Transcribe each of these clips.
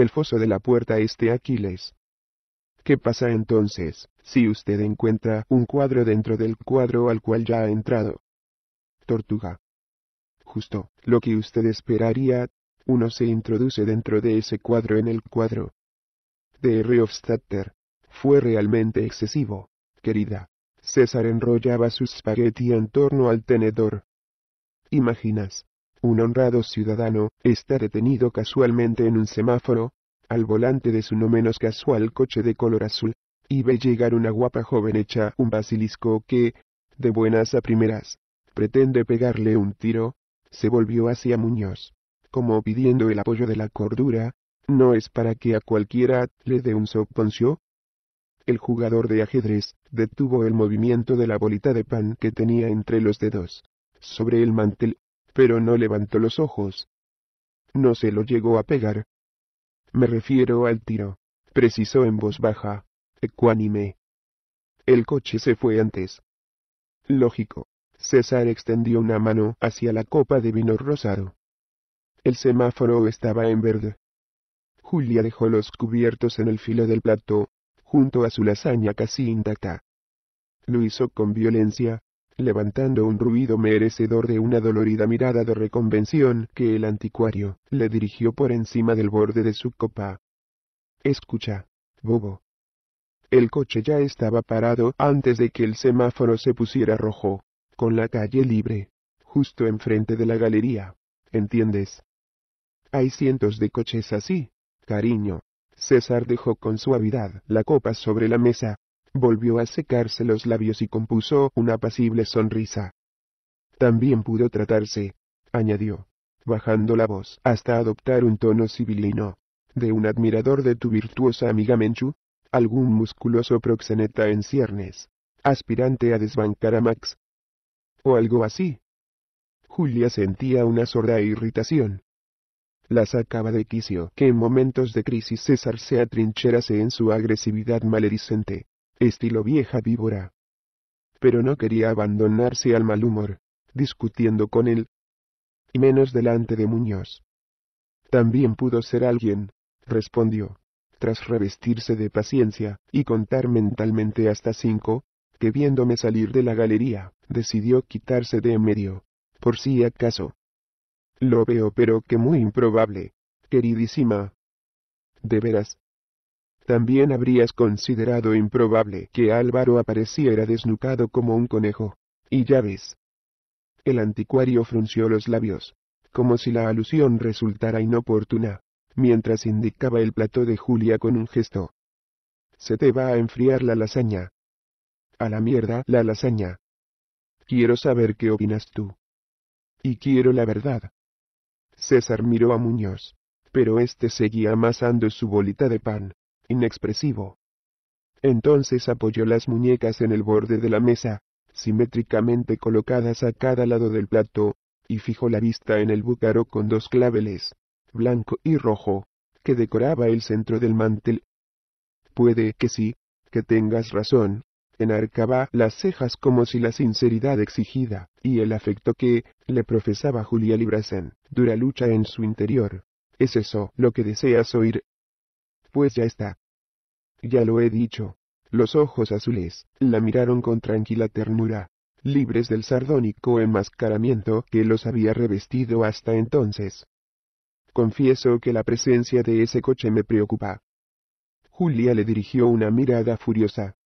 el foso de la puerta este Aquiles. ¿Qué pasa entonces, si usted encuentra un cuadro dentro del cuadro al cual ya ha entrado? Tortuga. Justo, lo que usted esperaría, uno se introduce dentro de ese cuadro en el cuadro. De Ofstatter. Fue realmente excesivo, querida. César enrollaba su spaghetti en torno al tenedor. Imaginas, un honrado ciudadano, está detenido casualmente en un semáforo, al volante de su no menos casual coche de color azul, y ve llegar una guapa joven hecha un basilisco que, de buenas a primeras, pretende pegarle un tiro, se volvió hacia Muñoz, como pidiendo el apoyo de la cordura, no es para que a cualquiera le dé un soponcio. El jugador de ajedrez detuvo el movimiento de la bolita de pan que tenía entre los dedos, sobre el mantel, pero no levantó los ojos. No se lo llegó a pegar. Me refiero al tiro, precisó en voz baja, ecuánime. El coche se fue antes. Lógico. César extendió una mano hacia la copa de vino rosado. El semáforo estaba en verde. Julia dejó los cubiertos en el filo del plato, junto a su lasaña casi intacta. Lo hizo con violencia, levantando un ruido merecedor de una dolorida mirada de reconvención que el anticuario le dirigió por encima del borde de su copa. Escucha, bobo. El coche ya estaba parado antes de que el semáforo se pusiera rojo, con la calle libre, justo enfrente de la galería. ¿Entiendes? Hay cientos de coches así, cariño. César dejó con suavidad la copa sobre la mesa, volvió a secarse los labios y compuso una apacible sonrisa. También pudo tratarse, añadió, bajando la voz hasta adoptar un tono civilino, de un admirador de tu virtuosa amiga Menchu, algún musculoso proxeneta en ciernes, aspirante a desbancar a Max. O algo así. Julia sentía una sorda irritación. La sacaba de quicio que en momentos de crisis César se atrincherase en su agresividad maledicente estilo vieja víbora. Pero no quería abandonarse al mal humor, discutiendo con él, y menos delante de Muñoz. También pudo ser alguien, respondió, tras revestirse de paciencia, y contar mentalmente hasta cinco, que viéndome salir de la galería, decidió quitarse de en medio, por si acaso. Lo veo pero que muy improbable, queridísima. De veras, también habrías considerado improbable que Álvaro apareciera desnucado como un conejo. Y ya ves. El anticuario frunció los labios, como si la alusión resultara inoportuna, mientras indicaba el plato de Julia con un gesto. Se te va a enfriar la lasaña. A la mierda la lasaña. Quiero saber qué opinas tú. Y quiero la verdad. César miró a Muñoz, pero éste seguía amasando su bolita de pan inexpresivo. Entonces apoyó las muñecas en el borde de la mesa, simétricamente colocadas a cada lado del plato, y fijó la vista en el búcaro con dos claveles, blanco y rojo, que decoraba el centro del mantel. Puede que sí, que tengas razón, enarcaba las cejas como si la sinceridad exigida y el afecto que le profesaba Julia librasen dura lucha en su interior. ¿Es eso lo que deseas oír? Pues ya está. Ya lo he dicho. Los ojos azules, la miraron con tranquila ternura, libres del sardónico enmascaramiento que los había revestido hasta entonces. Confieso que la presencia de ese coche me preocupa. Julia le dirigió una mirada furiosa.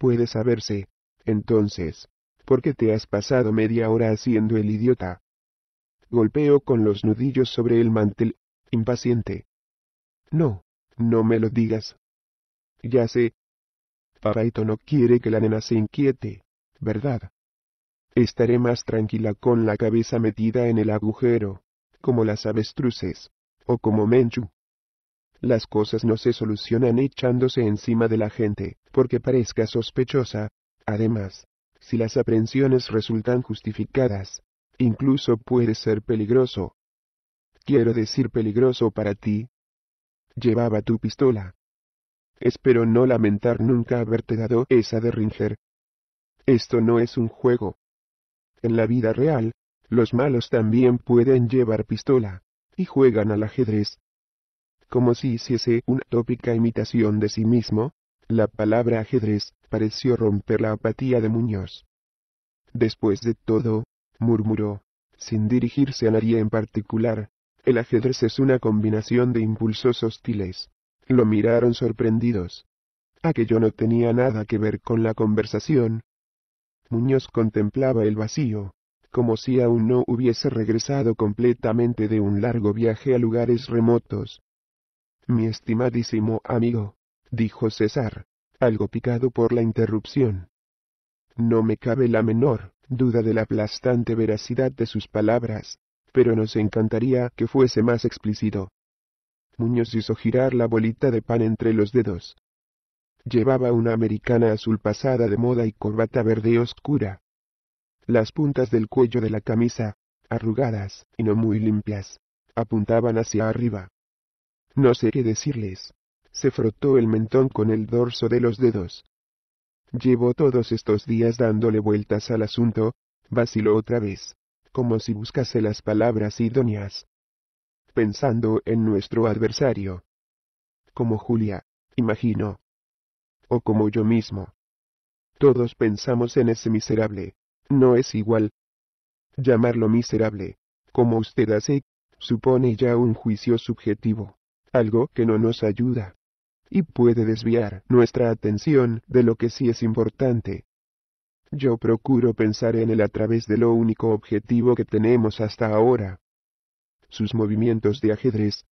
Puede saberse, entonces, por qué te has pasado media hora haciendo el idiota. Golpeó con los nudillos sobre el mantel, impaciente. No, no me lo digas. Ya sé. Paraito no quiere que la nena se inquiete, ¿verdad? Estaré más tranquila con la cabeza metida en el agujero, como las avestruces, o como Menchu. Las cosas no se solucionan echándose encima de la gente, porque parezca sospechosa. Además, si las aprensiones resultan justificadas, incluso puede ser peligroso. Quiero decir peligroso para ti, Llevaba tu pistola. Espero no lamentar nunca haberte dado esa de Ringer. Esto no es un juego. En la vida real, los malos también pueden llevar pistola, y juegan al ajedrez. Como si hiciese una tópica imitación de sí mismo, la palabra ajedrez pareció romper la apatía de Muñoz. Después de todo, murmuró, sin dirigirse a nadie en particular, el ajedrez es una combinación de impulsos hostiles. Lo miraron sorprendidos. Aquello no tenía nada que ver con la conversación. Muñoz contemplaba el vacío, como si aún no hubiese regresado completamente de un largo viaje a lugares remotos. Mi estimadísimo amigo, dijo César, algo picado por la interrupción. No me cabe la menor duda de la aplastante veracidad de sus palabras pero nos encantaría que fuese más explícito. Muñoz hizo girar la bolita de pan entre los dedos. Llevaba una americana azul pasada de moda y corbata verde oscura. Las puntas del cuello de la camisa, arrugadas y no muy limpias, apuntaban hacia arriba. No sé qué decirles. Se frotó el mentón con el dorso de los dedos. Llevo todos estos días dándole vueltas al asunto, vaciló otra vez como si buscase las palabras idóneas. Pensando en nuestro adversario. Como Julia, imagino. O como yo mismo. Todos pensamos en ese miserable. No es igual. Llamarlo miserable, como usted hace, supone ya un juicio subjetivo, algo que no nos ayuda y puede desviar nuestra atención de lo que sí es importante. Yo procuro pensar en él a través de lo único objetivo que tenemos hasta ahora. Sus movimientos de ajedrez.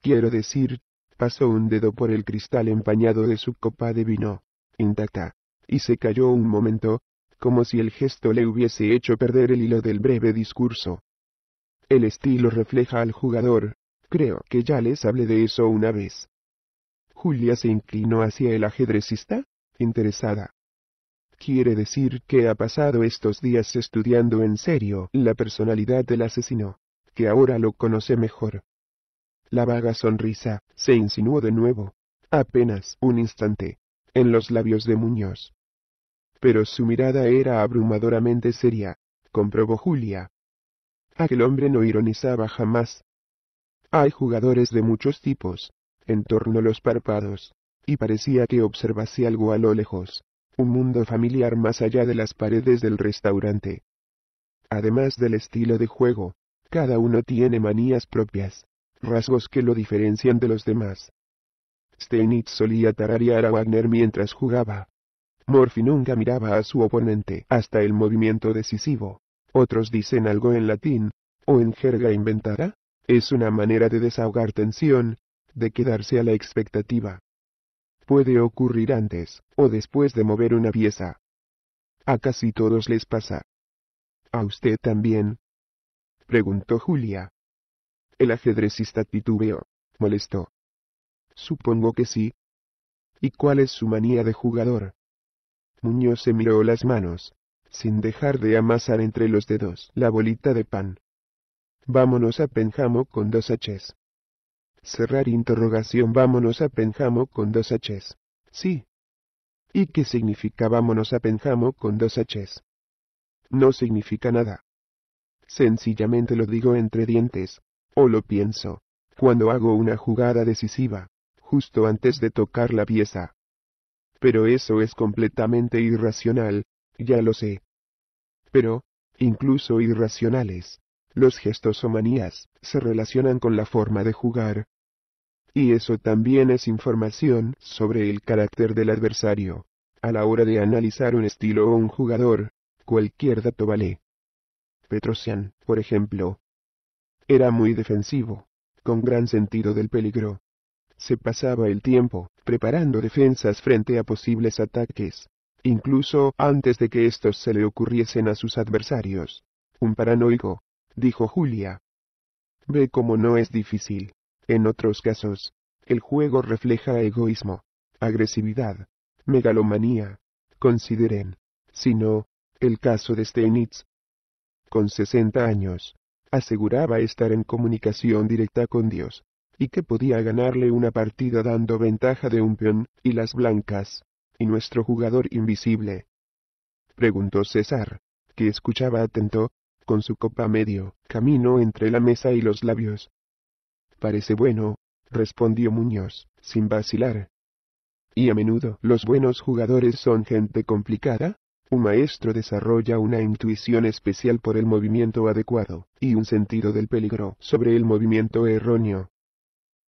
Quiero decir, pasó un dedo por el cristal empañado de su copa de vino, intacta, y se calló un momento, como si el gesto le hubiese hecho perder el hilo del breve discurso. El estilo refleja al jugador, creo que ya les hablé de eso una vez. Julia se inclinó hacia el ajedrecista, interesada. Quiere decir que ha pasado estos días estudiando en serio la personalidad del asesino, que ahora lo conoce mejor. La vaga sonrisa se insinuó de nuevo, apenas un instante, en los labios de Muñoz. Pero su mirada era abrumadoramente seria, comprobó Julia. Aquel hombre no ironizaba jamás. Hay jugadores de muchos tipos, en torno a los párpados, y parecía que observase algo a lo lejos un mundo familiar más allá de las paredes del restaurante. Además del estilo de juego, cada uno tiene manías propias, rasgos que lo diferencian de los demás. Steinitz solía tararear a Wagner mientras jugaba. Morphy nunca miraba a su oponente hasta el movimiento decisivo. Otros dicen algo en latín, o en jerga inventada. Es una manera de desahogar tensión, de quedarse a la expectativa puede ocurrir antes o después de mover una pieza. A casi todos les pasa. ¿A usted también? preguntó Julia. El ajedrecista titubeó, molestó. Supongo que sí. ¿Y cuál es su manía de jugador? Muñoz se miró las manos, sin dejar de amasar entre los dedos la bolita de pan. Vámonos a Penjamo con dos H's. Cerrar interrogación vámonos a Penjamo con dos H's. Sí. ¿Y qué significa vámonos a Penjamo con dos H's? No significa nada. Sencillamente lo digo entre dientes, o lo pienso, cuando hago una jugada decisiva, justo antes de tocar la pieza. Pero eso es completamente irracional, ya lo sé. Pero, incluso irracionales, los gestos o manías, se relacionan con la forma de jugar. Y eso también es información sobre el carácter del adversario. A la hora de analizar un estilo o un jugador, cualquier dato vale. Petrosian, por ejemplo, era muy defensivo, con gran sentido del peligro. Se pasaba el tiempo preparando defensas frente a posibles ataques, incluso antes de que estos se le ocurriesen a sus adversarios. Un paranoico, dijo Julia. Ve cómo no es difícil. En otros casos, el juego refleja egoísmo, agresividad, megalomanía. Consideren, si no, el caso de Steinitz. Con 60 años, aseguraba estar en comunicación directa con Dios, y que podía ganarle una partida dando ventaja de un peón, y las blancas, y nuestro jugador invisible. Preguntó César, que escuchaba atento, con su copa medio camino entre la mesa y los labios. Parece bueno, respondió Muñoz, sin vacilar. ¿Y a menudo los buenos jugadores son gente complicada? Un maestro desarrolla una intuición especial por el movimiento adecuado, y un sentido del peligro sobre el movimiento erróneo.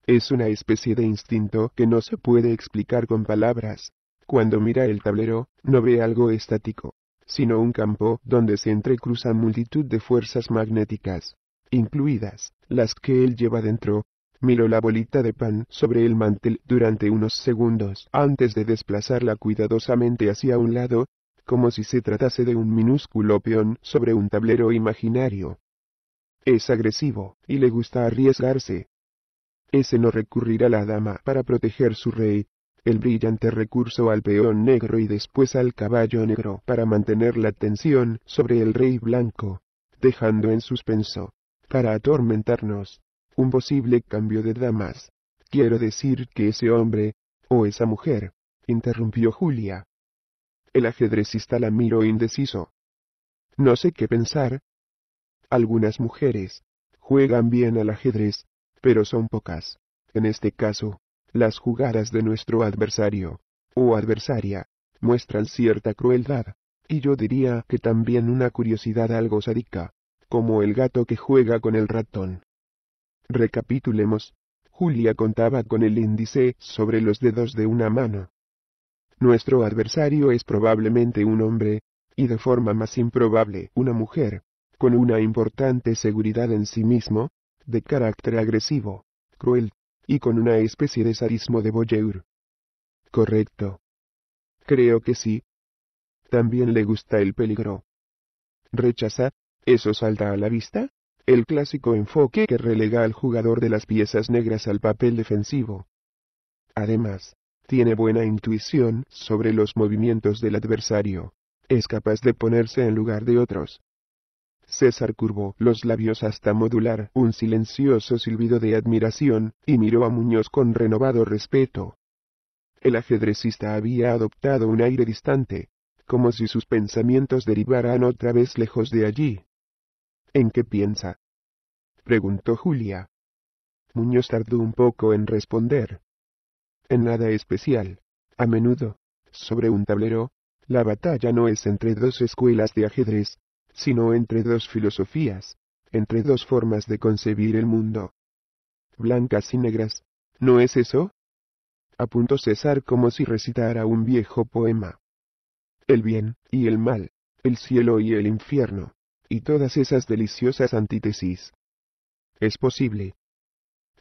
Es una especie de instinto que no se puede explicar con palabras. Cuando mira el tablero, no ve algo estático, sino un campo donde se entrecruzan multitud de fuerzas magnéticas, incluidas las que él lleva dentro. Miró la bolita de pan sobre el mantel durante unos segundos antes de desplazarla cuidadosamente hacia un lado, como si se tratase de un minúsculo peón sobre un tablero imaginario. Es agresivo, y le gusta arriesgarse. Ese no recurrirá a la dama para proteger su rey, el brillante recurso al peón negro y después al caballo negro para mantener la tensión sobre el rey blanco, dejando en suspenso, para atormentarnos, un posible cambio de damas. Quiero decir que ese hombre, o esa mujer, interrumpió Julia. El ajedrecista la miró indeciso. No sé qué pensar. Algunas mujeres juegan bien al ajedrez, pero son pocas. En este caso, las jugadas de nuestro adversario, o oh adversaria, muestran cierta crueldad, y yo diría que también una curiosidad algo sádica, como el gato que juega con el ratón. Recapitulemos. Julia contaba con el índice sobre los dedos de una mano. Nuestro adversario es probablemente un hombre, y de forma más improbable una mujer, con una importante seguridad en sí mismo, de carácter agresivo, cruel, y con una especie de sadismo de Boyeur. Correcto. Creo que sí. También le gusta el peligro. Rechaza, eso salta a la vista, el clásico enfoque que relega al jugador de las piezas negras al papel defensivo. Además, tiene buena intuición sobre los movimientos del adversario, es capaz de ponerse en lugar de otros, César curvó los labios hasta modular un silencioso silbido de admiración, y miró a Muñoz con renovado respeto. El ajedrecista había adoptado un aire distante, como si sus pensamientos derivaran otra vez lejos de allí. ¿En qué piensa? preguntó Julia. Muñoz tardó un poco en responder. En nada especial. A menudo, sobre un tablero, la batalla no es entre dos escuelas de ajedrez, sino entre dos filosofías, entre dos formas de concebir el mundo. Blancas y negras, ¿no es eso? Apuntó César como si recitara un viejo poema. El bien y el mal, el cielo y el infierno, y todas esas deliciosas antítesis. Es posible.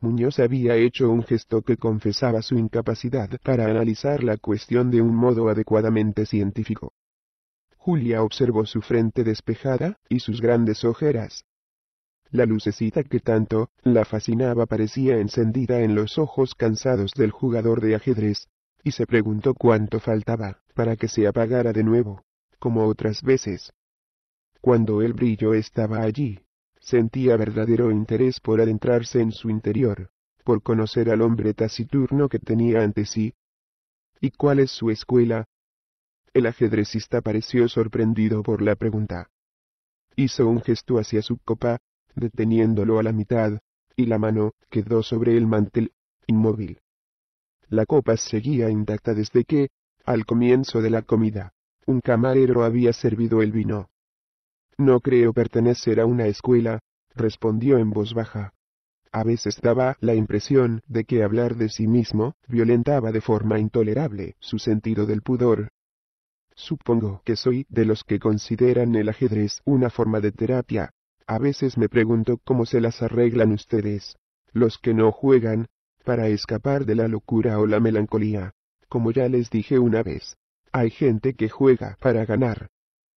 Muñoz había hecho un gesto que confesaba su incapacidad para analizar la cuestión de un modo adecuadamente científico. Julia observó su frente despejada, y sus grandes ojeras. La lucecita que tanto la fascinaba parecía encendida en los ojos cansados del jugador de ajedrez, y se preguntó cuánto faltaba para que se apagara de nuevo, como otras veces. Cuando el brillo estaba allí, sentía verdadero interés por adentrarse en su interior, por conocer al hombre taciturno que tenía ante sí. ¿Y cuál es su escuela? El ajedrecista pareció sorprendido por la pregunta. Hizo un gesto hacia su copa, deteniéndolo a la mitad, y la mano quedó sobre el mantel, inmóvil. La copa seguía intacta desde que, al comienzo de la comida, un camarero había servido el vino. No creo pertenecer a una escuela, respondió en voz baja. A veces daba la impresión de que hablar de sí mismo violentaba de forma intolerable su sentido del pudor, Supongo que soy de los que consideran el ajedrez una forma de terapia. A veces me pregunto cómo se las arreglan ustedes, los que no juegan, para escapar de la locura o la melancolía. Como ya les dije una vez, hay gente que juega para ganar.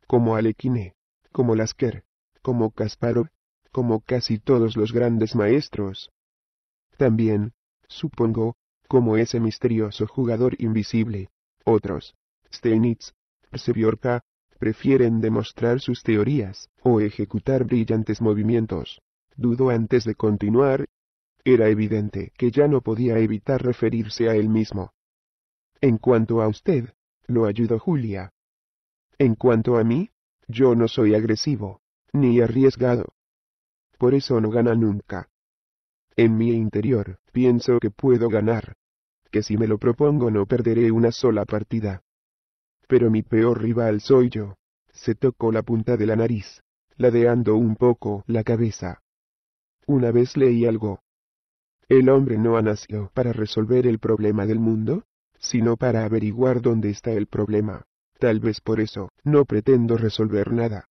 Como Alekine, como Lasker, como Kasparov, como casi todos los grandes maestros. También, supongo, como ese misterioso jugador invisible. Otros, Steinitz, prefieren demostrar sus teorías, o ejecutar brillantes movimientos. Dudo antes de continuar. Era evidente que ya no podía evitar referirse a él mismo. En cuanto a usted, lo ayudó Julia. En cuanto a mí, yo no soy agresivo, ni arriesgado. Por eso no gana nunca. En mi interior, pienso que puedo ganar. Que si me lo propongo no perderé una sola partida. Pero mi peor rival soy yo. Se tocó la punta de la nariz, ladeando un poco la cabeza. Una vez leí algo. El hombre no ha nacido para resolver el problema del mundo, sino para averiguar dónde está el problema. Tal vez por eso, no pretendo resolver nada.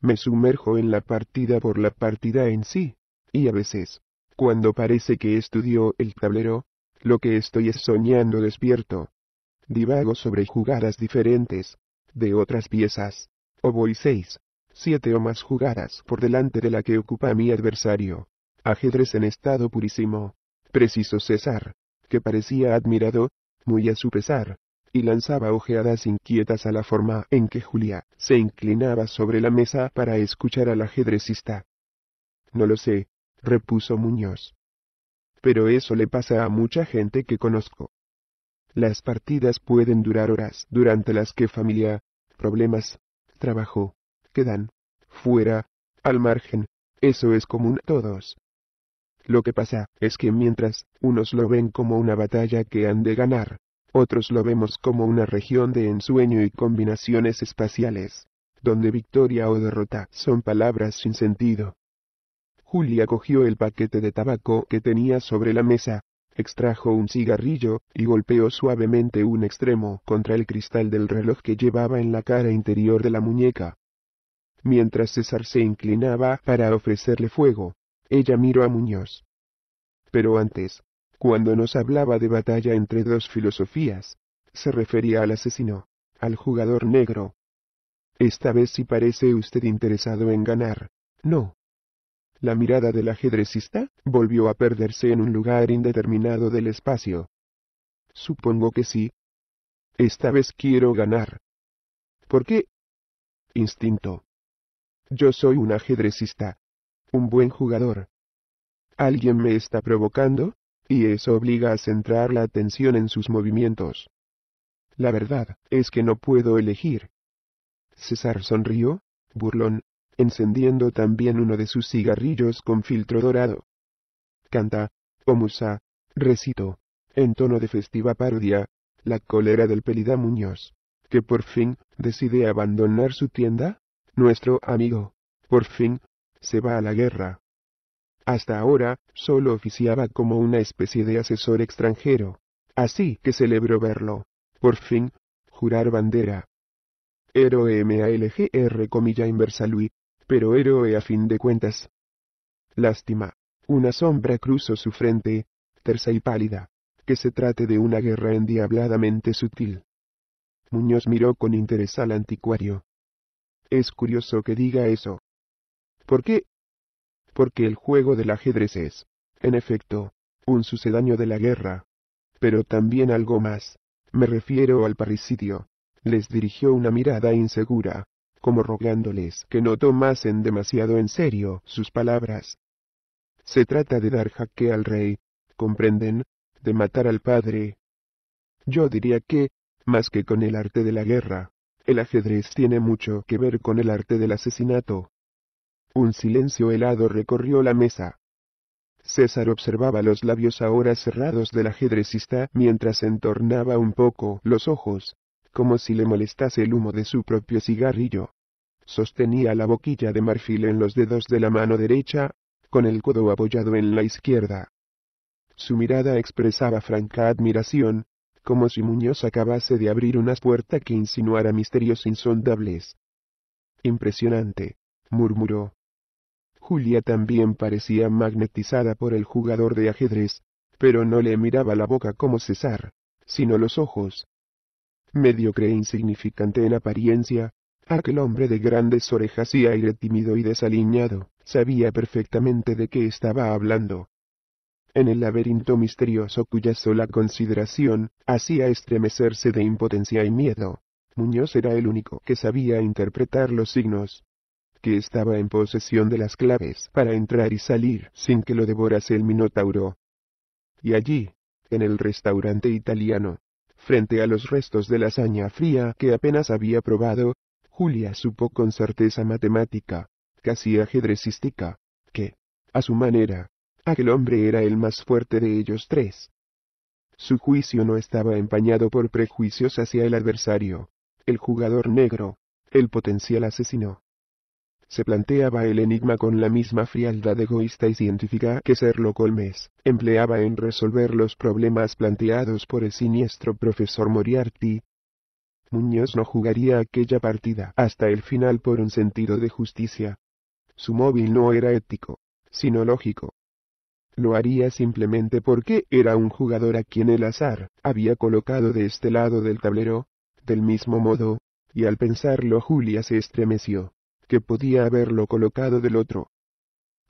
Me sumerjo en la partida por la partida en sí, y a veces, cuando parece que estudio el tablero, lo que estoy es soñando despierto divago sobre jugadas diferentes, de otras piezas, o voy seis, siete o más jugadas por delante de la que ocupa mi adversario. Ajedrez en estado purísimo. Preciso César, que parecía admirado, muy a su pesar, y lanzaba ojeadas inquietas a la forma en que Julia se inclinaba sobre la mesa para escuchar al ajedrecista. No lo sé, repuso Muñoz. Pero eso le pasa a mucha gente que conozco. Las partidas pueden durar horas, durante las que familia, problemas, trabajo, quedan fuera, al margen. Eso es común a todos. Lo que pasa es que mientras unos lo ven como una batalla que han de ganar, otros lo vemos como una región de ensueño y combinaciones espaciales, donde victoria o derrota son palabras sin sentido. Julia cogió el paquete de tabaco que tenía sobre la mesa, extrajo un cigarrillo, y golpeó suavemente un extremo contra el cristal del reloj que llevaba en la cara interior de la muñeca. Mientras César se inclinaba para ofrecerle fuego, ella miró a Muñoz. Pero antes, cuando nos hablaba de batalla entre dos filosofías, se refería al asesino, al jugador negro. Esta vez sí parece usted interesado en ganar, ¿no? La mirada del ajedrecista volvió a perderse en un lugar indeterminado del espacio. Supongo que sí. Esta vez quiero ganar. ¿Por qué? Instinto. Yo soy un ajedrecista. Un buen jugador. Alguien me está provocando, y eso obliga a centrar la atención en sus movimientos. La verdad es que no puedo elegir. César sonrió, burlón, encendiendo también uno de sus cigarrillos con filtro dorado. Canta, o musa, recito, en tono de festiva parodia, la cólera del Pelida Muñoz, que por fin decide abandonar su tienda, nuestro amigo, por fin, se va a la guerra. Hasta ahora, solo oficiaba como una especie de asesor extranjero, así que celebro verlo, por fin, jurar bandera. Héroe MALGR comilla inversa Luis, pero héroe a fin de cuentas. Lástima. Una sombra cruzó su frente, tersa y pálida, que se trate de una guerra endiabladamente sutil. Muñoz miró con interés al anticuario. Es curioso que diga eso. ¿Por qué? Porque el juego del ajedrez es, en efecto, un sucedaño de la guerra. Pero también algo más. Me refiero al parricidio. Les dirigió una mirada insegura como rogándoles que no tomasen demasiado en serio sus palabras. Se trata de dar jaque al rey, comprenden, de matar al padre. Yo diría que, más que con el arte de la guerra, el ajedrez tiene mucho que ver con el arte del asesinato. Un silencio helado recorrió la mesa. César observaba los labios ahora cerrados del ajedrecista mientras entornaba un poco los ojos como si le molestase el humo de su propio cigarrillo. Sostenía la boquilla de marfil en los dedos de la mano derecha, con el codo apoyado en la izquierda. Su mirada expresaba franca admiración, como si Muñoz acabase de abrir una puerta que insinuara misterios insondables. Impresionante, murmuró. Julia también parecía magnetizada por el jugador de ajedrez, pero no le miraba la boca como César, sino los ojos mediocre e insignificante en apariencia, aquel hombre de grandes orejas y aire tímido y desaliñado, sabía perfectamente de qué estaba hablando. En el laberinto misterioso cuya sola consideración hacía estremecerse de impotencia y miedo, Muñoz era el único que sabía interpretar los signos, que estaba en posesión de las claves para entrar y salir sin que lo devorase el Minotauro. Y allí, en el restaurante italiano, Frente a los restos de la hazaña fría que apenas había probado, Julia supo con certeza matemática, casi ajedrecística, que, a su manera, aquel hombre era el más fuerte de ellos tres. Su juicio no estaba empañado por prejuicios hacia el adversario, el jugador negro, el potencial asesino, se planteaba el enigma con la misma frialdad egoísta y científica que Sherlock Holmes empleaba en resolver los problemas planteados por el siniestro profesor Moriarty. Muñoz no jugaría aquella partida hasta el final por un sentido de justicia. Su móvil no era ético, sino lógico. Lo haría simplemente porque era un jugador a quien el azar había colocado de este lado del tablero, del mismo modo, y al pensarlo Julia se estremeció que podía haberlo colocado del otro.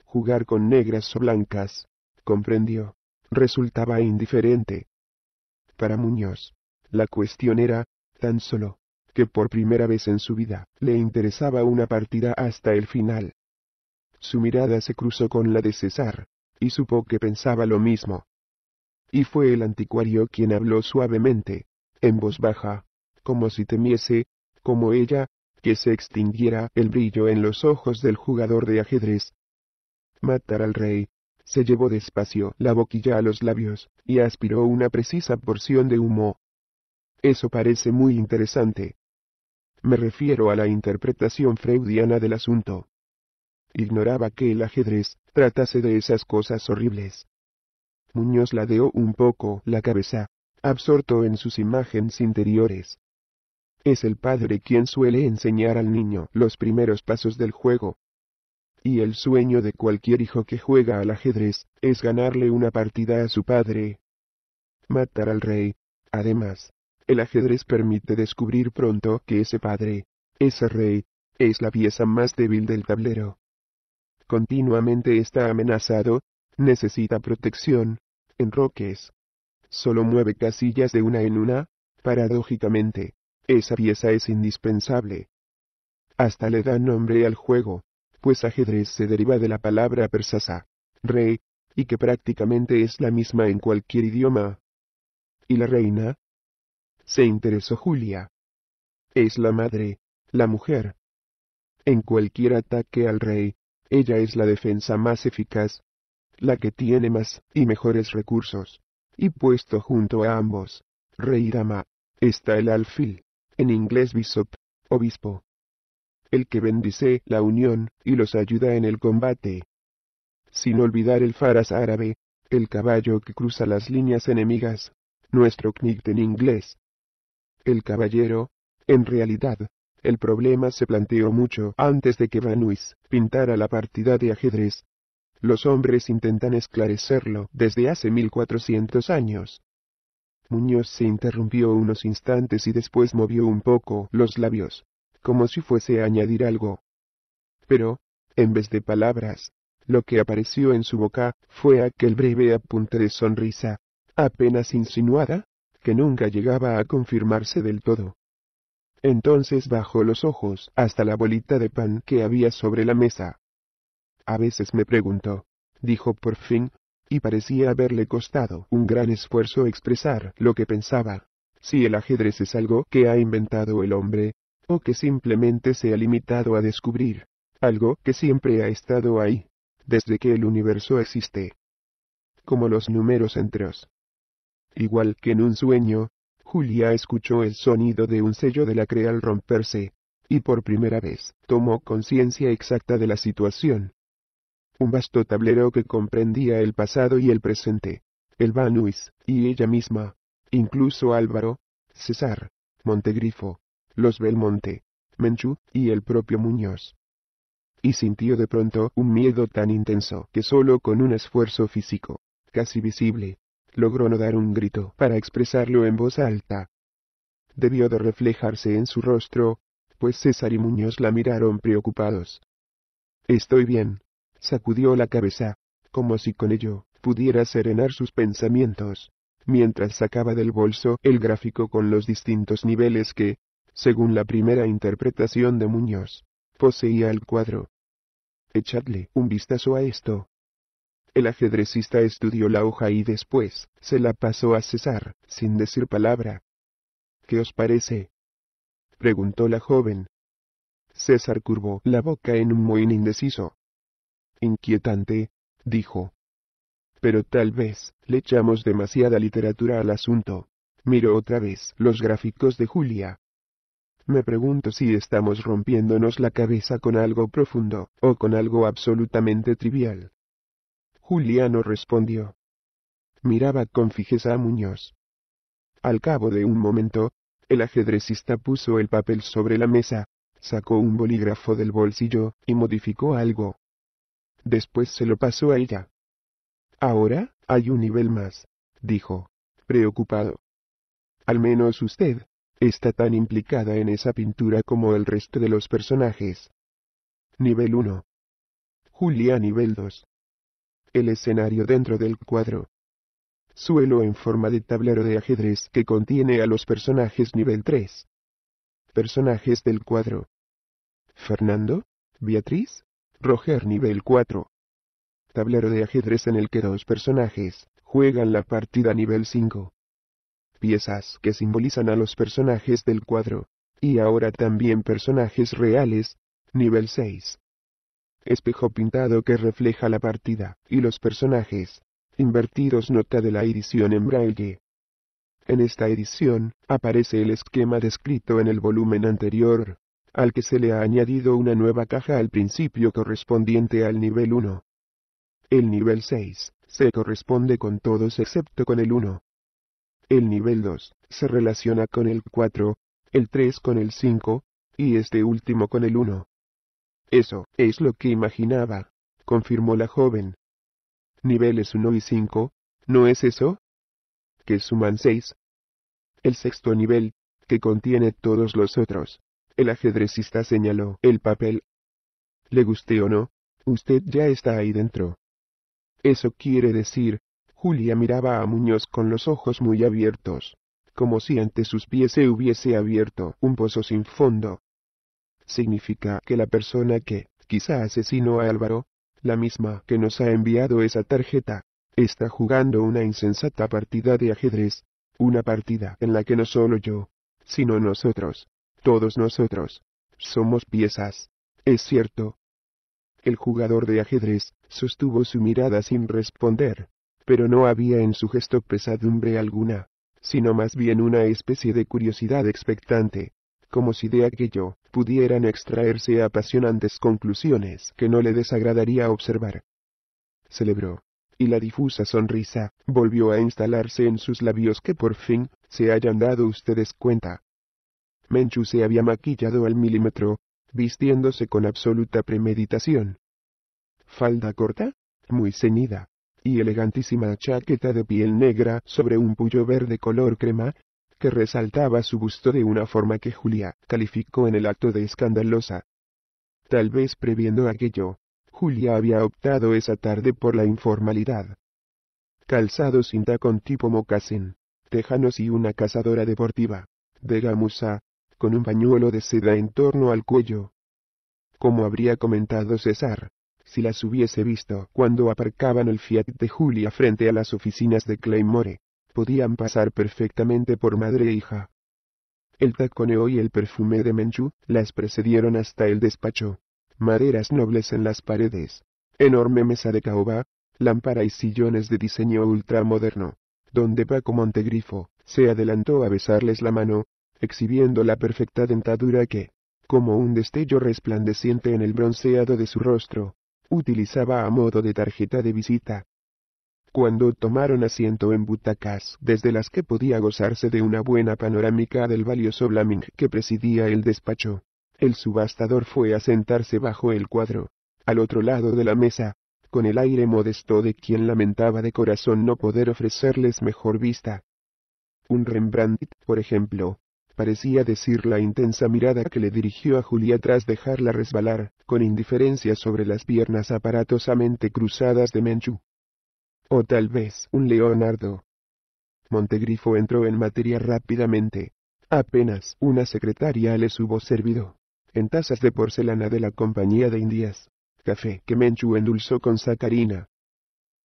Jugar con negras o blancas, comprendió, resultaba indiferente. Para Muñoz, la cuestión era, tan solo, que por primera vez en su vida le interesaba una partida hasta el final. Su mirada se cruzó con la de César, y supo que pensaba lo mismo. Y fue el anticuario quien habló suavemente, en voz baja, como si temiese, como ella, que se extinguiera el brillo en los ojos del jugador de ajedrez. Matar al rey. Se llevó despacio la boquilla a los labios, y aspiró una precisa porción de humo. Eso parece muy interesante. Me refiero a la interpretación freudiana del asunto. Ignoraba que el ajedrez tratase de esas cosas horribles. Muñoz ladeó un poco la cabeza, absorto en sus imágenes interiores. Es el padre quien suele enseñar al niño los primeros pasos del juego. Y el sueño de cualquier hijo que juega al ajedrez, es ganarle una partida a su padre. Matar al rey. Además, el ajedrez permite descubrir pronto que ese padre, ese rey, es la pieza más débil del tablero. Continuamente está amenazado, necesita protección, enroques. Solo mueve casillas de una en una, paradójicamente esa pieza es indispensable. Hasta le da nombre al juego, pues ajedrez se deriva de la palabra persasa, rey, y que prácticamente es la misma en cualquier idioma. ¿Y la reina? Se interesó Julia. Es la madre, la mujer. En cualquier ataque al rey, ella es la defensa más eficaz, la que tiene más y mejores recursos. Y puesto junto a ambos, rey y dama, está el alfil en inglés bishop, obispo. El que bendice la unión y los ayuda en el combate. Sin olvidar el faras árabe, el caballo que cruza las líneas enemigas, nuestro knight en inglés. El caballero, en realidad, el problema se planteó mucho antes de que Vanuis pintara la partida de ajedrez. Los hombres intentan esclarecerlo desde hace 1400 años. Muñoz se interrumpió unos instantes y después movió un poco los labios, como si fuese a añadir algo. Pero, en vez de palabras, lo que apareció en su boca fue aquel breve apunte de sonrisa, apenas insinuada, que nunca llegaba a confirmarse del todo. Entonces bajó los ojos hasta la bolita de pan que había sobre la mesa. A veces me pregunto, dijo por fin, y parecía haberle costado un gran esfuerzo expresar lo que pensaba. Si el ajedrez es algo que ha inventado el hombre, o que simplemente se ha limitado a descubrir, algo que siempre ha estado ahí, desde que el universo existe. Como los números enteros. Igual que en un sueño, Julia escuchó el sonido de un sello de la crea al romperse, y por primera vez tomó conciencia exacta de la situación un vasto tablero que comprendía el pasado y el presente, el Banuis, y ella misma, incluso Álvaro, César, Montegrifo, los Belmonte, Menchú, y el propio Muñoz. Y sintió de pronto un miedo tan intenso que sólo con un esfuerzo físico, casi visible, logró no dar un grito para expresarlo en voz alta. Debió de reflejarse en su rostro, pues César y Muñoz la miraron preocupados. Estoy bien, sacudió la cabeza, como si con ello pudiera serenar sus pensamientos, mientras sacaba del bolso el gráfico con los distintos niveles que, según la primera interpretación de Muñoz, poseía el cuadro. Echadle un vistazo a esto. El ajedrecista estudió la hoja y después se la pasó a César, sin decir palabra. ¿Qué os parece? preguntó la joven. César curvó la boca en un mohín indeciso inquietante, dijo. Pero tal vez, le echamos demasiada literatura al asunto. Miro otra vez los gráficos de Julia. Me pregunto si estamos rompiéndonos la cabeza con algo profundo, o con algo absolutamente trivial. Julia no respondió. Miraba con fijeza a Muñoz. Al cabo de un momento, el ajedrecista puso el papel sobre la mesa, sacó un bolígrafo del bolsillo, y modificó algo. Después se lo pasó a ella. Ahora, hay un nivel más, dijo, preocupado. Al menos usted, está tan implicada en esa pintura como el resto de los personajes. Nivel 1. Julia nivel 2. El escenario dentro del cuadro. Suelo en forma de tablero de ajedrez que contiene a los personajes nivel 3. Personajes del cuadro. Fernando, Beatriz, Roger nivel 4. Tablero de ajedrez en el que dos personajes juegan la partida nivel 5. Piezas que simbolizan a los personajes del cuadro, y ahora también personajes reales, nivel 6. Espejo pintado que refleja la partida, y los personajes, invertidos nota de la edición en braille. En esta edición, aparece el esquema descrito en el volumen anterior, al que se le ha añadido una nueva caja al principio correspondiente al nivel 1. El nivel 6 se corresponde con todos excepto con el 1. El nivel 2 se relaciona con el 4, el 3 con el 5, y este último con el 1. Eso es lo que imaginaba, confirmó la joven. Niveles 1 y 5, ¿no es eso? Que suman 6. El sexto nivel, que contiene todos los otros, el ajedrecista señaló el papel. Le guste o no, usted ya está ahí dentro. Eso quiere decir, Julia miraba a Muñoz con los ojos muy abiertos, como si ante sus pies se hubiese abierto un pozo sin fondo. Significa que la persona que, quizá asesinó a Álvaro, la misma que nos ha enviado esa tarjeta, está jugando una insensata partida de ajedrez, una partida en la que no solo yo, sino nosotros, todos nosotros somos piezas. Es cierto. El jugador de ajedrez sostuvo su mirada sin responder, pero no había en su gesto pesadumbre alguna, sino más bien una especie de curiosidad expectante, como si de aquello pudieran extraerse apasionantes conclusiones que no le desagradaría observar. Celebró, y la difusa sonrisa volvió a instalarse en sus labios que por fin se hayan dado ustedes cuenta Menchu se había maquillado al milímetro, vistiéndose con absoluta premeditación. Falda corta, muy ceñida, y elegantísima chaqueta de piel negra sobre un puyo verde color crema, que resaltaba su busto de una forma que Julia calificó en el acto de escandalosa. Tal vez previendo aquello, Julia había optado esa tarde por la informalidad. Calzado cinta con tipo mocasín, tejanos y una cazadora deportiva, de gamuza, con un pañuelo de seda en torno al cuello. Como habría comentado César, si las hubiese visto cuando aparcaban el Fiat de Julia frente a las oficinas de Claymore, podían pasar perfectamente por madre e hija. El taconeo y el perfume de Menchú las precedieron hasta el despacho. Maderas nobles en las paredes, enorme mesa de caoba, lámpara y sillones de diseño ultramoderno, donde Paco Montegrifo se adelantó a besarles la mano, exhibiendo la perfecta dentadura que, como un destello resplandeciente en el bronceado de su rostro, utilizaba a modo de tarjeta de visita. Cuando tomaron asiento en butacas desde las que podía gozarse de una buena panorámica del valioso Blaming que presidía el despacho, el subastador fue a sentarse bajo el cuadro, al otro lado de la mesa, con el aire modesto de quien lamentaba de corazón no poder ofrecerles mejor vista. Un Rembrandt, por ejemplo, parecía decir la intensa mirada que le dirigió a Julia tras dejarla resbalar, con indiferencia sobre las piernas aparatosamente cruzadas de Menchú. O tal vez un leonardo. Montegrifo entró en materia rápidamente. Apenas una secretaria les hubo servido, en tazas de porcelana de la Compañía de Indias, café que Menchú endulzó con sacarina.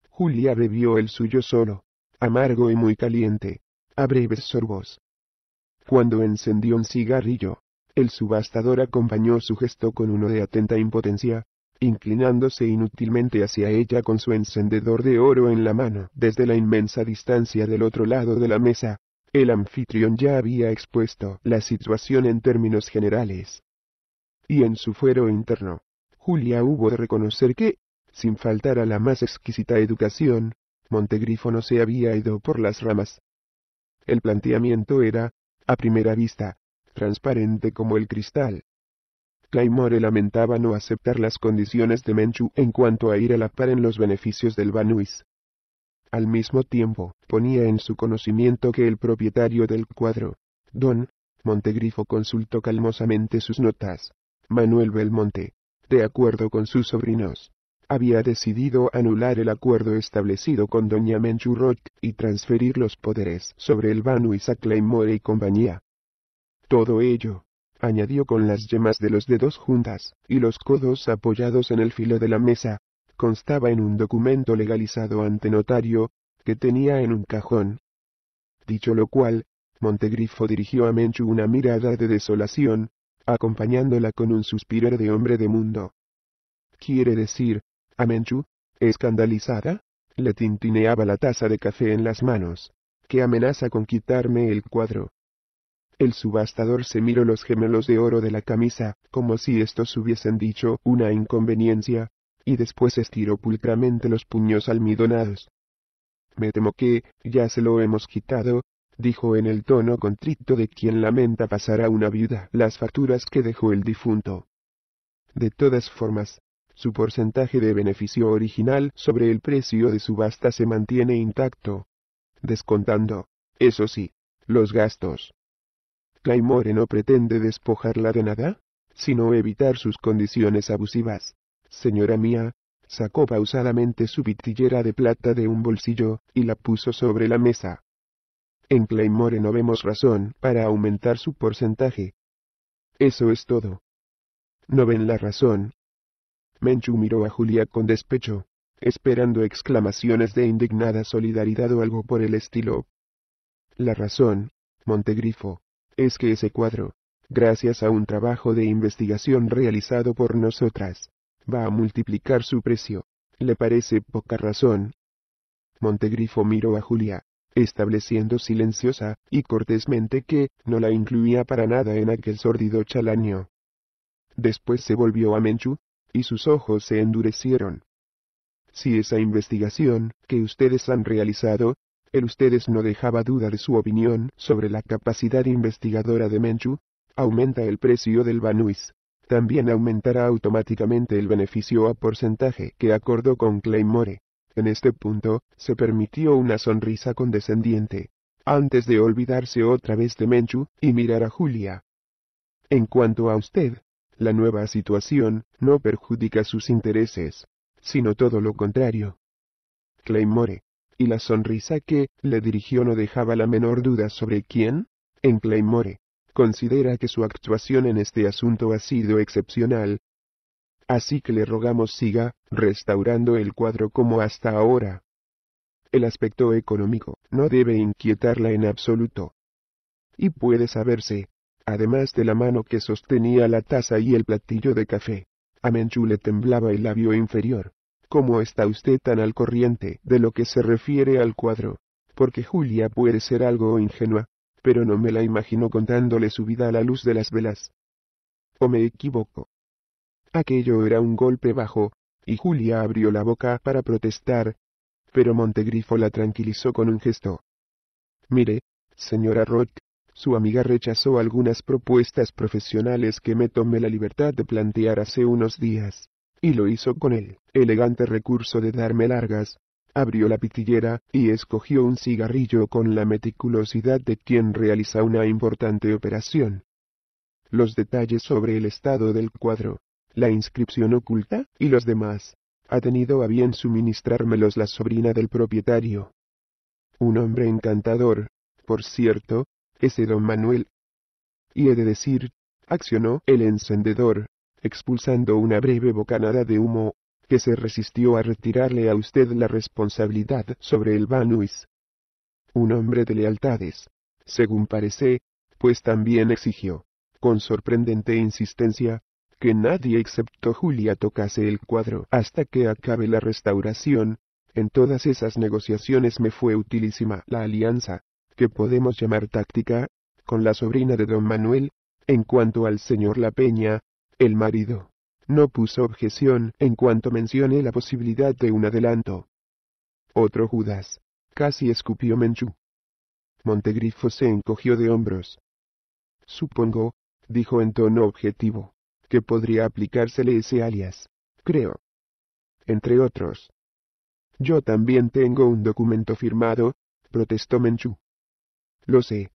Julia bebió el suyo solo, amargo y muy caliente, a breves sorbos cuando encendió un cigarrillo, el subastador acompañó su gesto con uno de atenta impotencia, inclinándose inútilmente hacia ella con su encendedor de oro en la mano. Desde la inmensa distancia del otro lado de la mesa, el anfitrión ya había expuesto la situación en términos generales. Y en su fuero interno, Julia hubo de reconocer que, sin faltar a la más exquisita educación, Montegrifo no se había ido por las ramas. El planteamiento era, a primera vista, transparente como el cristal. Claymore lamentaba no aceptar las condiciones de Menchu en cuanto a ir a la par en los beneficios del Banuis. Al mismo tiempo, ponía en su conocimiento que el propietario del cuadro, Don Montegrifo consultó calmosamente sus notas, Manuel Belmonte, de acuerdo con sus sobrinos había decidido anular el acuerdo establecido con Doña Rock y transferir los poderes sobre el Banu y Claymore y compañía. Todo ello, añadió con las yemas de los dedos juntas y los codos apoyados en el filo de la mesa, constaba en un documento legalizado ante notario, que tenía en un cajón. Dicho lo cual, Montegrifo dirigió a Menchu una mirada de desolación, acompañándola con un suspiro de hombre de mundo. Quiere decir, Amenchu, escandalizada, le tintineaba la taza de café en las manos, que amenaza con quitarme el cuadro. El subastador se miró los gemelos de oro de la camisa, como si estos hubiesen dicho una inconveniencia, y después estiró pulcramente los puños almidonados. Me temo que, ya se lo hemos quitado, dijo en el tono contrito de quien lamenta pasar a una viuda las facturas que dejó el difunto. De todas formas, su porcentaje de beneficio original sobre el precio de subasta se mantiene intacto. Descontando, eso sí, los gastos. Claymore no pretende despojarla de nada, sino evitar sus condiciones abusivas. Señora mía, sacó pausadamente su pitillera de plata de un bolsillo, y la puso sobre la mesa. En Claymore no vemos razón para aumentar su porcentaje. Eso es todo. No ven la razón Menchu miró a Julia con despecho, esperando exclamaciones de indignada solidaridad o algo por el estilo. La razón, Montegrifo, es que ese cuadro, gracias a un trabajo de investigación realizado por nosotras, va a multiplicar su precio. ¿Le parece poca razón? Montegrifo miró a Julia, estableciendo silenciosa y cortésmente que no la incluía para nada en aquel sórdido chalaño. Después se volvió a Menchu, y sus ojos se endurecieron. Si esa investigación, que ustedes han realizado, el ustedes no dejaba duda de su opinión sobre la capacidad investigadora de Menchu, aumenta el precio del Banuis. También aumentará automáticamente el beneficio a porcentaje que acordó con Claymore. En este punto, se permitió una sonrisa condescendiente, antes de olvidarse otra vez de Menchu, y mirar a Julia. En cuanto a usted, la nueva situación no perjudica sus intereses, sino todo lo contrario. Claymore. Y la sonrisa que le dirigió no dejaba la menor duda sobre quién, en Claymore, considera que su actuación en este asunto ha sido excepcional. Así que le rogamos siga restaurando el cuadro como hasta ahora. El aspecto económico no debe inquietarla en absoluto. Y puede saberse además de la mano que sostenía la taza y el platillo de café. A Menchú le temblaba el labio inferior. ¿Cómo está usted tan al corriente de lo que se refiere al cuadro? Porque Julia puede ser algo ingenua, pero no me la imagino contándole su vida a la luz de las velas. ¿O me equivoco? Aquello era un golpe bajo, y Julia abrió la boca para protestar, pero Montegrifo la tranquilizó con un gesto. Mire, señora Roth, su amiga rechazó algunas propuestas profesionales que me tomé la libertad de plantear hace unos días, y lo hizo con el elegante recurso de darme largas. Abrió la pitillera y escogió un cigarrillo con la meticulosidad de quien realiza una importante operación. Los detalles sobre el estado del cuadro, la inscripción oculta y los demás, ha tenido a bien suministrármelos la sobrina del propietario. Un hombre encantador, por cierto, ese don Manuel. Y he de decir, accionó el encendedor, expulsando una breve bocanada de humo, que se resistió a retirarle a usted la responsabilidad sobre el Banuis. Un hombre de lealtades, según parece, pues también exigió, con sorprendente insistencia, que nadie excepto Julia tocase el cuadro hasta que acabe la restauración, en todas esas negociaciones me fue utilísima la alianza, que podemos llamar táctica, con la sobrina de don Manuel, en cuanto al señor La Peña, el marido. No puso objeción en cuanto mencioné la posibilidad de un adelanto. Otro Judas. Casi escupió Menchú. Montegrifo se encogió de hombros. Supongo, dijo en tono objetivo, que podría aplicársele ese alias. Creo. Entre otros. Yo también tengo un documento firmado, protestó Menchú lo sé.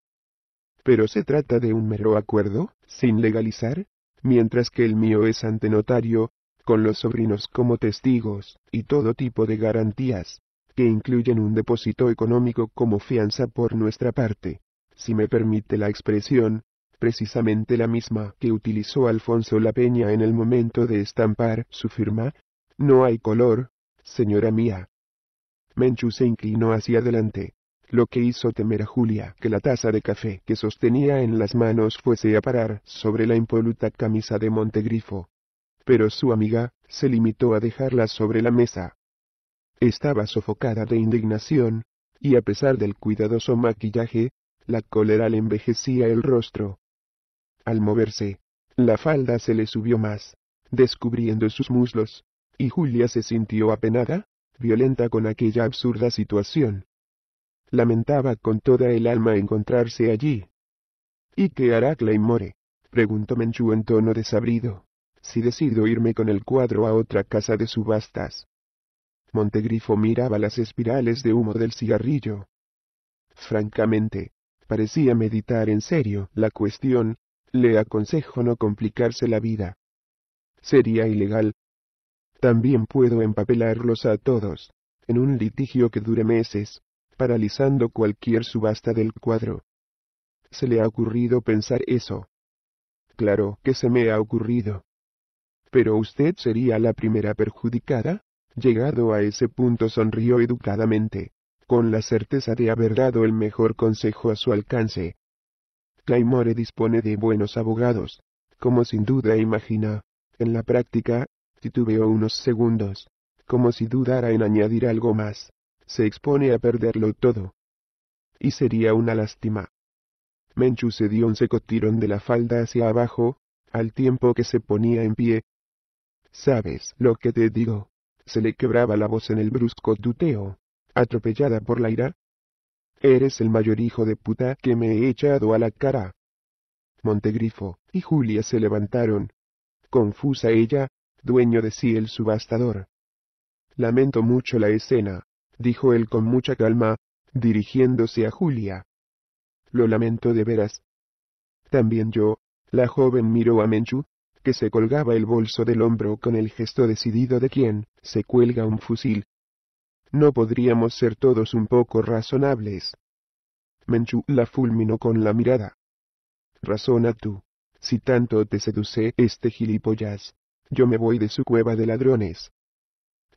Pero se trata de un mero acuerdo, sin legalizar, mientras que el mío es ante notario, con los sobrinos como testigos, y todo tipo de garantías, que incluyen un depósito económico como fianza por nuestra parte, si me permite la expresión, precisamente la misma que utilizó Alfonso La Peña en el momento de estampar su firma. No hay color, señora mía. Menchu se inclinó hacia adelante lo que hizo temer a Julia que la taza de café que sostenía en las manos fuese a parar sobre la impoluta camisa de Montegrifo. Pero su amiga, se limitó a dejarla sobre la mesa. Estaba sofocada de indignación, y a pesar del cuidadoso maquillaje, la cólera le envejecía el rostro. Al moverse, la falda se le subió más, descubriendo sus muslos, y Julia se sintió apenada, violenta con aquella absurda situación. Lamentaba con toda el alma encontrarse allí. ¿Y qué hará Claymore? preguntó Menchu en tono desabrido. Si decido irme con el cuadro a otra casa de subastas. Montegrifo miraba las espirales de humo del cigarrillo. Francamente, parecía meditar en serio la cuestión, le aconsejo no complicarse la vida. Sería ilegal. También puedo empapelarlos a todos, en un litigio que dure meses, paralizando cualquier subasta del cuadro. ¿Se le ha ocurrido pensar eso? Claro que se me ha ocurrido. Pero usted sería la primera perjudicada. Llegado a ese punto sonrió educadamente, con la certeza de haber dado el mejor consejo a su alcance. Claymore dispone de buenos abogados, como sin duda imagina. En la práctica, titubeó unos segundos, como si dudara en añadir algo más se expone a perderlo todo. Y sería una lástima. Menchu se dio un seco tirón de la falda hacia abajo, al tiempo que se ponía en pie. ¿Sabes lo que te digo? Se le quebraba la voz en el brusco tuteo, atropellada por la ira. Eres el mayor hijo de puta que me he echado a la cara. Montegrifo y Julia se levantaron. Confusa ella, dueño de sí el subastador. Lamento mucho la escena, dijo él con mucha calma, dirigiéndose a Julia. Lo lamento de veras. También yo, la joven miró a Menchu, que se colgaba el bolso del hombro con el gesto decidido de quien se cuelga un fusil. No podríamos ser todos un poco razonables. Menchu la fulminó con la mirada. Razona tú. Si tanto te seduce este gilipollas, yo me voy de su cueva de ladrones.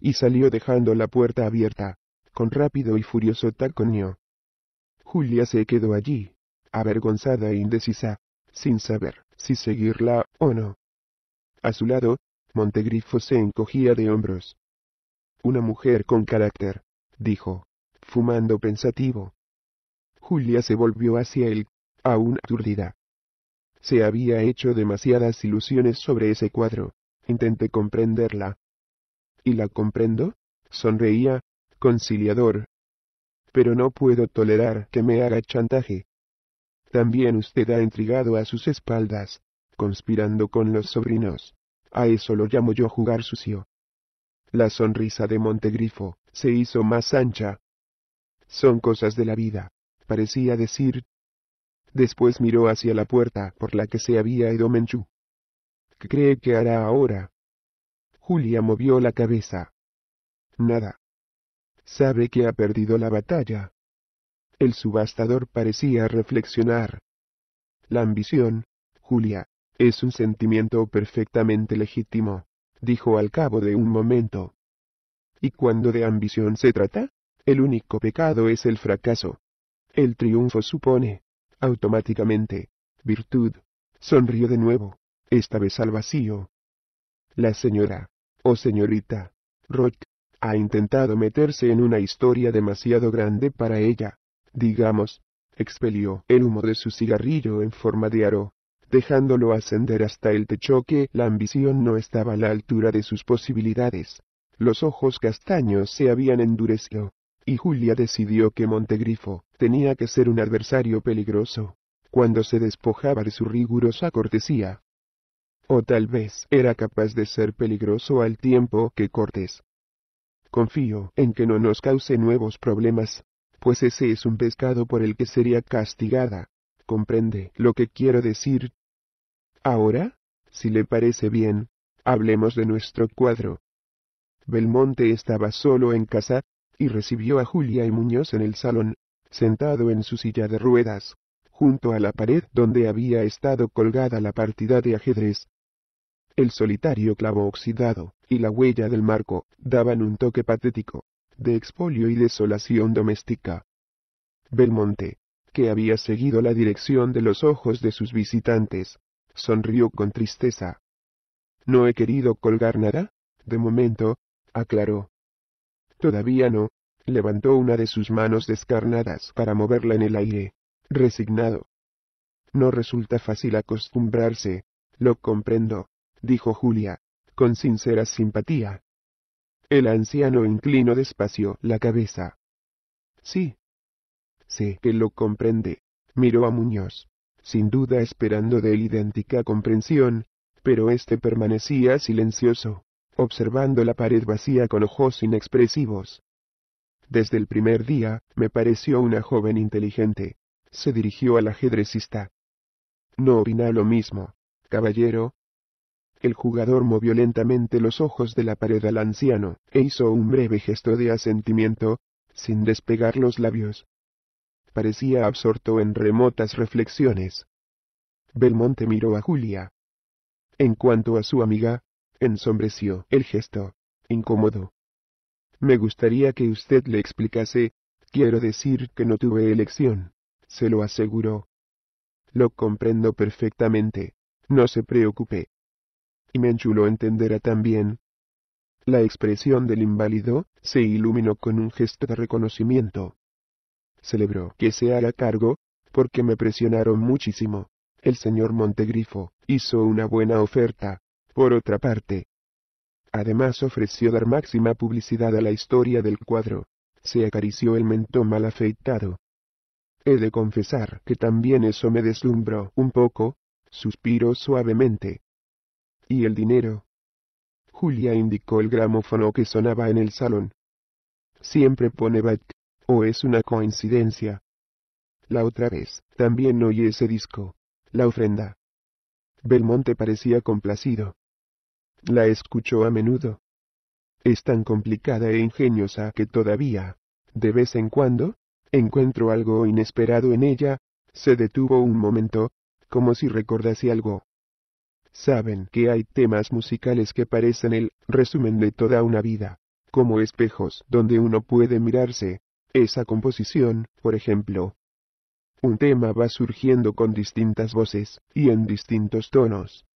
Y salió dejando la puerta abierta con rápido y furioso taconeo. Julia se quedó allí, avergonzada e indecisa, sin saber si seguirla o no. A su lado, Montegrifo se encogía de hombros. Una mujer con carácter, dijo, fumando pensativo. Julia se volvió hacia él, aún aturdida. Se había hecho demasiadas ilusiones sobre ese cuadro, intenté comprenderla. ¿Y la comprendo? Sonreía, conciliador. Pero no puedo tolerar que me haga chantaje. También usted ha intrigado a sus espaldas, conspirando con los sobrinos. A eso lo llamo yo jugar sucio. La sonrisa de Montegrifo se hizo más ancha. Son cosas de la vida, parecía decir. Después miró hacia la puerta por la que se había ido Menchú. ¿Qué cree que hará ahora? Julia movió la cabeza. Nada sabe que ha perdido la batalla. El subastador parecía reflexionar. La ambición, Julia, es un sentimiento perfectamente legítimo, dijo al cabo de un momento. ¿Y cuando de ambición se trata? El único pecado es el fracaso. El triunfo supone, automáticamente, virtud. Sonrió de nuevo, esta vez al vacío. La señora, o oh señorita, Rock, ha intentado meterse en una historia demasiado grande para ella. Digamos, expelió el humo de su cigarrillo en forma de aro, dejándolo ascender hasta el techo que la ambición no estaba a la altura de sus posibilidades. Los ojos castaños se habían endurecido, y Julia decidió que Montegrifo tenía que ser un adversario peligroso, cuando se despojaba de su rigurosa cortesía. O tal vez era capaz de ser peligroso al tiempo que Cortés confío en que no nos cause nuevos problemas, pues ese es un pescado por el que sería castigada. ¿Comprende lo que quiero decir? Ahora, si le parece bien, hablemos de nuestro cuadro. Belmonte estaba solo en casa, y recibió a Julia y Muñoz en el salón, sentado en su silla de ruedas, junto a la pared donde había estado colgada la partida de ajedrez el solitario clavo oxidado, y la huella del marco, daban un toque patético, de expolio y desolación doméstica. Belmonte, que había seguido la dirección de los ojos de sus visitantes, sonrió con tristeza. No he querido colgar nada, de momento, aclaró. Todavía no, levantó una de sus manos descarnadas para moverla en el aire, resignado. No resulta fácil acostumbrarse, lo comprendo dijo Julia, con sincera simpatía. El anciano inclinó despacio la cabeza. Sí. Sé que lo comprende, miró a Muñoz, sin duda esperando de él idéntica comprensión, pero éste permanecía silencioso, observando la pared vacía con ojos inexpresivos. Desde el primer día, me pareció una joven inteligente. Se dirigió al ajedrecista. No opina lo mismo, caballero, el jugador movió lentamente los ojos de la pared al anciano, e hizo un breve gesto de asentimiento, sin despegar los labios. Parecía absorto en remotas reflexiones. Belmonte miró a Julia. En cuanto a su amiga, ensombreció el gesto, incómodo. Me gustaría que usted le explicase, quiero decir que no tuve elección, se lo aseguró. Lo comprendo perfectamente, no se preocupe y lo entenderá también. La expresión del inválido se iluminó con un gesto de reconocimiento. Celebró que se haga cargo, porque me presionaron muchísimo. El señor Montegrifo hizo una buena oferta, por otra parte. Además ofreció dar máxima publicidad a la historia del cuadro. Se acarició el mentón mal afeitado. He de confesar que también eso me deslumbró un poco, suspiró suavemente. Y el dinero. Julia indicó el gramófono que sonaba en el salón. Siempre pone back, o es una coincidencia. La otra vez, también oí ese disco, la ofrenda. Belmonte parecía complacido. La escuchó a menudo. Es tan complicada e ingeniosa que todavía, de vez en cuando, encuentro algo inesperado en ella, se detuvo un momento, como si recordase algo saben que hay temas musicales que parecen el resumen de toda una vida, como espejos donde uno puede mirarse. Esa composición, por ejemplo. Un tema va surgiendo con distintas voces, y en distintos tonos.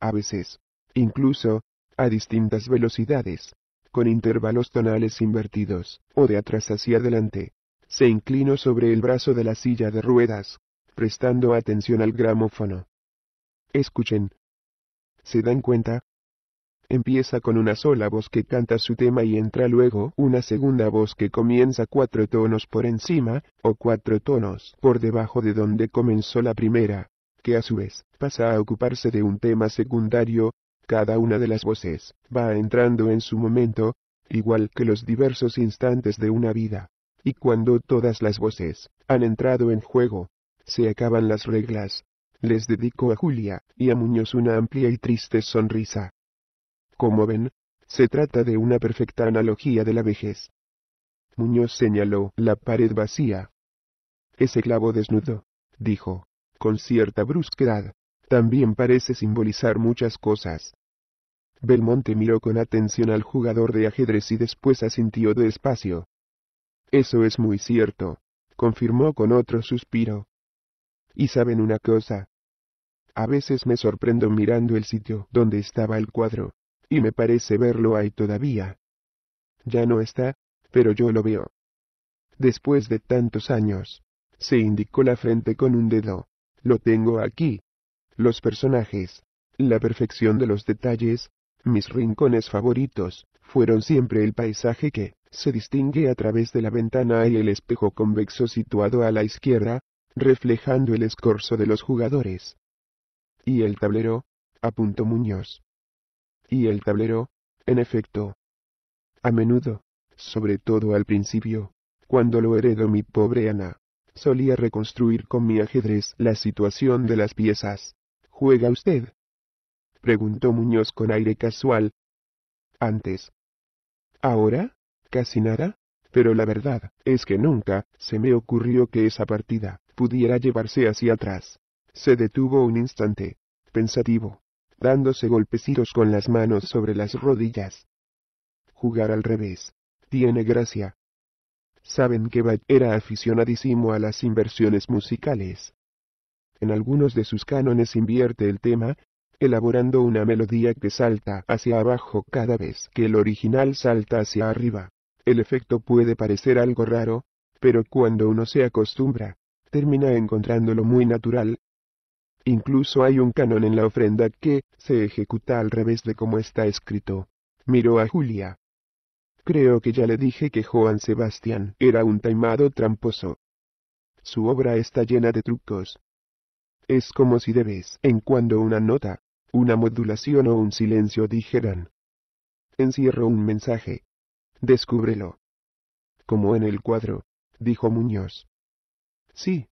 A veces, incluso, a distintas velocidades, con intervalos tonales invertidos, o de atrás hacia adelante. Se inclino sobre el brazo de la silla de ruedas, prestando atención al gramófono escuchen. ¿Se dan cuenta? Empieza con una sola voz que canta su tema y entra luego una segunda voz que comienza cuatro tonos por encima, o cuatro tonos por debajo de donde comenzó la primera, que a su vez pasa a ocuparse de un tema secundario, cada una de las voces va entrando en su momento, igual que los diversos instantes de una vida. Y cuando todas las voces han entrado en juego, se acaban las reglas, les dedicó a Julia, y a Muñoz una amplia y triste sonrisa. Como ven, se trata de una perfecta analogía de la vejez. Muñoz señaló la pared vacía. Ese clavo desnudo, dijo, con cierta brusquedad, también parece simbolizar muchas cosas. Belmonte miró con atención al jugador de ajedrez y después asintió despacio. Eso es muy cierto, confirmó con otro suspiro. Y saben una cosa, a veces me sorprendo mirando el sitio donde estaba el cuadro, y me parece verlo ahí todavía. Ya no está, pero yo lo veo. Después de tantos años, se indicó la frente con un dedo. Lo tengo aquí. Los personajes, la perfección de los detalles, mis rincones favoritos, fueron siempre el paisaje que se distingue a través de la ventana y el espejo convexo situado a la izquierda, reflejando el escorzo de los jugadores. Y el tablero, apuntó Muñoz. Y el tablero, en efecto. A menudo, sobre todo al principio, cuando lo heredó mi pobre Ana, solía reconstruir con mi ajedrez la situación de las piezas. ¿Juega usted? preguntó Muñoz con aire casual. Antes. Ahora, casi nada, pero la verdad es que nunca se me ocurrió que esa partida pudiera llevarse hacia atrás. Se detuvo un instante, pensativo, dándose golpecitos con las manos sobre las rodillas. Jugar al revés. Tiene gracia. Saben que Bach era aficionadísimo a las inversiones musicales. En algunos de sus cánones invierte el tema, elaborando una melodía que salta hacia abajo cada vez que el original salta hacia arriba. El efecto puede parecer algo raro, pero cuando uno se acostumbra, termina encontrándolo muy natural, Incluso hay un canon en la ofrenda que se ejecuta al revés de como está escrito. Miró a Julia. Creo que ya le dije que Juan Sebastián era un taimado tramposo. Su obra está llena de trucos. Es como si de vez en cuando una nota, una modulación o un silencio dijeran. Encierro un mensaje. Descúbrelo. Como en el cuadro, dijo Muñoz. Sí,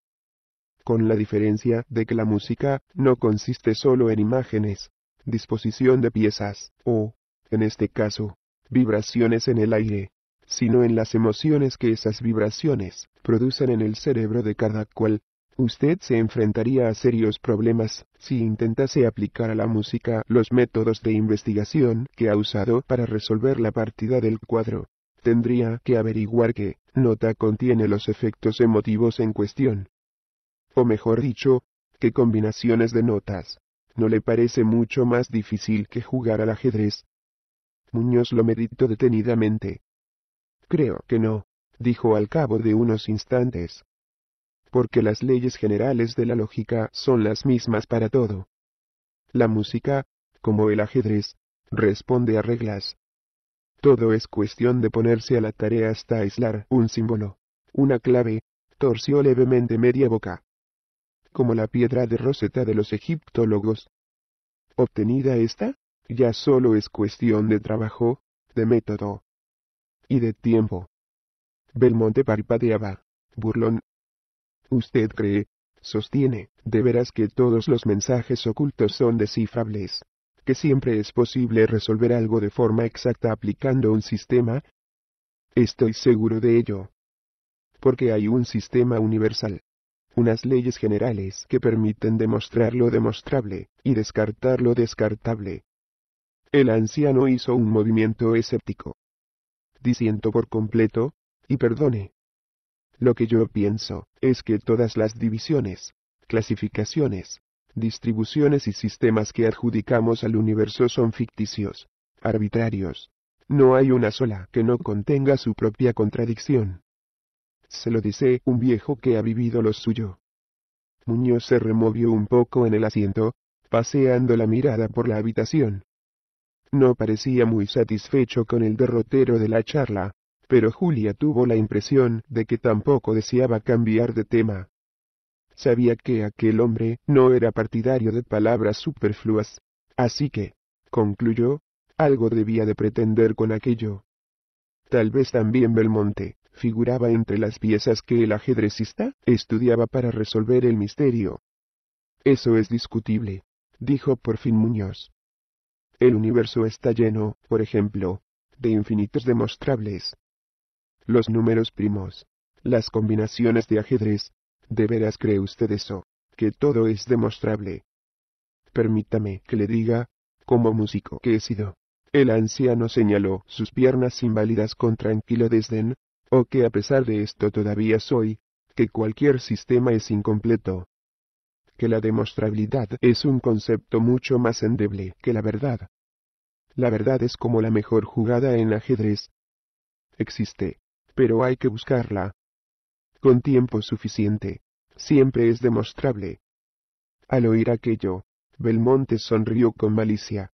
con la diferencia de que la música no consiste solo en imágenes, disposición de piezas, o, en este caso, vibraciones en el aire, sino en las emociones que esas vibraciones producen en el cerebro de cada cual. Usted se enfrentaría a serios problemas si intentase aplicar a la música los métodos de investigación que ha usado para resolver la partida del cuadro. Tendría que averiguar qué nota contiene los efectos emotivos en cuestión, mejor dicho, que combinaciones de notas. ¿No le parece mucho más difícil que jugar al ajedrez? Muñoz lo meditó detenidamente. Creo que no, dijo al cabo de unos instantes. Porque las leyes generales de la lógica son las mismas para todo. La música, como el ajedrez, responde a reglas. Todo es cuestión de ponerse a la tarea hasta aislar un símbolo, una clave, torció levemente media boca como la piedra de Roseta de los egiptólogos. Obtenida esta, ya solo es cuestión de trabajo, de método y de tiempo. Belmonte parpadeaba, burlón. Usted cree, sostiene, de veras que todos los mensajes ocultos son descifrables, que siempre es posible resolver algo de forma exacta aplicando un sistema. Estoy seguro de ello. Porque hay un sistema universal, unas leyes generales que permiten demostrar lo demostrable y descartar lo descartable. El anciano hizo un movimiento escéptico. Diciendo por completo, y perdone. Lo que yo pienso, es que todas las divisiones, clasificaciones, distribuciones y sistemas que adjudicamos al universo son ficticios, arbitrarios. No hay una sola que no contenga su propia contradicción. Se lo dice un viejo que ha vivido lo suyo. Muñoz se removió un poco en el asiento, paseando la mirada por la habitación. No parecía muy satisfecho con el derrotero de la charla, pero Julia tuvo la impresión de que tampoco deseaba cambiar de tema. Sabía que aquel hombre no era partidario de palabras superfluas, así que, concluyó, algo debía de pretender con aquello. Tal vez también Belmonte figuraba entre las piezas que el ajedrecista estudiaba para resolver el misterio. Eso es discutible, dijo por fin Muñoz. El universo está lleno, por ejemplo, de infinitos demostrables. Los números primos, las combinaciones de ajedrez, ¿de veras cree usted eso, que todo es demostrable? Permítame que le diga, como músico que he sido. El anciano señaló sus piernas inválidas con tranquilo desdén, o que a pesar de esto todavía soy, que cualquier sistema es incompleto. Que la demostrabilidad es un concepto mucho más endeble que la verdad. La verdad es como la mejor jugada en ajedrez. Existe, pero hay que buscarla. Con tiempo suficiente, siempre es demostrable. Al oír aquello, Belmonte sonrió con malicia.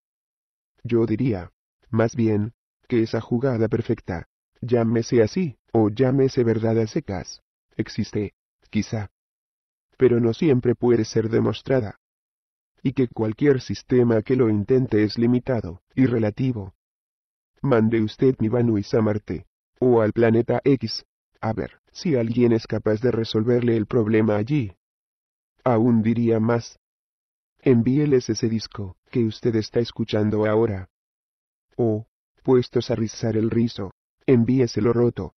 Yo diría, más bien, que esa jugada perfecta, llámese así, o llámese verdad a secas, existe, quizá, pero no siempre puede ser demostrada, y que cualquier sistema que lo intente es limitado y relativo. Mande usted mi Banu a Marte. o al planeta X, a ver si alguien es capaz de resolverle el problema allí. Aún diría más. Envíeles ese disco que usted está escuchando ahora. O, oh, puestos a rizar el rizo, envíeselo roto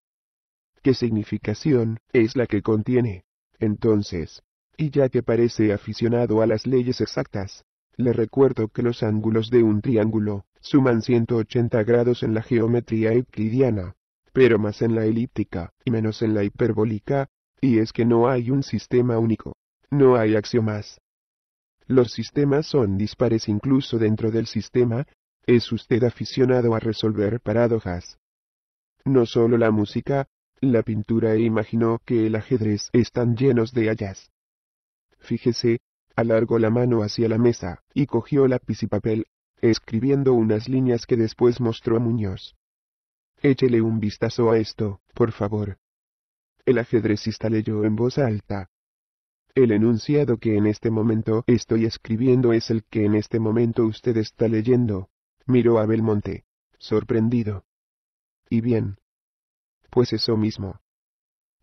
qué significación es la que contiene. Entonces, y ya que parece aficionado a las leyes exactas, le recuerdo que los ángulos de un triángulo suman 180 grados en la geometría euclidiana, pero más en la elíptica y menos en la hiperbólica, y es que no hay un sistema único, no hay axiomas. Los sistemas son dispares incluso dentro del sistema, es usted aficionado a resolver paradojas. No solo la música, la pintura e imaginó que el ajedrez están llenos de hallas. Fíjese, alargó la mano hacia la mesa, y cogió lápiz y papel, escribiendo unas líneas que después mostró a Muñoz. Échele un vistazo a esto, por favor. El ajedrecista leyó en voz alta. El enunciado que en este momento estoy escribiendo es el que en este momento usted está leyendo. Miró a Belmonte, sorprendido. Y bien, pues eso mismo.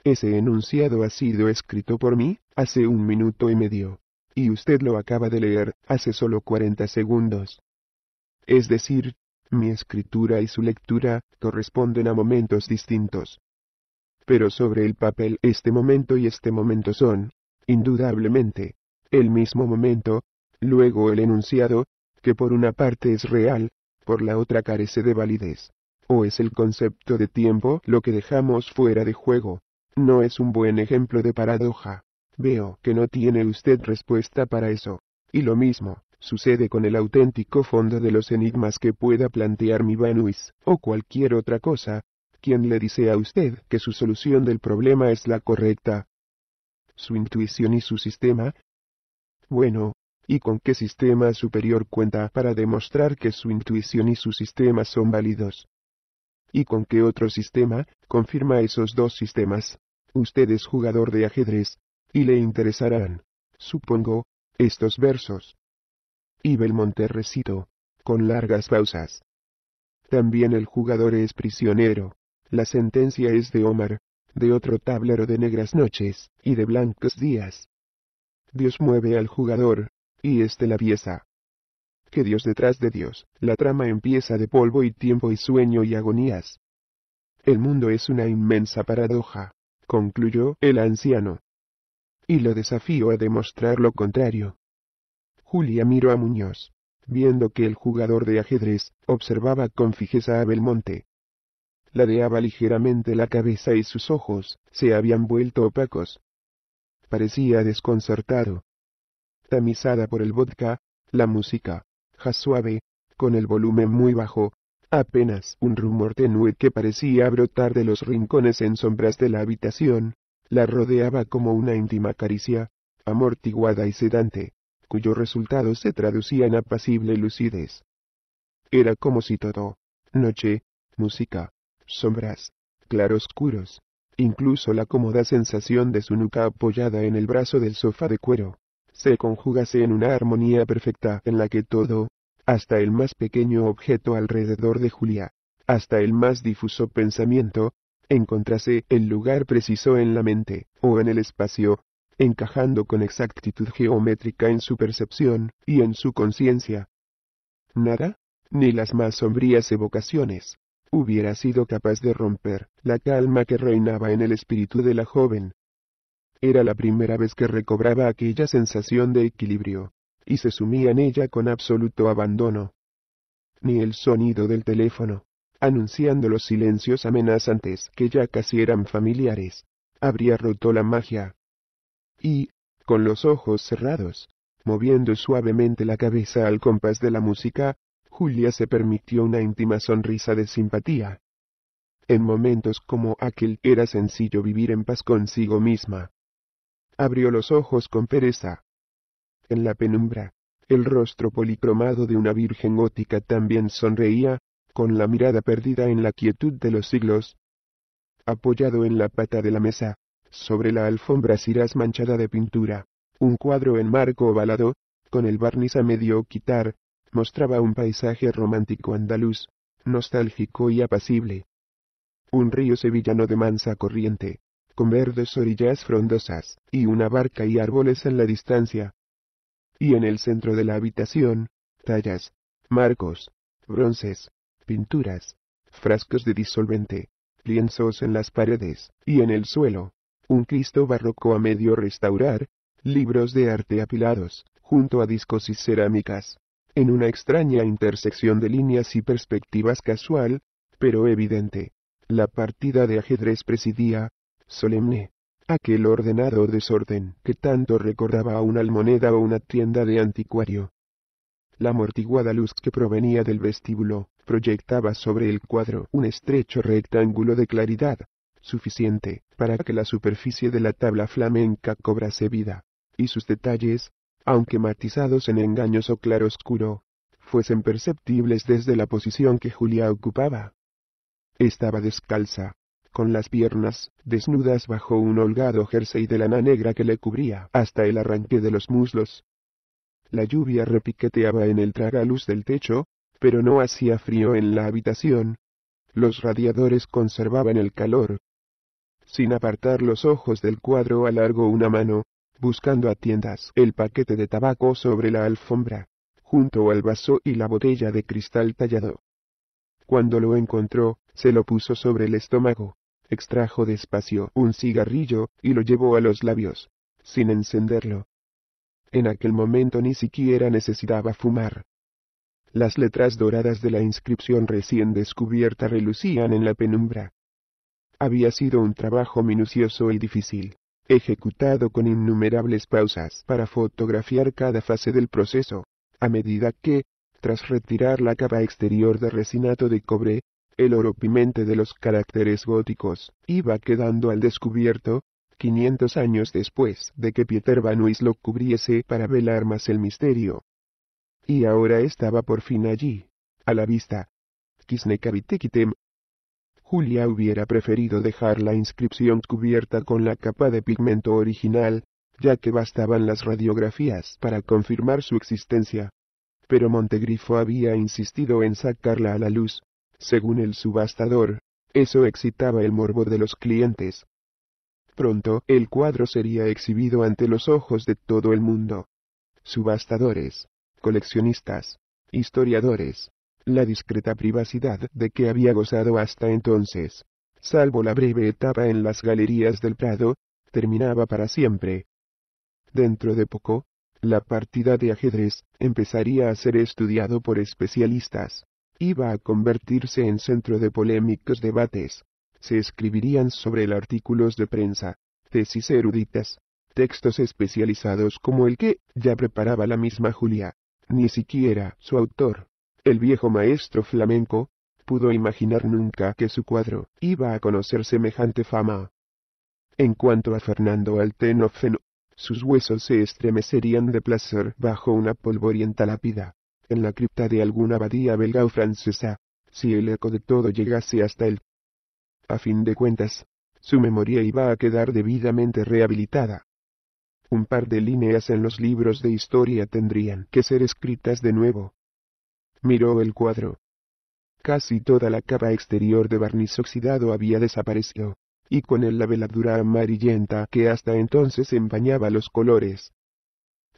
Ese enunciado ha sido escrito por mí, hace un minuto y medio, y usted lo acaba de leer, hace solo 40 segundos. Es decir, mi escritura y su lectura corresponden a momentos distintos. Pero sobre el papel este momento y este momento son, indudablemente, el mismo momento, luego el enunciado, que por una parte es real, por la otra carece de validez o es el concepto de tiempo lo que dejamos fuera de juego. No es un buen ejemplo de paradoja. Veo que no tiene usted respuesta para eso. Y lo mismo, sucede con el auténtico fondo de los enigmas que pueda plantear mi Banuis, o cualquier otra cosa. ¿Quién le dice a usted que su solución del problema es la correcta? ¿Su intuición y su sistema? Bueno, ¿y con qué sistema superior cuenta para demostrar que su intuición y su sistema son válidos? y con qué otro sistema, confirma esos dos sistemas. Usted es jugador de ajedrez, y le interesarán, supongo, estos versos. Y Belmonte recito, con largas pausas. También el jugador es prisionero. La sentencia es de Omar, de otro tablero de negras noches, y de blancos días. Dios mueve al jugador, y este la pieza que Dios detrás de Dios. La trama empieza de polvo y tiempo y sueño y agonías. El mundo es una inmensa paradoja, concluyó el anciano. Y lo desafío a demostrar lo contrario. Julia miró a Muñoz, viendo que el jugador de ajedrez observaba con fijeza a Belmonte. Ladeaba ligeramente la cabeza y sus ojos se habían vuelto opacos. Parecía desconcertado. Tamizada por el vodka, la música, suave, con el volumen muy bajo, apenas un rumor tenue que parecía brotar de los rincones en sombras de la habitación, la rodeaba como una íntima caricia, amortiguada y sedante, cuyo resultado se traducía en apacible lucidez. Era como si todo, noche, música, sombras, claroscuros, incluso la cómoda sensación de su nuca apoyada en el brazo del sofá de cuero, se conjugase en una armonía perfecta en la que todo, hasta el más pequeño objeto alrededor de Julia, hasta el más difuso pensamiento, encontrase el lugar preciso en la mente, o en el espacio, encajando con exactitud geométrica en su percepción y en su conciencia. Nada, ni las más sombrías evocaciones, hubiera sido capaz de romper la calma que reinaba en el espíritu de la joven, era la primera vez que recobraba aquella sensación de equilibrio, y se sumía en ella con absoluto abandono. Ni el sonido del teléfono, anunciando los silencios amenazantes que ya casi eran familiares, habría roto la magia. Y, con los ojos cerrados, moviendo suavemente la cabeza al compás de la música, Julia se permitió una íntima sonrisa de simpatía. En momentos como aquel era sencillo vivir en paz consigo misma. Abrió los ojos con pereza. En la penumbra, el rostro policromado de una virgen gótica también sonreía, con la mirada perdida en la quietud de los siglos. Apoyado en la pata de la mesa, sobre la alfombra cirás manchada de pintura, un cuadro en marco ovalado, con el barniz a medio quitar, mostraba un paisaje romántico andaluz, nostálgico y apacible. Un río sevillano de mansa corriente, con verdes orillas frondosas, y una barca y árboles en la distancia. Y en el centro de la habitación, tallas, marcos, bronces, pinturas, frascos de disolvente, lienzos en las paredes, y en el suelo, un Cristo barroco a medio restaurar, libros de arte apilados, junto a discos y cerámicas, en una extraña intersección de líneas y perspectivas casual, pero evidente. La partida de ajedrez presidía, solemne, aquel ordenado desorden que tanto recordaba a una almoneda o una tienda de anticuario. La amortiguada luz que provenía del vestíbulo proyectaba sobre el cuadro un estrecho rectángulo de claridad, suficiente para que la superficie de la tabla flamenca cobrase vida, y sus detalles, aunque matizados en engaños o claroscuro, fuesen perceptibles desde la posición que Julia ocupaba. Estaba descalza, con las piernas desnudas bajo un holgado jersey de lana negra que le cubría hasta el arranque de los muslos. La lluvia repiqueteaba en el tragaluz del techo, pero no hacía frío en la habitación. Los radiadores conservaban el calor. Sin apartar los ojos del cuadro alargó una mano, buscando a tiendas el paquete de tabaco sobre la alfombra, junto al vaso y la botella de cristal tallado. Cuando lo encontró, se lo puso sobre el estómago extrajo despacio un cigarrillo y lo llevó a los labios, sin encenderlo. En aquel momento ni siquiera necesitaba fumar. Las letras doradas de la inscripción recién descubierta relucían en la penumbra. Había sido un trabajo minucioso y difícil, ejecutado con innumerables pausas para fotografiar cada fase del proceso, a medida que, tras retirar la capa exterior de resinato de cobre, el oro pimente de los caracteres góticos, iba quedando al descubierto, 500 años después de que Pieter van lo cubriese para velar más el misterio. Y ahora estaba por fin allí, a la vista. Kisnekavitekitem. Julia hubiera preferido dejar la inscripción cubierta con la capa de pigmento original, ya que bastaban las radiografías para confirmar su existencia. Pero Montegrifo había insistido en sacarla a la luz, según el subastador, eso excitaba el morbo de los clientes. Pronto el cuadro sería exhibido ante los ojos de todo el mundo. Subastadores, coleccionistas, historiadores, la discreta privacidad de que había gozado hasta entonces, salvo la breve etapa en las galerías del Prado, terminaba para siempre. Dentro de poco, la partida de ajedrez empezaría a ser estudiado por especialistas iba a convertirse en centro de polémicos debates. Se escribirían sobre él artículos de prensa, tesis eruditas, textos especializados como el que ya preparaba la misma Julia. Ni siquiera su autor, el viejo maestro flamenco, pudo imaginar nunca que su cuadro iba a conocer semejante fama. En cuanto a Fernando Altenofen, sus huesos se estremecerían de placer bajo una polvorienta lápida en la cripta de alguna abadía belga o francesa, si el eco de todo llegase hasta él. A fin de cuentas, su memoria iba a quedar debidamente rehabilitada. Un par de líneas en los libros de historia tendrían que ser escritas de nuevo. Miró el cuadro. Casi toda la capa exterior de barniz oxidado había desaparecido, y con él la veladura amarillenta que hasta entonces empañaba los colores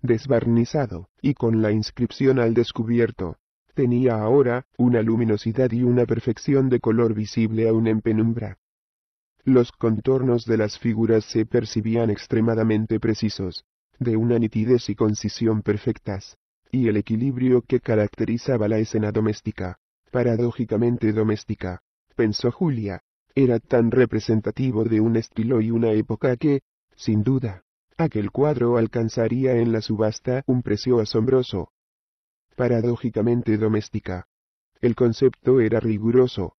desbarnizado, y con la inscripción al descubierto. Tenía ahora una luminosidad y una perfección de color visible aún en penumbra. Los contornos de las figuras se percibían extremadamente precisos, de una nitidez y concisión perfectas, y el equilibrio que caracterizaba la escena doméstica, paradójicamente doméstica, pensó Julia, era tan representativo de un estilo y una época que, sin duda, Aquel cuadro alcanzaría en la subasta un precio asombroso. Paradójicamente doméstica. El concepto era riguroso.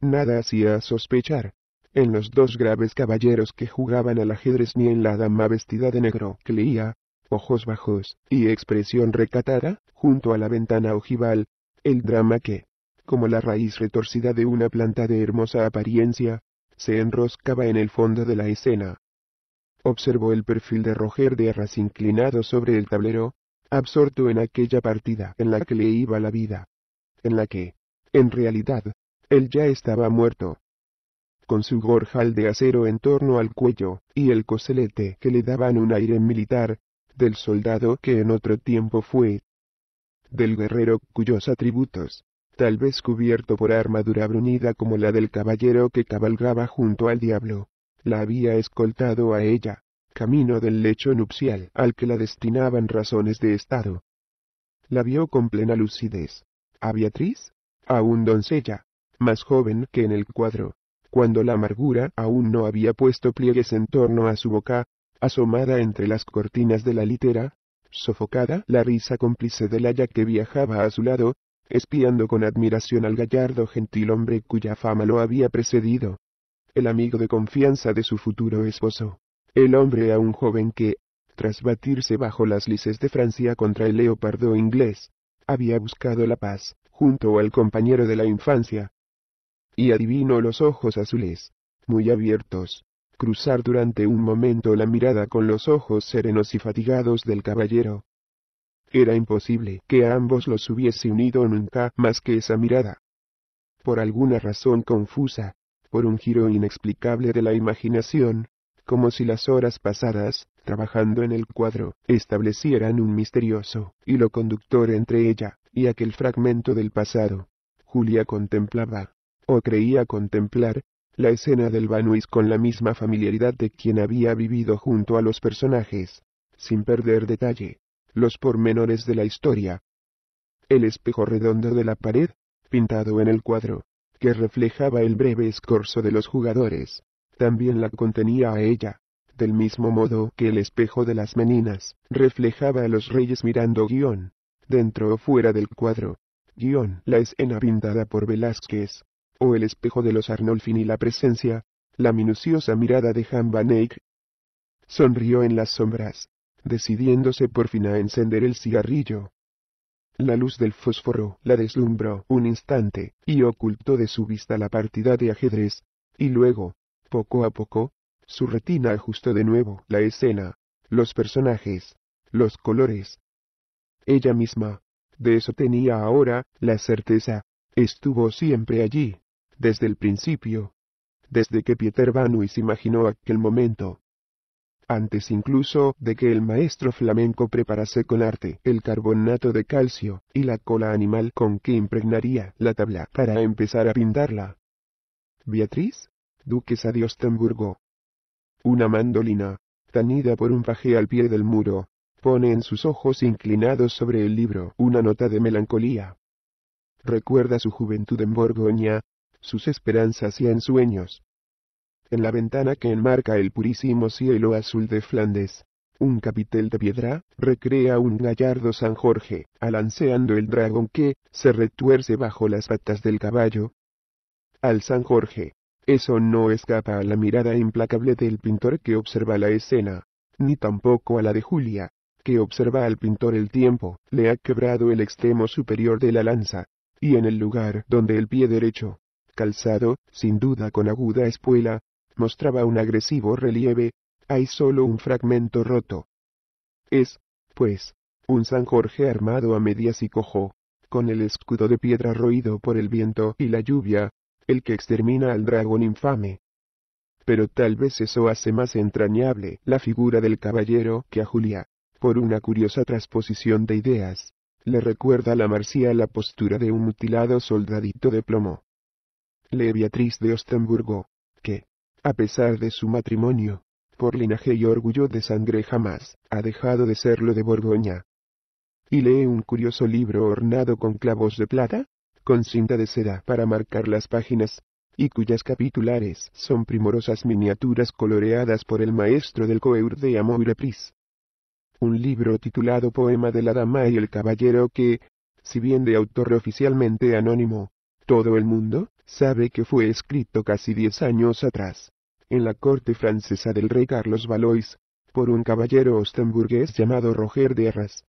Nada hacía sospechar, en los dos graves caballeros que jugaban al ajedrez ni en la dama vestida de negro que leía, ojos bajos y expresión recatada, junto a la ventana ojival, el drama que, como la raíz retorcida de una planta de hermosa apariencia, se enroscaba en el fondo de la escena observó el perfil de Roger de Arras inclinado sobre el tablero, absorto en aquella partida en la que le iba la vida. En la que, en realidad, él ya estaba muerto. Con su gorjal de acero en torno al cuello, y el coselete que le daban un aire militar, del soldado que en otro tiempo fue, del guerrero cuyos atributos, tal vez cubierto por armadura brunida como la del caballero que cabalgaba junto al diablo, la había escoltado a ella, camino del lecho nupcial al que la destinaban razones de estado. La vio con plena lucidez, a Beatriz, aún doncella, más joven que en el cuadro, cuando la amargura aún no había puesto pliegues en torno a su boca, asomada entre las cortinas de la litera, sofocada la risa cómplice del haya que viajaba a su lado, espiando con admiración al gallardo gentil hombre cuya fama lo había precedido el amigo de confianza de su futuro esposo. El hombre a un joven que, tras batirse bajo las lices de Francia contra el leopardo inglés, había buscado la paz, junto al compañero de la infancia. Y adivino los ojos azules, muy abiertos, cruzar durante un momento la mirada con los ojos serenos y fatigados del caballero. Era imposible que a ambos los hubiese unido nunca más que esa mirada. Por alguna razón confusa, por un giro inexplicable de la imaginación, como si las horas pasadas, trabajando en el cuadro, establecieran un misterioso hilo conductor entre ella y aquel fragmento del pasado. Julia contemplaba, o creía contemplar, la escena del Banuis con la misma familiaridad de quien había vivido junto a los personajes, sin perder detalle, los pormenores de la historia. El espejo redondo de la pared, pintado en el cuadro, que reflejaba el breve escorzo de los jugadores. También la contenía a ella, del mismo modo que el espejo de las meninas, reflejaba a los reyes mirando guión, dentro o fuera del cuadro, guión, la escena pintada por Velázquez, o el espejo de los Arnolfini la presencia, la minuciosa mirada de jan Van Sonrió en las sombras, decidiéndose por fin a encender el cigarrillo. La luz del fósforo la deslumbró un instante, y ocultó de su vista la partida de ajedrez, y luego, poco a poco, su retina ajustó de nuevo la escena, los personajes, los colores. Ella misma, de eso tenía ahora la certeza, estuvo siempre allí, desde el principio, desde que Pieter Vanuys imaginó aquel momento antes incluso de que el maestro flamenco preparase con arte el carbonato de calcio y la cola animal con que impregnaría la tabla para empezar a pintarla. Beatriz, duquesa de Ostemburgo. Una mandolina, tanida por un paje al pie del muro, pone en sus ojos inclinados sobre el libro una nota de melancolía. Recuerda su juventud en Borgoña, sus esperanzas y ensueños, en la ventana que enmarca el purísimo cielo azul de Flandes. Un capitel de piedra, recrea un gallardo San Jorge, alanceando el dragón que, se retuerce bajo las patas del caballo. Al San Jorge. Eso no escapa a la mirada implacable del pintor que observa la escena, ni tampoco a la de Julia, que observa al pintor el tiempo, le ha quebrado el extremo superior de la lanza, y en el lugar donde el pie derecho, calzado, sin duda con aguda espuela, mostraba un agresivo relieve, hay solo un fragmento roto. Es, pues, un San Jorge armado a medias y cojo, con el escudo de piedra roído por el viento y la lluvia, el que extermina al dragón infame. Pero tal vez eso hace más entrañable la figura del caballero que a Julia, por una curiosa transposición de ideas, le recuerda a la marcía la postura de un mutilado soldadito de plomo. Le Beatriz de Ostenburgo, a pesar de su matrimonio, por linaje y orgullo de sangre jamás ha dejado de serlo de Borgoña. Y lee un curioso libro ornado con clavos de plata, con cinta de seda para marcar las páginas, y cuyas capitulares son primorosas miniaturas coloreadas por el maestro del coeur de Amour Un libro titulado Poema de la Dama y el Caballero que, si bien de autor oficialmente anónimo, todo el mundo sabe que fue escrito casi diez años atrás, en la corte francesa del rey Carlos Valois, por un caballero ostemburgués llamado Roger de Arras.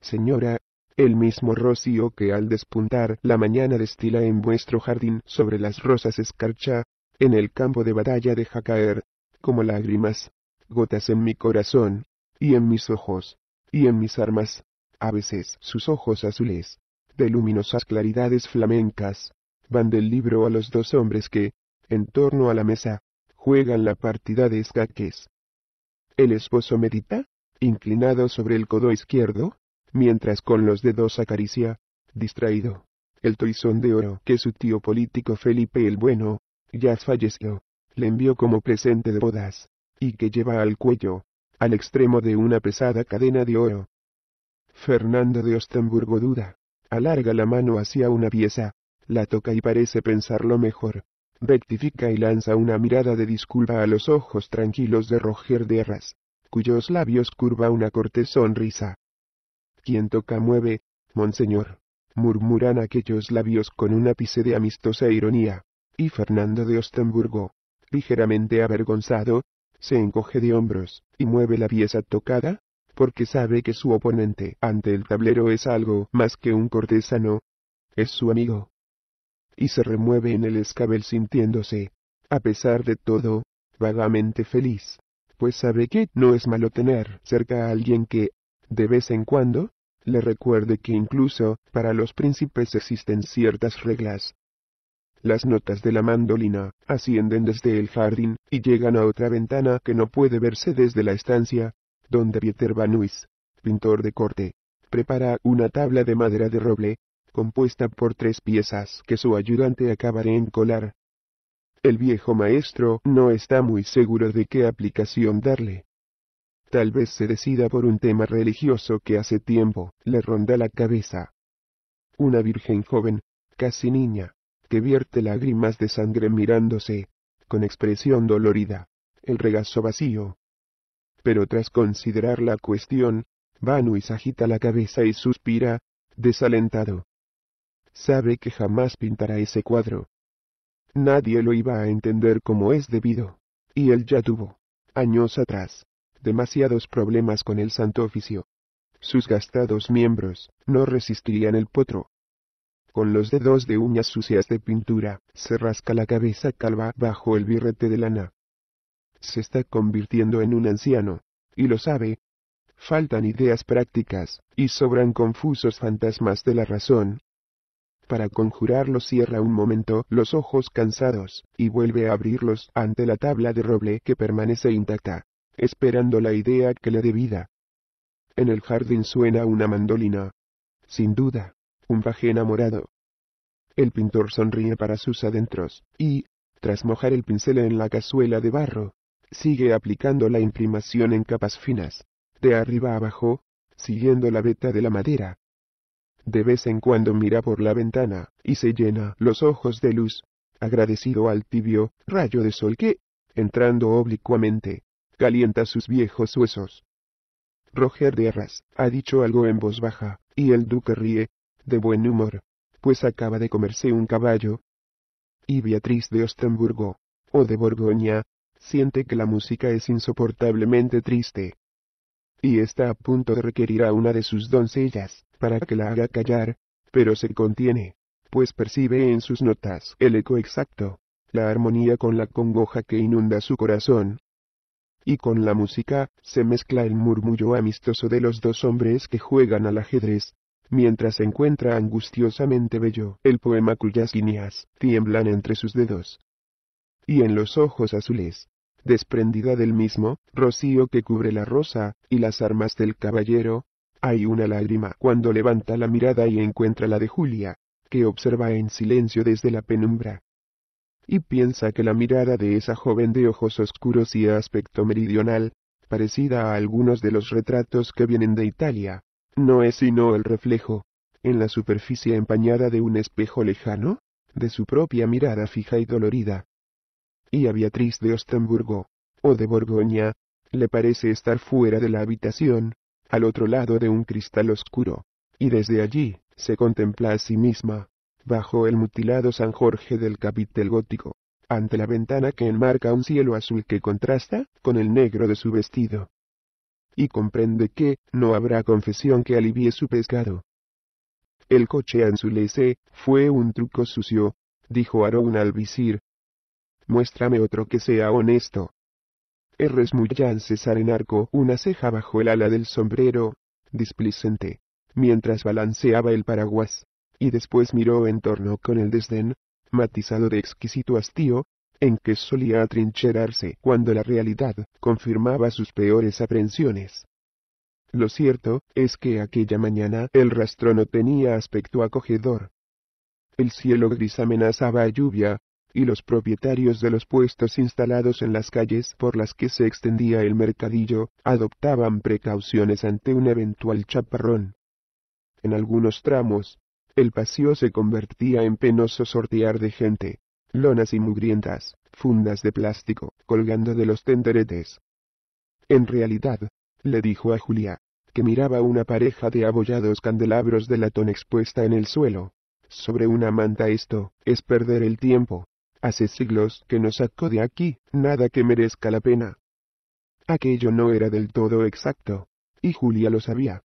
Señora, el mismo rocío que al despuntar la mañana destila en vuestro jardín sobre las rosas escarcha, en el campo de batalla deja caer, como lágrimas, gotas en mi corazón, y en mis ojos, y en mis armas, a veces sus ojos azules, de luminosas claridades flamencas, van del libro a los dos hombres que, en torno a la mesa, juegan la partida de escaques. El esposo medita, inclinado sobre el codo izquierdo, mientras con los dedos acaricia, distraído, el toisón de oro que su tío político Felipe el Bueno, ya falleció, le envió como presente de bodas, y que lleva al cuello, al extremo de una pesada cadena de oro. Fernando de Ostemburgo duda, alarga la mano hacia una pieza, la toca y parece pensarlo mejor. Rectifica y lanza una mirada de disculpa a los ojos tranquilos de Roger de Arras, cuyos labios curva una corte sonrisa. Quien toca mueve, monseñor, murmuran aquellos labios con un ápice de amistosa ironía, y Fernando de Ostenburgo, ligeramente avergonzado, se encoge de hombros, y mueve la pieza tocada, porque sabe que su oponente ante el tablero es algo más que un cortesano, es su amigo. Y se remueve en el escabel sintiéndose, a pesar de todo, vagamente feliz, pues sabe que no es malo tener cerca a alguien que, de vez en cuando, le recuerde que incluso, para los príncipes existen ciertas reglas. Las notas de la mandolina ascienden desde el jardín y llegan a otra ventana que no puede verse desde la estancia, donde Pieter Banuis, pintor de corte, prepara una tabla de madera de roble, compuesta por tres piezas que su ayudante acabará en colar. El viejo maestro no está muy seguro de qué aplicación darle. Tal vez se decida por un tema religioso que hace tiempo le ronda la cabeza. Una virgen joven, casi niña, que vierte lágrimas de sangre mirándose, con expresión dolorida, el regazo vacío, pero tras considerar la cuestión, y agita la cabeza y suspira, desalentado. Sabe que jamás pintará ese cuadro. Nadie lo iba a entender como es debido, y él ya tuvo, años atrás, demasiados problemas con el santo oficio. Sus gastados miembros no resistirían el potro. Con los dedos de uñas sucias de pintura, se rasca la cabeza calva bajo el birrete de lana se está convirtiendo en un anciano, y lo sabe. Faltan ideas prácticas, y sobran confusos fantasmas de la razón. Para conjurarlo cierra un momento los ojos cansados, y vuelve a abrirlos ante la tabla de roble que permanece intacta, esperando la idea que le dé vida. En el jardín suena una mandolina. Sin duda, un paje enamorado. El pintor sonríe para sus adentros, y, tras mojar el pincel en la cazuela de barro, sigue aplicando la imprimación en capas finas, de arriba abajo, siguiendo la veta de la madera. De vez en cuando mira por la ventana, y se llena los ojos de luz, agradecido al tibio rayo de sol que, entrando oblicuamente, calienta sus viejos huesos. Roger de Arras ha dicho algo en voz baja, y el duque ríe, de buen humor, pues acaba de comerse un caballo. Y Beatriz de Ostenburgo, o de Borgoña, siente que la música es insoportablemente triste. Y está a punto de requerir a una de sus doncellas, para que la haga callar, pero se contiene, pues percibe en sus notas el eco exacto, la armonía con la congoja que inunda su corazón. Y con la música, se mezcla el murmullo amistoso de los dos hombres que juegan al ajedrez, mientras encuentra angustiosamente bello el poema cuyas líneas tiemblan entre sus dedos. Y en los ojos azules, desprendida del mismo, rocío que cubre la rosa, y las armas del caballero. Hay una lágrima cuando levanta la mirada y encuentra la de Julia, que observa en silencio desde la penumbra. Y piensa que la mirada de esa joven de ojos oscuros y aspecto meridional, parecida a algunos de los retratos que vienen de Italia, no es sino el reflejo, en la superficie empañada de un espejo lejano, de su propia mirada fija y dolorida y a Beatriz de Ostenburgo, o de Borgoña, le parece estar fuera de la habitación, al otro lado de un cristal oscuro, y desde allí, se contempla a sí misma, bajo el mutilado San Jorge del capitel gótico, ante la ventana que enmarca un cielo azul que contrasta con el negro de su vestido. Y comprende que, no habrá confesión que alivie su pescado. El coche anzulese, fue un truco sucio, dijo Aroun al visir, muéstrame otro que sea honesto. Erresmullan César en arco una ceja bajo el ala del sombrero, displicente, mientras balanceaba el paraguas, y después miró en torno con el desdén, matizado de exquisito hastío, en que solía atrincherarse cuando la realidad confirmaba sus peores aprensiones. Lo cierto es que aquella mañana el rastro no tenía aspecto acogedor. El cielo gris amenazaba a lluvia, y los propietarios de los puestos instalados en las calles por las que se extendía el mercadillo, adoptaban precauciones ante un eventual chaparrón. En algunos tramos, el paseo se convertía en penoso sortear de gente, lonas y mugrientas, fundas de plástico, colgando de los tenderetes. En realidad, le dijo a Julia, que miraba una pareja de abollados candelabros de latón expuesta en el suelo. Sobre una manta esto, es perder el tiempo. Hace siglos que no sacó de aquí, nada que merezca la pena. Aquello no era del todo exacto, y Julia lo sabía.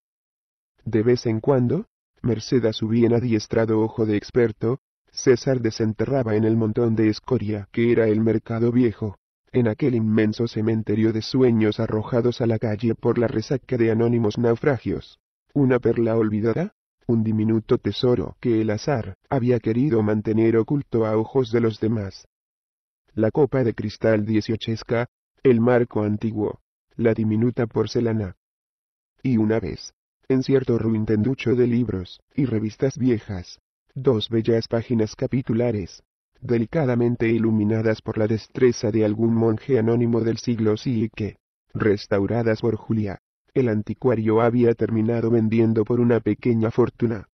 De vez en cuando, merced a su bien adiestrado ojo de experto, César desenterraba en el montón de escoria que era el mercado viejo, en aquel inmenso cementerio de sueños arrojados a la calle por la resaca de anónimos naufragios, una perla olvidada, un diminuto tesoro que el azar había querido mantener oculto a ojos de los demás. La copa de cristal dieciochesca, el marco antiguo, la diminuta porcelana. Y una vez, en cierto ruintenducho de libros y revistas viejas, dos bellas páginas capitulares, delicadamente iluminadas por la destreza de algún monje anónimo del siglo y que, restauradas por Julia, el anticuario había terminado vendiendo por una pequeña fortuna.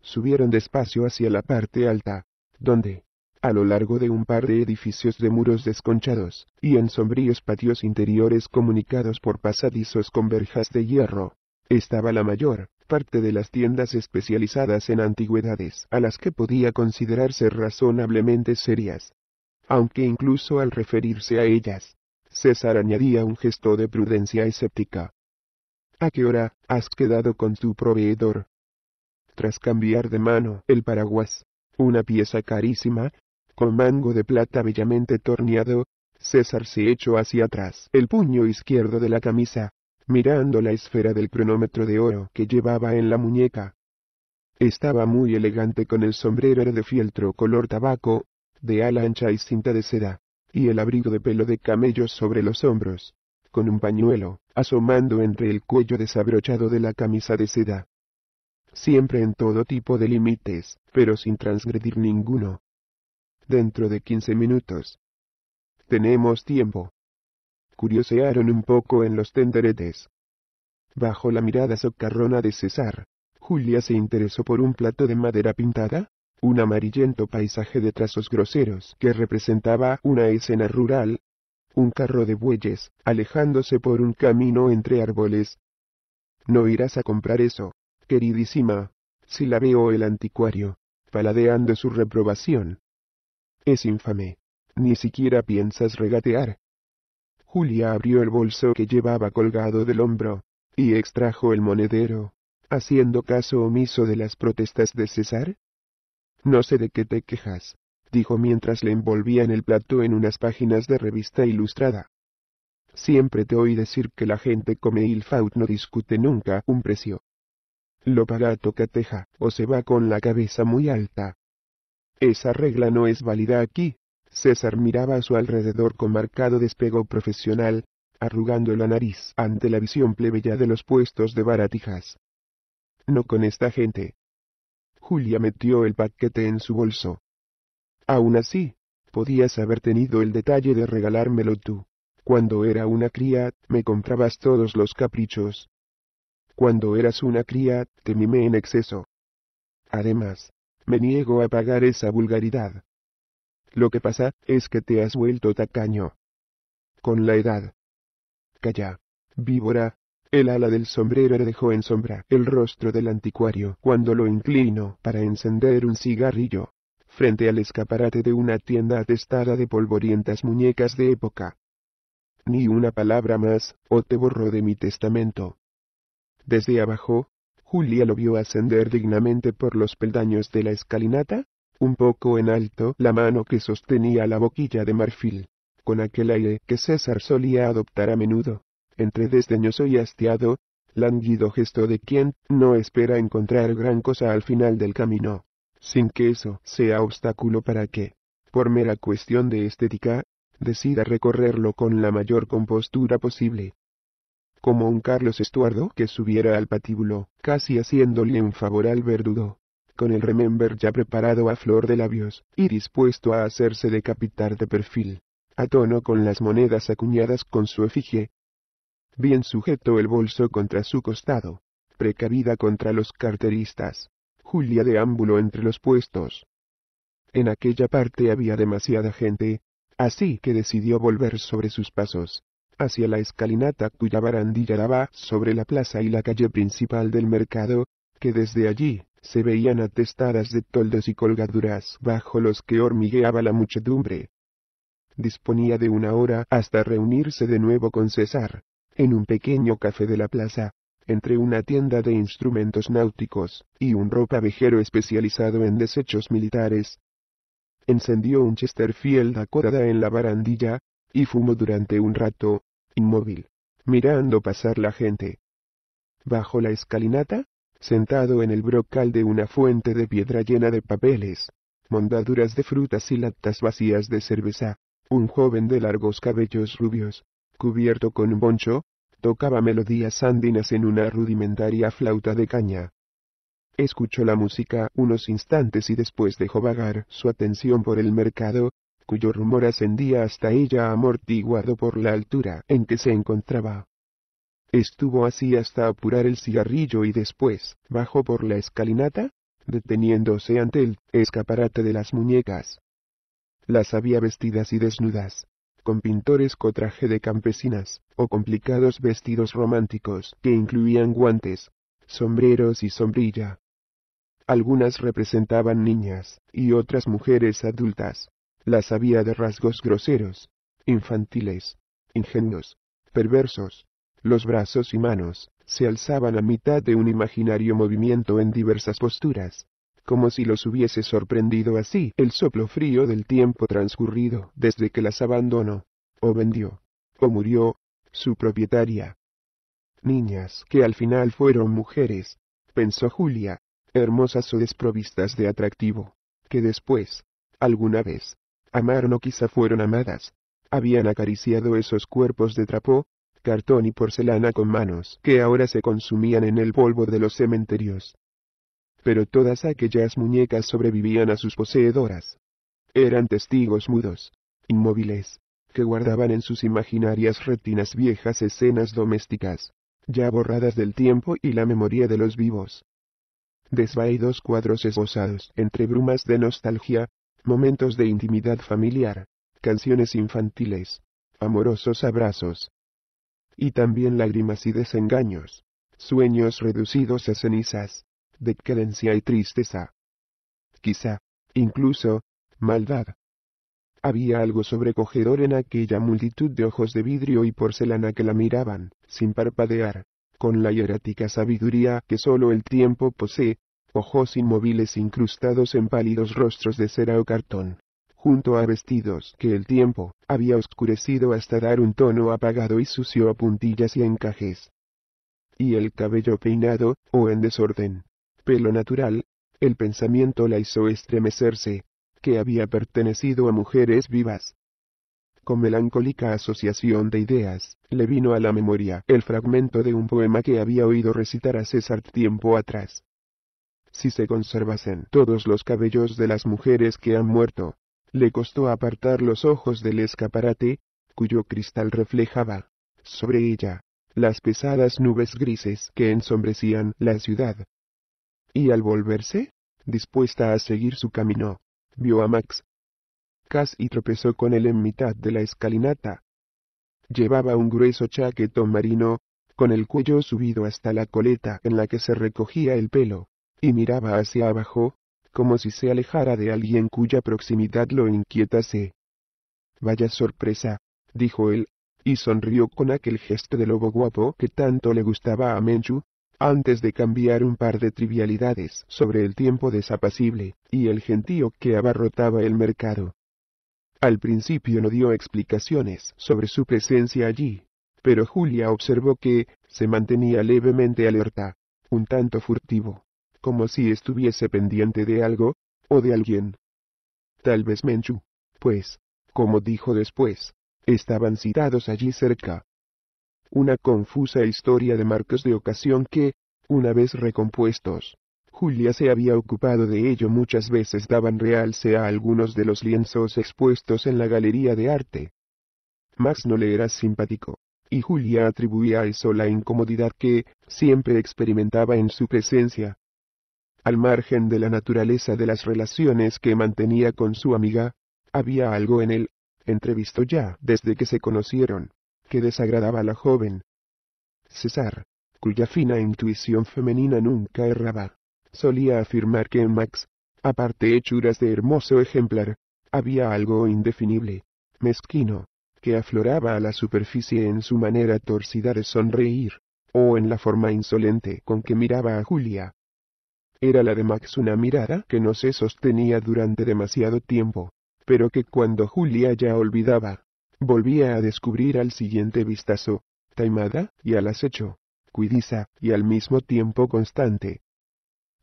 Subieron despacio hacia la parte alta, donde, a lo largo de un par de edificios de muros desconchados, y en sombríos patios interiores comunicados por pasadizos con verjas de hierro, estaba la mayor parte de las tiendas especializadas en antigüedades a las que podía considerarse razonablemente serias. Aunque incluso al referirse a ellas, César añadía un gesto de prudencia escéptica. ¿A qué hora has quedado con tu proveedor? Tras cambiar de mano el paraguas, una pieza carísima, con mango de plata bellamente torneado, César se echó hacia atrás el puño izquierdo de la camisa, mirando la esfera del cronómetro de oro que llevaba en la muñeca. Estaba muy elegante con el sombrero de fieltro color tabaco, de ala ancha y cinta de seda, y el abrigo de pelo de camello sobre los hombros con un pañuelo, asomando entre el cuello desabrochado de la camisa de seda. Siempre en todo tipo de límites, pero sin transgredir ninguno. Dentro de quince minutos. Tenemos tiempo. Curiosearon un poco en los tenderetes. Bajo la mirada socarrona de César, Julia se interesó por un plato de madera pintada, un amarillento paisaje de trazos groseros que representaba una escena rural, un carro de bueyes, alejándose por un camino entre árboles. No irás a comprar eso, queridísima, si la veo el anticuario, paladeando su reprobación. Es infame. Ni siquiera piensas regatear. Julia abrió el bolso que llevaba colgado del hombro, y extrajo el monedero, haciendo caso omiso de las protestas de César. No sé de qué te quejas dijo mientras le envolvía en el plato en unas páginas de revista ilustrada. Siempre te oí decir que la gente come il faut no discute nunca un precio. Lo paga tocateja, o se va con la cabeza muy alta. Esa regla no es válida aquí. César miraba a su alrededor con marcado despego profesional, arrugando la nariz ante la visión plebeya de los puestos de baratijas. No con esta gente. Julia metió el paquete en su bolso. Aún así, podías haber tenido el detalle de regalármelo tú. Cuando era una cría, me comprabas todos los caprichos. Cuando eras una cría, te mimé en exceso. Además, me niego a pagar esa vulgaridad. Lo que pasa, es que te has vuelto tacaño. Con la edad. Calla. Víbora. El ala del sombrero dejó en sombra el rostro del anticuario cuando lo inclino para encender un cigarrillo frente al escaparate de una tienda atestada de polvorientas muñecas de época. Ni una palabra más, o te borro de mi testamento. Desde abajo, Julia lo vio ascender dignamente por los peldaños de la escalinata, un poco en alto la mano que sostenía la boquilla de marfil, con aquel aire que César solía adoptar a menudo, entre desdeñoso y hastiado, lánguido gesto de quien no espera encontrar gran cosa al final del camino sin que eso sea obstáculo para que, por mera cuestión de estética, decida recorrerlo con la mayor compostura posible. Como un Carlos Estuardo que subiera al patíbulo, casi haciéndole un favor al verdudo, con el remember ya preparado a flor de labios, y dispuesto a hacerse decapitar de perfil, a tono con las monedas acuñadas con su efigie. Bien sujeto el bolso contra su costado, precavida contra los carteristas, Julia de ámbulo entre los puestos. En aquella parte había demasiada gente, así que decidió volver sobre sus pasos, hacia la escalinata cuya barandilla daba sobre la plaza y la calle principal del mercado, que desde allí se veían atestadas de toldos y colgaduras bajo los que hormigueaba la muchedumbre. Disponía de una hora hasta reunirse de nuevo con César, en un pequeño café de la plaza, entre una tienda de instrumentos náuticos, y un ropavejero especializado en desechos militares. Encendió un Chesterfield acodada en la barandilla, y fumó durante un rato, inmóvil, mirando pasar la gente. Bajo la escalinata, sentado en el brocal de una fuente de piedra llena de papeles, mondaduras de frutas y latas vacías de cerveza, un joven de largos cabellos rubios, cubierto con un boncho, tocaba melodías andinas en una rudimentaria flauta de caña. Escuchó la música unos instantes y después dejó vagar su atención por el mercado, cuyo rumor ascendía hasta ella amortiguado por la altura en que se encontraba. Estuvo así hasta apurar el cigarrillo y después bajó por la escalinata, deteniéndose ante el escaparate de las muñecas. Las había vestidas y desnudas con pintoresco traje de campesinas, o complicados vestidos románticos que incluían guantes, sombreros y sombrilla. Algunas representaban niñas, y otras mujeres adultas. Las había de rasgos groseros, infantiles, ingenuos, perversos. Los brazos y manos se alzaban a mitad de un imaginario movimiento en diversas posturas, como si los hubiese sorprendido así el soplo frío del tiempo transcurrido desde que las abandonó, o vendió, o murió, su propietaria. Niñas que al final fueron mujeres, pensó Julia, hermosas o desprovistas de atractivo, que después, alguna vez, amaron o quizá fueron amadas, habían acariciado esos cuerpos de trapo, cartón y porcelana con manos que ahora se consumían en el polvo de los cementerios pero todas aquellas muñecas sobrevivían a sus poseedoras. Eran testigos mudos, inmóviles, que guardaban en sus imaginarias retinas viejas escenas domésticas, ya borradas del tiempo y la memoria de los vivos. Desvaídos cuadros esbozados entre brumas de nostalgia, momentos de intimidad familiar, canciones infantiles, amorosos abrazos. Y también lágrimas y desengaños, sueños reducidos a cenizas, decadencia y tristeza. Quizá, incluso, maldad. Había algo sobrecogedor en aquella multitud de ojos de vidrio y porcelana que la miraban, sin parpadear, con la hierática sabiduría que sólo el tiempo posee, ojos inmóviles incrustados en pálidos rostros de cera o cartón, junto a vestidos que el tiempo había oscurecido hasta dar un tono apagado y sucio a puntillas y encajes. Y el cabello peinado, o en desorden, pelo natural, el pensamiento la hizo estremecerse, que había pertenecido a mujeres vivas. Con melancólica asociación de ideas, le vino a la memoria el fragmento de un poema que había oído recitar a César tiempo atrás. Si se conservasen todos los cabellos de las mujeres que han muerto, le costó apartar los ojos del escaparate, cuyo cristal reflejaba, sobre ella, las pesadas nubes grises que ensombrecían la ciudad y al volverse, dispuesta a seguir su camino, vio a Max. Casi tropezó con él en mitad de la escalinata. Llevaba un grueso chaquetón marino, con el cuello subido hasta la coleta en la que se recogía el pelo, y miraba hacia abajo, como si se alejara de alguien cuya proximidad lo inquietase. Vaya sorpresa, dijo él, y sonrió con aquel gesto de lobo guapo que tanto le gustaba a Menchu, antes de cambiar un par de trivialidades sobre el tiempo desapacible, y el gentío que abarrotaba el mercado. Al principio no dio explicaciones sobre su presencia allí, pero Julia observó que se mantenía levemente alerta, un tanto furtivo, como si estuviese pendiente de algo, o de alguien. Tal vez Menchu, pues, como dijo después, estaban citados allí cerca, una confusa historia de marcos de ocasión que, una vez recompuestos, Julia se había ocupado de ello muchas veces daban realce a algunos de los lienzos expuestos en la galería de arte. Max no le era simpático, y Julia atribuía a eso la incomodidad que siempre experimentaba en su presencia. Al margen de la naturaleza de las relaciones que mantenía con su amiga, había algo en él, entrevisto ya desde que se conocieron, que desagradaba a la joven. César, cuya fina intuición femenina nunca erraba, solía afirmar que en Max, aparte hechuras de hermoso ejemplar, había algo indefinible, mezquino, que afloraba a la superficie en su manera torcida de sonreír, o en la forma insolente con que miraba a Julia. Era la de Max una mirada que no se sostenía durante demasiado tiempo, pero que cuando Julia ya olvidaba, volvía a descubrir al siguiente vistazo, taimada, y al acecho, cuidiza, y al mismo tiempo constante.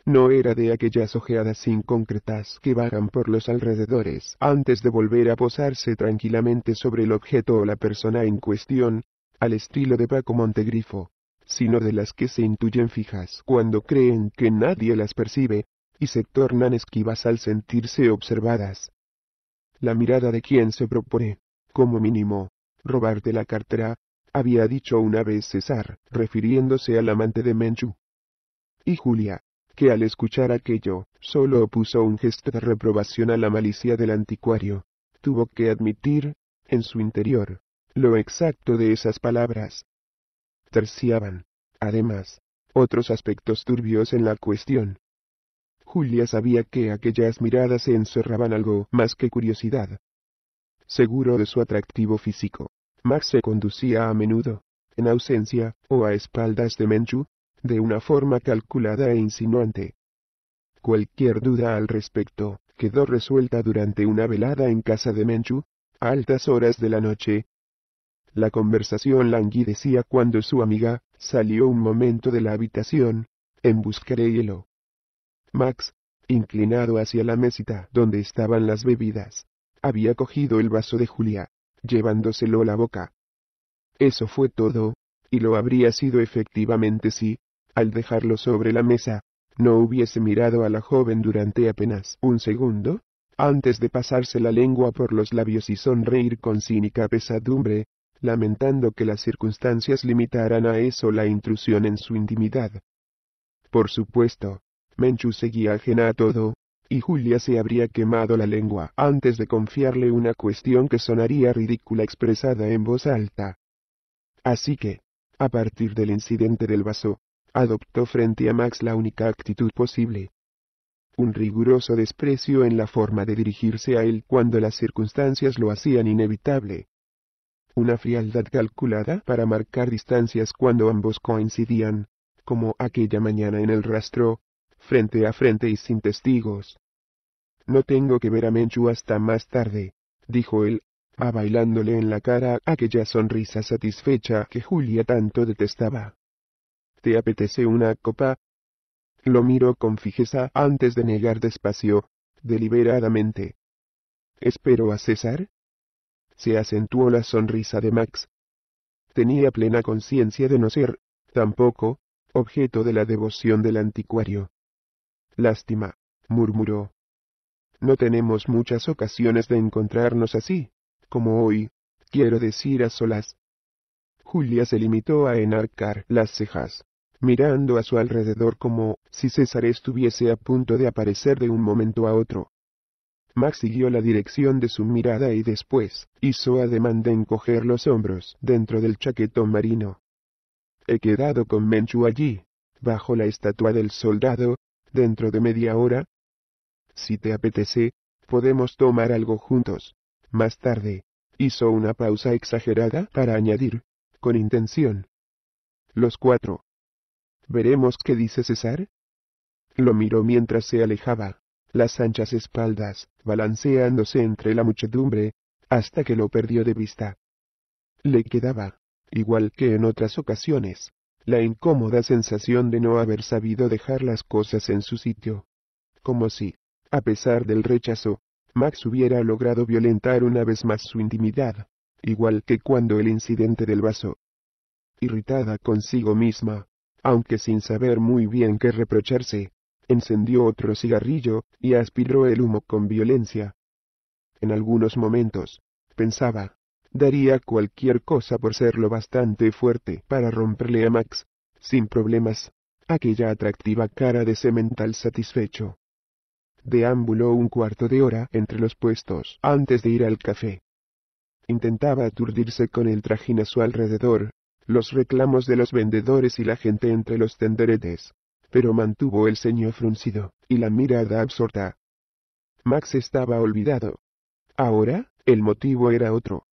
No era de aquellas ojeadas inconcretas que vagan por los alrededores antes de volver a posarse tranquilamente sobre el objeto o la persona en cuestión, al estilo de Paco Montegrifo, sino de las que se intuyen fijas cuando creen que nadie las percibe, y se tornan esquivas al sentirse observadas. La mirada de quien se propone como mínimo, robarte la cartera, había dicho una vez César, refiriéndose al amante de Menchu. Y Julia, que al escuchar aquello, solo opuso un gesto de reprobación a la malicia del anticuario, tuvo que admitir, en su interior, lo exacto de esas palabras. Terciaban, además, otros aspectos turbios en la cuestión. Julia sabía que aquellas miradas se encerraban algo más que curiosidad, seguro de su atractivo físico. Max se conducía a menudo, en ausencia, o a espaldas de Menchu, de una forma calculada e insinuante. Cualquier duda al respecto, quedó resuelta durante una velada en casa de Menchu, a altas horas de la noche. La conversación languidecía cuando su amiga, salió un momento de la habitación, en busca de hielo. Max, inclinado hacia la mesita donde estaban las bebidas, había cogido el vaso de Julia, llevándoselo a la boca. Eso fue todo, y lo habría sido efectivamente si, al dejarlo sobre la mesa, no hubiese mirado a la joven durante apenas un segundo, antes de pasarse la lengua por los labios y sonreír con cínica pesadumbre, lamentando que las circunstancias limitaran a eso la intrusión en su intimidad. Por supuesto, Menchu seguía ajena a todo, y Julia se habría quemado la lengua antes de confiarle una cuestión que sonaría ridícula expresada en voz alta. Así que, a partir del incidente del vaso, adoptó frente a Max la única actitud posible. Un riguroso desprecio en la forma de dirigirse a él cuando las circunstancias lo hacían inevitable. Una frialdad calculada para marcar distancias cuando ambos coincidían, como aquella mañana en el rastro, frente a frente y sin testigos. No tengo que ver a Menchu hasta más tarde, dijo él, abailándole en la cara aquella sonrisa satisfecha que Julia tanto detestaba. ¿Te apetece una copa? Lo miró con fijeza antes de negar despacio, deliberadamente. ¿Espero a César? Se acentuó la sonrisa de Max. Tenía plena conciencia de no ser, tampoco, objeto de la devoción del anticuario. Lástima, murmuró. No tenemos muchas ocasiones de encontrarnos así, como hoy, quiero decir a solas. Julia se limitó a enarcar las cejas, mirando a su alrededor como si César estuviese a punto de aparecer de un momento a otro. Max siguió la dirección de su mirada y después hizo ademán de encoger los hombros dentro del chaquetón marino. He quedado con Menchu allí, bajo la estatua del soldado, dentro de media hora, si te apetece, podemos tomar algo juntos. Más tarde, hizo una pausa exagerada para añadir, con intención. Los cuatro. Veremos qué dice César. Lo miró mientras se alejaba, las anchas espaldas, balanceándose entre la muchedumbre, hasta que lo perdió de vista. Le quedaba, igual que en otras ocasiones, la incómoda sensación de no haber sabido dejar las cosas en su sitio. Como si, a pesar del rechazo, Max hubiera logrado violentar una vez más su intimidad, igual que cuando el incidente del vaso. Irritada consigo misma, aunque sin saber muy bien qué reprocharse, encendió otro cigarrillo y aspiró el humo con violencia. En algunos momentos, pensaba, daría cualquier cosa por ser lo bastante fuerte para romperle a Max, sin problemas, aquella atractiva cara de semental satisfecho. Deambuló un cuarto de hora entre los puestos antes de ir al café. Intentaba aturdirse con el trajín a su alrededor, los reclamos de los vendedores y la gente entre los tenderetes, pero mantuvo el ceño fruncido y la mirada absorta. Max estaba olvidado. Ahora, el motivo era otro.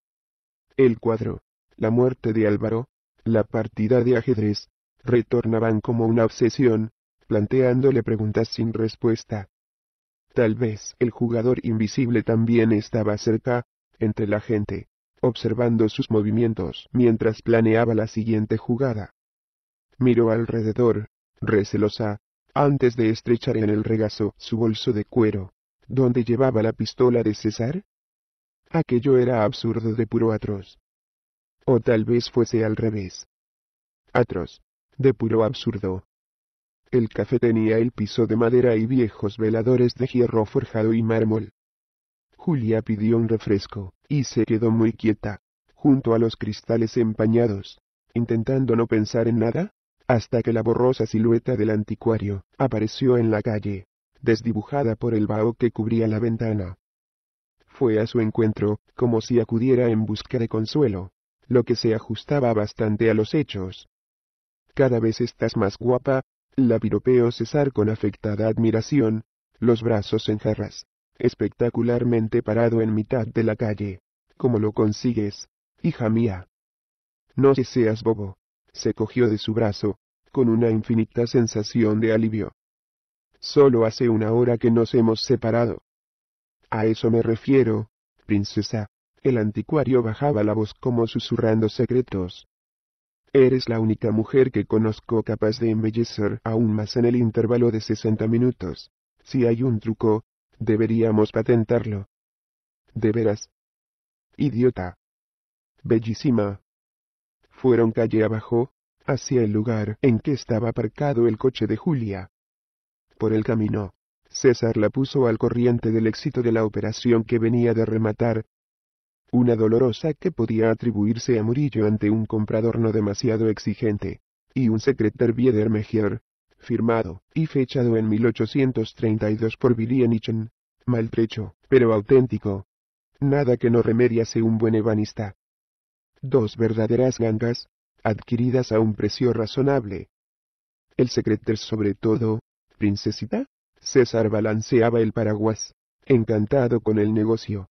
El cuadro, la muerte de Álvaro, la partida de ajedrez, retornaban como una obsesión, planteándole preguntas sin respuesta. Tal vez el jugador invisible también estaba cerca, entre la gente, observando sus movimientos mientras planeaba la siguiente jugada. Miró alrededor, recelosa, antes de estrechar en el regazo su bolso de cuero, donde llevaba la pistola de César. Aquello era absurdo de puro atroz. O tal vez fuese al revés. Atroz, de puro absurdo, el café tenía el piso de madera y viejos veladores de hierro forjado y mármol. Julia pidió un refresco, y se quedó muy quieta, junto a los cristales empañados, intentando no pensar en nada, hasta que la borrosa silueta del anticuario apareció en la calle, desdibujada por el vaho que cubría la ventana. Fue a su encuentro, como si acudiera en busca de consuelo, lo que se ajustaba bastante a los hechos. Cada vez estás más guapa, la piropeó cesar con afectada admiración, los brazos en jarras, espectacularmente parado en mitad de la calle. ¿Cómo lo consigues, hija mía? No seas bobo. Se cogió de su brazo, con una infinita sensación de alivio. Solo hace una hora que nos hemos separado. A eso me refiero, princesa. El anticuario bajaba la voz como susurrando secretos. Eres la única mujer que conozco capaz de embellecer aún más en el intervalo de 60 minutos. Si hay un truco, deberíamos patentarlo. De veras. Idiota. Bellísima. Fueron calle abajo, hacia el lugar en que estaba aparcado el coche de Julia. Por el camino, César la puso al corriente del éxito de la operación que venía de rematar, una dolorosa que podía atribuirse a Murillo ante un comprador no demasiado exigente, y un secreter Bieder firmado y fechado en 1832 por Billy maltrecho, pero auténtico. Nada que no remediase un buen ebanista. Dos verdaderas gangas, adquiridas a un precio razonable. El secreter sobre todo, princesita, César balanceaba el paraguas, encantado con el negocio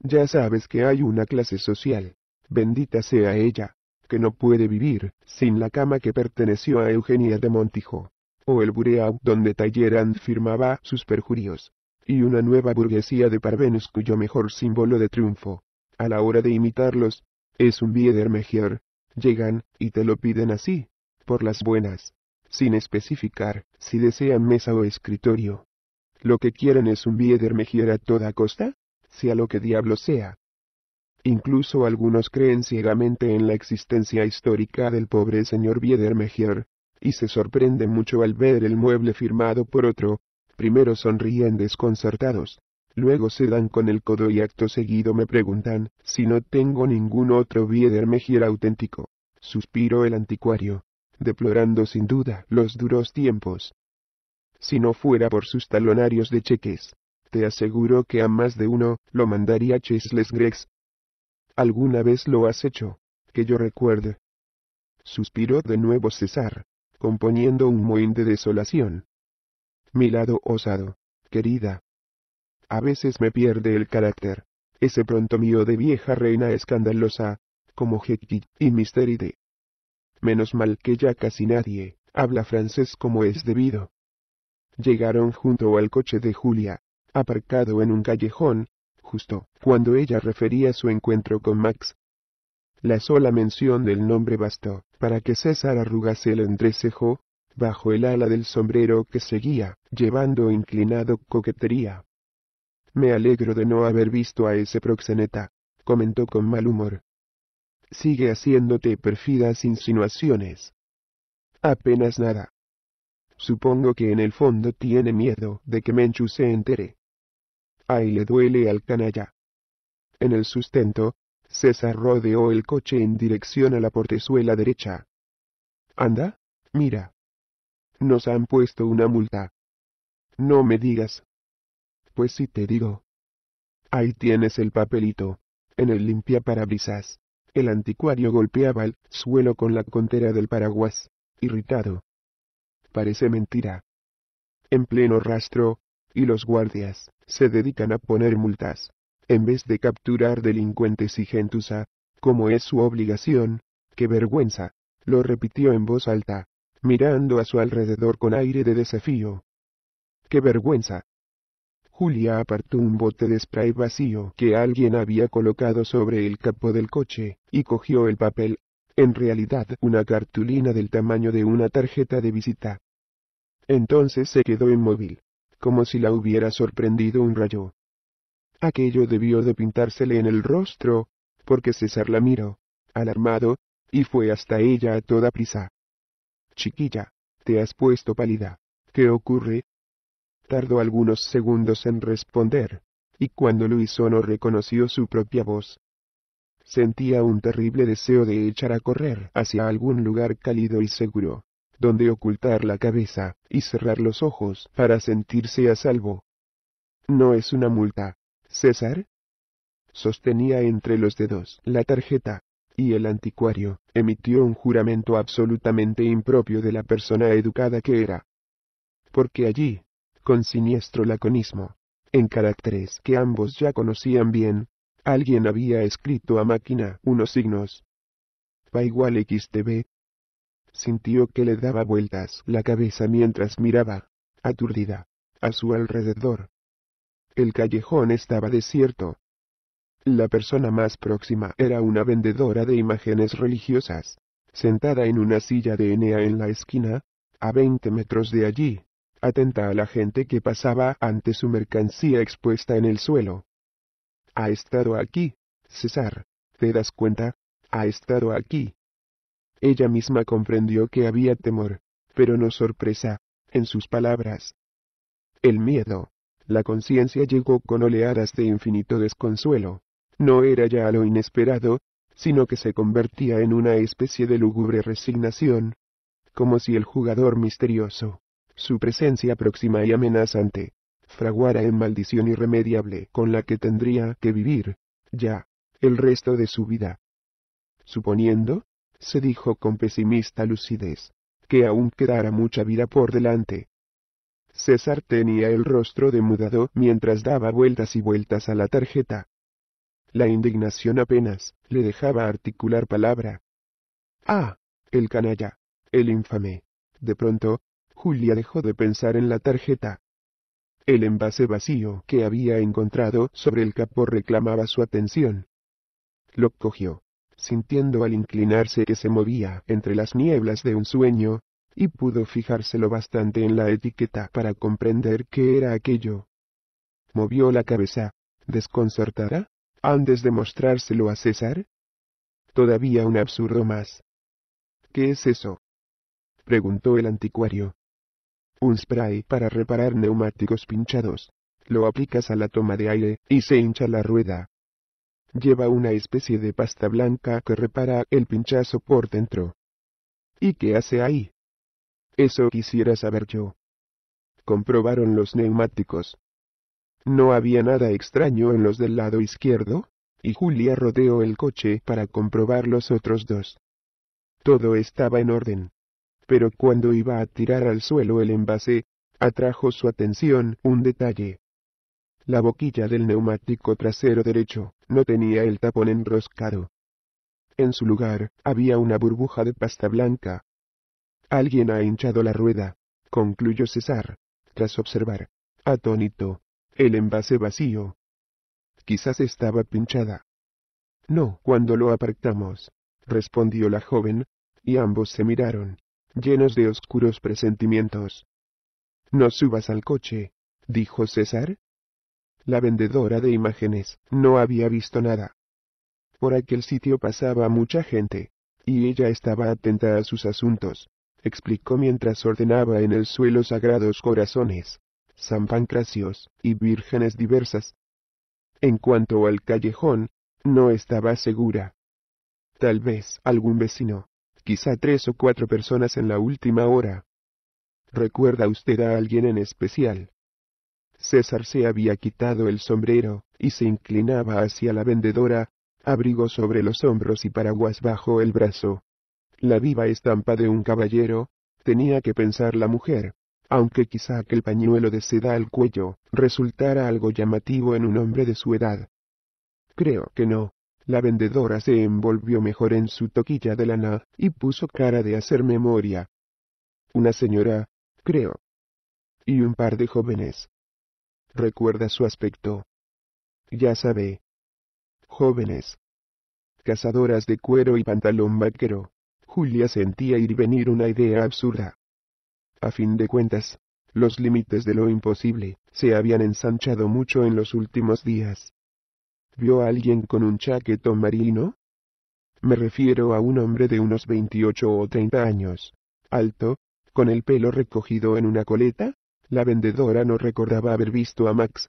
ya sabes que hay una clase social, bendita sea ella, que no puede vivir sin la cama que perteneció a Eugenia de Montijo, o el Bureau donde Tallerand firmaba sus perjurios, y una nueva burguesía de parvenus cuyo mejor símbolo de triunfo, a la hora de imitarlos, es un Biedermeier. llegan, y te lo piden así, por las buenas, sin especificar si desean mesa o escritorio. Lo que quieren es un Biedermeier a toda costa, sea lo que diablo sea. Incluso algunos creen ciegamente en la existencia histórica del pobre señor biedermeyer y se sorprende mucho al ver el mueble firmado por otro, primero sonríen desconcertados, luego se dan con el codo y acto seguido me preguntan si no tengo ningún otro biedermeyer auténtico, suspiró el anticuario, deplorando sin duda los duros tiempos. Si no fuera por sus talonarios de cheques, te aseguro que a más de uno, lo mandaría Chisles Grex. ¿Alguna vez lo has hecho? Que yo recuerde. Suspiró de nuevo César, componiendo un mohín de desolación. Mi lado osado, querida. A veces me pierde el carácter, ese pronto mío de vieja reina escandalosa, como Heki y Misteride. Menos mal que ya casi nadie habla francés como es debido. Llegaron junto al coche de Julia, aparcado en un callejón, justo cuando ella refería su encuentro con Max. La sola mención del nombre bastó para que César arrugase el entrecejo, bajo el ala del sombrero que seguía, llevando inclinado coquetería. Me alegro de no haber visto a ese proxeneta, comentó con mal humor. Sigue haciéndote perfidas insinuaciones. Apenas nada. Supongo que en el fondo tiene miedo de que Menchu se entere. Ay, le duele al canalla. En el sustento, César rodeó el coche en dirección a la portezuela derecha. Anda, mira. Nos han puesto una multa. No me digas. Pues sí te digo. Ahí tienes el papelito. En el limpia parabrisas. El anticuario golpeaba el suelo con la contera del paraguas, irritado. Parece mentira. En pleno rastro, y los guardias, se dedican a poner multas. En vez de capturar delincuentes y gentuza, como es su obligación, qué vergüenza, lo repitió en voz alta, mirando a su alrededor con aire de desafío. Qué vergüenza. Julia apartó un bote de spray vacío que alguien había colocado sobre el capó del coche, y cogió el papel, en realidad una cartulina del tamaño de una tarjeta de visita. Entonces se quedó inmóvil, como si la hubiera sorprendido un rayo. Aquello debió de pintársele en el rostro, porque César la miró, alarmado, y fue hasta ella a toda prisa. Chiquilla, te has puesto pálida. ¿Qué ocurre? Tardó algunos segundos en responder, y cuando lo hizo no reconoció su propia voz. Sentía un terrible deseo de echar a correr hacia algún lugar cálido y seguro donde ocultar la cabeza y cerrar los ojos para sentirse a salvo. No es una multa, César. Sostenía entre los dedos la tarjeta, y el anticuario emitió un juramento absolutamente impropio de la persona educada que era. Porque allí, con siniestro laconismo, en caracteres que ambos ya conocían bien, alguien había escrito a máquina unos signos. Pa igual XTB, sintió que le daba vueltas la cabeza mientras miraba, aturdida, a su alrededor. El callejón estaba desierto. La persona más próxima era una vendedora de imágenes religiosas, sentada en una silla de Enea en la esquina, a veinte metros de allí, atenta a la gente que pasaba ante su mercancía expuesta en el suelo. Ha estado aquí, César, ¿te das cuenta? Ha estado aquí. Ella misma comprendió que había temor, pero no sorpresa, en sus palabras. El miedo. La conciencia llegó con oleadas de infinito desconsuelo. No era ya lo inesperado, sino que se convertía en una especie de lúgubre resignación. Como si el jugador misterioso, su presencia próxima y amenazante, fraguara en maldición irremediable con la que tendría que vivir, ya, el resto de su vida. Suponiendo, se dijo con pesimista lucidez, que aún quedara mucha vida por delante. César tenía el rostro demudado mientras daba vueltas y vueltas a la tarjeta. La indignación apenas le dejaba articular palabra. Ah, el canalla, el infame. De pronto, Julia dejó de pensar en la tarjeta. El envase vacío que había encontrado sobre el capó reclamaba su atención. Lo cogió, sintiendo al inclinarse que se movía entre las nieblas de un sueño, y pudo fijárselo bastante en la etiqueta para comprender qué era aquello. Movió la cabeza, desconcertada, antes de mostrárselo a César. Todavía un absurdo más. ¿Qué es eso? preguntó el anticuario. Un spray para reparar neumáticos pinchados. Lo aplicas a la toma de aire, y se hincha la rueda. Lleva una especie de pasta blanca que repara el pinchazo por dentro. ¿Y qué hace ahí? Eso quisiera saber yo. Comprobaron los neumáticos. No había nada extraño en los del lado izquierdo, y Julia rodeó el coche para comprobar los otros dos. Todo estaba en orden. Pero cuando iba a tirar al suelo el envase, atrajo su atención un detalle. La boquilla del neumático trasero derecho, no tenía el tapón enroscado. En su lugar, había una burbuja de pasta blanca. Alguien ha hinchado la rueda, concluyó César, tras observar, atónito, el envase vacío. Quizás estaba pinchada. No, cuando lo apartamos, respondió la joven, y ambos se miraron, llenos de oscuros presentimientos. No subas al coche, dijo César, la vendedora de imágenes, no había visto nada. Por aquel sitio pasaba mucha gente, y ella estaba atenta a sus asuntos, explicó mientras ordenaba en el suelo sagrados corazones, San y vírgenes diversas. En cuanto al callejón, no estaba segura. Tal vez algún vecino, quizá tres o cuatro personas en la última hora. ¿Recuerda usted a alguien en especial? César se había quitado el sombrero, y se inclinaba hacia la vendedora, abrigo sobre los hombros y paraguas bajo el brazo. La viva estampa de un caballero, tenía que pensar la mujer, aunque quizá aquel pañuelo de seda al cuello resultara algo llamativo en un hombre de su edad. Creo que no. La vendedora se envolvió mejor en su toquilla de lana y puso cara de hacer memoria. Una señora, creo. Y un par de jóvenes recuerda su aspecto. Ya sabe. Jóvenes. Cazadoras de cuero y pantalón vaquero. Julia sentía ir venir una idea absurda. A fin de cuentas, los límites de lo imposible se habían ensanchado mucho en los últimos días. ¿Vio a alguien con un chaquetón marino? Me refiero a un hombre de unos 28 o 30 años, alto, con el pelo recogido en una coleta, la vendedora no recordaba haber visto a Max.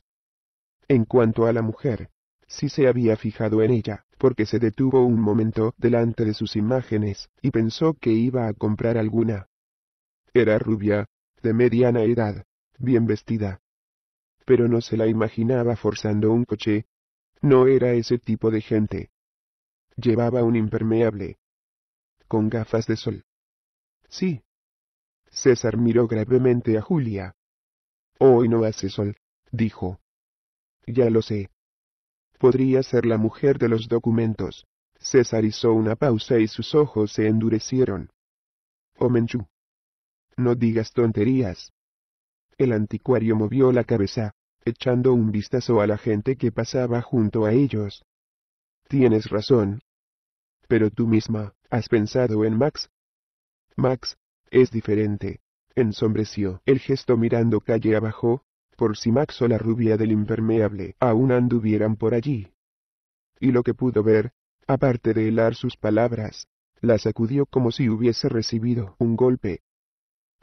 En cuanto a la mujer, sí se había fijado en ella, porque se detuvo un momento delante de sus imágenes, y pensó que iba a comprar alguna. Era rubia, de mediana edad, bien vestida. Pero no se la imaginaba forzando un coche. No era ese tipo de gente. Llevaba un impermeable. Con gafas de sol. Sí. César miró gravemente a Julia, Hoy oh, no hace sol, dijo. Ya lo sé. Podría ser la mujer de los documentos. César hizo una pausa y sus ojos se endurecieron. Omenchu. Oh, no digas tonterías. El anticuario movió la cabeza, echando un vistazo a la gente que pasaba junto a ellos. Tienes razón. Pero tú misma, ¿has pensado en Max? Max, es diferente ensombreció el gesto mirando calle abajo, por si Max o la rubia del impermeable aún anduvieran por allí. Y lo que pudo ver, aparte de helar sus palabras, la sacudió como si hubiese recibido un golpe.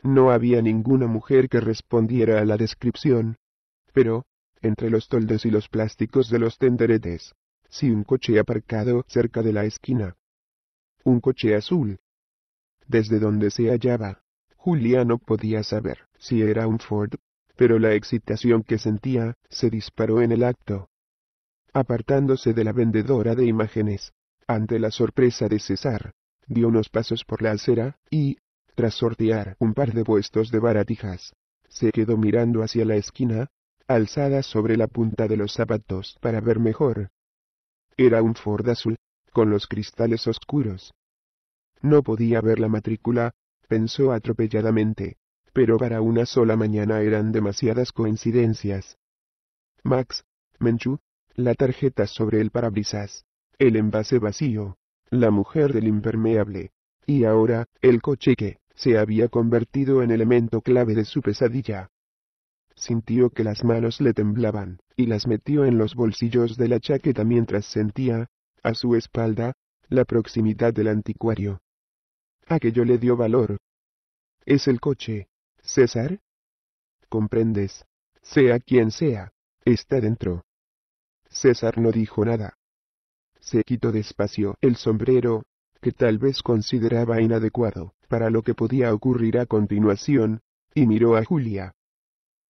No había ninguna mujer que respondiera a la descripción, pero, entre los toldos y los plásticos de los tenderetes, sí un coche aparcado cerca de la esquina. Un coche azul. Desde donde se hallaba, Julia no podía saber si era un Ford, pero la excitación que sentía se disparó en el acto. Apartándose de la vendedora de imágenes, ante la sorpresa de César, dio unos pasos por la acera y, tras sortear un par de puestos de baratijas, se quedó mirando hacia la esquina, alzada sobre la punta de los zapatos para ver mejor. Era un Ford azul, con los cristales oscuros. No podía ver la matrícula, pensó atropelladamente, pero para una sola mañana eran demasiadas coincidencias. Max, Menchu, la tarjeta sobre el parabrisas, el envase vacío, la mujer del impermeable, y ahora, el coche que, se había convertido en elemento clave de su pesadilla. Sintió que las manos le temblaban, y las metió en los bolsillos de la chaqueta mientras sentía, a su espalda, la proximidad del anticuario. Aquello ah, le dio valor. Es el coche. César. ¿Comprendes? Sea quien sea, está dentro. César no dijo nada. Se quitó despacio el sombrero, que tal vez consideraba inadecuado para lo que podía ocurrir a continuación, y miró a Julia.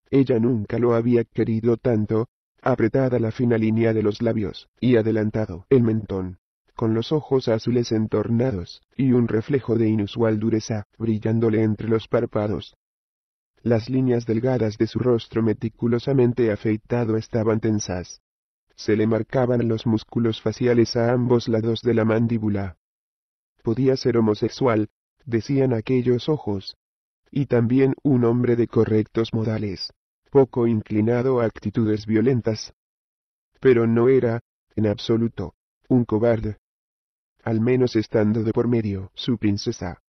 Ella nunca lo había querido tanto, apretada la fina línea de los labios y adelantado el mentón con los ojos azules entornados, y un reflejo de inusual dureza, brillándole entre los párpados. Las líneas delgadas de su rostro meticulosamente afeitado estaban tensas. Se le marcaban los músculos faciales a ambos lados de la mandíbula. Podía ser homosexual, decían aquellos ojos. Y también un hombre de correctos modales, poco inclinado a actitudes violentas. Pero no era, en absoluto, un cobarde, al menos estando de por medio, su princesa.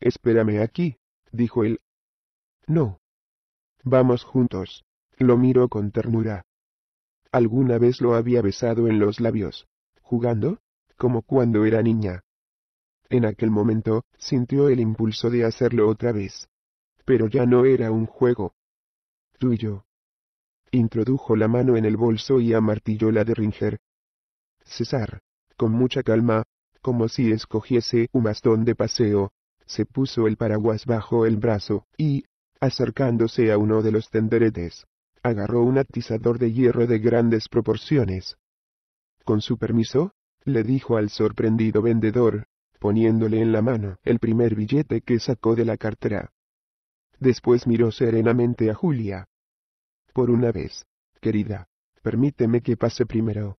Espérame aquí, dijo él. No. Vamos juntos. Lo miró con ternura. Alguna vez lo había besado en los labios, jugando, como cuando era niña. En aquel momento, sintió el impulso de hacerlo otra vez. Pero ya no era un juego. Tú y yo. Introdujo la mano en el bolso y amartilló la de Ringer. César con mucha calma, como si escogiese un bastón de paseo, se puso el paraguas bajo el brazo, y, acercándose a uno de los tenderetes, agarró un atizador de hierro de grandes proporciones. Con su permiso, le dijo al sorprendido vendedor, poniéndole en la mano el primer billete que sacó de la cartera. Después miró serenamente a Julia. Por una vez, querida, permíteme que pase primero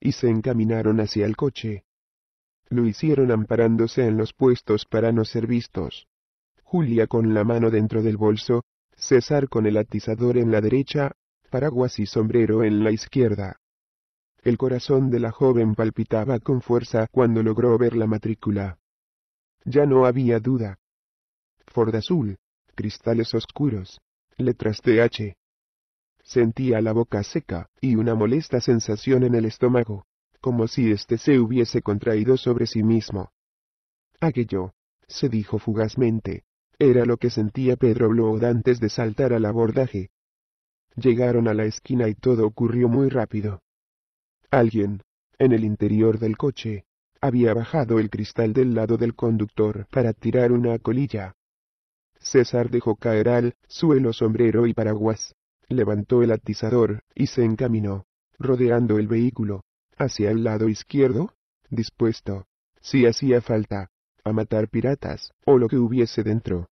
y se encaminaron hacia el coche. Lo hicieron amparándose en los puestos para no ser vistos. Julia con la mano dentro del bolso, César con el atizador en la derecha, paraguas y sombrero en la izquierda. El corazón de la joven palpitaba con fuerza cuando logró ver la matrícula. Ya no había duda. Ford azul, cristales oscuros, letras TH. Sentía la boca seca, y una molesta sensación en el estómago, como si éste se hubiese contraído sobre sí mismo. Aquello, se dijo fugazmente, era lo que sentía Pedro Blood antes de saltar al abordaje. Llegaron a la esquina y todo ocurrió muy rápido. Alguien, en el interior del coche, había bajado el cristal del lado del conductor para tirar una colilla. César dejó caer al suelo sombrero y paraguas, levantó el atizador, y se encaminó, rodeando el vehículo, hacia el lado izquierdo, dispuesto, si hacía falta, a matar piratas, o lo que hubiese dentro.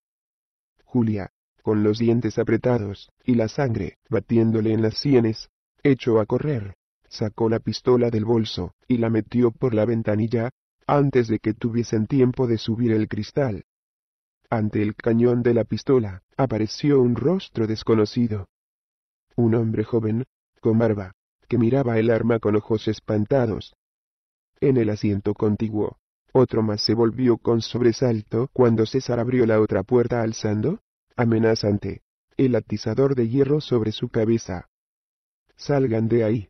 Julia, con los dientes apretados, y la sangre, batiéndole en las sienes, echó a correr, sacó la pistola del bolso, y la metió por la ventanilla, antes de que tuviesen tiempo de subir el cristal. Ante el cañón de la pistola, apareció un rostro desconocido, un hombre joven, con barba, que miraba el arma con ojos espantados. En el asiento contiguo, otro más se volvió con sobresalto cuando César abrió la otra puerta alzando, amenazante, el atizador de hierro sobre su cabeza. Salgan de ahí.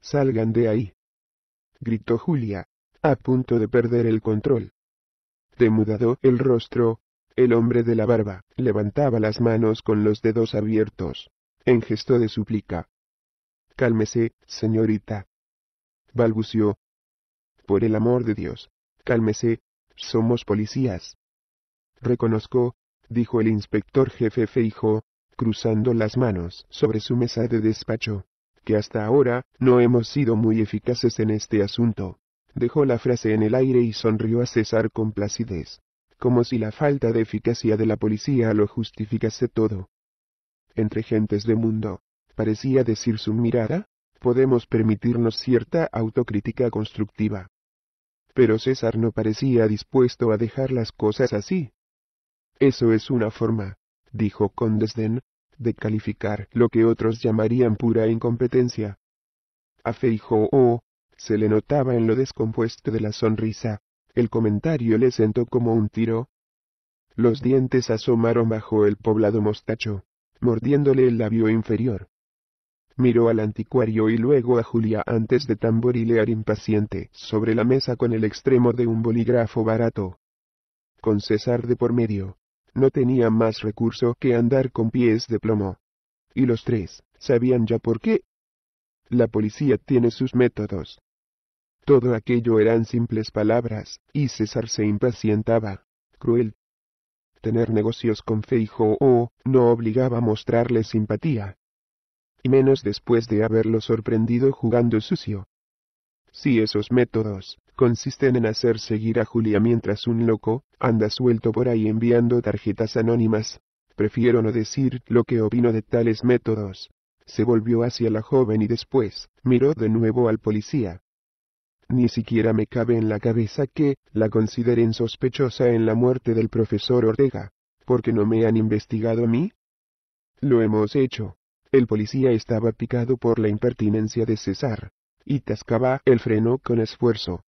Salgan de ahí. gritó Julia, a punto de perder el control. Demudado el rostro, el hombre de la barba levantaba las manos con los dedos abiertos en gesto de súplica. Cálmese, señorita. balbució. Por el amor de Dios, cálmese, somos policías. Reconozco, dijo el inspector jefe Feijo, cruzando las manos sobre su mesa de despacho, que hasta ahora no hemos sido muy eficaces en este asunto. Dejó la frase en el aire y sonrió a César con placidez, como si la falta de eficacia de la policía lo justificase todo entre gentes de mundo, parecía decir su mirada, podemos permitirnos cierta autocrítica constructiva. Pero César no parecía dispuesto a dejar las cosas así. Eso es una forma, dijo con desdén, de calificar lo que otros llamarían pura incompetencia. A o oh, se le notaba en lo descompuesto de la sonrisa, el comentario le sentó como un tiro. Los dientes asomaron bajo el poblado mostacho mordiéndole el labio inferior. Miró al anticuario y luego a Julia antes de tamborilear impaciente sobre la mesa con el extremo de un bolígrafo barato. Con César de por medio, no tenía más recurso que andar con pies de plomo. Y los tres, sabían ya por qué. La policía tiene sus métodos. Todo aquello eran simples palabras, y César se impacientaba, cruel, tener negocios con Feijo o, no obligaba a mostrarle simpatía. Y menos después de haberlo sorprendido jugando sucio. Si esos métodos consisten en hacer seguir a Julia mientras un loco anda suelto por ahí enviando tarjetas anónimas, prefiero no decir lo que opino de tales métodos. Se volvió hacia la joven y después miró de nuevo al policía. Ni siquiera me cabe en la cabeza que la consideren sospechosa en la muerte del profesor Ortega, porque no me han investigado a mí. Lo hemos hecho. El policía estaba picado por la impertinencia de César, y tascaba el freno con esfuerzo.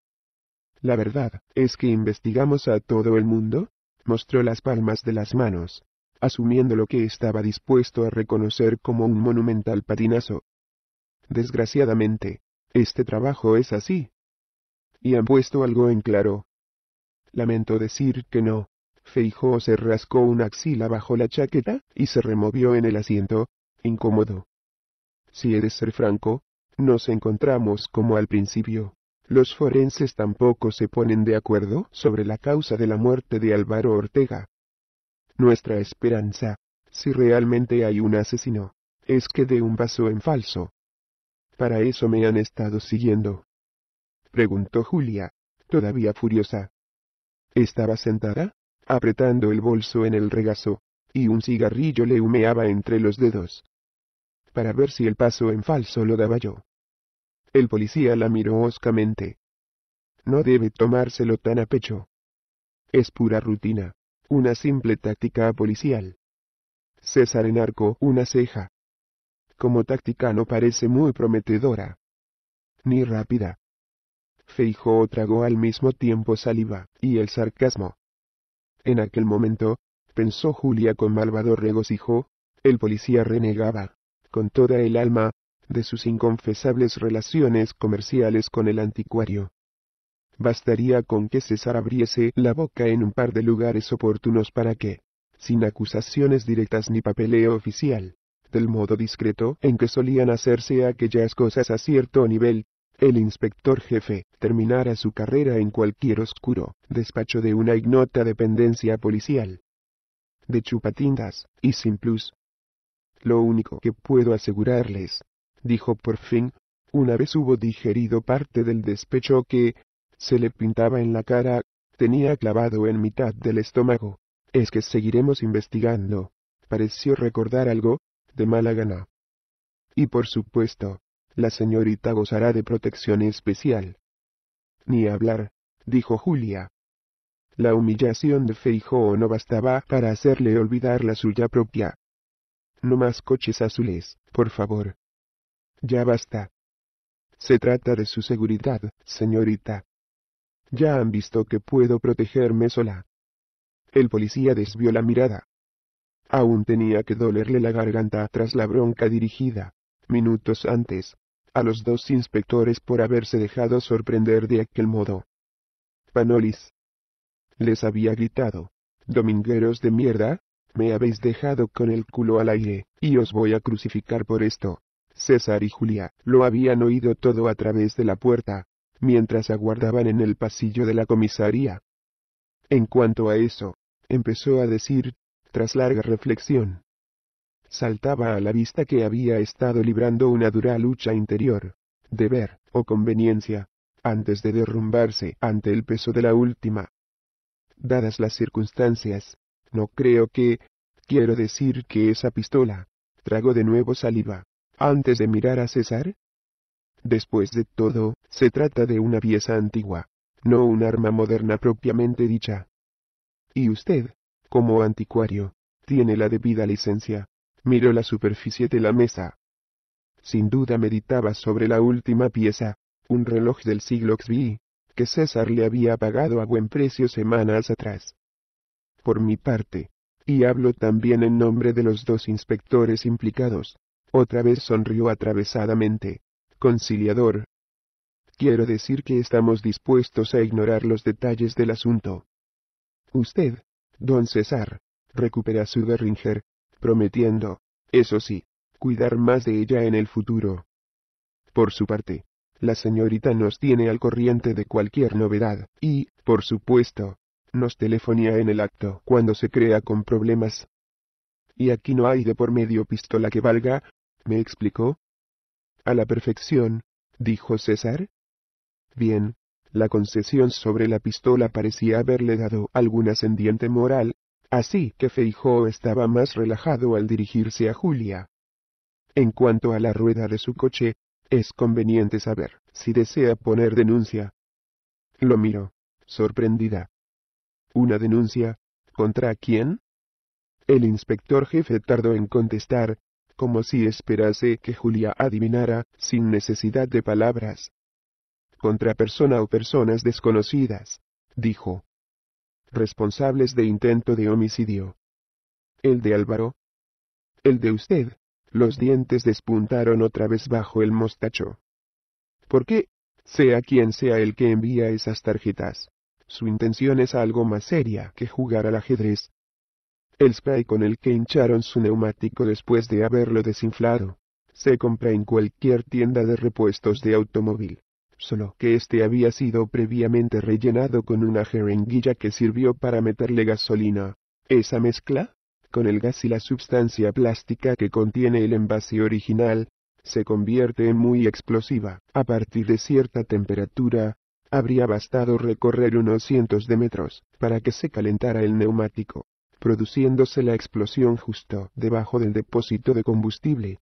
La verdad es que investigamos a todo el mundo, mostró las palmas de las manos, asumiendo lo que estaba dispuesto a reconocer como un monumental patinazo. Desgraciadamente, este trabajo es así, y han puesto algo en claro. Lamento decir que no. Feijó se rascó una axila bajo la chaqueta, y se removió en el asiento, incómodo. Si he de ser franco, nos encontramos como al principio. Los forenses tampoco se ponen de acuerdo sobre la causa de la muerte de Álvaro Ortega. Nuestra esperanza, si realmente hay un asesino, es que dé un paso en falso. Para eso me han estado siguiendo preguntó Julia, todavía furiosa. Estaba sentada, apretando el bolso en el regazo, y un cigarrillo le humeaba entre los dedos. Para ver si el paso en falso lo daba yo. El policía la miró hoscamente. No debe tomárselo tan a pecho. Es pura rutina, una simple táctica policial. César enarcó una ceja. Como táctica no parece muy prometedora. Ni rápida, o tragó al mismo tiempo saliva, y el sarcasmo. En aquel momento, pensó Julia con malvado regocijo, el policía renegaba, con toda el alma, de sus inconfesables relaciones comerciales con el anticuario. Bastaría con que César abriese la boca en un par de lugares oportunos para que, sin acusaciones directas ni papeleo oficial, del modo discreto en que solían hacerse aquellas cosas a cierto nivel, el inspector jefe terminara su carrera en cualquier oscuro despacho de una ignota dependencia policial. De chupatindas y sin plus. Lo único que puedo asegurarles, dijo por fin, una vez hubo digerido parte del despecho que se le pintaba en la cara, tenía clavado en mitad del estómago, es que seguiremos investigando. Pareció recordar algo, de mala gana. Y por supuesto, la señorita gozará de protección especial. Ni hablar, dijo Julia. La humillación de Feijó no bastaba para hacerle olvidar la suya propia. No más coches azules, por favor. Ya basta. Se trata de su seguridad, señorita. Ya han visto que puedo protegerme sola. El policía desvió la mirada. Aún tenía que dolerle la garganta tras la bronca dirigida, minutos antes, a los dos inspectores por haberse dejado sorprender de aquel modo. Panolis. Les había gritado. Domingueros de mierda, me habéis dejado con el culo al aire, y os voy a crucificar por esto. César y Julia lo habían oído todo a través de la puerta, mientras aguardaban en el pasillo de la comisaría. En cuanto a eso, empezó a decir, tras larga reflexión, saltaba a la vista que había estado librando una dura lucha interior, deber, o conveniencia, antes de derrumbarse ante el peso de la última. Dadas las circunstancias, no creo que, quiero decir que esa pistola, trago de nuevo saliva, antes de mirar a César. Después de todo, se trata de una pieza antigua, no un arma moderna propiamente dicha. Y usted, como anticuario, tiene la debida licencia, miró la superficie de la mesa. Sin duda meditaba sobre la última pieza, un reloj del siglo XVI, que César le había pagado a buen precio semanas atrás. Por mi parte, y hablo también en nombre de los dos inspectores implicados, otra vez sonrió atravesadamente, conciliador. Quiero decir que estamos dispuestos a ignorar los detalles del asunto. Usted, don César, recupera su Derringer, prometiendo, eso sí, cuidar más de ella en el futuro. Por su parte, la señorita nos tiene al corriente de cualquier novedad, y, por supuesto, nos telefonía en el acto cuando se crea con problemas. Y aquí no hay de por medio pistola que valga, me explicó. A la perfección, dijo César. Bien, la concesión sobre la pistola parecía haberle dado algún ascendiente moral, Así que Feijó estaba más relajado al dirigirse a Julia. En cuanto a la rueda de su coche, es conveniente saber si desea poner denuncia. Lo miró, sorprendida. ¿Una denuncia? ¿Contra quién? El inspector jefe tardó en contestar, como si esperase que Julia adivinara, sin necesidad de palabras. Contra persona o personas desconocidas, dijo responsables de intento de homicidio. El de Álvaro. El de usted. Los dientes despuntaron otra vez bajo el mostacho. ¿Por qué? Sea quien sea el que envía esas tarjetas. Su intención es algo más seria que jugar al ajedrez. El spray con el que hincharon su neumático después de haberlo desinflado, se compra en cualquier tienda de repuestos de automóvil solo que este había sido previamente rellenado con una jeringuilla que sirvió para meterle gasolina. Esa mezcla, con el gas y la sustancia plástica que contiene el envase original, se convierte en muy explosiva. A partir de cierta temperatura, habría bastado recorrer unos cientos de metros para que se calentara el neumático, produciéndose la explosión justo debajo del depósito de combustible.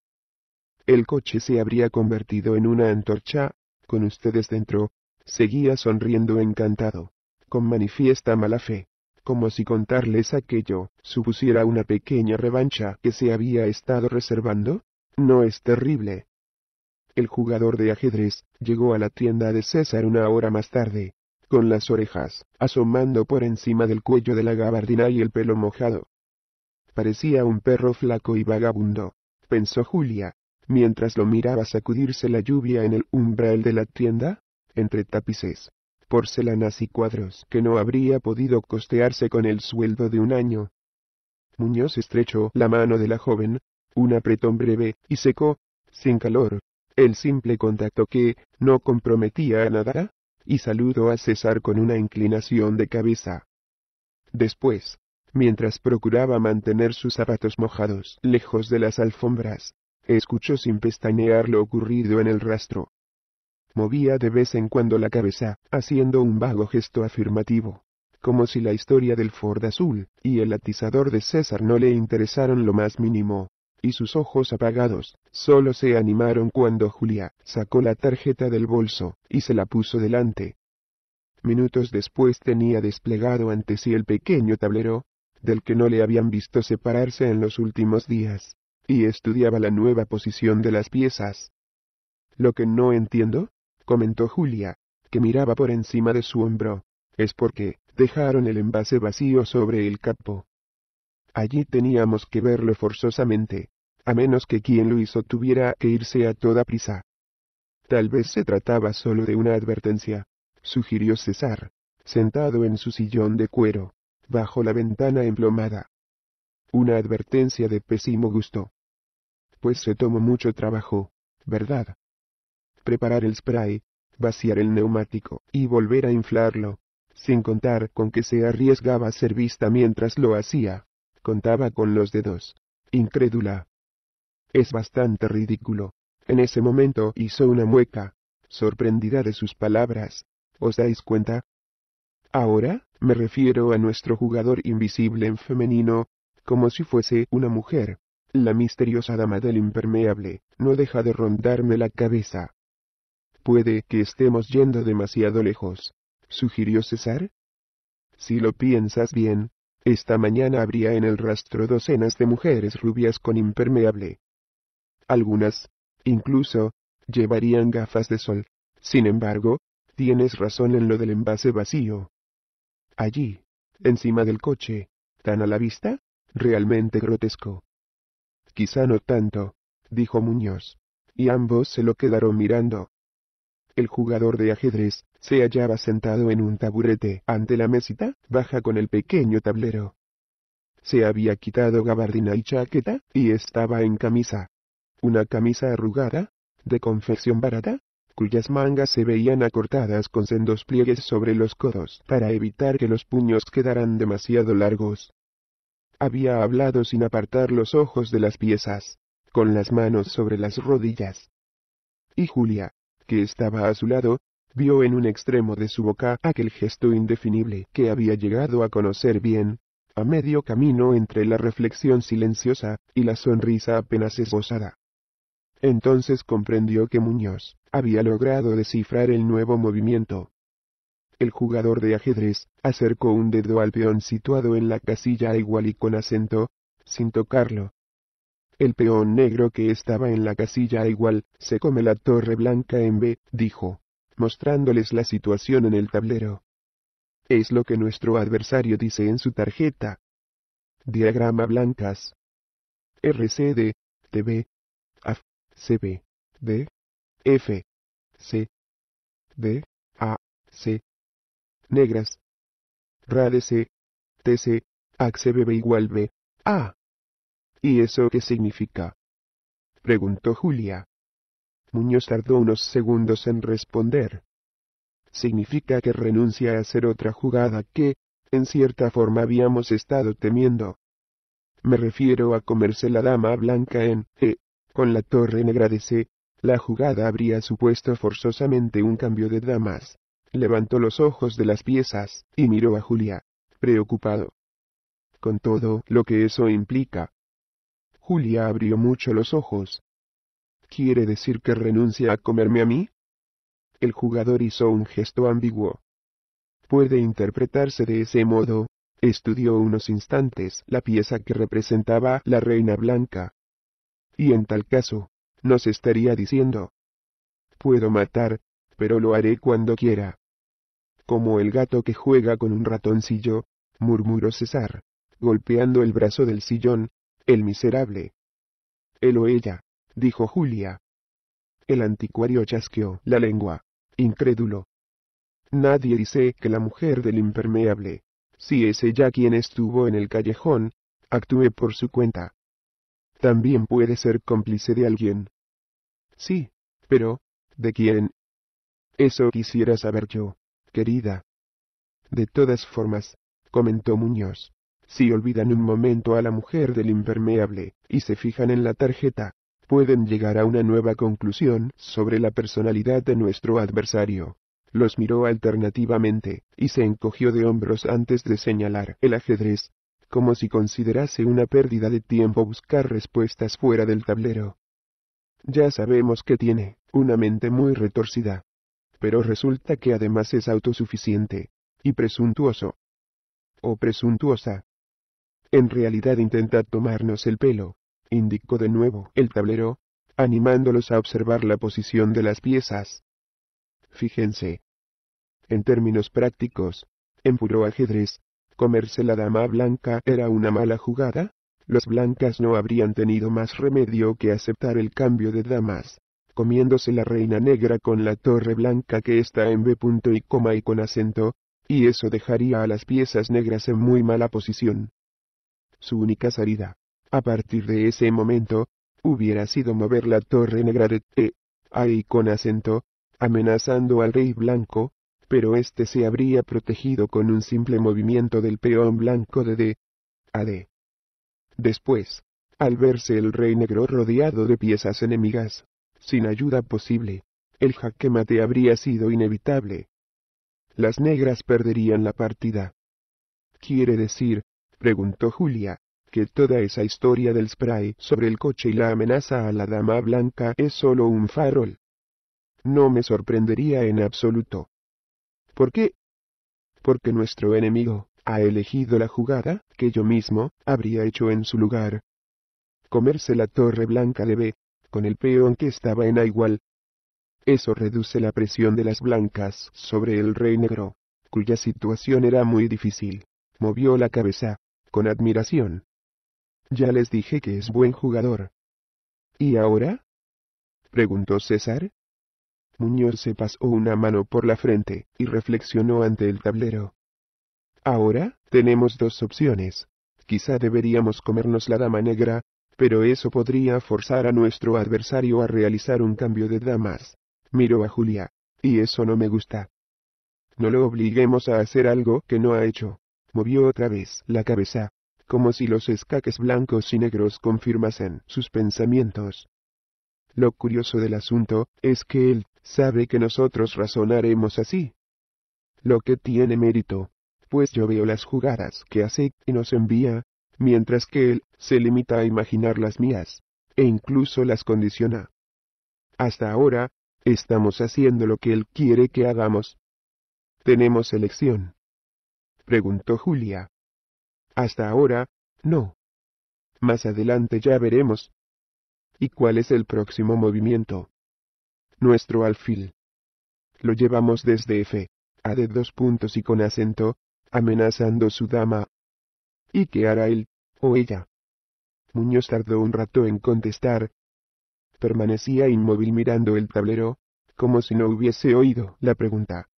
El coche se habría convertido en una antorcha, con ustedes dentro, seguía sonriendo encantado, con manifiesta mala fe, como si contarles aquello supusiera una pequeña revancha que se había estado reservando. No es terrible. El jugador de ajedrez llegó a la tienda de César una hora más tarde, con las orejas asomando por encima del cuello de la gabardina y el pelo mojado. Parecía un perro flaco y vagabundo, pensó Julia, mientras lo miraba sacudirse la lluvia en el umbral de la tienda, entre tapices, porcelanas y cuadros que no habría podido costearse con el sueldo de un año. Muñoz estrechó la mano de la joven, un apretón breve, y secó, sin calor, el simple contacto que no comprometía a nada, y saludó a César con una inclinación de cabeza. Después, mientras procuraba mantener sus zapatos mojados lejos de las alfombras, Escuchó sin pestañear lo ocurrido en el rastro. Movía de vez en cuando la cabeza, haciendo un vago gesto afirmativo, como si la historia del Ford Azul y el atizador de César no le interesaran lo más mínimo, y sus ojos apagados, solo se animaron cuando Julia sacó la tarjeta del bolso y se la puso delante. Minutos después tenía desplegado ante sí el pequeño tablero, del que no le habían visto separarse en los últimos días, y estudiaba la nueva posición de las piezas. Lo que no entiendo, comentó Julia, que miraba por encima de su hombro, es porque dejaron el envase vacío sobre el capo. Allí teníamos que verlo forzosamente, a menos que quien lo hizo tuviera que irse a toda prisa. Tal vez se trataba solo de una advertencia, sugirió César, sentado en su sillón de cuero, bajo la ventana emplomada. Una advertencia de pésimo gusto pues se tomó mucho trabajo, ¿verdad? Preparar el spray, vaciar el neumático y volver a inflarlo, sin contar con que se arriesgaba a ser vista mientras lo hacía. Contaba con los dedos. Incrédula. Es bastante ridículo. En ese momento hizo una mueca, sorprendida de sus palabras. ¿Os dais cuenta? Ahora, me refiero a nuestro jugador invisible en femenino, como si fuese una mujer. La misteriosa dama del impermeable, no deja de rondarme la cabeza. Puede que estemos yendo demasiado lejos, sugirió César. Si lo piensas bien, esta mañana habría en el rastro docenas de mujeres rubias con impermeable. Algunas, incluso, llevarían gafas de sol. Sin embargo, tienes razón en lo del envase vacío. Allí, encima del coche, tan a la vista, realmente grotesco. Quizá no tanto, dijo Muñoz, y ambos se lo quedaron mirando. El jugador de ajedrez se hallaba sentado en un taburete ante la mesita baja con el pequeño tablero. Se había quitado gabardina y chaqueta, y estaba en camisa. Una camisa arrugada, de confección barata, cuyas mangas se veían acortadas con sendos pliegues sobre los codos para evitar que los puños quedaran demasiado largos. Había hablado sin apartar los ojos de las piezas, con las manos sobre las rodillas. Y Julia, que estaba a su lado, vio en un extremo de su boca aquel gesto indefinible que había llegado a conocer bien, a medio camino entre la reflexión silenciosa y la sonrisa apenas esbozada. Entonces comprendió que Muñoz había logrado descifrar el nuevo movimiento, el jugador de ajedrez, acercó un dedo al peón situado en la casilla igual y con acento, sin tocarlo. El peón negro que estaba en la casilla igual, se come la torre blanca en B, dijo, mostrándoles la situación en el tablero. Es lo que nuestro adversario dice en su tarjeta. Diagrama blancas. RCD, TB, AF, CB, D, F, C, D, A, C, negras. RADC, TC, AXBB igual B. A. ¿Y eso qué significa? Preguntó Julia. Muñoz tardó unos segundos en responder. Significa que renuncia a hacer otra jugada que, en cierta forma habíamos estado temiendo. Me refiero a comerse la dama blanca en E. con la torre negra de C, la jugada habría supuesto forzosamente un cambio de damas. Levantó los ojos de las piezas, y miró a Julia, preocupado. Con todo lo que eso implica. Julia abrió mucho los ojos. ¿Quiere decir que renuncia a comerme a mí? El jugador hizo un gesto ambiguo. Puede interpretarse de ese modo. Estudió unos instantes la pieza que representaba la reina blanca. Y en tal caso, nos estaría diciendo. Puedo matar, pero lo haré cuando quiera. Como el gato que juega con un ratoncillo, murmuró César, golpeando el brazo del sillón, el miserable. Él o ella, dijo Julia. El anticuario chasqueó la lengua, incrédulo. Nadie dice que la mujer del impermeable, si es ella quien estuvo en el callejón, actúe por su cuenta. También puede ser cómplice de alguien. Sí, pero, ¿de quién? Eso quisiera saber yo querida. De todas formas, comentó Muñoz, si olvidan un momento a la mujer del impermeable, y se fijan en la tarjeta, pueden llegar a una nueva conclusión sobre la personalidad de nuestro adversario. Los miró alternativamente, y se encogió de hombros antes de señalar el ajedrez, como si considerase una pérdida de tiempo buscar respuestas fuera del tablero. Ya sabemos que tiene una mente muy retorcida, pero resulta que además es autosuficiente, y presuntuoso. O presuntuosa. En realidad intenta tomarnos el pelo, indicó de nuevo el tablero, animándolos a observar la posición de las piezas. Fíjense. En términos prácticos, en puro ajedrez, comerse la dama blanca era una mala jugada, los blancas no habrían tenido más remedio que aceptar el cambio de damas comiéndose la reina negra con la torre blanca que está en B. y coma y con acento, y eso dejaría a las piezas negras en muy mala posición. Su única salida, a partir de ese momento, hubiera sido mover la torre negra de T, A y con acento, amenazando al rey blanco, pero éste se habría protegido con un simple movimiento del peón blanco de D, a D. Después, al verse el rey negro rodeado de piezas enemigas, sin ayuda posible, el jaque mate habría sido inevitable. Las negras perderían la partida. ¿Quiere decir, preguntó Julia, que toda esa historia del spray sobre el coche y la amenaza a la dama blanca es solo un farol? No me sorprendería en absoluto. ¿Por qué? Porque nuestro enemigo ha elegido la jugada que yo mismo habría hecho en su lugar. Comerse la Torre Blanca de B con el peón que estaba en igual. Eso reduce la presión de las blancas sobre el rey negro, cuya situación era muy difícil. Movió la cabeza, con admiración. Ya les dije que es buen jugador. ¿Y ahora? preguntó César. Muñoz se pasó una mano por la frente y reflexionó ante el tablero. Ahora, tenemos dos opciones. Quizá deberíamos comernos la dama negra, pero eso podría forzar a nuestro adversario a realizar un cambio de damas. Miró a Julia. Y eso no me gusta. No lo obliguemos a hacer algo que no ha hecho. Movió otra vez la cabeza, como si los escaques blancos y negros confirmasen sus pensamientos. Lo curioso del asunto es que él sabe que nosotros razonaremos así. Lo que tiene mérito, pues yo veo las jugadas que hace y nos envía, mientras que él se limita a imaginar las mías, e incluso las condiciona. Hasta ahora, estamos haciendo lo que él quiere que hagamos. ¿Tenemos elección? Preguntó Julia. Hasta ahora, no. Más adelante ya veremos. ¿Y cuál es el próximo movimiento? Nuestro alfil. Lo llevamos desde F, a de dos puntos y con acento, amenazando su dama, ¿Y qué hará él, o ella? Muñoz tardó un rato en contestar. Permanecía inmóvil mirando el tablero, como si no hubiese oído la pregunta.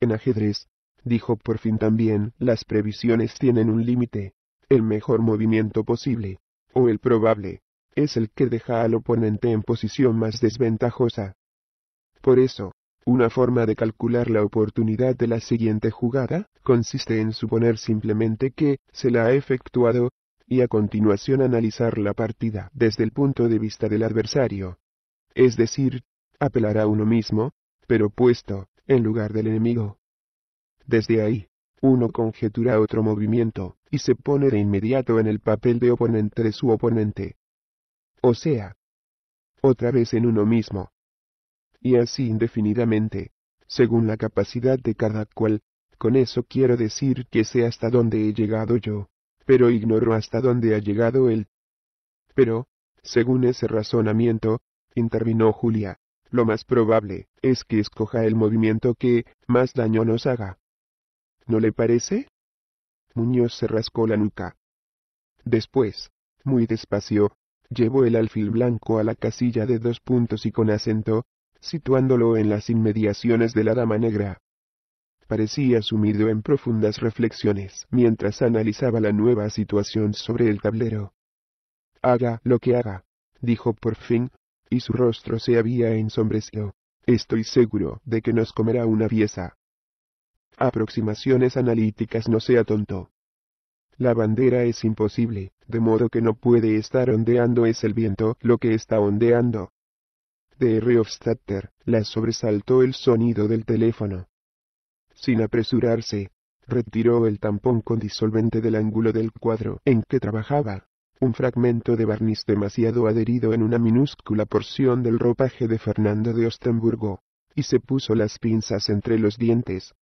En ajedrez, dijo por fin también, las previsiones tienen un límite. El mejor movimiento posible, o el probable, es el que deja al oponente en posición más desventajosa. Por eso, una forma de calcular la oportunidad de la siguiente jugada consiste en suponer simplemente que se la ha efectuado, y a continuación analizar la partida desde el punto de vista del adversario. Es decir, apelar a uno mismo, pero puesto, en lugar del enemigo. Desde ahí, uno conjetura otro movimiento, y se pone de inmediato en el papel de oponente de su oponente. O sea, otra vez en uno mismo, y así indefinidamente, según la capacidad de cada cual, con eso quiero decir que sé hasta dónde he llegado yo, pero ignoro hasta dónde ha llegado él. Pero, según ese razonamiento, intervino Julia, lo más probable es que escoja el movimiento que más daño nos haga. ¿No le parece? Muñoz se rascó la nuca. Después, muy despacio, llevó el alfil blanco a la casilla de dos puntos y con acento situándolo en las inmediaciones de la Dama Negra. Parecía sumido en profundas reflexiones mientras analizaba la nueva situación sobre el tablero. Haga lo que haga, dijo por fin, y su rostro se había ensombrecido. Estoy seguro de que nos comerá una pieza. Aproximaciones analíticas no sea tonto. La bandera es imposible, de modo que no puede estar ondeando es el viento lo que está ondeando de Riofstadter, la sobresaltó el sonido del teléfono. Sin apresurarse, retiró el tampón con disolvente del ángulo del cuadro en que trabajaba, un fragmento de barniz demasiado adherido en una minúscula porción del ropaje de Fernando de Ostenburgo, y se puso las pinzas entre los dientes.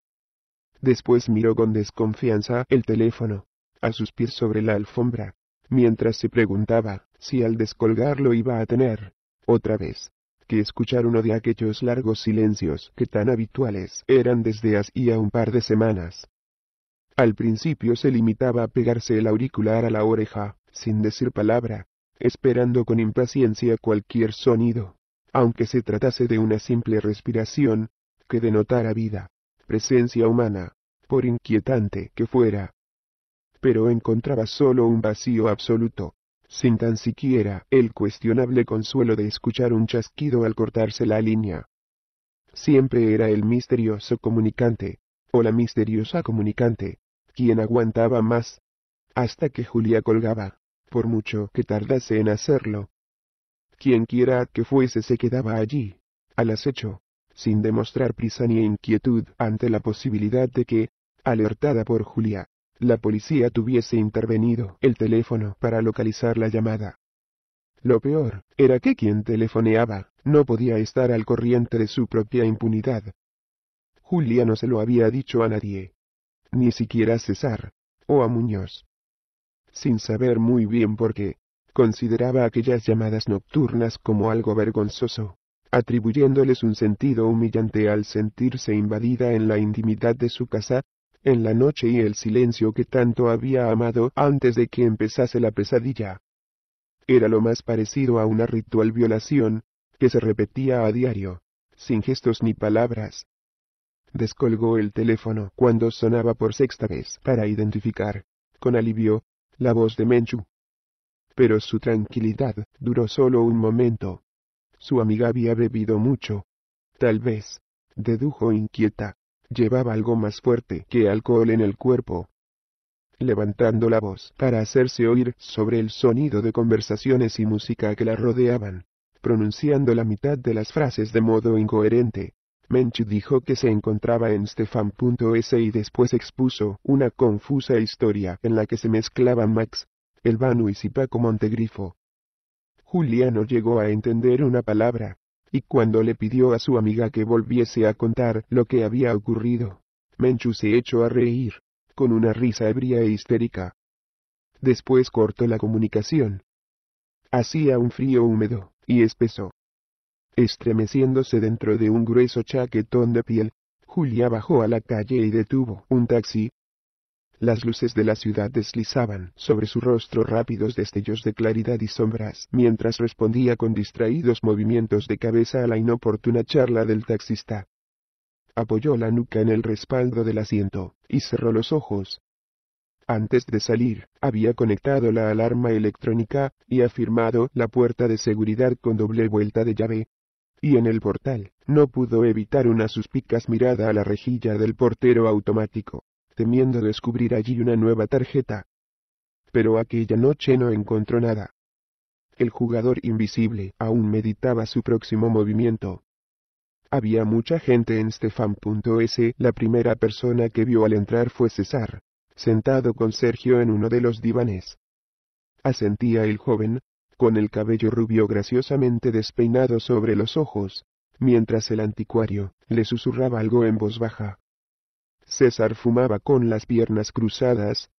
Después miró con desconfianza el teléfono, a sus pies sobre la alfombra, mientras se preguntaba si al descolgarlo iba a tener, otra vez, escuchar uno de aquellos largos silencios que tan habituales eran desde hacía un par de semanas. Al principio se limitaba a pegarse el auricular a la oreja, sin decir palabra, esperando con impaciencia cualquier sonido, aunque se tratase de una simple respiración, que denotara vida, presencia humana, por inquietante que fuera. Pero encontraba solo un vacío absoluto, sin tan siquiera el cuestionable consuelo de escuchar un chasquido al cortarse la línea. Siempre era el misterioso comunicante, o la misteriosa comunicante, quien aguantaba más, hasta que Julia colgaba, por mucho que tardase en hacerlo. Quienquiera que fuese se quedaba allí, al acecho, sin demostrar prisa ni inquietud ante la posibilidad de que, alertada por Julia, la policía tuviese intervenido el teléfono para localizar la llamada. Lo peor era que quien telefoneaba no podía estar al corriente de su propia impunidad. Julia no se lo había dicho a nadie, ni siquiera a César o a Muñoz. Sin saber muy bien por qué, consideraba aquellas llamadas nocturnas como algo vergonzoso, atribuyéndoles un sentido humillante al sentirse invadida en la intimidad de su casa en la noche y el silencio que tanto había amado antes de que empezase la pesadilla. Era lo más parecido a una ritual violación, que se repetía a diario, sin gestos ni palabras. Descolgó el teléfono cuando sonaba por sexta vez para identificar, con alivio, la voz de Menchu. Pero su tranquilidad duró solo un momento. Su amiga había bebido mucho. Tal vez, dedujo inquieta, llevaba algo más fuerte que alcohol en el cuerpo. Levantando la voz para hacerse oír sobre el sonido de conversaciones y música que la rodeaban, pronunciando la mitad de las frases de modo incoherente, Menchu dijo que se encontraba en Stefan.es y después expuso una confusa historia en la que se mezclaban Max, Banu y Sipaco Montegrifo. Juliano llegó a entender una palabra, y cuando le pidió a su amiga que volviese a contar lo que había ocurrido, Menchu se echó a reír, con una risa ebria e histérica. Después cortó la comunicación. Hacía un frío húmedo, y espeso. Estremeciéndose dentro de un grueso chaquetón de piel, Julia bajó a la calle y detuvo un taxi, las luces de la ciudad deslizaban sobre su rostro rápidos destellos de claridad y sombras, mientras respondía con distraídos movimientos de cabeza a la inoportuna charla del taxista. Apoyó la nuca en el respaldo del asiento, y cerró los ojos, antes de salir, había conectado la alarma electrónica y afirmado la puerta de seguridad con doble vuelta de llave. Y en el portal, no pudo evitar una suspicaz mirada a la rejilla del portero automático temiendo descubrir allí una nueva tarjeta. Pero aquella noche no encontró nada. El jugador invisible aún meditaba su próximo movimiento. Había mucha gente en Stefan.s, la primera persona que vio al entrar fue César, sentado con Sergio en uno de los divanes. Asentía el joven, con el cabello rubio graciosamente despeinado sobre los ojos, mientras el anticuario le susurraba algo en voz baja. César fumaba con las piernas cruzadas.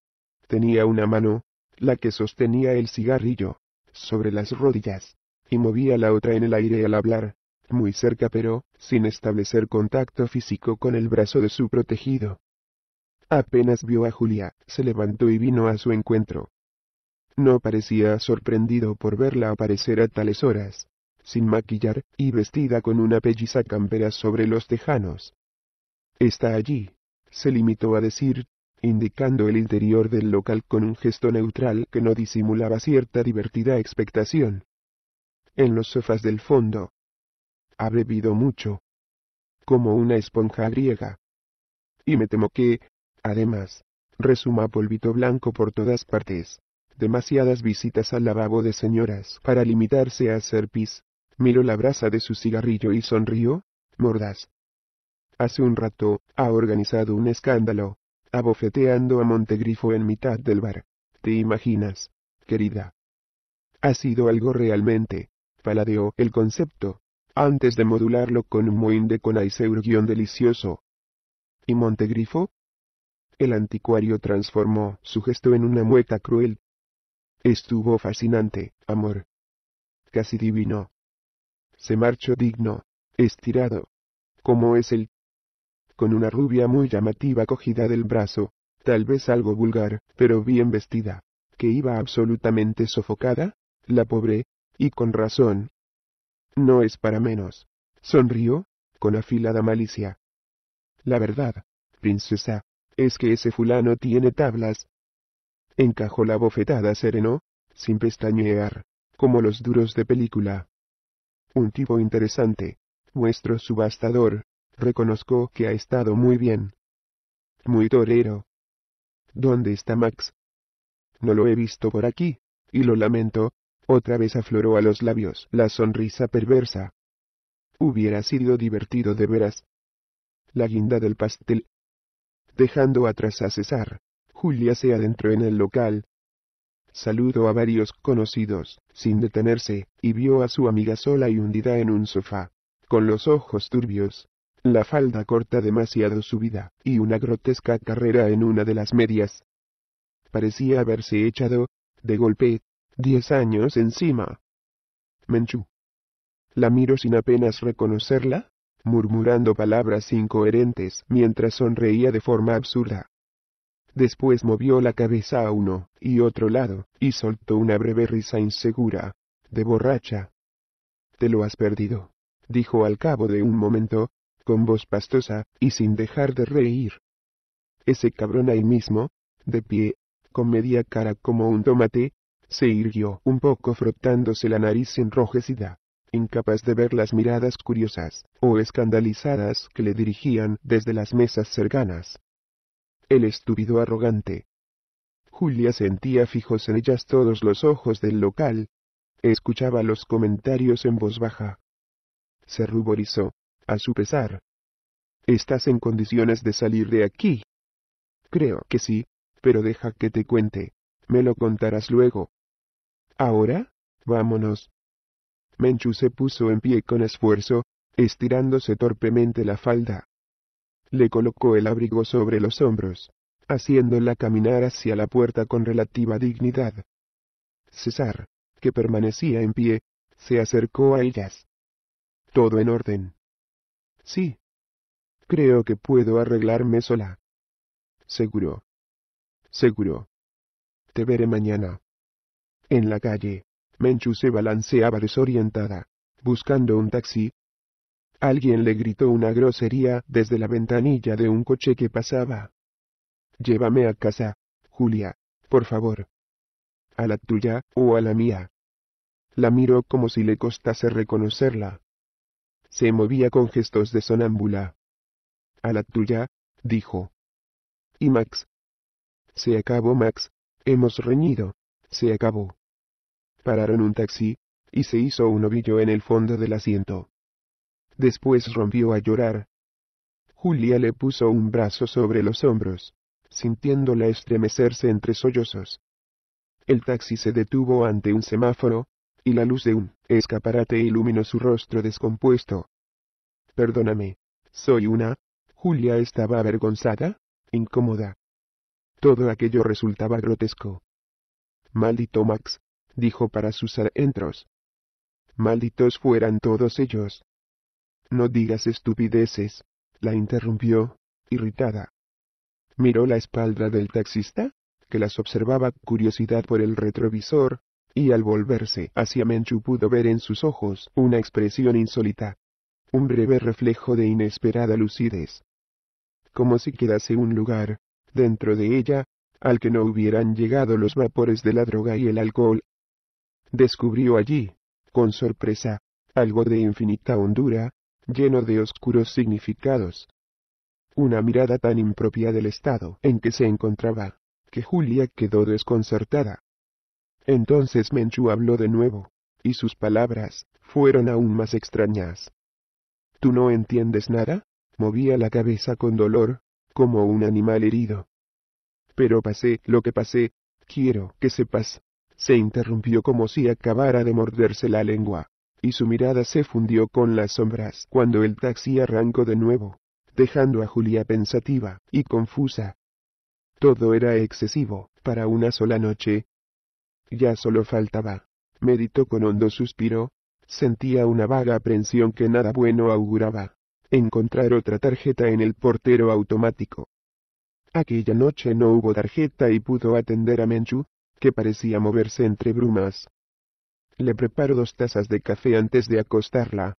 Tenía una mano, la que sostenía el cigarrillo, sobre las rodillas, y movía la otra en el aire al hablar, muy cerca pero, sin establecer contacto físico con el brazo de su protegido. Apenas vio a Julia, se levantó y vino a su encuentro. No parecía sorprendido por verla aparecer a tales horas, sin maquillar, y vestida con una pelliza campera sobre los tejanos. Está allí, se limitó a decir, indicando el interior del local con un gesto neutral que no disimulaba cierta divertida expectación. En los sofás del fondo. Ha bebido mucho. Como una esponja griega. Y me temo que, además, resuma polvito blanco por todas partes. Demasiadas visitas al lavabo de señoras para limitarse a hacer pis. Miró la brasa de su cigarrillo y sonrió, mordaz, hace un rato, ha organizado un escándalo, abofeteando a Montegrifo en mitad del bar. ¿Te imaginas, querida? Ha sido algo realmente, paladeó el concepto, antes de modularlo con un con de guión delicioso. ¿Y Montegrifo? El anticuario transformó su gesto en una mueca cruel. Estuvo fascinante, amor. Casi divino. Se marchó digno, estirado. Como es el con una rubia muy llamativa cogida del brazo, tal vez algo vulgar, pero bien vestida, que iba absolutamente sofocada, la pobre, y con razón. No es para menos, sonrió, con afilada malicia. La verdad, princesa, es que ese fulano tiene tablas. Encajó la bofetada sereno, sin pestañear, como los duros de película. Un tipo interesante, vuestro subastador, Reconozco que ha estado muy bien. Muy torero. ¿Dónde está Max? No lo he visto por aquí, y lo lamento, otra vez afloró a los labios la sonrisa perversa. Hubiera sido divertido de veras. La guinda del pastel. Dejando atrás a César, Julia se adentró en el local. Saludó a varios conocidos, sin detenerse, y vio a su amiga sola y hundida en un sofá, con los ojos turbios la falda corta demasiado su vida, y una grotesca carrera en una de las medias. Parecía haberse echado, de golpe, diez años encima. Menchú. La miro sin apenas reconocerla, murmurando palabras incoherentes mientras sonreía de forma absurda. Después movió la cabeza a uno y otro lado, y soltó una breve risa insegura, de borracha. Te lo has perdido, dijo al cabo de un momento, con voz pastosa, y sin dejar de reír. Ese cabrón ahí mismo, de pie, con media cara como un tomate, se irguió un poco frotándose la nariz enrojecida, incapaz de ver las miradas curiosas o escandalizadas que le dirigían desde las mesas cercanas. El estúpido arrogante. Julia sentía fijos en ellas todos los ojos del local. Escuchaba los comentarios en voz baja. Se ruborizó, a su pesar. ¿Estás en condiciones de salir de aquí? Creo que sí, pero deja que te cuente, me lo contarás luego. Ahora, vámonos. Menchu se puso en pie con esfuerzo, estirándose torpemente la falda. Le colocó el abrigo sobre los hombros, haciéndola caminar hacia la puerta con relativa dignidad. César, que permanecía en pie, se acercó a ellas. Todo en orden. Sí. Creo que puedo arreglarme sola. Seguro. Seguro. Te veré mañana. En la calle, Menchu se balanceaba desorientada, buscando un taxi. Alguien le gritó una grosería desde la ventanilla de un coche que pasaba. Llévame a casa, Julia, por favor. A la tuya o a la mía. La miró como si le costase reconocerla se movía con gestos de sonámbula. A la tuya, dijo. Y Max. Se acabó, Max. Hemos reñido. Se acabó. Pararon un taxi, y se hizo un ovillo en el fondo del asiento. Después rompió a llorar. Julia le puso un brazo sobre los hombros, sintiéndola estremecerse entre sollozos. El taxi se detuvo ante un semáforo, y la luz de un escaparate iluminó su rostro descompuesto. Perdóname, soy una... Julia estaba avergonzada, incómoda. Todo aquello resultaba grotesco. Maldito Max, dijo para sus adentros. Malditos fueran todos ellos. No digas estupideces, la interrumpió, irritada. Miró la espalda del taxista, que las observaba curiosidad por el retrovisor, y al volverse hacia Menchu pudo ver en sus ojos una expresión insólita. Un breve reflejo de inesperada lucidez. Como si quedase un lugar, dentro de ella, al que no hubieran llegado los vapores de la droga y el alcohol. Descubrió allí, con sorpresa, algo de infinita hondura, lleno de oscuros significados. Una mirada tan impropia del estado en que se encontraba, que Julia quedó desconcertada. Entonces Menchu habló de nuevo, y sus palabras, fueron aún más extrañas. ¿Tú no entiendes nada? Movía la cabeza con dolor, como un animal herido. Pero pasé lo que pasé, quiero que sepas. Se interrumpió como si acabara de morderse la lengua, y su mirada se fundió con las sombras cuando el taxi arrancó de nuevo, dejando a Julia pensativa y confusa. Todo era excesivo, para una sola noche, ya solo faltaba. Meditó con hondo suspiro. Sentía una vaga aprensión que nada bueno auguraba. Encontrar otra tarjeta en el portero automático. Aquella noche no hubo tarjeta y pudo atender a Menchu, que parecía moverse entre brumas. Le preparó dos tazas de café antes de acostarla.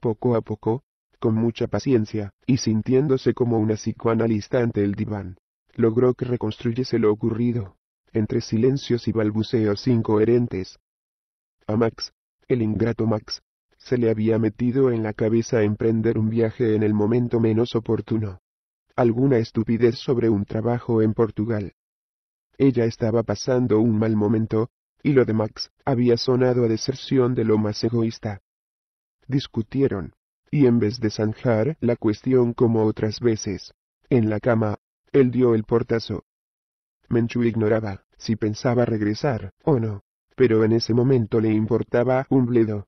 Poco a poco, con mucha paciencia, y sintiéndose como una psicoanalista ante el diván, logró que reconstruyese lo ocurrido entre silencios y balbuceos incoherentes. A Max, el ingrato Max, se le había metido en la cabeza emprender un viaje en el momento menos oportuno. Alguna estupidez sobre un trabajo en Portugal. Ella estaba pasando un mal momento, y lo de Max había sonado a deserción de lo más egoísta. Discutieron, y en vez de zanjar la cuestión como otras veces, en la cama, él dio el portazo. Menchu ignoraba si pensaba regresar o no, pero en ese momento le importaba un bledo.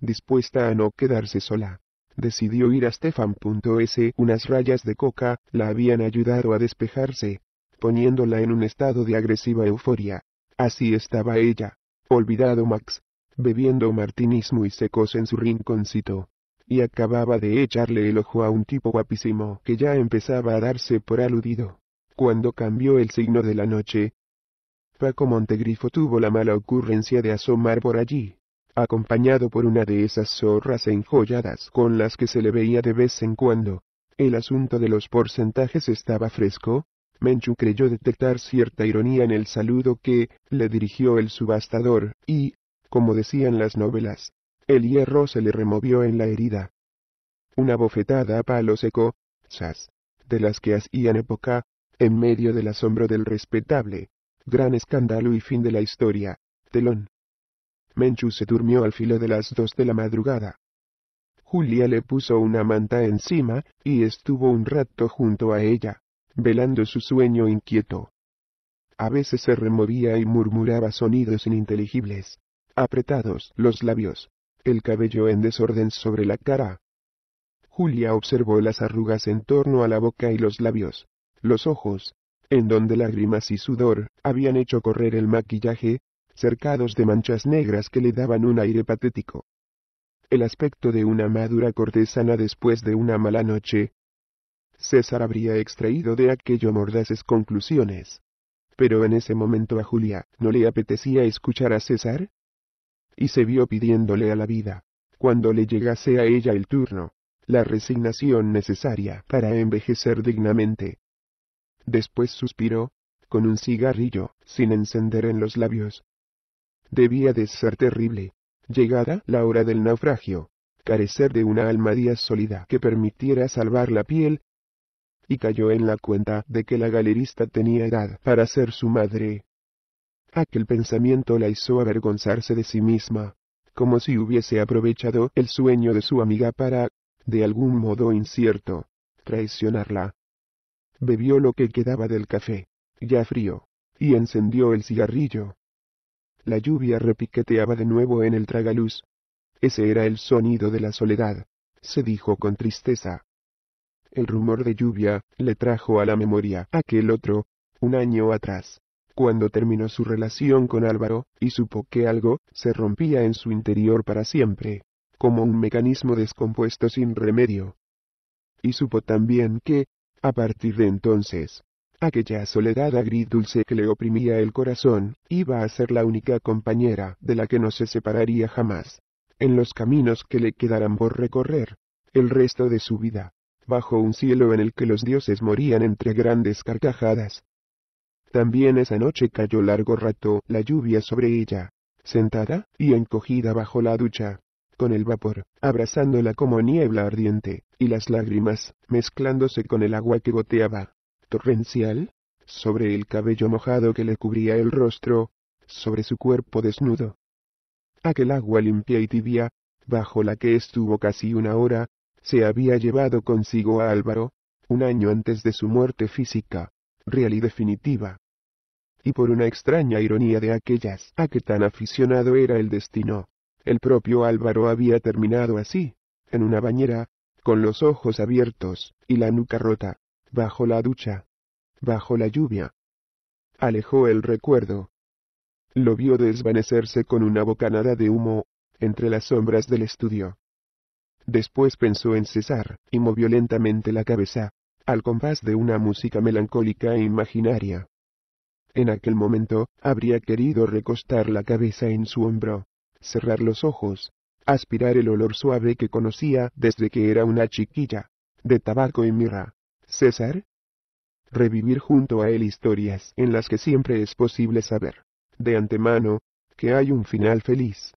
Dispuesta a no quedarse sola, decidió ir a Stefan.s. Unas rayas de coca la habían ayudado a despejarse, poniéndola en un estado de agresiva euforia. Así estaba ella, olvidado Max, bebiendo martinismo y secos en su rinconcito. Y acababa de echarle el ojo a un tipo guapísimo que ya empezaba a darse por aludido cuando cambió el signo de la noche. Paco Montegrifo tuvo la mala ocurrencia de asomar por allí, acompañado por una de esas zorras enjolladas con las que se le veía de vez en cuando. El asunto de los porcentajes estaba fresco, Menchu creyó detectar cierta ironía en el saludo que le dirigió el subastador, y, como decían las novelas, el hierro se le removió en la herida. Una bofetada a palo seco, chas, de las que hacían época, en medio del asombro del respetable, gran escándalo y fin de la historia, telón. Menchu se durmió al filo de las dos de la madrugada. Julia le puso una manta encima, y estuvo un rato junto a ella, velando su sueño inquieto. A veces se removía y murmuraba sonidos ininteligibles, apretados los labios, el cabello en desorden sobre la cara. Julia observó las arrugas en torno a la boca y los labios, los ojos, en donde lágrimas y sudor habían hecho correr el maquillaje, cercados de manchas negras que le daban un aire patético. El aspecto de una madura cortesana después de una mala noche. César habría extraído de aquello mordaces conclusiones. Pero en ese momento a Julia no le apetecía escuchar a César. Y se vio pidiéndole a la vida, cuando le llegase a ella el turno, la resignación necesaria para envejecer dignamente. Después suspiró, con un cigarrillo, sin encender en los labios. Debía de ser terrible. Llegada la hora del naufragio, carecer de una almadía sólida que permitiera salvar la piel, y cayó en la cuenta de que la galerista tenía edad para ser su madre. Aquel pensamiento la hizo avergonzarse de sí misma, como si hubiese aprovechado el sueño de su amiga para, de algún modo incierto, traicionarla bebió lo que quedaba del café, ya frío, y encendió el cigarrillo. La lluvia repiqueteaba de nuevo en el tragaluz. Ese era el sonido de la soledad, se dijo con tristeza. El rumor de lluvia le trajo a la memoria aquel otro, un año atrás, cuando terminó su relación con Álvaro, y supo que algo se rompía en su interior para siempre, como un mecanismo descompuesto sin remedio. Y supo también que, a partir de entonces, aquella soledad agridulce que le oprimía el corazón, iba a ser la única compañera de la que no se separaría jamás. En los caminos que le quedaran por recorrer, el resto de su vida, bajo un cielo en el que los dioses morían entre grandes carcajadas. También esa noche cayó largo rato la lluvia sobre ella, sentada y encogida bajo la ducha, con el vapor, abrazándola como niebla ardiente, y las lágrimas, mezclándose con el agua que goteaba, torrencial, sobre el cabello mojado que le cubría el rostro, sobre su cuerpo desnudo. Aquel agua limpia y tibia, bajo la que estuvo casi una hora, se había llevado consigo a Álvaro, un año antes de su muerte física, real y definitiva. Y por una extraña ironía de aquellas a que tan aficionado era el destino, el propio Álvaro había terminado así, en una bañera, con los ojos abiertos, y la nuca rota, bajo la ducha, bajo la lluvia. Alejó el recuerdo. Lo vio desvanecerse con una bocanada de humo, entre las sombras del estudio. Después pensó en cesar, y movió lentamente la cabeza, al compás de una música melancólica e imaginaria. En aquel momento, habría querido recostar la cabeza en su hombro, cerrar los ojos, aspirar el olor suave que conocía desde que era una chiquilla, de tabaco y mirra. César. Revivir junto a él historias en las que siempre es posible saber, de antemano, que hay un final feliz.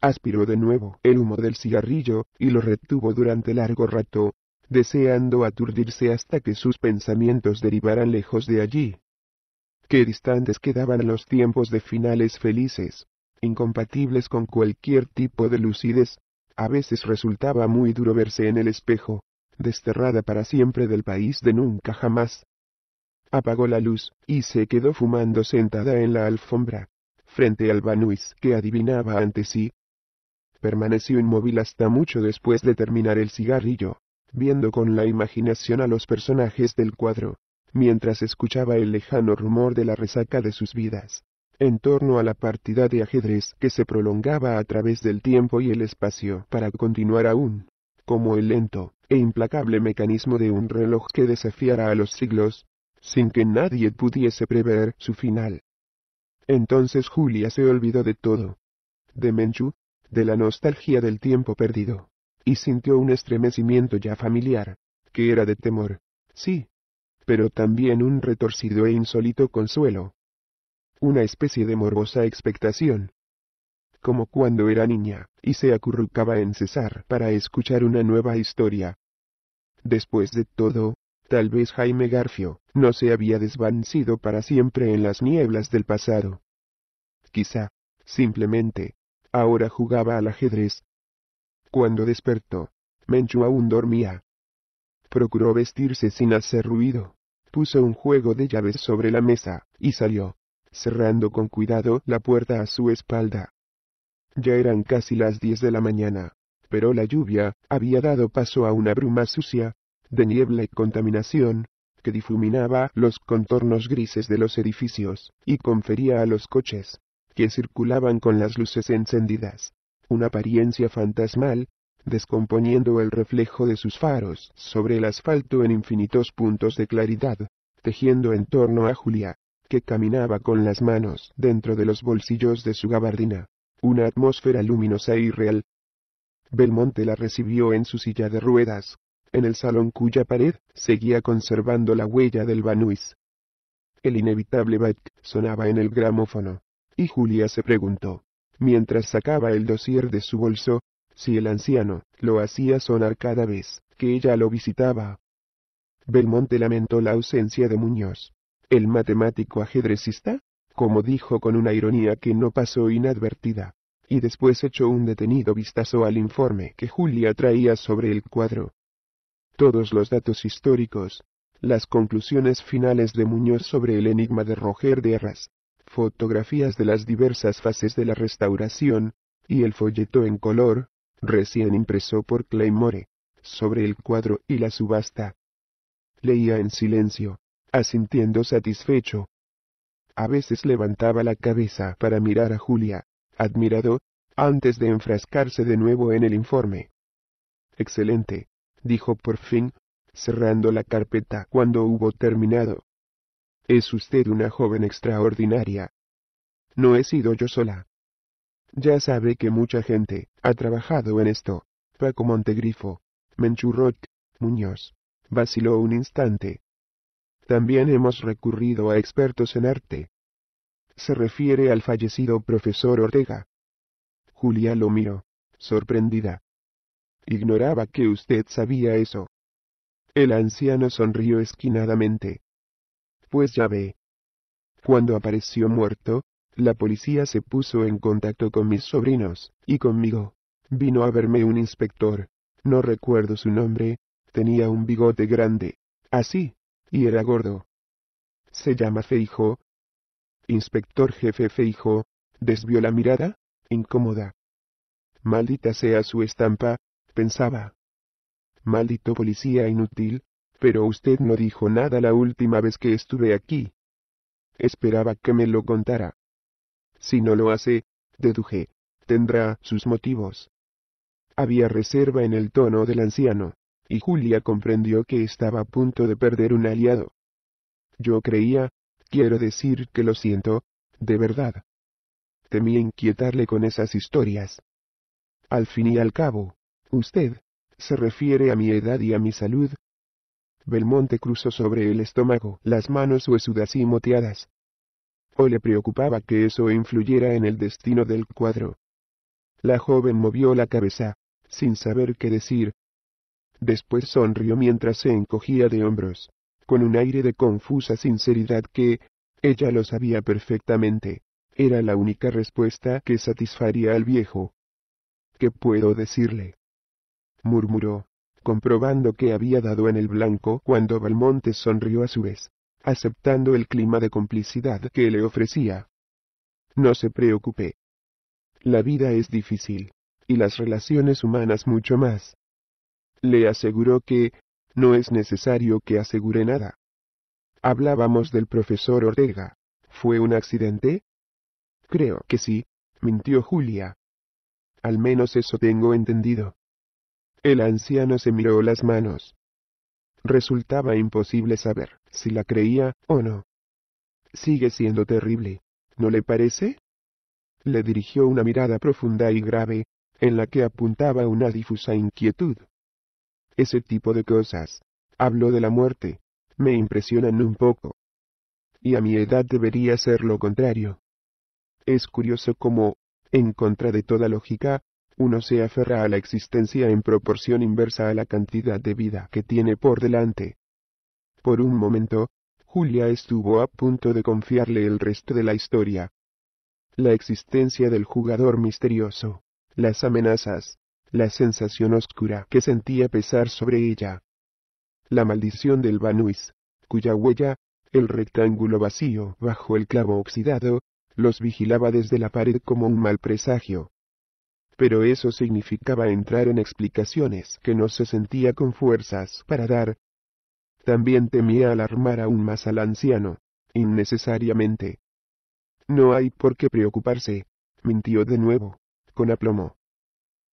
Aspiró de nuevo el humo del cigarrillo, y lo retuvo durante largo rato, deseando aturdirse hasta que sus pensamientos derivaran lejos de allí. Qué distantes quedaban los tiempos de finales felices incompatibles con cualquier tipo de lucidez, a veces resultaba muy duro verse en el espejo, desterrada para siempre del país de nunca jamás. Apagó la luz, y se quedó fumando sentada en la alfombra, frente al Banuis que adivinaba ante sí. Permaneció inmóvil hasta mucho después de terminar el cigarrillo, viendo con la imaginación a los personajes del cuadro, mientras escuchaba el lejano rumor de la resaca de sus vidas en torno a la partida de ajedrez que se prolongaba a través del tiempo y el espacio para continuar aún, como el lento e implacable mecanismo de un reloj que desafiara a los siglos, sin que nadie pudiese prever su final. Entonces Julia se olvidó de todo. De Menchu, de la nostalgia del tiempo perdido, y sintió un estremecimiento ya familiar, que era de temor, sí, pero también un retorcido e insólito consuelo una especie de morbosa expectación. Como cuando era niña, y se acurrucaba en Cesar para escuchar una nueva historia. Después de todo, tal vez Jaime Garfio, no se había desvanecido para siempre en las nieblas del pasado. Quizá, simplemente, ahora jugaba al ajedrez. Cuando despertó, Menchu aún dormía. Procuró vestirse sin hacer ruido, puso un juego de llaves sobre la mesa, y salió cerrando con cuidado la puerta a su espalda. Ya eran casi las diez de la mañana, pero la lluvia había dado paso a una bruma sucia, de niebla y contaminación, que difuminaba los contornos grises de los edificios, y confería a los coches, que circulaban con las luces encendidas, una apariencia fantasmal, descomponiendo el reflejo de sus faros sobre el asfalto en infinitos puntos de claridad, tejiendo en torno a Julia que caminaba con las manos dentro de los bolsillos de su gabardina. Una atmósfera luminosa y real. Belmonte la recibió en su silla de ruedas, en el salón cuya pared seguía conservando la huella del Banuis. El inevitable Bach sonaba en el gramófono, y Julia se preguntó, mientras sacaba el dossier de su bolso, si el anciano lo hacía sonar cada vez que ella lo visitaba. Belmonte lamentó la ausencia de Muñoz, el matemático ajedrecista, como dijo con una ironía que no pasó inadvertida, y después echó un detenido vistazo al informe que Julia traía sobre el cuadro. Todos los datos históricos, las conclusiones finales de Muñoz sobre el enigma de Roger de Arras, fotografías de las diversas fases de la restauración, y el folleto en color, recién impreso por Claymore, sobre el cuadro y la subasta. Leía en silencio, asintiendo satisfecho. A veces levantaba la cabeza para mirar a Julia, admirado, antes de enfrascarse de nuevo en el informe. Excelente, dijo por fin, cerrando la carpeta cuando hubo terminado. Es usted una joven extraordinaria. No he sido yo sola. Ya sabe que mucha gente ha trabajado en esto. Paco Montegrifo, Menchurroc, Muñoz. Vaciló un instante, también hemos recurrido a expertos en arte. Se refiere al fallecido profesor Ortega. Julia lo miró, sorprendida. Ignoraba que usted sabía eso. El anciano sonrió esquinadamente. Pues ya ve. Cuando apareció muerto, la policía se puso en contacto con mis sobrinos, y conmigo. Vino a verme un inspector. No recuerdo su nombre, tenía un bigote grande. Así, y era gordo. Se llama Feijo. Inspector jefe Feijo, desvió la mirada, incómoda. Maldita sea su estampa, pensaba. Maldito policía inútil, pero usted no dijo nada la última vez que estuve aquí. Esperaba que me lo contara. Si no lo hace, deduje, tendrá sus motivos. Había reserva en el tono del anciano y Julia comprendió que estaba a punto de perder un aliado. Yo creía, quiero decir que lo siento, de verdad. Temí inquietarle con esas historias. Al fin y al cabo, usted, se refiere a mi edad y a mi salud. Belmonte cruzó sobre el estómago las manos huesudas y moteadas. O le preocupaba que eso influyera en el destino del cuadro. La joven movió la cabeza, sin saber qué decir, Después sonrió mientras se encogía de hombros, con un aire de confusa sinceridad que, ella lo sabía perfectamente, era la única respuesta que satisfaría al viejo. ¿Qué puedo decirle? murmuró, comprobando que había dado en el blanco cuando Valmonte sonrió a su vez, aceptando el clima de complicidad que le ofrecía. No se preocupe. La vida es difícil, y las relaciones humanas mucho más le aseguró que, no es necesario que asegure nada. Hablábamos del profesor Ortega. ¿Fue un accidente? Creo que sí, mintió Julia. Al menos eso tengo entendido. El anciano se miró las manos. Resultaba imposible saber si la creía o no. Sigue siendo terrible, ¿no le parece? Le dirigió una mirada profunda y grave, en la que apuntaba una difusa inquietud ese tipo de cosas. Hablo de la muerte. Me impresionan un poco. Y a mi edad debería ser lo contrario. Es curioso cómo, en contra de toda lógica, uno se aferra a la existencia en proporción inversa a la cantidad de vida que tiene por delante. Por un momento, Julia estuvo a punto de confiarle el resto de la historia. La existencia del jugador misterioso, las amenazas, la sensación oscura que sentía pesar sobre ella. La maldición del Banuis, cuya huella, el rectángulo vacío bajo el clavo oxidado, los vigilaba desde la pared como un mal presagio. Pero eso significaba entrar en explicaciones que no se sentía con fuerzas para dar. También temía alarmar aún más al anciano, innecesariamente. No hay por qué preocuparse, mintió de nuevo, con aplomo.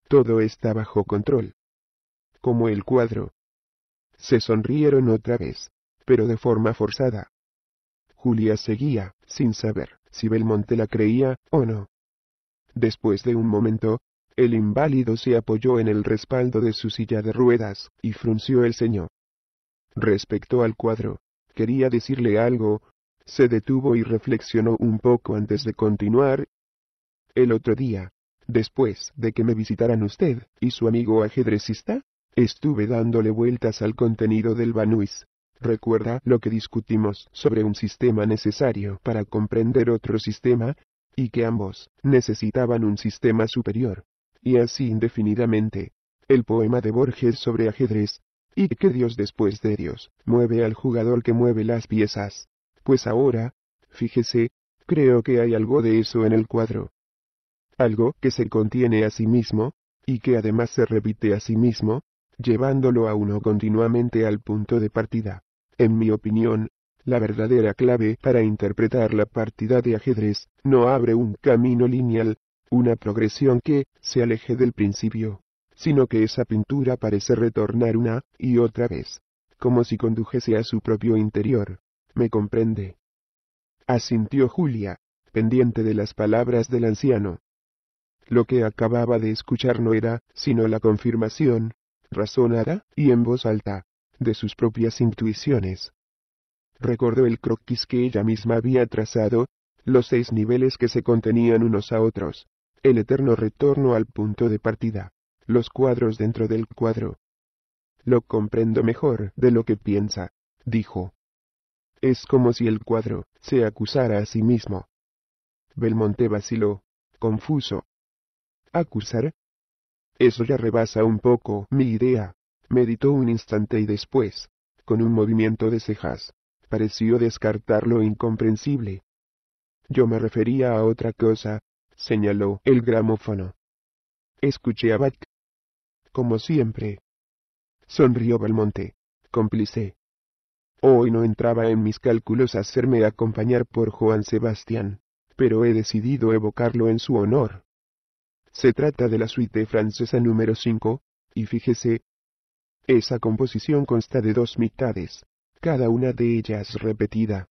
Todo está bajo control. Como el cuadro. Se sonrieron otra vez, pero de forma forzada. Julia seguía, sin saber si Belmonte la creía o no. Después de un momento, el inválido se apoyó en el respaldo de su silla de ruedas y frunció el ceño. Respecto al cuadro, quería decirle algo, se detuvo y reflexionó un poco antes de continuar. El otro día, Después de que me visitaran usted y su amigo ajedrecista, estuve dándole vueltas al contenido del Banuis. ¿Recuerda lo que discutimos sobre un sistema necesario para comprender otro sistema? Y que ambos necesitaban un sistema superior. Y así indefinidamente. El poema de Borges sobre ajedrez. Y que Dios después de Dios mueve al jugador que mueve las piezas. Pues ahora, fíjese, creo que hay algo de eso en el cuadro algo que se contiene a sí mismo, y que además se repite a sí mismo, llevándolo a uno continuamente al punto de partida. En mi opinión, la verdadera clave para interpretar la partida de ajedrez, no abre un camino lineal, una progresión que se aleje del principio, sino que esa pintura parece retornar una y otra vez, como si condujese a su propio interior. ¿Me comprende? Asintió Julia, pendiente de las palabras del anciano. Lo que acababa de escuchar no era, sino la confirmación, razonada, y en voz alta, de sus propias intuiciones. Recordó el croquis que ella misma había trazado, los seis niveles que se contenían unos a otros, el eterno retorno al punto de partida, los cuadros dentro del cuadro. Lo comprendo mejor de lo que piensa, dijo. Es como si el cuadro se acusara a sí mismo. Belmonte vaciló, confuso acusar. Eso ya rebasa un poco mi idea. Meditó un instante y después, con un movimiento de cejas, pareció descartar lo incomprensible. Yo me refería a otra cosa, señaló el gramófono. Escuché a Bach. Como siempre. Sonrió Belmonte, cómplice. Hoy no entraba en mis cálculos hacerme acompañar por Juan Sebastián, pero he decidido evocarlo en su honor. Se trata de la suite francesa número 5, y fíjese, esa composición consta de dos mitades, cada una de ellas repetida.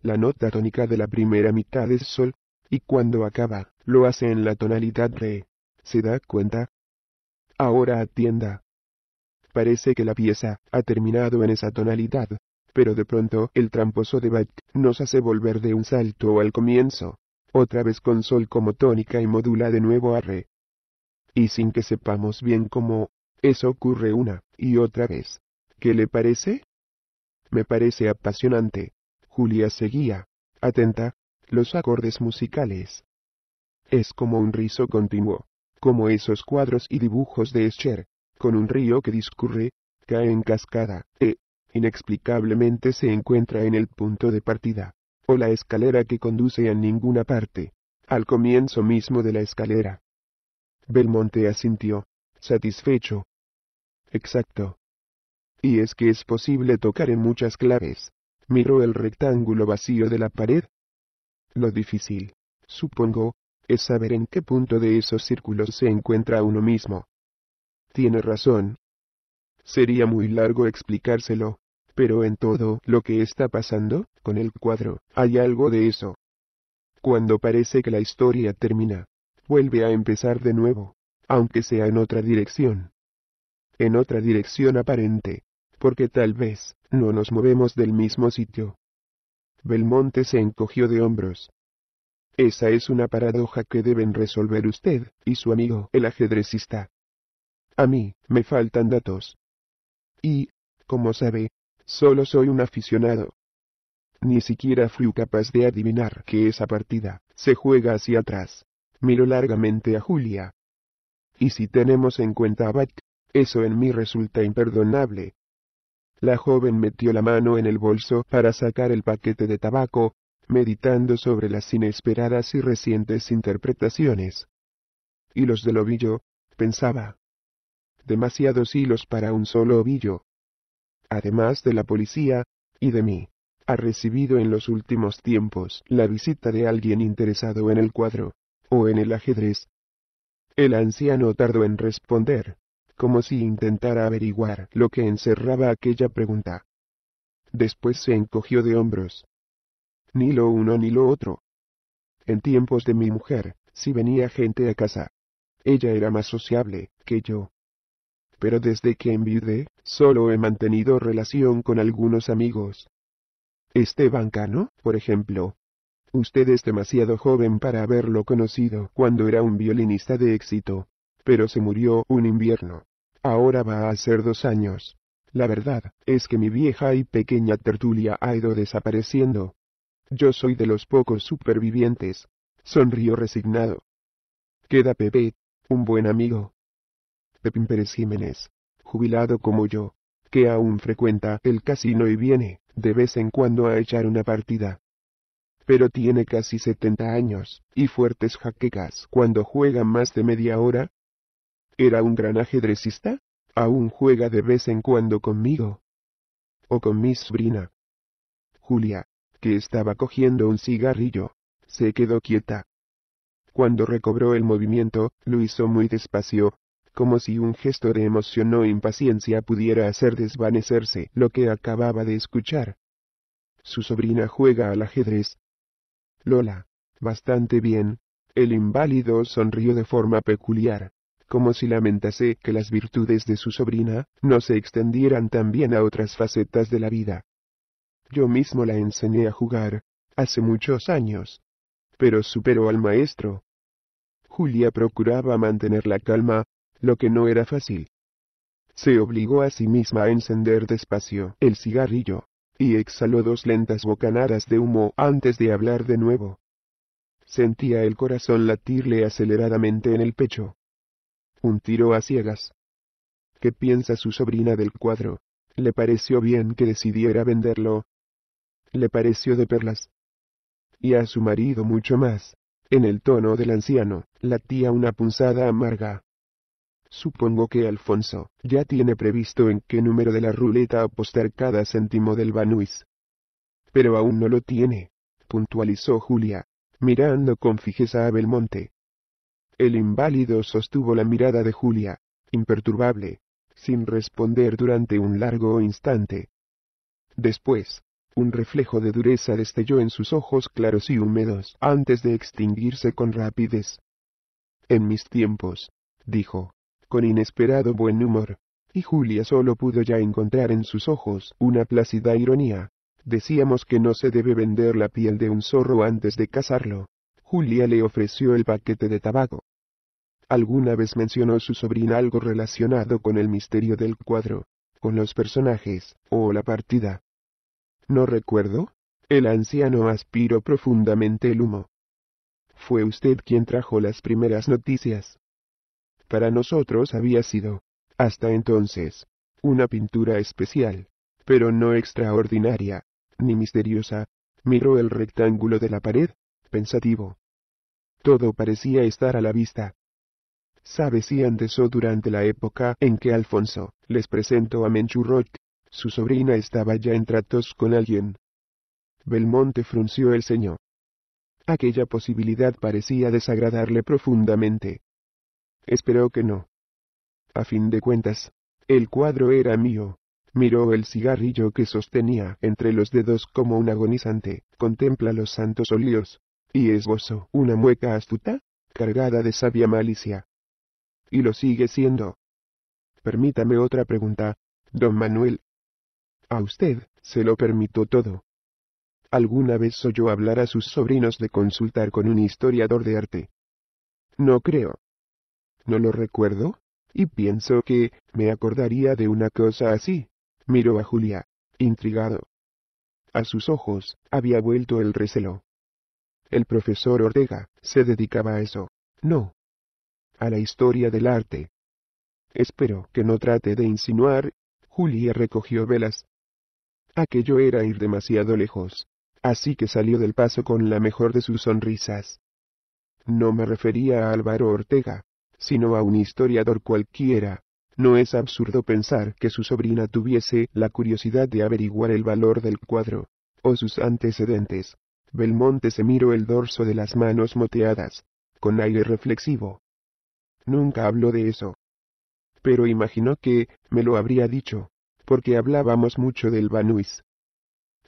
La nota tónica de la primera mitad es sol, y cuando acaba, lo hace en la tonalidad re. ¿Se da cuenta? Ahora atienda. Parece que la pieza ha terminado en esa tonalidad, pero de pronto el tramposo de Bach nos hace volver de un salto al comienzo otra vez con sol como tónica y modula de nuevo a re. Y sin que sepamos bien cómo, eso ocurre una y otra vez. ¿Qué le parece? Me parece apasionante. Julia seguía, atenta, los acordes musicales. Es como un rizo continuo, como esos cuadros y dibujos de Escher, con un río que discurre, cae en cascada, e, inexplicablemente se encuentra en el punto de partida o la escalera que conduce a ninguna parte, al comienzo mismo de la escalera. Belmonte asintió, satisfecho. Exacto. Y es que es posible tocar en muchas claves. Miró el rectángulo vacío de la pared. Lo difícil, supongo, es saber en qué punto de esos círculos se encuentra uno mismo. Tiene razón. Sería muy largo explicárselo, pero en todo lo que está pasando, con el cuadro, hay algo de eso. Cuando parece que la historia termina, vuelve a empezar de nuevo, aunque sea en otra dirección. En otra dirección aparente, porque tal vez, no nos movemos del mismo sitio. Belmonte se encogió de hombros. Esa es una paradoja que deben resolver usted, y su amigo el ajedrecista. A mí, me faltan datos. Y, como sabe, Solo soy un aficionado. Ni siquiera fui capaz de adivinar que esa partida se juega hacia atrás. miró largamente a Julia. Y si tenemos en cuenta a Bach, eso en mí resulta imperdonable. La joven metió la mano en el bolso para sacar el paquete de tabaco, meditando sobre las inesperadas y recientes interpretaciones. Y los del ovillo, pensaba. Demasiados hilos para un solo ovillo además de la policía, y de mí, ha recibido en los últimos tiempos la visita de alguien interesado en el cuadro, o en el ajedrez. El anciano tardó en responder, como si intentara averiguar lo que encerraba aquella pregunta. Después se encogió de hombros. Ni lo uno ni lo otro. En tiempos de mi mujer, si venía gente a casa, ella era más sociable que yo, pero desde que enviudé, solo he mantenido relación con algunos amigos. Esteban Cano, por ejemplo. Usted es demasiado joven para haberlo conocido cuando era un violinista de éxito, pero se murió un invierno. Ahora va a ser dos años. La verdad, es que mi vieja y pequeña tertulia ha ido desapareciendo. Yo soy de los pocos supervivientes. Sonrió resignado. Queda Pepe, un buen amigo, Pepín Pérez Jiménez, jubilado como yo, que aún frecuenta el casino y viene, de vez en cuando a echar una partida. Pero tiene casi 70 años, y fuertes jaquecas cuando juega más de media hora. ¿Era un gran ajedrecista? Aún juega de vez en cuando conmigo. O con mi sobrina. Julia, que estaba cogiendo un cigarrillo, se quedó quieta. Cuando recobró el movimiento, lo hizo muy despacio, como si un gesto de emoción o e impaciencia pudiera hacer desvanecerse lo que acababa de escuchar. Su sobrina juega al ajedrez. Lola, bastante bien. El inválido sonrió de forma peculiar, como si lamentase que las virtudes de su sobrina no se extendieran también a otras facetas de la vida. Yo mismo la enseñé a jugar, hace muchos años. Pero superó al maestro. Julia procuraba mantener la calma, lo que no era fácil. Se obligó a sí misma a encender despacio el cigarrillo, y exhaló dos lentas bocanadas de humo antes de hablar de nuevo. Sentía el corazón latirle aceleradamente en el pecho. Un tiro a ciegas. ¿Qué piensa su sobrina del cuadro? Le pareció bien que decidiera venderlo. Le pareció de perlas. Y a su marido mucho más. En el tono del anciano, latía una punzada amarga. Supongo que Alfonso ya tiene previsto en qué número de la ruleta apostar cada céntimo del Banuis. Pero aún no lo tiene, puntualizó Julia, mirando con fijeza a Belmonte. El inválido sostuvo la mirada de Julia, imperturbable, sin responder durante un largo instante. Después, un reflejo de dureza destelló en sus ojos claros y húmedos antes de extinguirse con rapidez. En mis tiempos, dijo, con inesperado buen humor, y Julia solo pudo ya encontrar en sus ojos una plácida ironía. Decíamos que no se debe vender la piel de un zorro antes de cazarlo». Julia le ofreció el paquete de tabaco. Alguna vez mencionó su sobrina algo relacionado con el misterio del cuadro, con los personajes, o la partida. No recuerdo. El anciano aspiró profundamente el humo. Fue usted quien trajo las primeras noticias para nosotros había sido, hasta entonces, una pintura especial, pero no extraordinaria, ni misteriosa, miró el rectángulo de la pared, pensativo. Todo parecía estar a la vista. ¿Sabe si andesó durante la época en que Alfonso les presentó a Menchurroc? Su sobrina estaba ya en tratos con alguien. Belmonte frunció el ceño. Aquella posibilidad parecía desagradarle profundamente. Espero que no. A fin de cuentas, el cuadro era mío. Miró el cigarrillo que sostenía entre los dedos como un agonizante, contempla los santos olíos, y esbozó una mueca astuta, cargada de sabia malicia. Y lo sigue siendo. Permítame otra pregunta, don Manuel. A usted, se lo permito todo. ¿Alguna vez oyó hablar a sus sobrinos de consultar con un historiador de arte? No creo no lo recuerdo, y pienso que me acordaría de una cosa así. Miró a Julia, intrigado. A sus ojos había vuelto el recelo. El profesor Ortega se dedicaba a eso, no. A la historia del arte. Espero que no trate de insinuar. Julia recogió velas. Aquello era ir demasiado lejos, así que salió del paso con la mejor de sus sonrisas. No me refería a Álvaro Ortega, sino a un historiador cualquiera. No es absurdo pensar que su sobrina tuviese la curiosidad de averiguar el valor del cuadro, o sus antecedentes. Belmonte se miró el dorso de las manos moteadas, con aire reflexivo. Nunca habló de eso. Pero imaginó que, me lo habría dicho, porque hablábamos mucho del Banuis.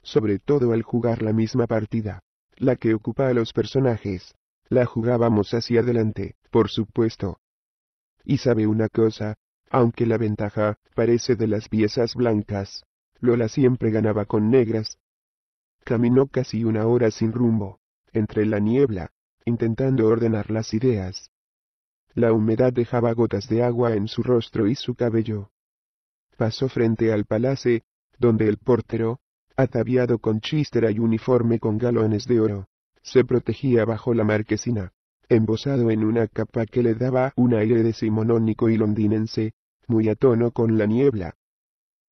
Sobre todo al jugar la misma partida, la que ocupa a los personajes. La jugábamos hacia adelante, por supuesto, y sabe una cosa, aunque la ventaja parece de las piezas blancas, Lola siempre ganaba con negras. Caminó casi una hora sin rumbo, entre la niebla, intentando ordenar las ideas. La humedad dejaba gotas de agua en su rostro y su cabello. Pasó frente al palacio, donde el portero, ataviado con chistera y uniforme con galones de oro, se protegía bajo la marquesina embosado en una capa que le daba un aire decimonónico y londinense, muy a tono con la niebla.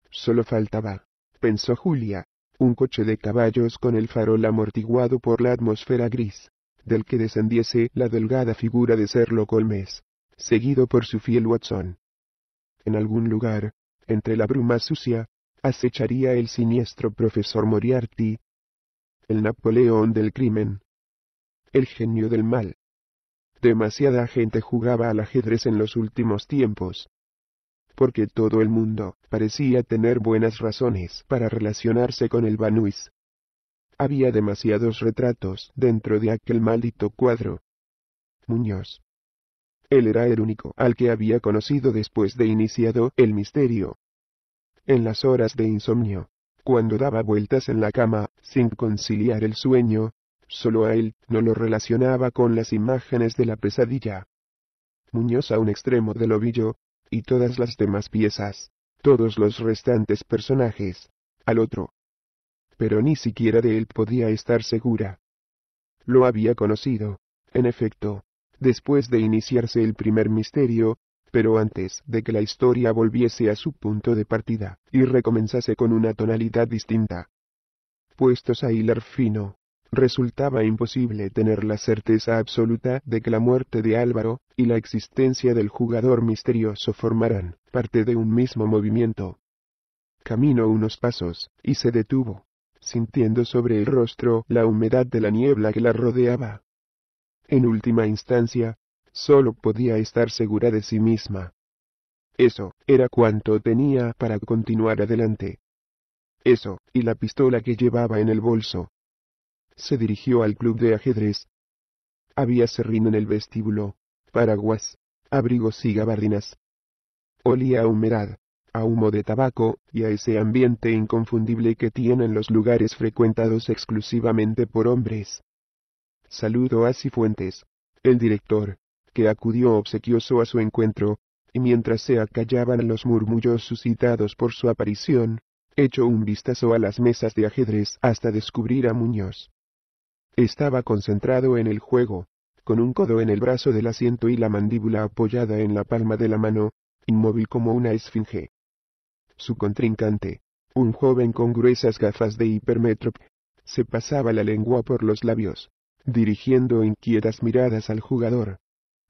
Solo faltaba, pensó Julia, un coche de caballos con el farol amortiguado por la atmósfera gris, del que descendiese la delgada figura de Serlo Holmes, seguido por su fiel Watson. En algún lugar, entre la bruma sucia, acecharía el siniestro profesor Moriarty, el Napoleón del crimen, el genio del mal. Demasiada gente jugaba al ajedrez en los últimos tiempos. Porque todo el mundo parecía tener buenas razones para relacionarse con el Banuis. Había demasiados retratos dentro de aquel maldito cuadro. Muñoz. Él era el único al que había conocido después de iniciado el misterio. En las horas de insomnio, cuando daba vueltas en la cama, sin conciliar el sueño, Solo a él no lo relacionaba con las imágenes de la pesadilla. Muñoz a un extremo del ovillo, y todas las demás piezas, todos los restantes personajes, al otro. Pero ni siquiera de él podía estar segura. Lo había conocido, en efecto, después de iniciarse el primer misterio, pero antes de que la historia volviese a su punto de partida y recomenzase con una tonalidad distinta. Puestos a hilar fino, resultaba imposible tener la certeza absoluta de que la muerte de Álvaro, y la existencia del jugador misterioso formaran parte de un mismo movimiento. Caminó unos pasos, y se detuvo, sintiendo sobre el rostro la humedad de la niebla que la rodeaba. En última instancia, sólo podía estar segura de sí misma. Eso, era cuanto tenía para continuar adelante. Eso, y la pistola que llevaba en el bolso, se dirigió al club de ajedrez. Había serrín en el vestíbulo, paraguas, abrigos y gabardinas. Olía a humedad, a humo de tabaco, y a ese ambiente inconfundible que tienen los lugares frecuentados exclusivamente por hombres. Saludo a Cifuentes, el director, que acudió obsequioso a su encuentro, y mientras se acallaban los murmullos suscitados por su aparición, echó un vistazo a las mesas de ajedrez hasta descubrir a Muñoz, estaba concentrado en el juego, con un codo en el brazo del asiento y la mandíbula apoyada en la palma de la mano, inmóvil como una esfinge. Su contrincante, un joven con gruesas gafas de hipermétrop, se pasaba la lengua por los labios, dirigiendo inquietas miradas al jugador,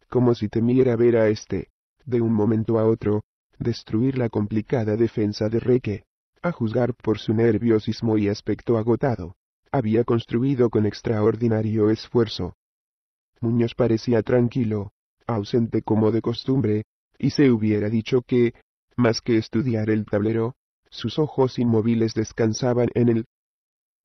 como si temiera ver a este, de un momento a otro, destruir la complicada defensa de Reque, a juzgar por su nerviosismo y aspecto agotado había construido con extraordinario esfuerzo. Muñoz parecía tranquilo, ausente como de costumbre, y se hubiera dicho que, más que estudiar el tablero, sus ojos inmóviles descansaban en él.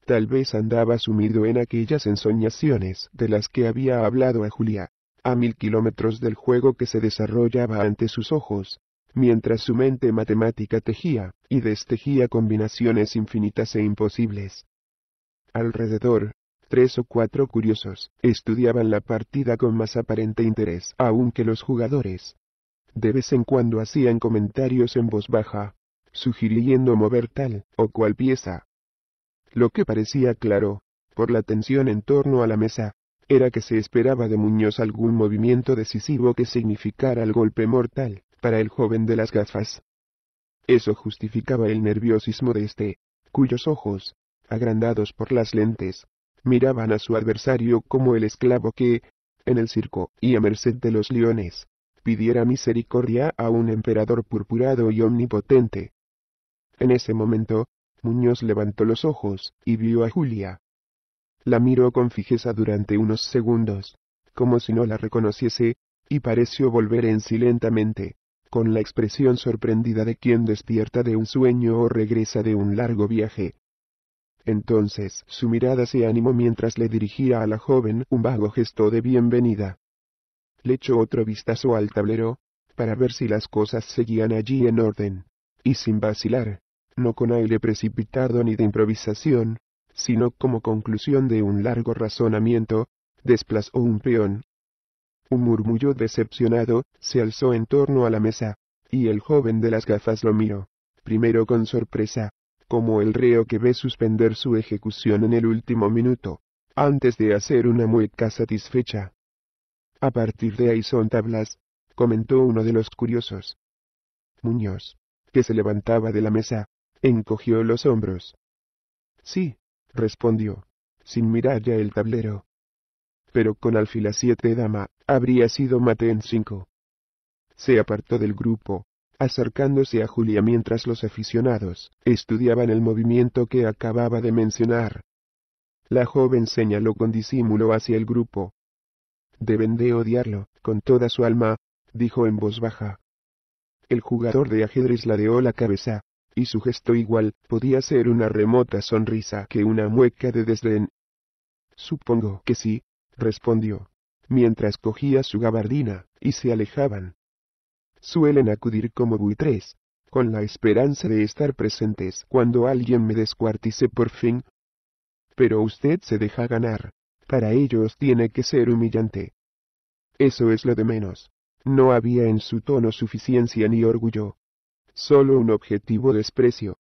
Tal vez andaba sumido en aquellas ensoñaciones de las que había hablado a Julia, a mil kilómetros del juego que se desarrollaba ante sus ojos, mientras su mente matemática tejía y destejía combinaciones infinitas e imposibles. Alrededor, tres o cuatro curiosos, estudiaban la partida con más aparente interés aunque los jugadores. De vez en cuando hacían comentarios en voz baja, sugiriendo mover tal o cual pieza. Lo que parecía claro, por la tensión en torno a la mesa, era que se esperaba de Muñoz algún movimiento decisivo que significara el golpe mortal para el joven de las gafas. Eso justificaba el nerviosismo de este, cuyos ojos, agrandados por las lentes, miraban a su adversario como el esclavo que, en el circo y a merced de los leones, pidiera misericordia a un emperador purpurado y omnipotente. En ese momento, Muñoz levantó los ojos y vio a Julia. La miró con fijeza durante unos segundos, como si no la reconociese, y pareció volver en sí lentamente, con la expresión sorprendida de quien despierta de un sueño o regresa de un largo viaje. Entonces su mirada se animó mientras le dirigía a la joven un vago gesto de bienvenida. Le echó otro vistazo al tablero, para ver si las cosas seguían allí en orden. Y sin vacilar, no con aire precipitado ni de improvisación, sino como conclusión de un largo razonamiento, desplazó un peón. Un murmullo decepcionado se alzó en torno a la mesa, y el joven de las gafas lo miró, primero con sorpresa, como el reo que ve suspender su ejecución en el último minuto, antes de hacer una mueca satisfecha. A partir de ahí son tablas, comentó uno de los curiosos. Muñoz, que se levantaba de la mesa, encogió los hombros. Sí, respondió, sin mirar ya el tablero. Pero con alfila siete dama, habría sido mate en cinco. Se apartó del grupo, acercándose a Julia mientras los aficionados estudiaban el movimiento que acababa de mencionar. La joven señaló con disímulo hacia el grupo. Deben de odiarlo, con toda su alma, dijo en voz baja. El jugador de ajedrez ladeó la cabeza, y su gesto igual podía ser una remota sonrisa que una mueca de desdén. Supongo que sí, respondió, mientras cogía su gabardina, y se alejaban suelen acudir como buitres, con la esperanza de estar presentes cuando alguien me descuartice por fin. Pero usted se deja ganar, para ellos tiene que ser humillante. Eso es lo de menos. No había en su tono suficiencia ni orgullo. Solo un objetivo desprecio.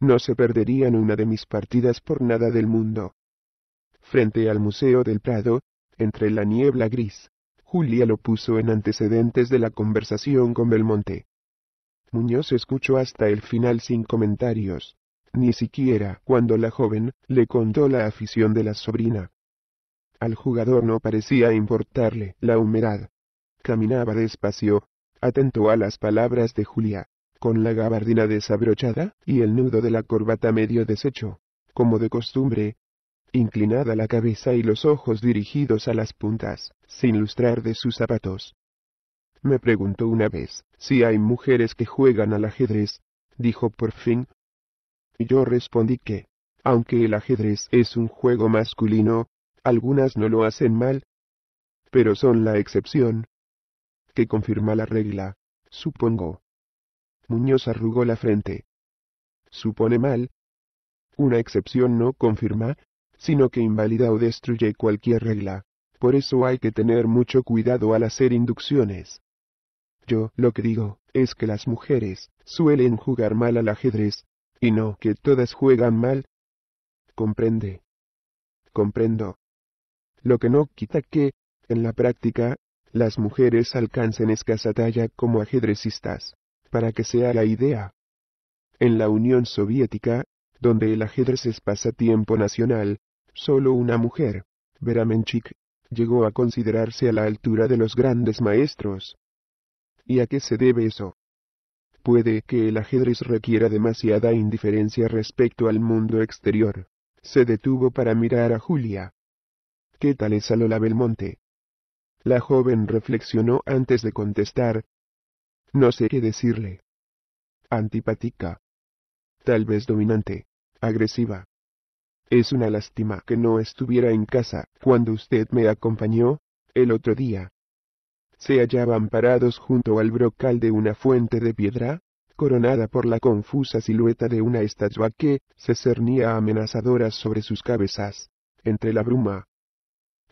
No se perderían una de mis partidas por nada del mundo. Frente al Museo del Prado, entre la niebla gris, Julia lo puso en antecedentes de la conversación con Belmonte. Muñoz escuchó hasta el final sin comentarios, ni siquiera cuando la joven le contó la afición de la sobrina. Al jugador no parecía importarle la humedad. Caminaba despacio, atento a las palabras de Julia, con la gabardina desabrochada y el nudo de la corbata medio deshecho, como de costumbre, inclinada la cabeza y los ojos dirigidos a las puntas, sin lustrar de sus zapatos. Me preguntó una vez, si hay mujeres que juegan al ajedrez, dijo por fin. Yo respondí que, aunque el ajedrez es un juego masculino, algunas no lo hacen mal, pero son la excepción. Que confirma la regla, supongo. Muñoz arrugó la frente. Supone mal. Una excepción no confirma, sino que invalida o destruye cualquier regla. Por eso hay que tener mucho cuidado al hacer inducciones. Yo, lo que digo, es que las mujeres, suelen jugar mal al ajedrez, y no que todas juegan mal. Comprende. Comprendo. Lo que no quita que, en la práctica, las mujeres alcancen escasa talla como ajedrecistas, para que sea la idea. En la Unión Soviética, donde el ajedrez es pasatiempo nacional, solo una mujer, Veramenchik, llegó a considerarse a la altura de los grandes maestros. ¿Y a qué se debe eso? Puede que el ajedrez requiera demasiada indiferencia respecto al mundo exterior. Se detuvo para mirar a Julia. ¿Qué tal es Alola Belmonte? La joven reflexionó antes de contestar. No sé qué decirle. Antipática. Tal vez dominante. Agresiva. Es una lástima que no estuviera en casa cuando usted me acompañó, el otro día. Se hallaban parados junto al brocal de una fuente de piedra, coronada por la confusa silueta de una estatua que se cernía amenazadora sobre sus cabezas, entre la bruma.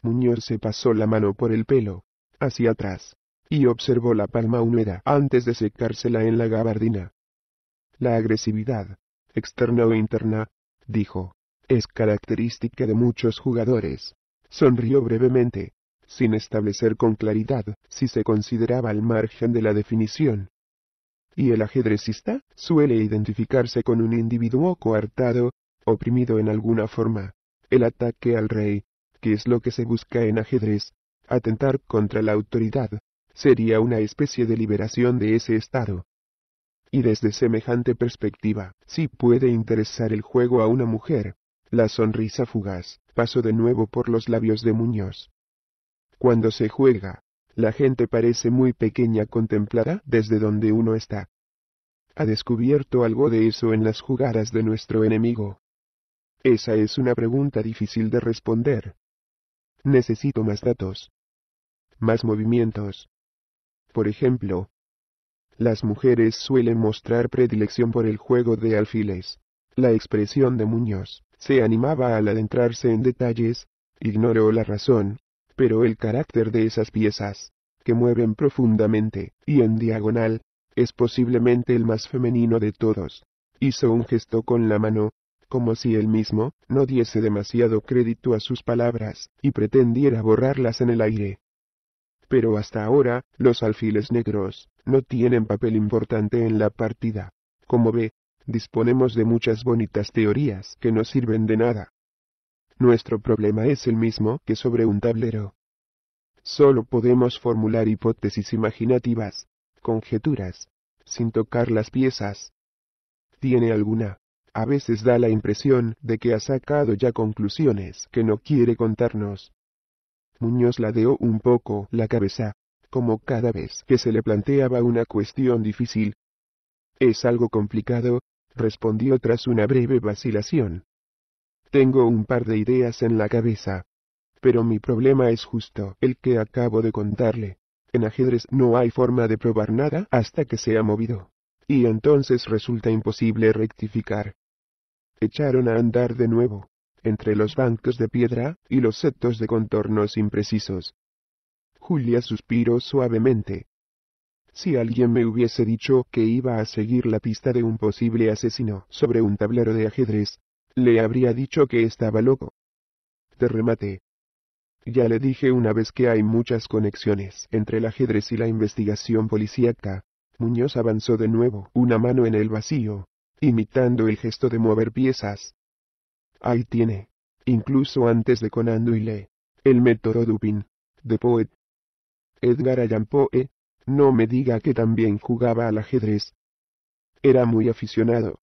Muñoz se pasó la mano por el pelo, hacia atrás, y observó la palma húmeda antes de secársela en la gabardina. La agresividad, externa o interna, dijo, es característica de muchos jugadores. Sonrió brevemente, sin establecer con claridad si se consideraba al margen de la definición. Y el ajedrecista suele identificarse con un individuo coartado, oprimido en alguna forma. El ataque al rey, que es lo que se busca en ajedrez, atentar contra la autoridad, sería una especie de liberación de ese estado. Y desde semejante perspectiva, sí puede interesar el juego a una mujer, la sonrisa fugaz pasó de nuevo por los labios de Muñoz. Cuando se juega, la gente parece muy pequeña contemplada desde donde uno está. Ha descubierto algo de eso en las jugadas de nuestro enemigo. Esa es una pregunta difícil de responder. Necesito más datos. Más movimientos. Por ejemplo, las mujeres suelen mostrar predilección por el juego de alfiles. La expresión de Muñoz se animaba al adentrarse en detalles, ignoró la razón, pero el carácter de esas piezas, que mueven profundamente, y en diagonal, es posiblemente el más femenino de todos. Hizo un gesto con la mano, como si él mismo, no diese demasiado crédito a sus palabras, y pretendiera borrarlas en el aire. Pero hasta ahora, los alfiles negros, no tienen papel importante en la partida. Como ve, Disponemos de muchas bonitas teorías que no sirven de nada. Nuestro problema es el mismo que sobre un tablero. Solo podemos formular hipótesis imaginativas, conjeturas, sin tocar las piezas. ¿Tiene alguna? A veces da la impresión de que ha sacado ya conclusiones que no quiere contarnos. Muñoz ladeó un poco la cabeza, como cada vez que se le planteaba una cuestión difícil. Es algo complicado, respondió tras una breve vacilación. Tengo un par de ideas en la cabeza. Pero mi problema es justo el que acabo de contarle. En ajedrez no hay forma de probar nada hasta que se ha movido. Y entonces resulta imposible rectificar. Echaron a andar de nuevo, entre los bancos de piedra y los setos de contornos imprecisos. Julia suspiró suavemente. Si alguien me hubiese dicho que iba a seguir la pista de un posible asesino sobre un tablero de ajedrez, le habría dicho que estaba loco. Te remate. Ya le dije una vez que hay muchas conexiones entre el ajedrez y la investigación policíaca. Muñoz avanzó de nuevo, una mano en el vacío, imitando el gesto de mover piezas. Ahí tiene. Incluso antes de Conan Doyle. El método Dupin. De Poet. Edgar Allan Poe. No me diga que también jugaba al ajedrez. Era muy aficionado.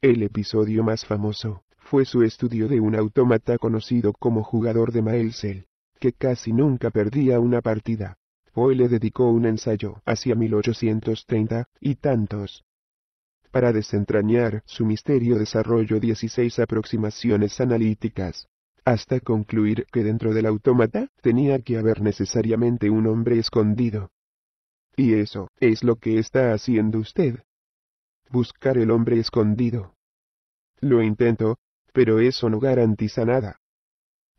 El episodio más famoso fue su estudio de un autómata conocido como jugador de Maelzel, que casi nunca perdía una partida. Poe le dedicó un ensayo hacia 1830 y tantos. Para desentrañar su misterio desarrollo 16 aproximaciones analíticas, hasta concluir que dentro del autómata tenía que haber necesariamente un hombre escondido, y eso es lo que está haciendo usted. Buscar el hombre escondido. Lo intento, pero eso no garantiza nada.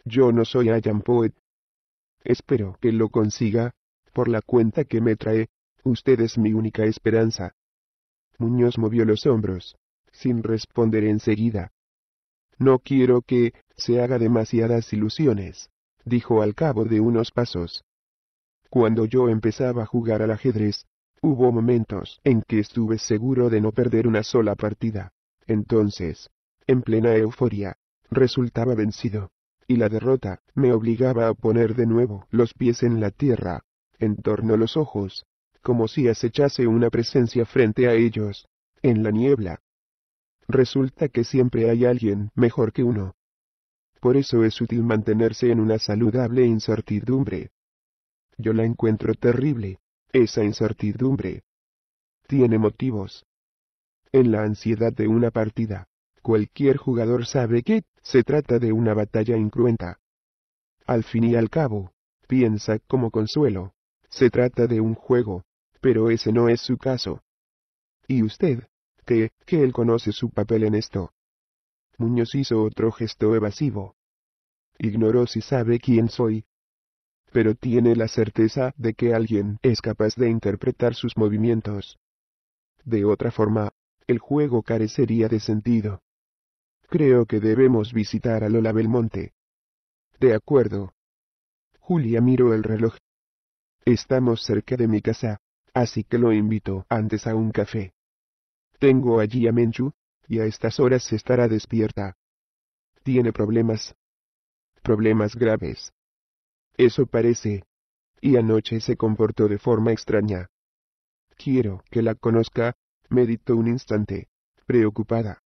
Yo no soy Ayan Poet. Espero que lo consiga, por la cuenta que me trae, usted es mi única esperanza. Muñoz movió los hombros, sin responder enseguida. No quiero que se haga demasiadas ilusiones, dijo al cabo de unos pasos. Cuando yo empezaba a jugar al ajedrez, hubo momentos en que estuve seguro de no perder una sola partida. Entonces, en plena euforia, resultaba vencido, y la derrota me obligaba a poner de nuevo los pies en la tierra, en torno a los ojos, como si acechase una presencia frente a ellos, en la niebla. Resulta que siempre hay alguien mejor que uno. Por eso es útil mantenerse en una saludable incertidumbre, yo la encuentro terrible, esa incertidumbre. Tiene motivos. En la ansiedad de una partida, cualquier jugador sabe que se trata de una batalla incruenta. Al fin y al cabo, piensa como consuelo, se trata de un juego, pero ese no es su caso. ¿Y usted? ¿qué, que él conoce su papel en esto. Muñoz hizo otro gesto evasivo. Ignoró si sabe quién soy, pero tiene la certeza de que alguien es capaz de interpretar sus movimientos. De otra forma, el juego carecería de sentido. Creo que debemos visitar a Lola Belmonte. De acuerdo. Julia miró el reloj. Estamos cerca de mi casa, así que lo invito antes a un café. Tengo allí a Menchu, y a estas horas estará despierta. Tiene problemas. Problemas graves. Eso parece. Y anoche se comportó de forma extraña. Quiero que la conozca, meditó un instante, preocupada.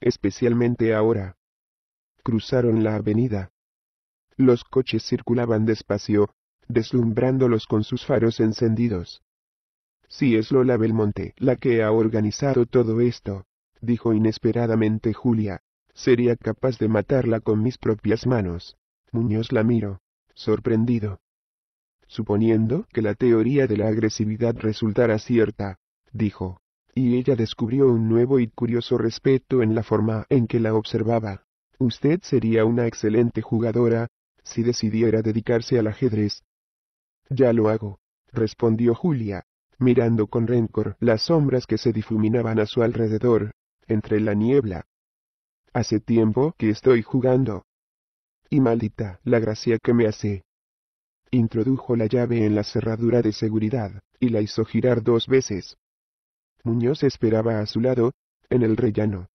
Especialmente ahora. Cruzaron la avenida. Los coches circulaban despacio, deslumbrándolos con sus faros encendidos. Si es Lola Belmonte la que ha organizado todo esto, dijo inesperadamente Julia, sería capaz de matarla con mis propias manos. Muñoz la miro sorprendido. Suponiendo que la teoría de la agresividad resultara cierta, dijo, y ella descubrió un nuevo y curioso respeto en la forma en que la observaba. Usted sería una excelente jugadora, si decidiera dedicarse al ajedrez. Ya lo hago, respondió Julia, mirando con rencor las sombras que se difuminaban a su alrededor, entre la niebla. Hace tiempo que estoy jugando y maldita la gracia que me hace. Introdujo la llave en la cerradura de seguridad, y la hizo girar dos veces. Muñoz esperaba a su lado, en el rellano.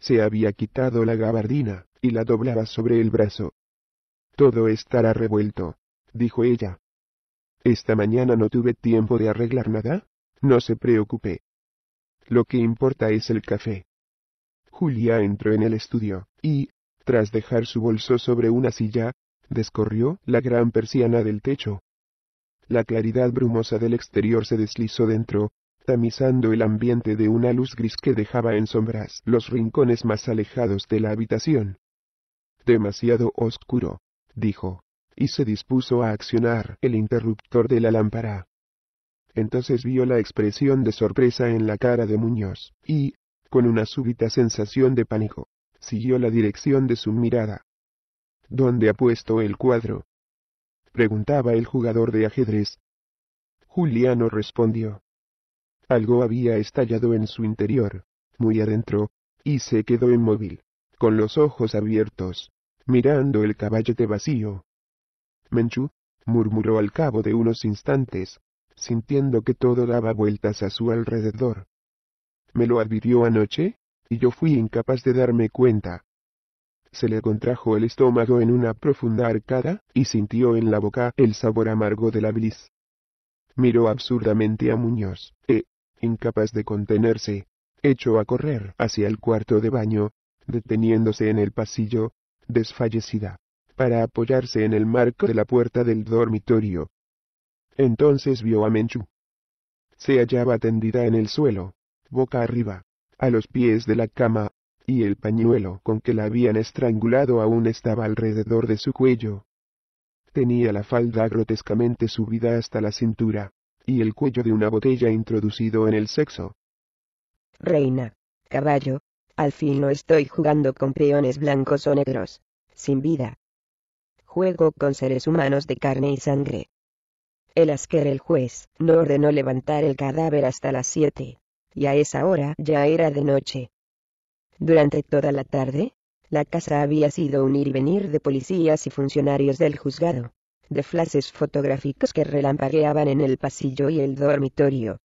Se había quitado la gabardina, y la doblaba sobre el brazo. Todo estará revuelto, dijo ella. Esta mañana no tuve tiempo de arreglar nada, no se preocupe. Lo que importa es el café. Julia entró en el estudio, y, tras dejar su bolso sobre una silla, descorrió la gran persiana del techo. La claridad brumosa del exterior se deslizó dentro, tamizando el ambiente de una luz gris que dejaba en sombras los rincones más alejados de la habitación. Demasiado oscuro, dijo, y se dispuso a accionar el interruptor de la lámpara. Entonces vio la expresión de sorpresa en la cara de Muñoz, y, con una súbita sensación de pánico, siguió la dirección de su mirada. ¿Dónde ha puesto el cuadro? preguntaba el jugador de ajedrez. Juliano respondió. Algo había estallado en su interior, muy adentro, y se quedó inmóvil, con los ojos abiertos, mirando el caballete vacío. Menchú, murmuró al cabo de unos instantes, sintiendo que todo daba vueltas a su alrededor. ¿Me lo advirtió anoche? y yo fui incapaz de darme cuenta. Se le contrajo el estómago en una profunda arcada, y sintió en la boca el sabor amargo de la bliz. Miró absurdamente a Muñoz, e, incapaz de contenerse, echó a correr hacia el cuarto de baño, deteniéndose en el pasillo, desfallecida, para apoyarse en el marco de la puerta del dormitorio. Entonces vio a Menchú. Se hallaba tendida en el suelo, boca arriba, a los pies de la cama, y el pañuelo con que la habían estrangulado aún estaba alrededor de su cuello. Tenía la falda grotescamente subida hasta la cintura, y el cuello de una botella introducido en el sexo. Reina, caballo, al fin no estoy jugando con peones blancos o negros, sin vida. Juego con seres humanos de carne y sangre. El asquer el juez, no ordenó levantar el cadáver hasta las siete y a esa hora ya era de noche. Durante toda la tarde, la casa había sido un ir y venir de policías y funcionarios del juzgado, de flashes fotográficos que relampagueaban en el pasillo y el dormitorio.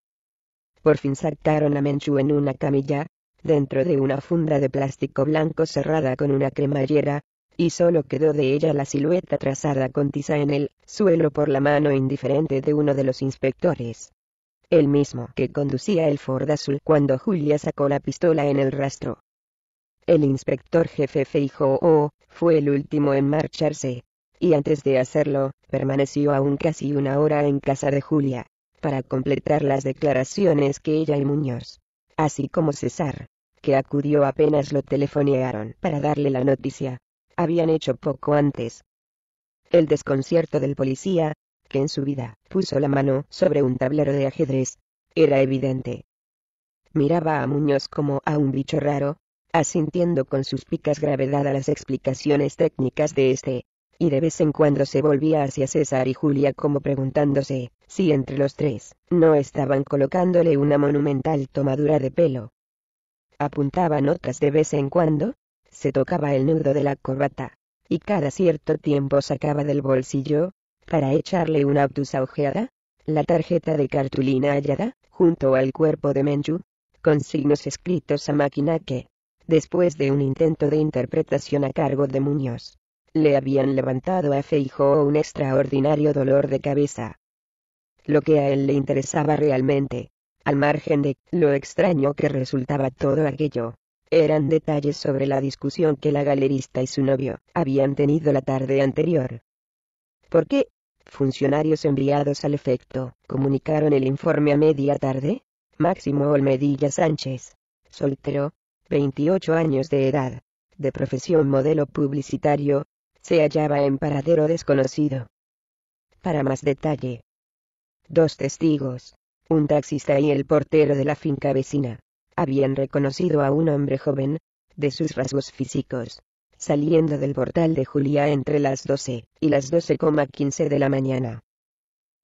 Por fin sacaron a Menchu en una camilla, dentro de una funda de plástico blanco cerrada con una cremallera, y solo quedó de ella la silueta trazada con tiza en el suelo por la mano indiferente de uno de los inspectores el mismo que conducía el Ford Azul cuando Julia sacó la pistola en el rastro. El inspector jefe o oh, fue el último en marcharse. Y antes de hacerlo, permaneció aún casi una hora en casa de Julia, para completar las declaraciones que ella y Muñoz, así como César, que acudió apenas lo telefonearon para darle la noticia, habían hecho poco antes. El desconcierto del policía, que en su vida puso la mano sobre un tablero de ajedrez. Era evidente. Miraba a Muñoz como a un bicho raro, asintiendo con sus picas gravedad a las explicaciones técnicas de este, y de vez en cuando se volvía hacia César y Julia como preguntándose, si entre los tres, no estaban colocándole una monumental tomadura de pelo. apuntaban otras de vez en cuando, se tocaba el nudo de la corbata, y cada cierto tiempo sacaba del bolsillo, para echarle una obtusa ojeada? La tarjeta de cartulina hallada, junto al cuerpo de Menchu, con signos escritos a máquina que, después de un intento de interpretación a cargo de Muñoz, le habían levantado a Feijo un extraordinario dolor de cabeza. Lo que a él le interesaba realmente, al margen de lo extraño que resultaba todo aquello, eran detalles sobre la discusión que la galerista y su novio habían tenido la tarde anterior. ¿Por qué Funcionarios enviados al efecto, comunicaron el informe a media tarde. Máximo Olmedilla Sánchez. Soltero. 28 años de edad. De profesión modelo publicitario. Se hallaba en paradero desconocido. Para más detalle. Dos testigos. Un taxista y el portero de la finca vecina. Habían reconocido a un hombre joven, de sus rasgos físicos, saliendo del portal de Julia entre las 12 y las 12,15 de la mañana.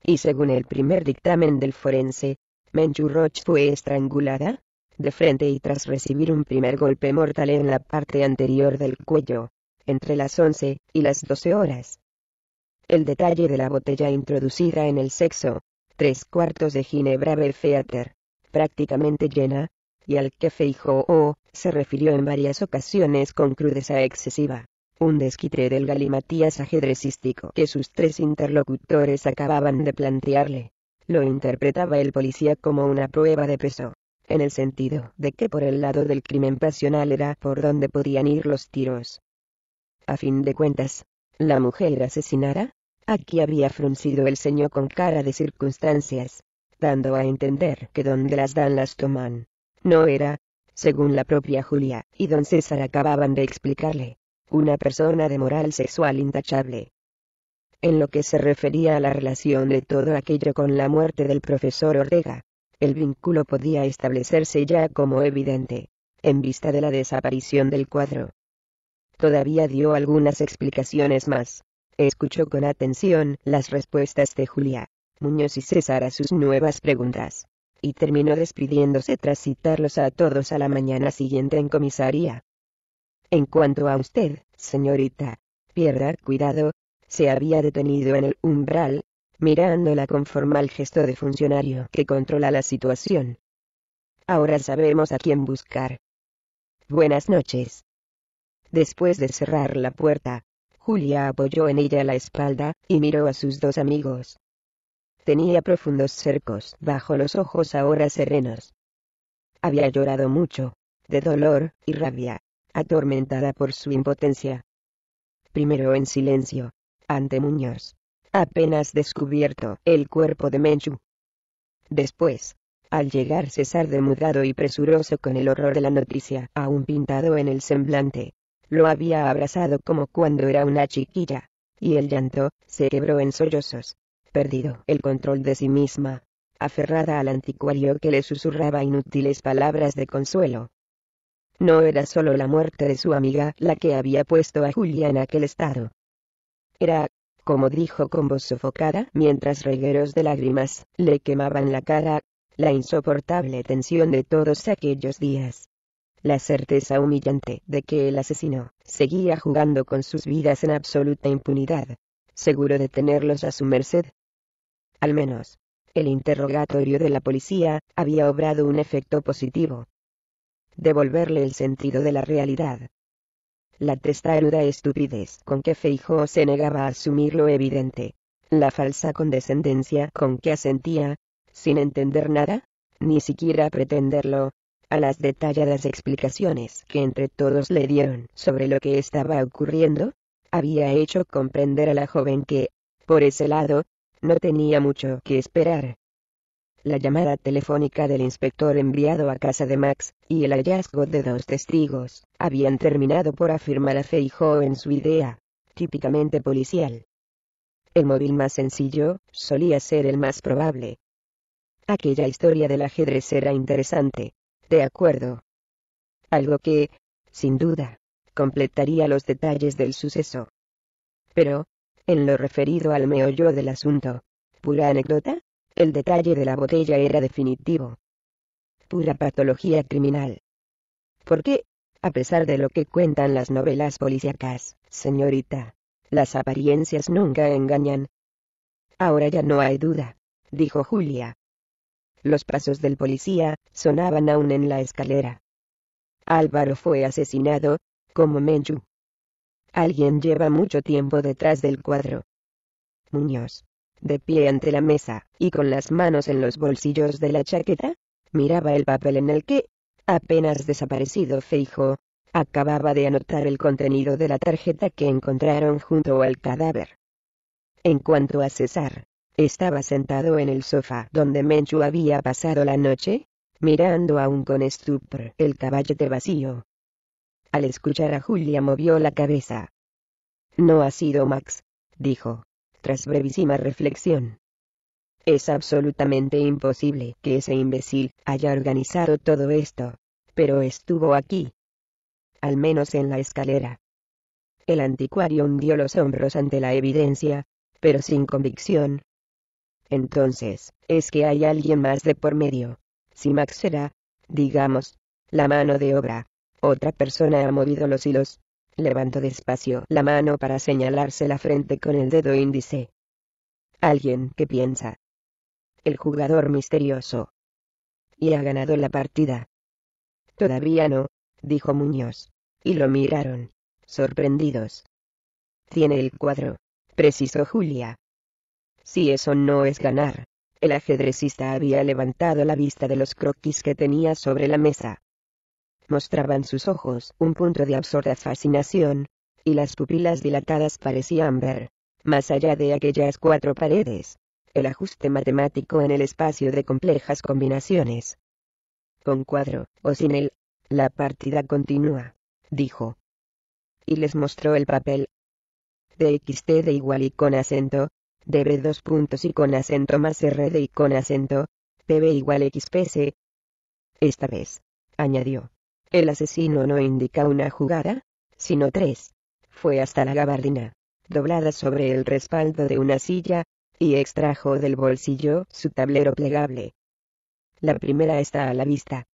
Y según el primer dictamen del forense, Menchu fue estrangulada, de frente y tras recibir un primer golpe mortal en la parte anterior del cuello, entre las 11 y las 12 horas. El detalle de la botella introducida en el sexo, tres cuartos de ginebra Belféater, prácticamente llena, y al que o se refirió en varias ocasiones con crudeza excesiva. Un desquitre del galimatías ajedrecístico que sus tres interlocutores acababan de plantearle. Lo interpretaba el policía como una prueba de peso, en el sentido de que por el lado del crimen pasional era por donde podían ir los tiros. A fin de cuentas, ¿la mujer asesinara? Aquí había fruncido el ceño con cara de circunstancias, dando a entender que donde las dan las toman. No era, según la propia Julia, y don César acababan de explicarle. Una persona de moral sexual intachable. En lo que se refería a la relación de todo aquello con la muerte del profesor Ortega, el vínculo podía establecerse ya como evidente, en vista de la desaparición del cuadro. Todavía dio algunas explicaciones más. Escuchó con atención las respuestas de Julia, Muñoz y César a sus nuevas preguntas y terminó despidiéndose tras citarlos a todos a la mañana siguiente en comisaría. En cuanto a usted, señorita, pierda cuidado, se había detenido en el umbral, mirándola con formal gesto de funcionario que controla la situación. Ahora sabemos a quién buscar. Buenas noches. Después de cerrar la puerta, Julia apoyó en ella la espalda, y miró a sus dos amigos. Tenía profundos cercos bajo los ojos ahora serenos. Había llorado mucho, de dolor y rabia, atormentada por su impotencia. Primero en silencio, ante Muñoz, apenas descubierto el cuerpo de Menchu. Después, al llegar César demudado y presuroso con el horror de la noticia aún pintado en el semblante, lo había abrazado como cuando era una chiquilla, y el llanto se quebró en sollozos perdido el control de sí misma, aferrada al anticuario que le susurraba inútiles palabras de consuelo. No era solo la muerte de su amiga la que había puesto a Julia en aquel estado. Era, como dijo con voz sofocada mientras regueros de lágrimas le quemaban la cara, la insoportable tensión de todos aquellos días. La certeza humillante de que el asesino seguía jugando con sus vidas en absoluta impunidad, seguro de tenerlos a su merced, al menos, el interrogatorio de la policía había obrado un efecto positivo. Devolverle el sentido de la realidad. La testaruda estupidez con que Feijó se negaba a asumir lo evidente. La falsa condescendencia con que asentía, sin entender nada, ni siquiera pretenderlo, a las detalladas explicaciones que entre todos le dieron sobre lo que estaba ocurriendo, había hecho comprender a la joven que, por ese lado, no tenía mucho que esperar. La llamada telefónica del inspector enviado a casa de Max, y el hallazgo de dos testigos, habían terminado por afirmar a Feijo en su idea, típicamente policial. El móvil más sencillo, solía ser el más probable. Aquella historia del ajedrez era interesante. De acuerdo. Algo que, sin duda, completaría los detalles del suceso. Pero, en lo referido al meollo del asunto. Pura anécdota, el detalle de la botella era definitivo. Pura patología criminal. ¿Por qué, a pesar de lo que cuentan las novelas policíacas, señorita, las apariencias nunca engañan? Ahora ya no hay duda, dijo Julia. Los pasos del policía sonaban aún en la escalera. Álvaro fue asesinado, como Menchu. Alguien lleva mucho tiempo detrás del cuadro. Muñoz, de pie ante la mesa, y con las manos en los bolsillos de la chaqueta, miraba el papel en el que, apenas desaparecido Feijo, acababa de anotar el contenido de la tarjeta que encontraron junto al cadáver. En cuanto a César, estaba sentado en el sofá donde Menchu había pasado la noche, mirando aún con estupor el caballete vacío, al escuchar a Julia movió la cabeza. No ha sido Max, dijo, tras brevísima reflexión. Es absolutamente imposible que ese imbécil haya organizado todo esto, pero estuvo aquí. Al menos en la escalera. El anticuario hundió los hombros ante la evidencia, pero sin convicción. Entonces, es que hay alguien más de por medio. Si Max será, digamos, la mano de obra, otra persona ha movido los hilos. levantó despacio la mano para señalarse la frente con el dedo índice. Alguien que piensa. El jugador misterioso. Y ha ganado la partida. Todavía no, dijo Muñoz. Y lo miraron, sorprendidos. Tiene el cuadro, precisó Julia. Si eso no es ganar. El ajedrecista había levantado la vista de los croquis que tenía sobre la mesa mostraban sus ojos un punto de absurda fascinación, y las pupilas dilatadas parecían ver, más allá de aquellas cuatro paredes, el ajuste matemático en el espacio de complejas combinaciones. Con cuadro, o sin él, la partida continúa, dijo. Y les mostró el papel. De de igual y con acento, de dos puntos y con acento más R de y con acento, PB igual XPC. Esta vez, añadió el asesino no indica una jugada, sino tres. Fue hasta la gabardina, doblada sobre el respaldo de una silla, y extrajo del bolsillo su tablero plegable. La primera está a la vista.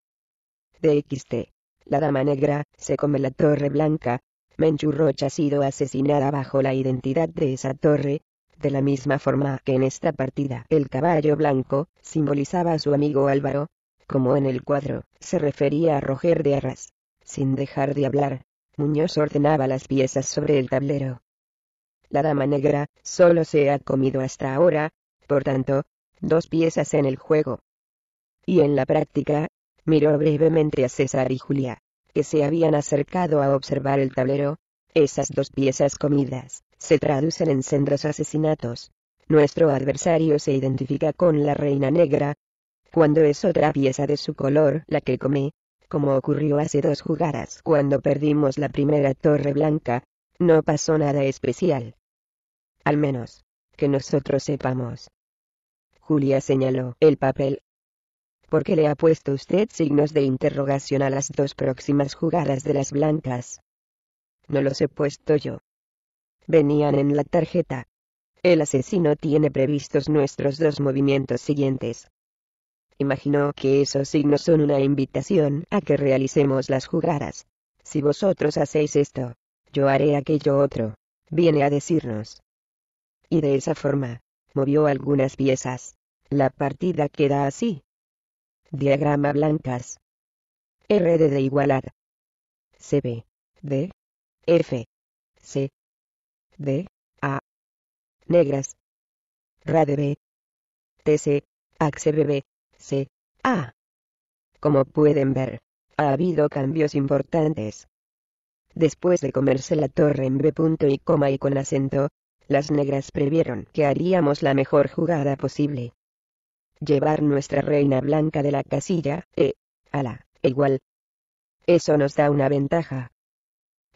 DXT. La dama negra, se come la torre blanca. Menchurrocha ha sido asesinada bajo la identidad de esa torre, de la misma forma que en esta partida el caballo blanco simbolizaba a su amigo Álvaro, como en el cuadro, se refería a Roger de Arras. Sin dejar de hablar, Muñoz ordenaba las piezas sobre el tablero. La dama negra, solo se ha comido hasta ahora, por tanto, dos piezas en el juego. Y en la práctica, miró brevemente a César y Julia, que se habían acercado a observar el tablero, esas dos piezas comidas, se traducen en sendos asesinatos. Nuestro adversario se identifica con la reina negra, cuando es otra pieza de su color la que comí, como ocurrió hace dos jugadas cuando perdimos la primera torre blanca, no pasó nada especial. Al menos, que nosotros sepamos. Julia señaló el papel. ¿Por qué le ha puesto usted signos de interrogación a las dos próximas jugadas de las blancas? No los he puesto yo. Venían en la tarjeta. El asesino tiene previstos nuestros dos movimientos siguientes, imaginó que esos signos son una invitación a que realicemos las jugadas. Si vosotros hacéis esto, yo haré aquello otro, viene a decirnos. Y de esa forma, movió algunas piezas. La partida queda así. Diagrama blancas. RD de igualar. CB. D. F. C. D. A. Negras. de B. TC. C. Como pueden ver, ha habido cambios importantes. Después de comerse la torre en B. y coma y con acento, las negras previeron que haríamos la mejor jugada posible. Llevar nuestra reina blanca de la casilla, E, a la, igual. Eso nos da una ventaja.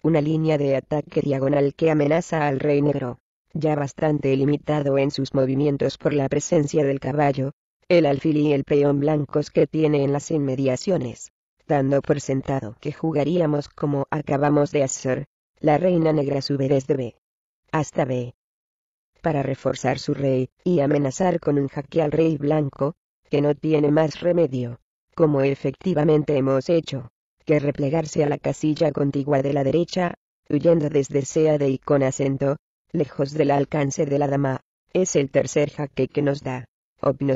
Una línea de ataque diagonal que amenaza al rey negro, ya bastante limitado en sus movimientos por la presencia del caballo, el alfil y el peón blancos que tiene en las inmediaciones, dando por sentado que jugaríamos como acabamos de hacer, la reina negra sube desde B hasta B. Para reforzar su rey, y amenazar con un jaque al rey blanco, que no tiene más remedio, como efectivamente hemos hecho, que replegarse a la casilla contigua de la derecha, huyendo desde Seade y con acento, lejos del alcance de la dama, es el tercer jaque que nos da.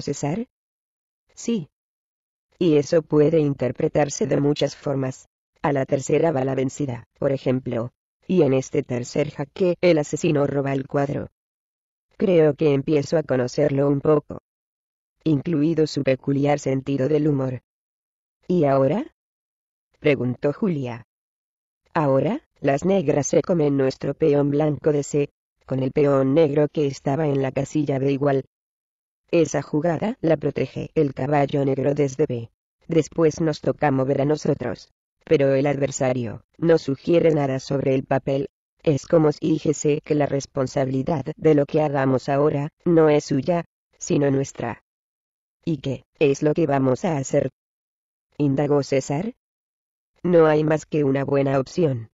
César? Sí. Y eso puede interpretarse de muchas formas. A la tercera va la vencida, por ejemplo. Y en este tercer jaque el asesino roba el cuadro. Creo que empiezo a conocerlo un poco. Incluido su peculiar sentido del humor. ¿Y ahora? Preguntó Julia. Ahora, las negras se comen nuestro peón blanco de C, con el peón negro que estaba en la casilla de igual, esa jugada la protege el caballo negro desde B. Después nos toca mover a nosotros. Pero el adversario, no sugiere nada sobre el papel. Es como si dijese que la responsabilidad de lo que hagamos ahora, no es suya, sino nuestra. ¿Y qué es lo que vamos a hacer? Indagó César. No hay más que una buena opción.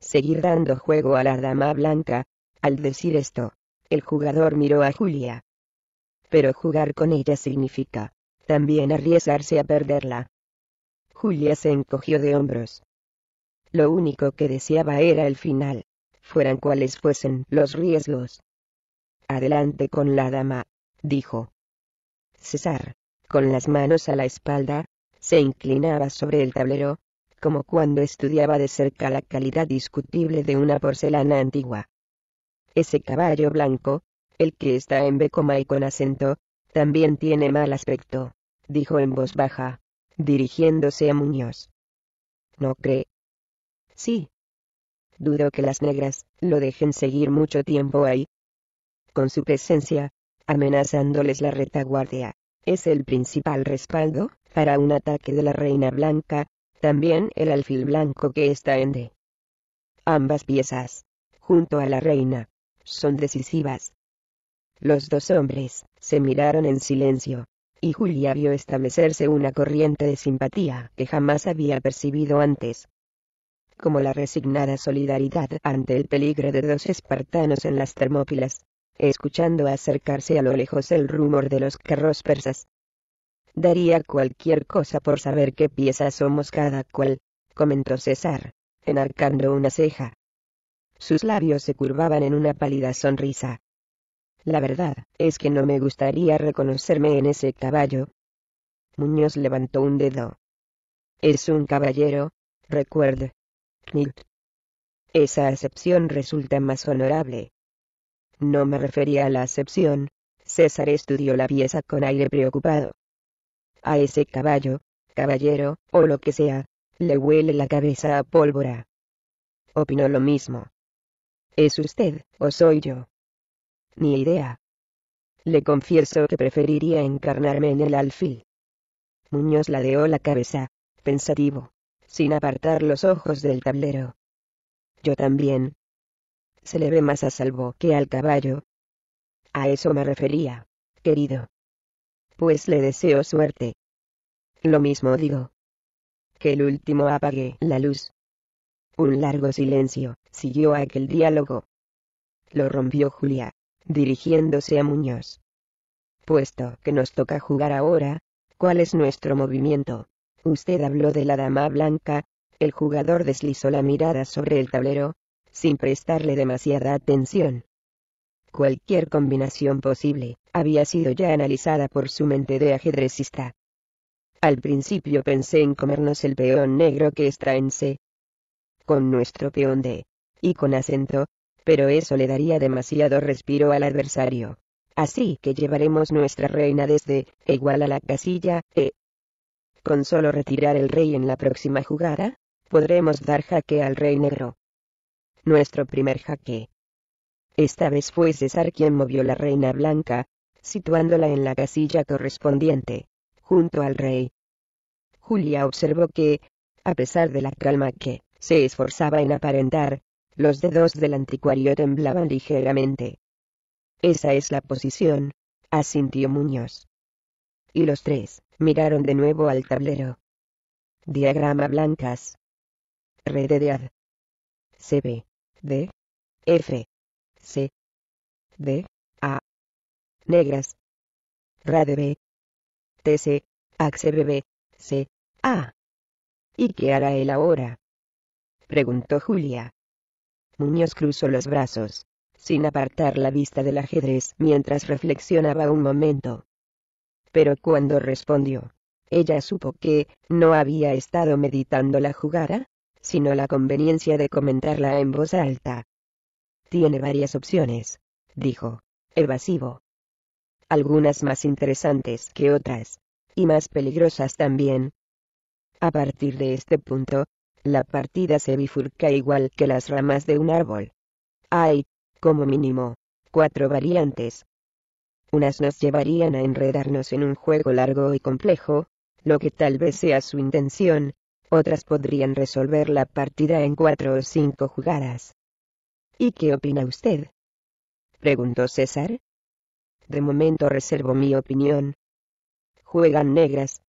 Seguir dando juego a la dama blanca. Al decir esto, el jugador miró a Julia, pero jugar con ella significa también arriesgarse a perderla. Julia se encogió de hombros. Lo único que deseaba era el final, fueran cuales fuesen los riesgos. Adelante con la dama, dijo. César, con las manos a la espalda, se inclinaba sobre el tablero, como cuando estudiaba de cerca la calidad discutible de una porcelana antigua. Ese caballo blanco, el que está en B, y con acento, también tiene mal aspecto, dijo en voz baja, dirigiéndose a Muñoz. ¿No cree? Sí. Dudo que las negras lo dejen seguir mucho tiempo ahí. Con su presencia, amenazándoles la retaguardia, es el principal respaldo para un ataque de la Reina Blanca, también el alfil blanco que está en D. Ambas piezas, junto a la Reina, son decisivas. Los dos hombres, se miraron en silencio. Y Julia vio establecerse una corriente de simpatía que jamás había percibido antes. Como la resignada solidaridad ante el peligro de dos espartanos en las Termópilas. Escuchando acercarse a lo lejos el rumor de los carros persas. Daría cualquier cosa por saber qué pieza somos cada cual, comentó César, enarcando una ceja. Sus labios se curvaban en una pálida sonrisa la verdad, es que no me gustaría reconocerme en ese caballo. Muñoz levantó un dedo. Es un caballero, recuerde. Knut. Esa acepción resulta más honorable. No me refería a la acepción, César estudió la pieza con aire preocupado. A ese caballo, caballero, o lo que sea, le huele la cabeza a pólvora. Opinó lo mismo. ¿Es usted, o soy yo? Ni idea. Le confieso que preferiría encarnarme en el alfil. Muñoz ladeó la cabeza, pensativo, sin apartar los ojos del tablero. Yo también. Se le ve más a salvo que al caballo. A eso me refería, querido. Pues le deseo suerte. Lo mismo digo. Que el último apague la luz. Un largo silencio siguió aquel diálogo. Lo rompió Julia, dirigiéndose a Muñoz. Puesto que nos toca jugar ahora, ¿cuál es nuestro movimiento? Usted habló de la dama blanca, el jugador deslizó la mirada sobre el tablero, sin prestarle demasiada atención. Cualquier combinación posible, había sido ya analizada por su mente de ajedrecista. Al principio pensé en comernos el peón negro que extraense. Con nuestro peón de, y con acento, pero eso le daría demasiado respiro al adversario. Así que llevaremos nuestra reina desde, igual a la casilla, e. Con solo retirar el rey en la próxima jugada, podremos dar jaque al rey negro. Nuestro primer jaque. Esta vez fue César quien movió la reina blanca, situándola en la casilla correspondiente, junto al rey. Julia observó que, a pesar de la calma que se esforzaba en aparentar, los dedos del anticuario temblaban ligeramente. Esa es la posición, asintió Muñoz. Y los tres, miraron de nuevo al tablero. Diagrama blancas. R CB. D. F. C. D. A. Negras. RADB. TC. b. C. A. ¿Y qué hará él ahora? Preguntó Julia. Muñoz cruzó los brazos, sin apartar la vista del ajedrez mientras reflexionaba un momento. Pero cuando respondió, ella supo que, no había estado meditando la jugada, sino la conveniencia de comentarla en voz alta. Tiene varias opciones, dijo, evasivo. Algunas más interesantes que otras, y más peligrosas también. A partir de este punto, la partida se bifurca igual que las ramas de un árbol. Hay, como mínimo, cuatro variantes. Unas nos llevarían a enredarnos en un juego largo y complejo, lo que tal vez sea su intención, otras podrían resolver la partida en cuatro o cinco jugadas. ¿Y qué opina usted? preguntó César. De momento reservo mi opinión. Juegan negras.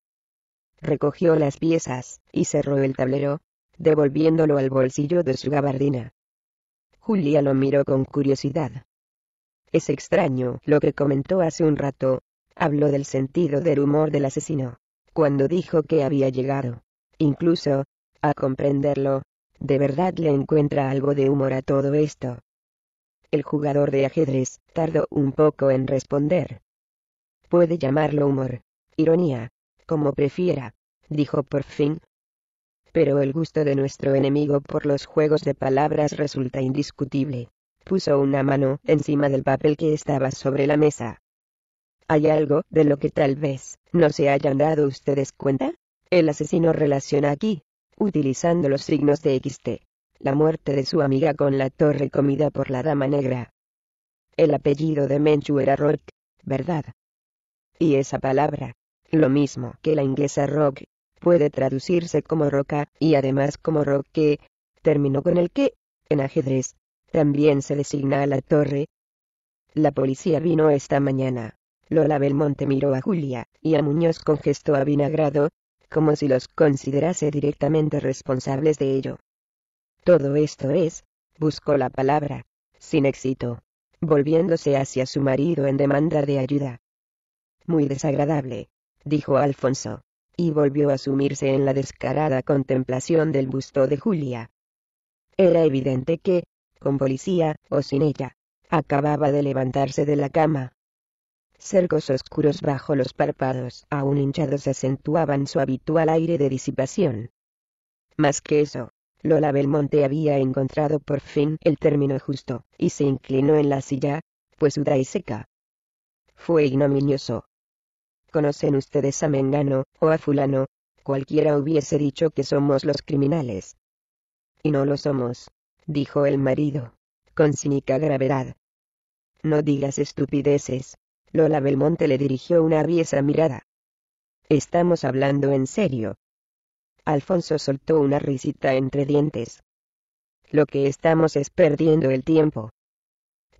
Recogió las piezas, y cerró el tablero, devolviéndolo al bolsillo de su gabardina. Julia lo miró con curiosidad. Es extraño lo que comentó hace un rato, habló del sentido del humor del asesino, cuando dijo que había llegado, incluso, a comprenderlo, de verdad le encuentra algo de humor a todo esto. El jugador de ajedrez tardó un poco en responder. Puede llamarlo humor, ironía, como prefiera, dijo por fin, pero el gusto de nuestro enemigo por los juegos de palabras resulta indiscutible. Puso una mano encima del papel que estaba sobre la mesa. ¿Hay algo de lo que tal vez no se hayan dado ustedes cuenta? El asesino relaciona aquí, utilizando los signos de XT, la muerte de su amiga con la torre comida por la dama negra. El apellido de Menchu era Rock, ¿verdad? Y esa palabra, lo mismo que la inglesa Rock, puede traducirse como roca, y además como roque, terminó con el que, en ajedrez, también se designa a la torre. La policía vino esta mañana. Lola Belmonte miró a Julia, y a Muñoz con gesto avinagrado, como si los considerase directamente responsables de ello. Todo esto es, buscó la palabra, sin éxito, volviéndose hacia su marido en demanda de ayuda. Muy desagradable, dijo Alfonso y volvió a sumirse en la descarada contemplación del busto de Julia. Era evidente que, con policía o sin ella, acababa de levantarse de la cama. Cercos oscuros bajo los párpados aún hinchados acentuaban su habitual aire de disipación. Más que eso, Lola Belmonte había encontrado por fin el término justo, y se inclinó en la silla, pues y seca. Fue ignominioso, ¿Conocen ustedes a Mengano, o a fulano? Cualquiera hubiese dicho que somos los criminales. Y no lo somos, dijo el marido, con cínica gravedad. No digas estupideces. Lola Belmonte le dirigió una aviesa mirada. Estamos hablando en serio. Alfonso soltó una risita entre dientes. Lo que estamos es perdiendo el tiempo.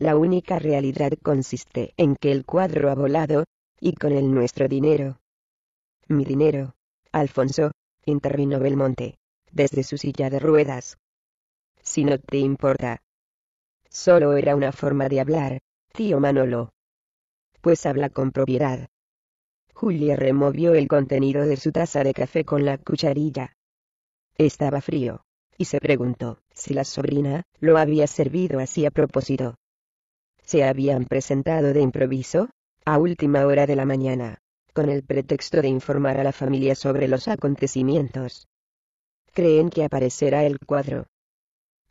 La única realidad consiste en que el cuadro ha volado, y con el nuestro dinero. Mi dinero. Alfonso, intervino Belmonte, desde su silla de ruedas. Si no te importa. Solo era una forma de hablar, tío Manolo. Pues habla con propiedad. Julia removió el contenido de su taza de café con la cucharilla. Estaba frío, y se preguntó si la sobrina lo había servido así a propósito. ¿Se habían presentado de improviso? a última hora de la mañana, con el pretexto de informar a la familia sobre los acontecimientos. ¿Creen que aparecerá el cuadro?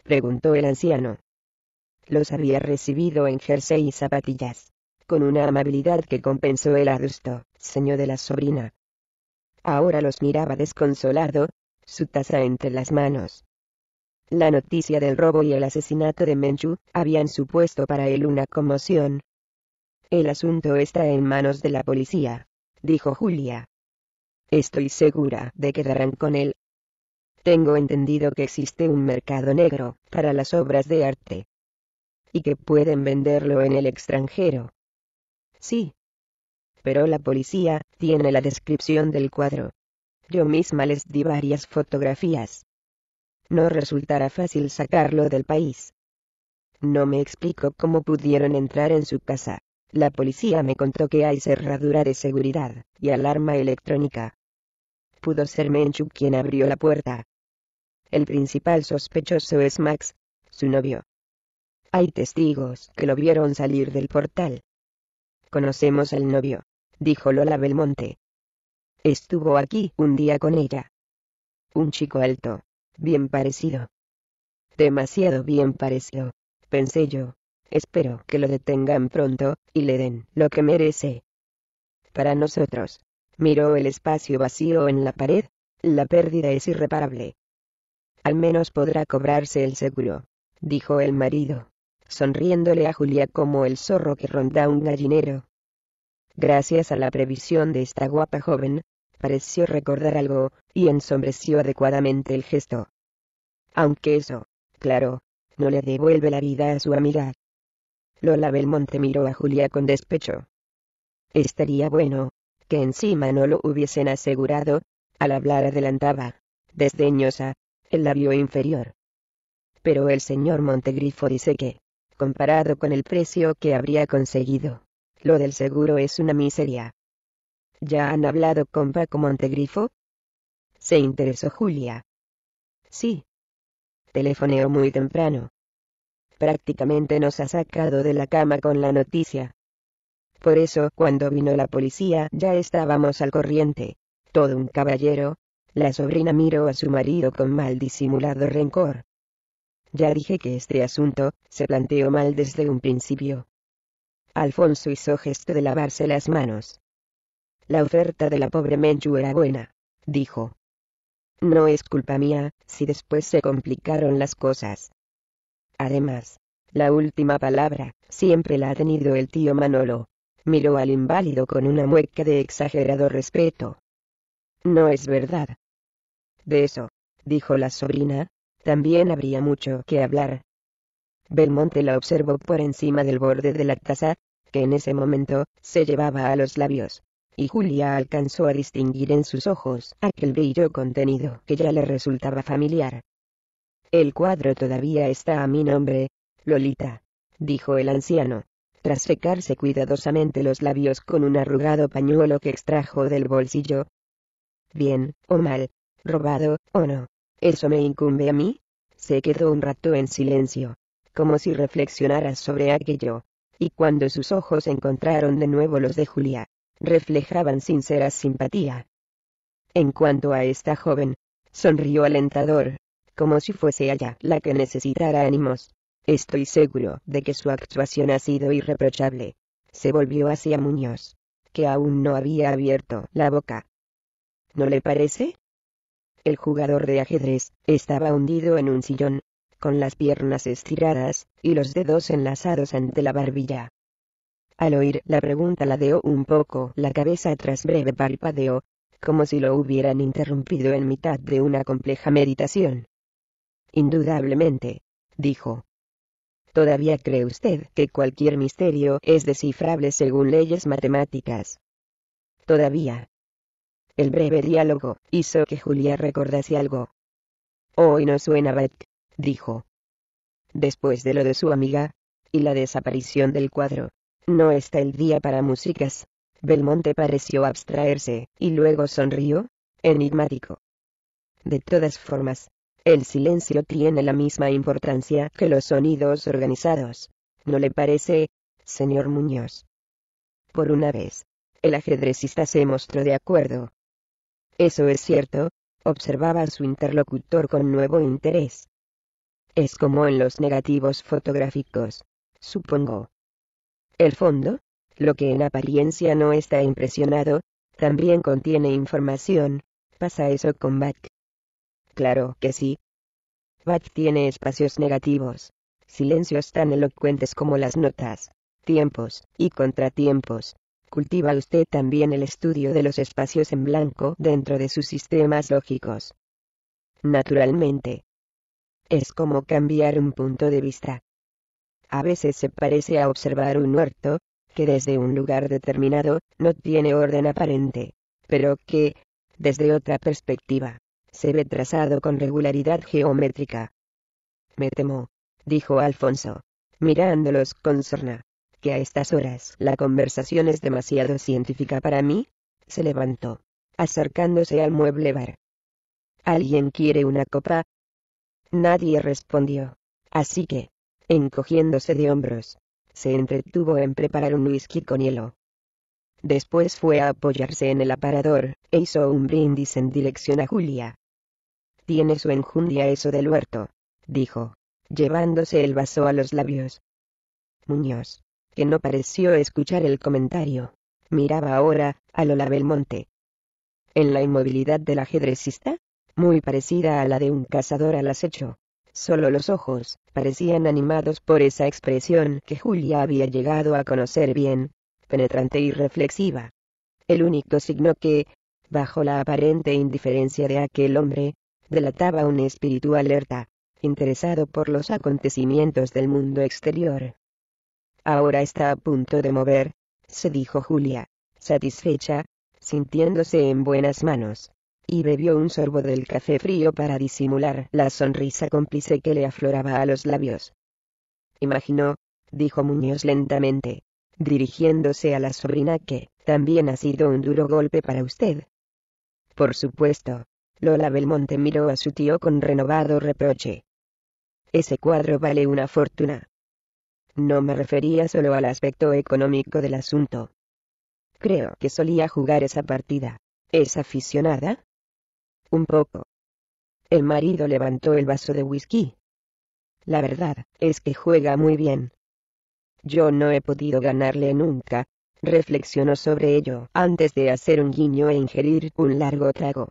preguntó el anciano. Los había recibido en jersey y zapatillas, con una amabilidad que compensó el adusto señor de la sobrina. Ahora los miraba desconsolado, su taza entre las manos. La noticia del robo y el asesinato de Menchu habían supuesto para él una conmoción el asunto está en manos de la policía, dijo Julia. Estoy segura de que darán con él. Tengo entendido que existe un mercado negro para las obras de arte. Y que pueden venderlo en el extranjero. Sí. Pero la policía tiene la descripción del cuadro. Yo misma les di varias fotografías. No resultará fácil sacarlo del país. No me explico cómo pudieron entrar en su casa. La policía me contó que hay cerradura de seguridad, y alarma electrónica. Pudo ser Menchu quien abrió la puerta. El principal sospechoso es Max, su novio. Hay testigos que lo vieron salir del portal. Conocemos al novio, dijo Lola Belmonte. Estuvo aquí un día con ella. Un chico alto, bien parecido. Demasiado bien parecido, pensé yo, espero que lo detengan pronto, y le den lo que merece. Para nosotros. Miró el espacio vacío en la pared. La pérdida es irreparable. Al menos podrá cobrarse el seguro, dijo el marido, sonriéndole a Julia como el zorro que ronda un gallinero. Gracias a la previsión de esta guapa joven, pareció recordar algo, y ensombreció adecuadamente el gesto. Aunque eso, claro, no le devuelve la vida a su amiga. Lola Belmonte miró a Julia con despecho. Estaría bueno, que encima no lo hubiesen asegurado, al hablar adelantaba, desdeñosa, el labio inferior. Pero el señor Montegrifo dice que, comparado con el precio que habría conseguido, lo del seguro es una miseria. ¿Ya han hablado con Paco Montegrifo? Se interesó Julia. Sí. Telefoneó muy temprano, prácticamente nos ha sacado de la cama con la noticia. Por eso, cuando vino la policía, ya estábamos al corriente. Todo un caballero. La sobrina miró a su marido con mal disimulado rencor. Ya dije que este asunto, se planteó mal desde un principio. Alfonso hizo gesto de lavarse las manos. La oferta de la pobre Menchu era buena, dijo. No es culpa mía, si después se complicaron las cosas. Además, la última palabra, siempre la ha tenido el tío Manolo. Miró al inválido con una mueca de exagerado respeto. No es verdad. De eso, dijo la sobrina, también habría mucho que hablar. Belmonte la observó por encima del borde de la taza, que en ese momento, se llevaba a los labios, y Julia alcanzó a distinguir en sus ojos aquel brillo contenido que ya le resultaba familiar. El cuadro todavía está a mi nombre, Lolita, dijo el anciano, tras secarse cuidadosamente los labios con un arrugado pañuelo que extrajo del bolsillo. Bien, o mal, robado, o no, eso me incumbe a mí. Se quedó un rato en silencio, como si reflexionara sobre aquello, y cuando sus ojos encontraron de nuevo los de Julia, reflejaban sincera simpatía. En cuanto a esta joven, sonrió alentador, como si fuese ella la que necesitara ánimos. Estoy seguro de que su actuación ha sido irreprochable. Se volvió hacia Muñoz, que aún no había abierto la boca. ¿No le parece? El jugador de ajedrez estaba hundido en un sillón, con las piernas estiradas y los dedos enlazados ante la barbilla. Al oír la pregunta ladeó un poco la cabeza tras breve palpadeo, como si lo hubieran interrumpido en mitad de una compleja meditación. Indudablemente. Dijo. ¿Todavía cree usted que cualquier misterio es descifrable según leyes matemáticas? Todavía. El breve diálogo hizo que Julia recordase algo. Hoy no suena Beck, dijo. Después de lo de su amiga, y la desaparición del cuadro, no está el día para músicas. Belmonte pareció abstraerse, y luego sonrió, enigmático. De todas formas, el silencio tiene la misma importancia que los sonidos organizados. ¿No le parece, señor Muñoz? Por una vez, el ajedrecista se mostró de acuerdo. Eso es cierto, observaba su interlocutor con nuevo interés. Es como en los negativos fotográficos, supongo. El fondo, lo que en apariencia no está impresionado, también contiene información, pasa eso con Bach. Claro que sí. Bach tiene espacios negativos. Silencios tan elocuentes como las notas. Tiempos, y contratiempos. Cultiva usted también el estudio de los espacios en blanco dentro de sus sistemas lógicos. Naturalmente. Es como cambiar un punto de vista. A veces se parece a observar un huerto, que desde un lugar determinado, no tiene orden aparente, pero que, desde otra perspectiva, se ve trazado con regularidad geométrica. Me temo, dijo Alfonso, mirándolos con sorna, que a estas horas la conversación es demasiado científica para mí. Se levantó, acercándose al mueble bar. ¿Alguien quiere una copa? Nadie respondió. Así que, encogiéndose de hombros, se entretuvo en preparar un whisky con hielo. Después fue a apoyarse en el aparador, e hizo un brindis en dirección a Julia. Tiene su enjundia eso del huerto, dijo, llevándose el vaso a los labios. Muñoz, que no pareció escuchar el comentario, miraba ahora, a Lola Belmonte. En la inmovilidad del ajedrecista, muy parecida a la de un cazador al acecho, solo los ojos, parecían animados por esa expresión que Julia había llegado a conocer bien, penetrante y reflexiva. El único signo que, bajo la aparente indiferencia de aquel hombre, delataba un espíritu alerta, interesado por los acontecimientos del mundo exterior. Ahora está a punto de mover, se dijo Julia, satisfecha, sintiéndose en buenas manos. Y bebió un sorbo del café frío para disimular la sonrisa cómplice que le afloraba a los labios. Imaginó, dijo Muñoz lentamente, dirigiéndose a la sobrina que, también ha sido un duro golpe para usted. Por supuesto, Lola Belmonte miró a su tío con renovado reproche. Ese cuadro vale una fortuna. No me refería solo al aspecto económico del asunto. Creo que solía jugar esa partida. ¿Es aficionada? Un poco. El marido levantó el vaso de whisky. La verdad, es que juega muy bien. Yo no he podido ganarle nunca, reflexionó sobre ello antes de hacer un guiño e ingerir un largo trago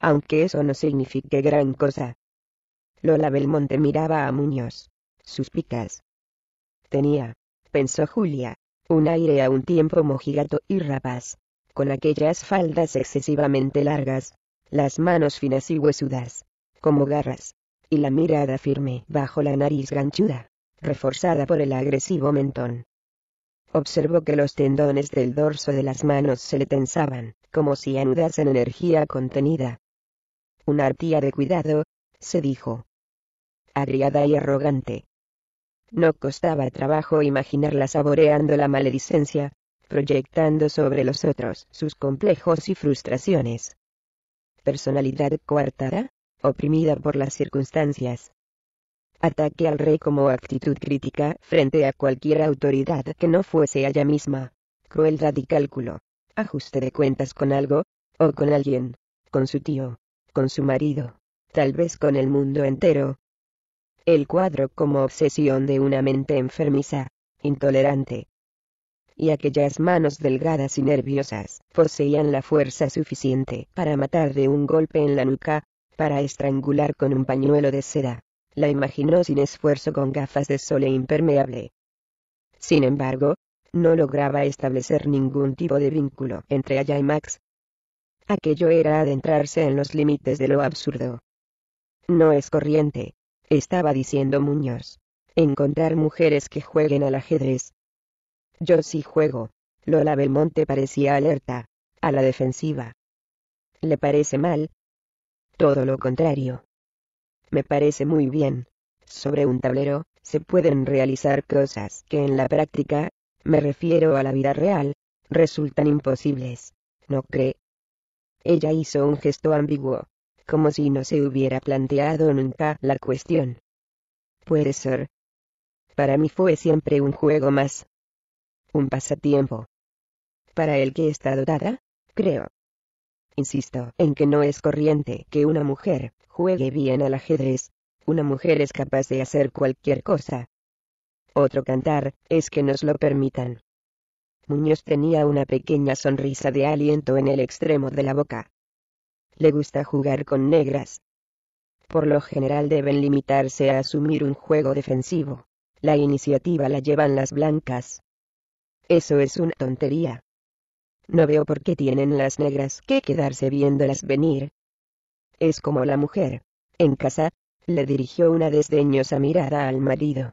aunque eso no signifique gran cosa. Lola Belmonte miraba a Muñoz. sus picas. Tenía, pensó Julia, un aire a un tiempo mojigato y rapaz, con aquellas faldas excesivamente largas, las manos finas y huesudas, como garras, y la mirada firme bajo la nariz ganchuda, reforzada por el agresivo mentón. Observó que los tendones del dorso de las manos se le tensaban, como si anudasen energía contenida, una artía de cuidado, se dijo. Agriada y arrogante. No costaba trabajo imaginarla saboreando la maledicencia, proyectando sobre los otros sus complejos y frustraciones. Personalidad coartada, oprimida por las circunstancias. Ataque al rey como actitud crítica frente a cualquier autoridad que no fuese ella misma. Crueldad y cálculo. Ajuste de cuentas con algo, o con alguien, con su tío, con su marido, tal vez con el mundo entero. El cuadro como obsesión de una mente enfermiza, intolerante. Y aquellas manos delgadas y nerviosas poseían la fuerza suficiente para matar de un golpe en la nuca, para estrangular con un pañuelo de seda. La imaginó sin esfuerzo con gafas de sol e impermeable. Sin embargo, no lograba establecer ningún tipo de vínculo entre ella y Max, aquello era adentrarse en los límites de lo absurdo. No es corriente, estaba diciendo Muñoz, encontrar mujeres que jueguen al ajedrez. Yo sí juego. Lola Belmonte parecía alerta, a la defensiva. ¿Le parece mal? Todo lo contrario. Me parece muy bien. Sobre un tablero, se pueden realizar cosas que en la práctica, me refiero a la vida real, resultan imposibles. ¿No cree? Ella hizo un gesto ambiguo. Como si no se hubiera planteado nunca la cuestión. Puede ser. Para mí fue siempre un juego más. Un pasatiempo. Para el que está dotada, creo. Insisto en que no es corriente que una mujer juegue bien al ajedrez. Una mujer es capaz de hacer cualquier cosa. Otro cantar, es que nos lo permitan. Muñoz tenía una pequeña sonrisa de aliento en el extremo de la boca. Le gusta jugar con negras. Por lo general deben limitarse a asumir un juego defensivo. La iniciativa la llevan las blancas. Eso es una tontería. No veo por qué tienen las negras que quedarse viéndolas venir. Es como la mujer. En casa, le dirigió una desdeñosa mirada al marido.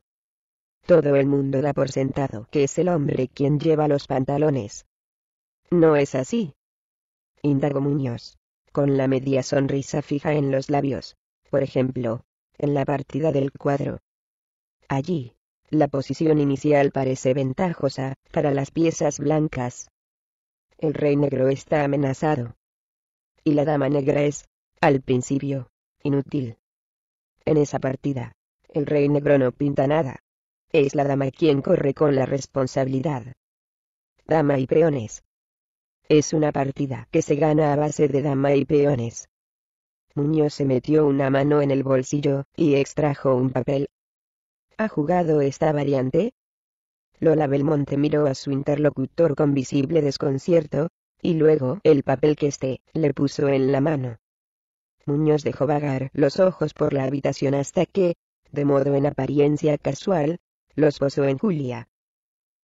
Todo el mundo da por sentado que es el hombre quien lleva los pantalones. No es así. Indago Muñoz, con la media sonrisa fija en los labios, por ejemplo, en la partida del cuadro. Allí, la posición inicial parece ventajosa, para las piezas blancas. El rey negro está amenazado. Y la dama negra es, al principio, inútil. En esa partida, el rey negro no pinta nada. Es la dama quien corre con la responsabilidad. Dama y peones. Es una partida que se gana a base de dama y peones. Muñoz se metió una mano en el bolsillo, y extrajo un papel. ¿Ha jugado esta variante? Lola Belmonte miró a su interlocutor con visible desconcierto, y luego el papel que esté, le puso en la mano. Muñoz dejó vagar los ojos por la habitación hasta que, de modo en apariencia casual, los posó en Julia.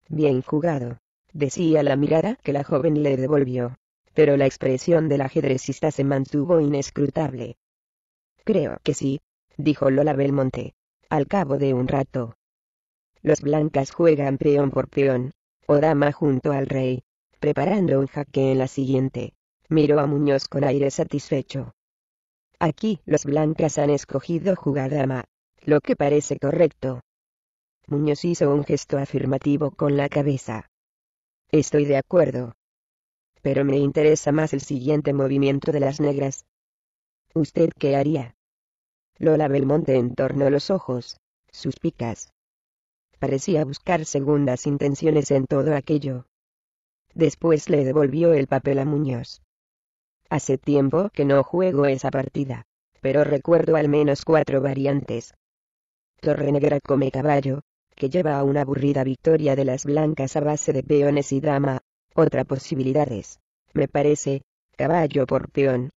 Bien jugado, decía la mirada que la joven le devolvió, pero la expresión del ajedrecista se mantuvo inescrutable. Creo que sí, dijo Lola Belmonte, al cabo de un rato. Los blancas juegan peón por peón, o dama junto al rey, preparando un jaque en la siguiente. Miró a Muñoz con aire satisfecho. Aquí los blancas han escogido jugar dama, lo que parece correcto, Muñoz hizo un gesto afirmativo con la cabeza. Estoy de acuerdo. Pero me interesa más el siguiente movimiento de las negras. ¿Usted qué haría? Lola Belmonte entornó los ojos, sus picas. Parecía buscar segundas intenciones en todo aquello. Después le devolvió el papel a Muñoz. Hace tiempo que no juego esa partida, pero recuerdo al menos cuatro variantes. Torre Negra come caballo, que lleva a una aburrida victoria de las blancas a base de peones y dama. Otra posibilidad es, me parece, caballo por peón.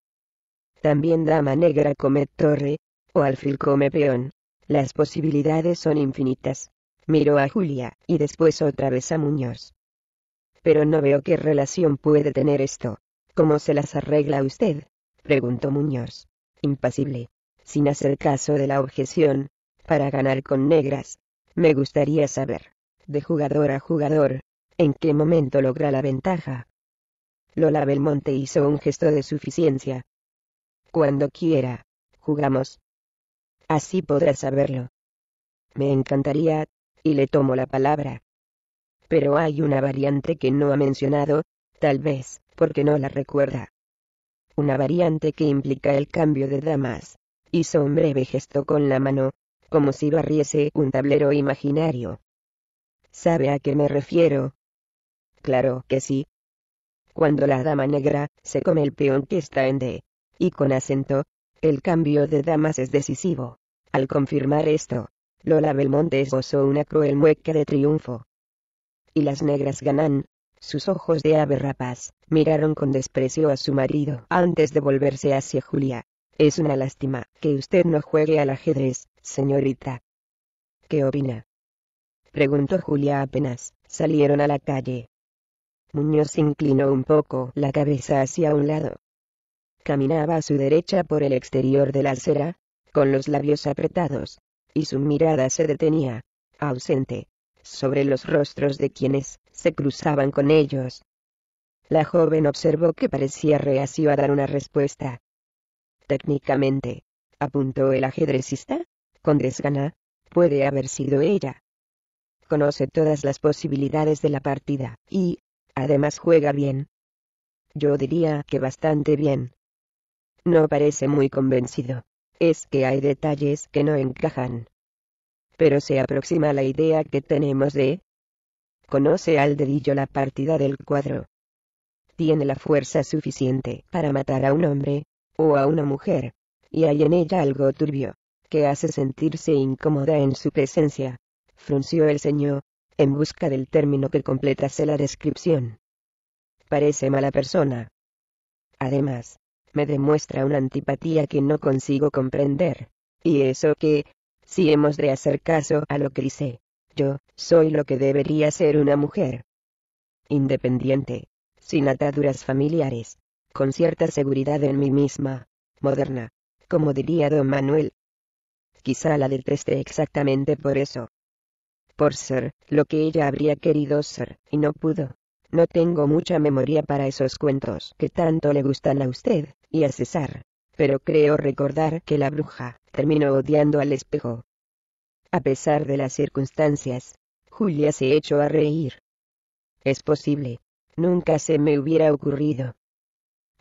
También dama negra come torre, o alfil come peón. Las posibilidades son infinitas. Miró a Julia, y después otra vez a Muñoz. Pero no veo qué relación puede tener esto. ¿Cómo se las arregla usted? preguntó Muñoz. Impasible. Sin hacer caso de la objeción, para ganar con negras, me gustaría saber, de jugador a jugador, en qué momento logra la ventaja. Lola Belmonte hizo un gesto de suficiencia. Cuando quiera, jugamos. Así podrás saberlo. Me encantaría, y le tomo la palabra. Pero hay una variante que no ha mencionado, tal vez, porque no la recuerda. Una variante que implica el cambio de damas. Hizo un breve gesto con la mano, como si barriese un tablero imaginario. ¿Sabe a qué me refiero? Claro que sí. Cuando la dama negra se come el peón que está en D. Y con acento, el cambio de damas es decisivo. Al confirmar esto, Lola Belmonte esbozó una cruel mueca de triunfo. Y las negras ganan. Sus ojos de ave rapaz, miraron con desprecio a su marido antes de volverse hacia Julia. Es una lástima que usted no juegue al ajedrez, Señorita. ¿Qué opina? Preguntó Julia apenas, salieron a la calle. Muñoz inclinó un poco la cabeza hacia un lado. Caminaba a su derecha por el exterior de la acera, con los labios apretados, y su mirada se detenía, ausente, sobre los rostros de quienes se cruzaban con ellos. La joven observó que parecía reacio a dar una respuesta. Técnicamente, apuntó el ajedrecista, con desgana, puede haber sido ella. Conoce todas las posibilidades de la partida, y, además juega bien. Yo diría que bastante bien. No parece muy convencido. Es que hay detalles que no encajan. Pero se aproxima la idea que tenemos de... Conoce al dedillo la partida del cuadro. Tiene la fuerza suficiente para matar a un hombre, o a una mujer, y hay en ella algo turbio que hace sentirse incómoda en su presencia. Frunció el señor, en busca del término que completase la descripción. Parece mala persona. Además, me demuestra una antipatía que no consigo comprender. Y eso que, si hemos de hacer caso a lo que dice, yo, soy lo que debería ser una mujer. Independiente, sin ataduras familiares, con cierta seguridad en mí misma, moderna, como diría don Manuel, quizá la deteste exactamente por eso. Por ser, lo que ella habría querido ser, y no pudo. No tengo mucha memoria para esos cuentos que tanto le gustan a usted, y a César. Pero creo recordar que la bruja, terminó odiando al espejo. A pesar de las circunstancias, Julia se echó a reír. Es posible. Nunca se me hubiera ocurrido.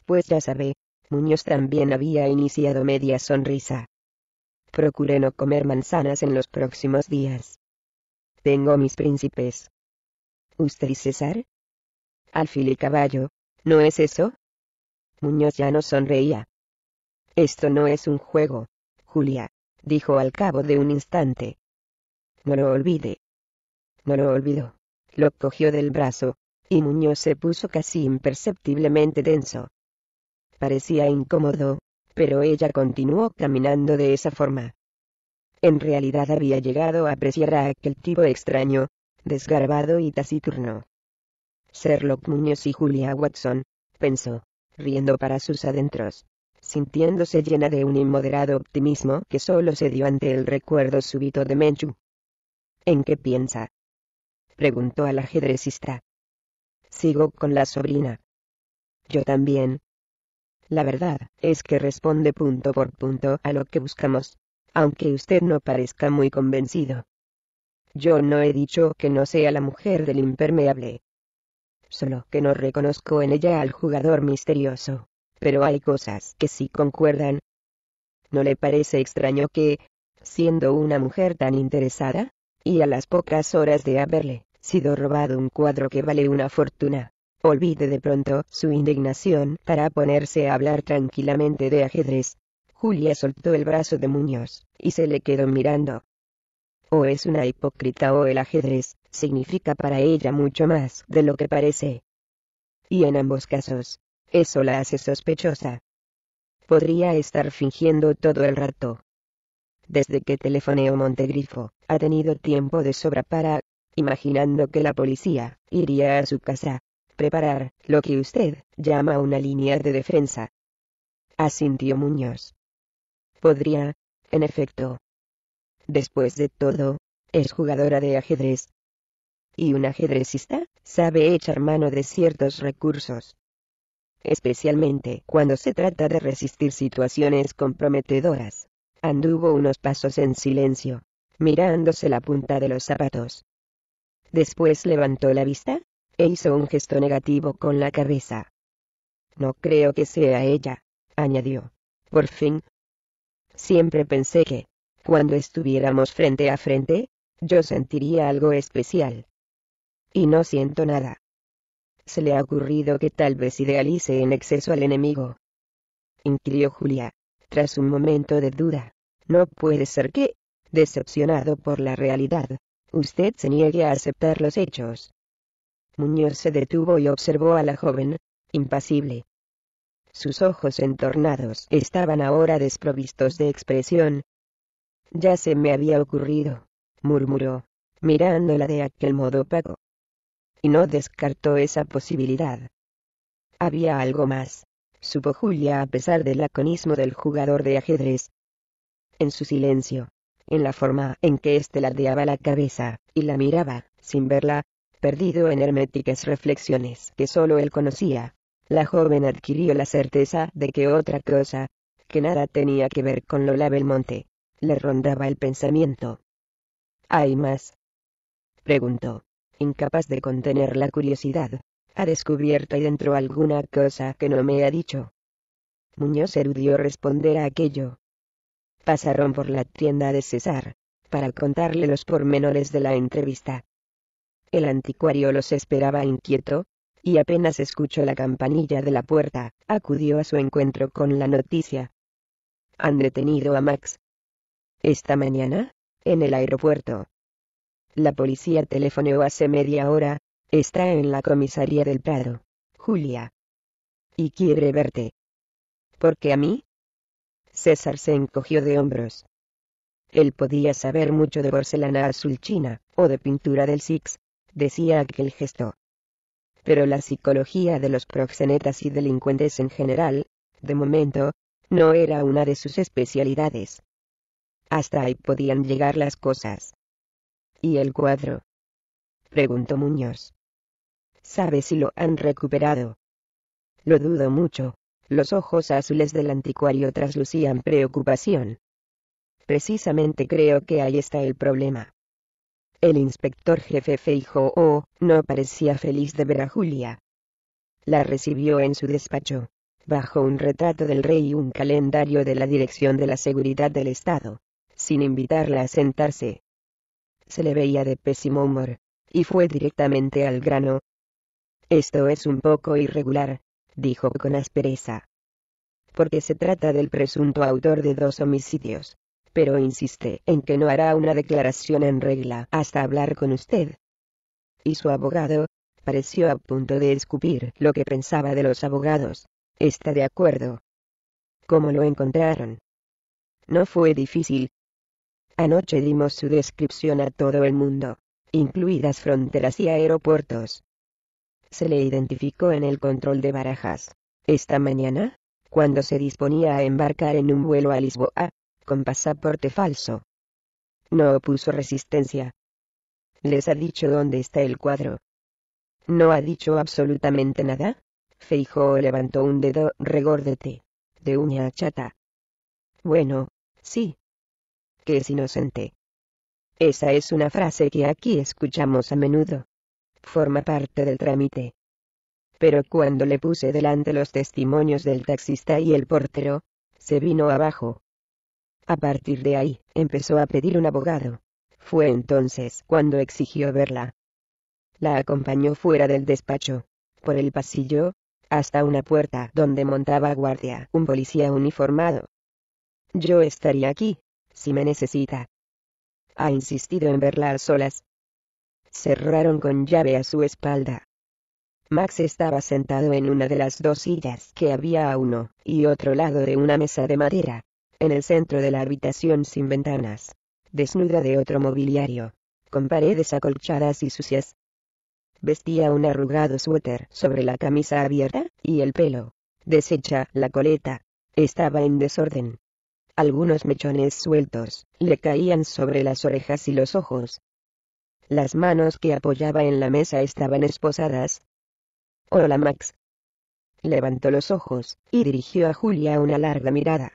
Pues ya sabe, Muñoz también había iniciado media sonrisa procure no comer manzanas en los próximos días. Tengo mis príncipes. ¿Usted y César? Alfil y caballo, ¿no es eso? Muñoz ya no sonreía. Esto no es un juego, Julia, dijo al cabo de un instante. No lo olvide. No lo olvido», Lo cogió del brazo, y Muñoz se puso casi imperceptiblemente denso. Parecía incómodo, pero ella continuó caminando de esa forma. En realidad había llegado a apreciar a aquel tipo extraño, desgarbado y taciturno. Sherlock Muñoz y Julia Watson, pensó, riendo para sus adentros, sintiéndose llena de un inmoderado optimismo que solo se dio ante el recuerdo súbito de Menchu. ¿En qué piensa? preguntó al ajedrecista. Sigo con la sobrina. Yo también, la verdad, es que responde punto por punto a lo que buscamos. Aunque usted no parezca muy convencido. Yo no he dicho que no sea la mujer del impermeable. Solo que no reconozco en ella al jugador misterioso. Pero hay cosas que sí concuerdan. ¿No le parece extraño que, siendo una mujer tan interesada, y a las pocas horas de haberle sido robado un cuadro que vale una fortuna, olvide de pronto su indignación para ponerse a hablar tranquilamente de ajedrez. Julia soltó el brazo de Muñoz, y se le quedó mirando. O es una hipócrita o el ajedrez, significa para ella mucho más de lo que parece. Y en ambos casos, eso la hace sospechosa. Podría estar fingiendo todo el rato. Desde que telefoneó Montegrifo, ha tenido tiempo de sobra para, imaginando que la policía, iría a su casa, preparar, lo que usted llama una línea de defensa. Asintió Muñoz. Podría, en efecto. Después de todo, es jugadora de ajedrez. Y un ajedrecista sabe echar mano de ciertos recursos. Especialmente cuando se trata de resistir situaciones comprometedoras. Anduvo unos pasos en silencio, mirándose la punta de los zapatos. Después levantó la vista e hizo un gesto negativo con la cabeza. No creo que sea ella, añadió. Por fin. Siempre pensé que, cuando estuviéramos frente a frente, yo sentiría algo especial. Y no siento nada. Se le ha ocurrido que tal vez idealice en exceso al enemigo. Inquirió Julia, tras un momento de duda. No puede ser que, decepcionado por la realidad, usted se niegue a aceptar los hechos. Muñoz se detuvo y observó a la joven, impasible. Sus ojos entornados estaban ahora desprovistos de expresión. Ya se me había ocurrido, murmuró, mirándola de aquel modo pago. Y no descartó esa posibilidad. Había algo más, supo Julia a pesar del laconismo del jugador de ajedrez. En su silencio, en la forma en que éste ladeaba la cabeza, y la miraba, sin verla, perdido en herméticas reflexiones que sólo él conocía. La joven adquirió la certeza de que otra cosa, que nada tenía que ver con Lola Belmonte, le rondaba el pensamiento. ¿Hay más? preguntó, incapaz de contener la curiosidad. ¿Ha descubierto ahí dentro alguna cosa que no me ha dicho? Muñoz erudió responder a aquello. Pasaron por la tienda de César, para contarle los pormenores de la entrevista. El anticuario los esperaba inquieto, y apenas escuchó la campanilla de la puerta, acudió a su encuentro con la noticia. Han detenido a Max. Esta mañana, en el aeropuerto. La policía telefoneó hace media hora, está en la comisaría del Prado. Julia. Y quiere verte. ¿Por qué a mí? César se encogió de hombros. Él podía saber mucho de porcelana azul china, o de pintura del Six, decía aquel gesto. Pero la psicología de los proxenetas y delincuentes en general, de momento, no era una de sus especialidades. Hasta ahí podían llegar las cosas. ¿Y el cuadro? preguntó Muñoz. ¿Sabe si lo han recuperado? Lo dudo mucho. Los ojos azules del anticuario traslucían preocupación. Precisamente creo que ahí está el problema. El inspector jefe Feijo, o oh, no parecía feliz de ver a Julia. La recibió en su despacho, bajo un retrato del rey y un calendario de la Dirección de la Seguridad del Estado, sin invitarla a sentarse. Se le veía de pésimo humor, y fue directamente al grano. Esto es un poco irregular, dijo con aspereza. Porque se trata del presunto autor de dos homicidios pero insiste en que no hará una declaración en regla hasta hablar con usted. Y su abogado, pareció a punto de escupir lo que pensaba de los abogados. Está de acuerdo. ¿Cómo lo encontraron? No fue difícil. Anoche dimos su descripción a todo el mundo, incluidas fronteras y aeropuertos. Se le identificó en el control de barajas. Esta mañana, cuando se disponía a embarcar en un vuelo a Lisboa, con pasaporte falso. No opuso resistencia. ¿Les ha dicho dónde está el cuadro? ¿No ha dicho absolutamente nada? Feijó levantó un dedo, regórdete, de uña chata. Bueno, sí. Que es inocente. Esa es una frase que aquí escuchamos a menudo. Forma parte del trámite. Pero cuando le puse delante los testimonios del taxista y el portero, se vino abajo. A partir de ahí, empezó a pedir un abogado. Fue entonces cuando exigió verla. La acompañó fuera del despacho, por el pasillo, hasta una puerta donde montaba guardia un policía uniformado. Yo estaría aquí, si me necesita. Ha insistido en verla a solas. Cerraron con llave a su espalda. Max estaba sentado en una de las dos sillas que había a uno y otro lado de una mesa de madera, en el centro de la habitación sin ventanas, desnuda de otro mobiliario, con paredes acolchadas y sucias. Vestía un arrugado suéter sobre la camisa abierta, y el pelo, deshecha la coleta, estaba en desorden. Algunos mechones sueltos le caían sobre las orejas y los ojos. Las manos que apoyaba en la mesa estaban esposadas. Hola Max. Levantó los ojos, y dirigió a Julia una larga mirada.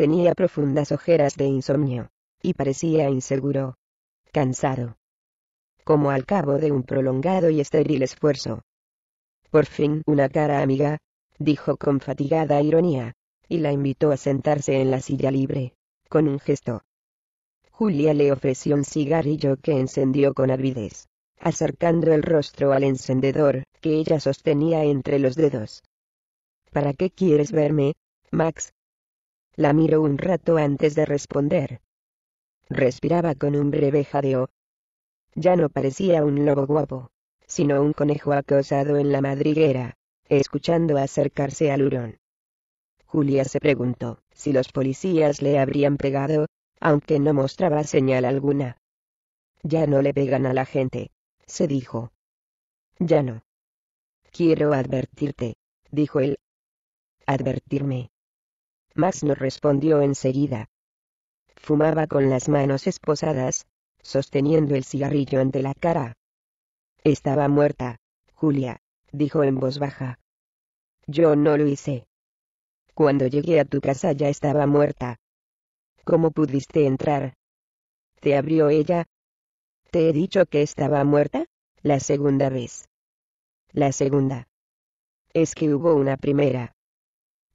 Tenía profundas ojeras de insomnio. Y parecía inseguro. Cansado. Como al cabo de un prolongado y estéril esfuerzo. Por fin una cara amiga, dijo con fatigada ironía, y la invitó a sentarse en la silla libre, con un gesto. Julia le ofreció un cigarrillo que encendió con avidez, acercando el rostro al encendedor, que ella sostenía entre los dedos. ¿Para qué quieres verme, Max? La miró un rato antes de responder. Respiraba con un breve jadeo. Ya no parecía un lobo guapo, sino un conejo acosado en la madriguera, escuchando acercarse al hurón. Julia se preguntó si los policías le habrían pegado, aunque no mostraba señal alguna. Ya no le pegan a la gente, se dijo. Ya no. Quiero advertirte, dijo él. Advertirme. Max no respondió enseguida. Fumaba con las manos esposadas, sosteniendo el cigarrillo ante la cara. Estaba muerta, Julia, dijo en voz baja. Yo no lo hice. Cuando llegué a tu casa ya estaba muerta. ¿Cómo pudiste entrar? ¿Te abrió ella? ¿Te he dicho que estaba muerta? La segunda vez. La segunda. Es que hubo una primera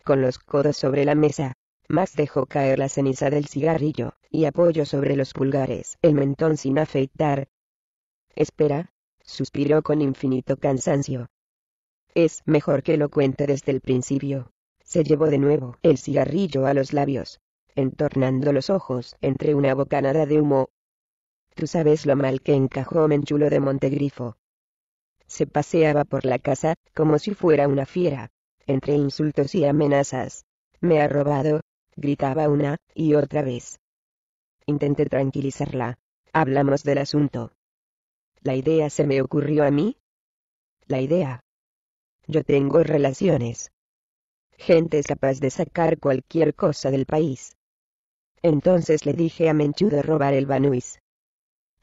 con los codos sobre la mesa. Max dejó caer la ceniza del cigarrillo, y apoyó sobre los pulgares el mentón sin afeitar. Espera, suspiró con infinito cansancio. Es mejor que lo cuente desde el principio. Se llevó de nuevo el cigarrillo a los labios, entornando los ojos entre una bocanada de humo. Tú sabes lo mal que encajó Menchulo de Montegrifo. Se paseaba por la casa, como si fuera una fiera, entre insultos y amenazas. Me ha robado, gritaba una, y otra vez. Intenté tranquilizarla. Hablamos del asunto. La idea se me ocurrió a mí. La idea. Yo tengo relaciones. Gente es capaz de sacar cualquier cosa del país. Entonces le dije a Menchudo robar el Banuis.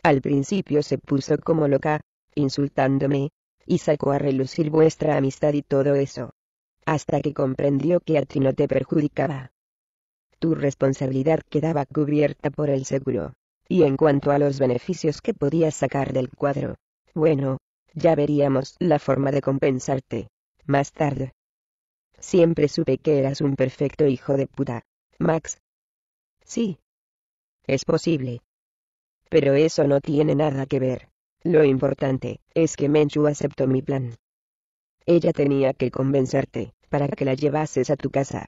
Al principio se puso como loca, insultándome, y sacó a relucir vuestra amistad y todo eso hasta que comprendió que a ti no te perjudicaba. Tu responsabilidad quedaba cubierta por el seguro. Y en cuanto a los beneficios que podías sacar del cuadro, bueno, ya veríamos la forma de compensarte. Más tarde. Siempre supe que eras un perfecto hijo de puta, Max. Sí. Es posible. Pero eso no tiene nada que ver. Lo importante es que Menchu aceptó mi plan. Ella tenía que convencerte, para que la llevases a tu casa.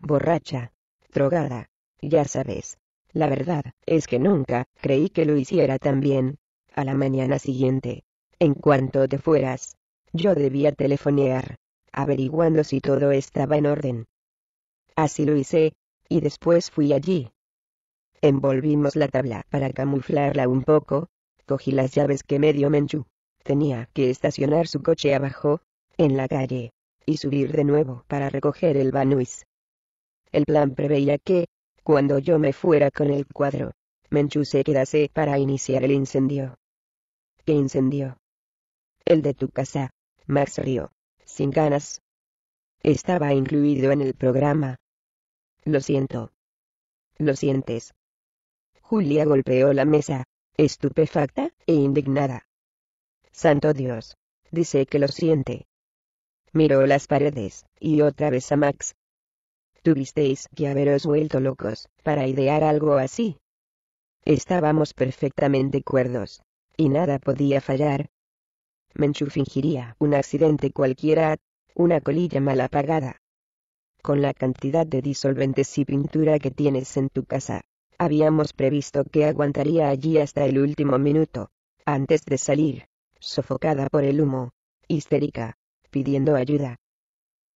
Borracha. Drogada. Ya sabes. La verdad, es que nunca, creí que lo hiciera tan bien. A la mañana siguiente. En cuanto te fueras. Yo debía telefonear. Averiguando si todo estaba en orden. Así lo hice. Y después fui allí. Envolvimos la tabla para camuflarla un poco. Cogí las llaves que medio dio tenía que estacionar su coche abajo, en la calle, y subir de nuevo para recoger el Banuis. El plan preveía que, cuando yo me fuera con el cuadro, Menchuse quedase para iniciar el incendio. ¿Qué incendio? El de tu casa, Max rió, sin ganas. Estaba incluido en el programa. Lo siento. Lo sientes. Julia golpeó la mesa, estupefacta e indignada. Santo Dios. Dice que lo siente. Miró las paredes, y otra vez a Max. Tuvisteis que haberos vuelto locos, para idear algo así. Estábamos perfectamente cuerdos. Y nada podía fallar. Menchu fingiría un accidente cualquiera, una colilla mal apagada. Con la cantidad de disolventes y pintura que tienes en tu casa, habíamos previsto que aguantaría allí hasta el último minuto, antes de salir sofocada por el humo, histérica, pidiendo ayuda.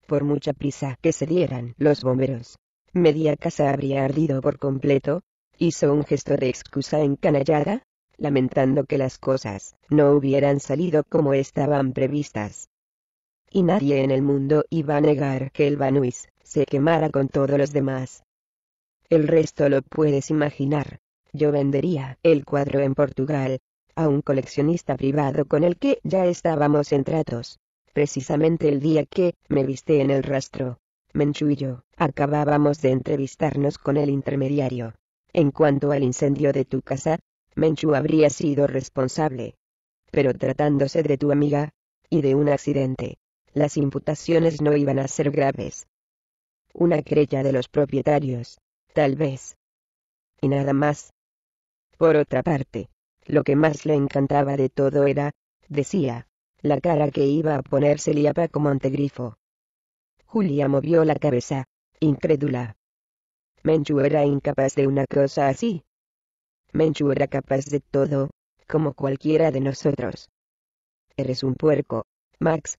Por mucha prisa que se dieran los bomberos, media casa habría ardido por completo, hizo un gesto de excusa encanallada, lamentando que las cosas no hubieran salido como estaban previstas. Y nadie en el mundo iba a negar que el Banuis se quemara con todos los demás. El resto lo puedes imaginar. Yo vendería el cuadro en Portugal, a un coleccionista privado con el que ya estábamos en tratos. Precisamente el día que me viste en el rastro. Menchu y yo acabábamos de entrevistarnos con el intermediario. En cuanto al incendio de tu casa, Menchu habría sido responsable. Pero tratándose de tu amiga, y de un accidente, las imputaciones no iban a ser graves. Una querella de los propietarios, tal vez. Y nada más. Por otra parte, lo que más le encantaba de todo era, decía, la cara que iba a ponerse Liapa como antegrifo. Julia movió la cabeza, incrédula. Menchu era incapaz de una cosa así. Menchu era capaz de todo, como cualquiera de nosotros. Eres un puerco, Max.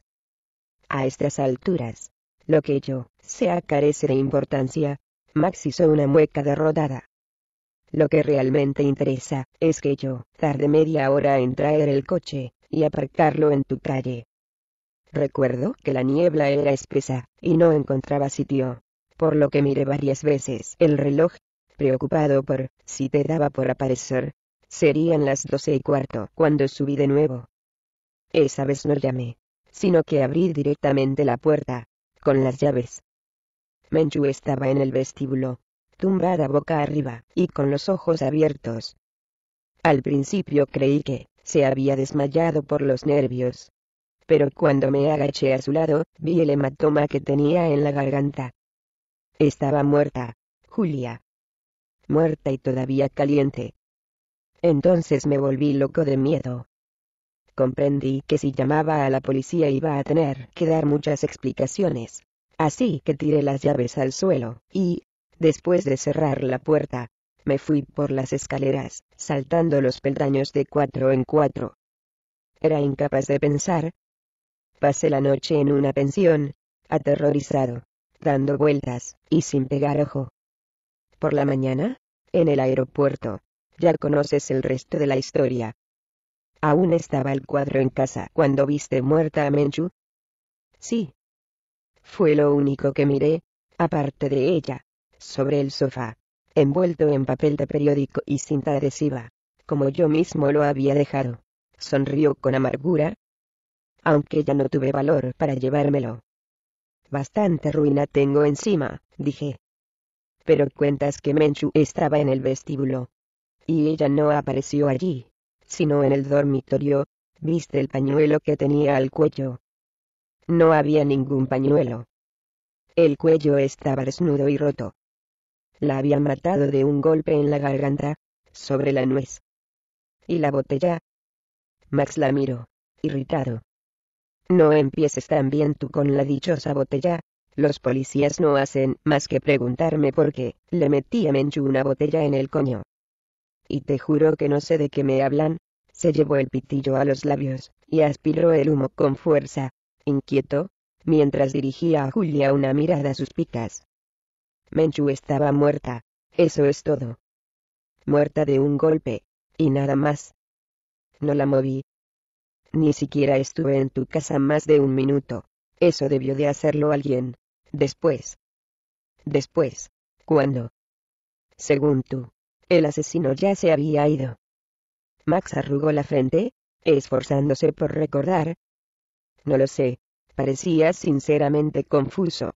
A estas alturas, lo que yo sea carece de importancia. Max hizo una mueca derrotada. Lo que realmente interesa, es que yo, tarde media hora en traer el coche, y aparcarlo en tu calle. Recuerdo que la niebla era espesa, y no encontraba sitio. Por lo que miré varias veces el reloj, preocupado por, si te daba por aparecer. Serían las doce y cuarto cuando subí de nuevo. Esa vez no llamé, sino que abrí directamente la puerta, con las llaves. Menchu estaba en el vestíbulo, tumbada boca arriba, y con los ojos abiertos. Al principio creí que, se había desmayado por los nervios. Pero cuando me agaché a su lado, vi el hematoma que tenía en la garganta. Estaba muerta, Julia. Muerta y todavía caliente. Entonces me volví loco de miedo. Comprendí que si llamaba a la policía iba a tener que dar muchas explicaciones. Así que tiré las llaves al suelo, y, Después de cerrar la puerta, me fui por las escaleras, saltando los peldaños de cuatro en cuatro. Era incapaz de pensar. Pasé la noche en una pensión, aterrorizado, dando vueltas, y sin pegar ojo. Por la mañana, en el aeropuerto, ya conoces el resto de la historia. Aún estaba el cuadro en casa cuando viste muerta a Menchu. Sí. Fue lo único que miré, aparte de ella sobre el sofá, envuelto en papel de periódico y cinta adhesiva, como yo mismo lo había dejado. Sonrió con amargura, aunque ya no tuve valor para llevármelo. Bastante ruina tengo encima, dije. Pero cuentas que Menchu estaba en el vestíbulo. Y ella no apareció allí, sino en el dormitorio, viste el pañuelo que tenía al cuello. No había ningún pañuelo. El cuello estaba desnudo y roto la había matado de un golpe en la garganta, sobre la nuez. ¿Y la botella? Max la miró, irritado. No empieces tan bien tú con la dichosa botella, los policías no hacen más que preguntarme por qué le metí a Menchu una botella en el coño. Y te juro que no sé de qué me hablan, se llevó el pitillo a los labios, y aspiró el humo con fuerza, inquieto, mientras dirigía a Julia una mirada suspicaz. Menchu estaba muerta. Eso es todo. Muerta de un golpe. Y nada más. No la moví. Ni siquiera estuve en tu casa más de un minuto. Eso debió de hacerlo alguien. Después. Después. ¿Cuándo? Según tú. El asesino ya se había ido. Max arrugó la frente, esforzándose por recordar. No lo sé. Parecía sinceramente confuso.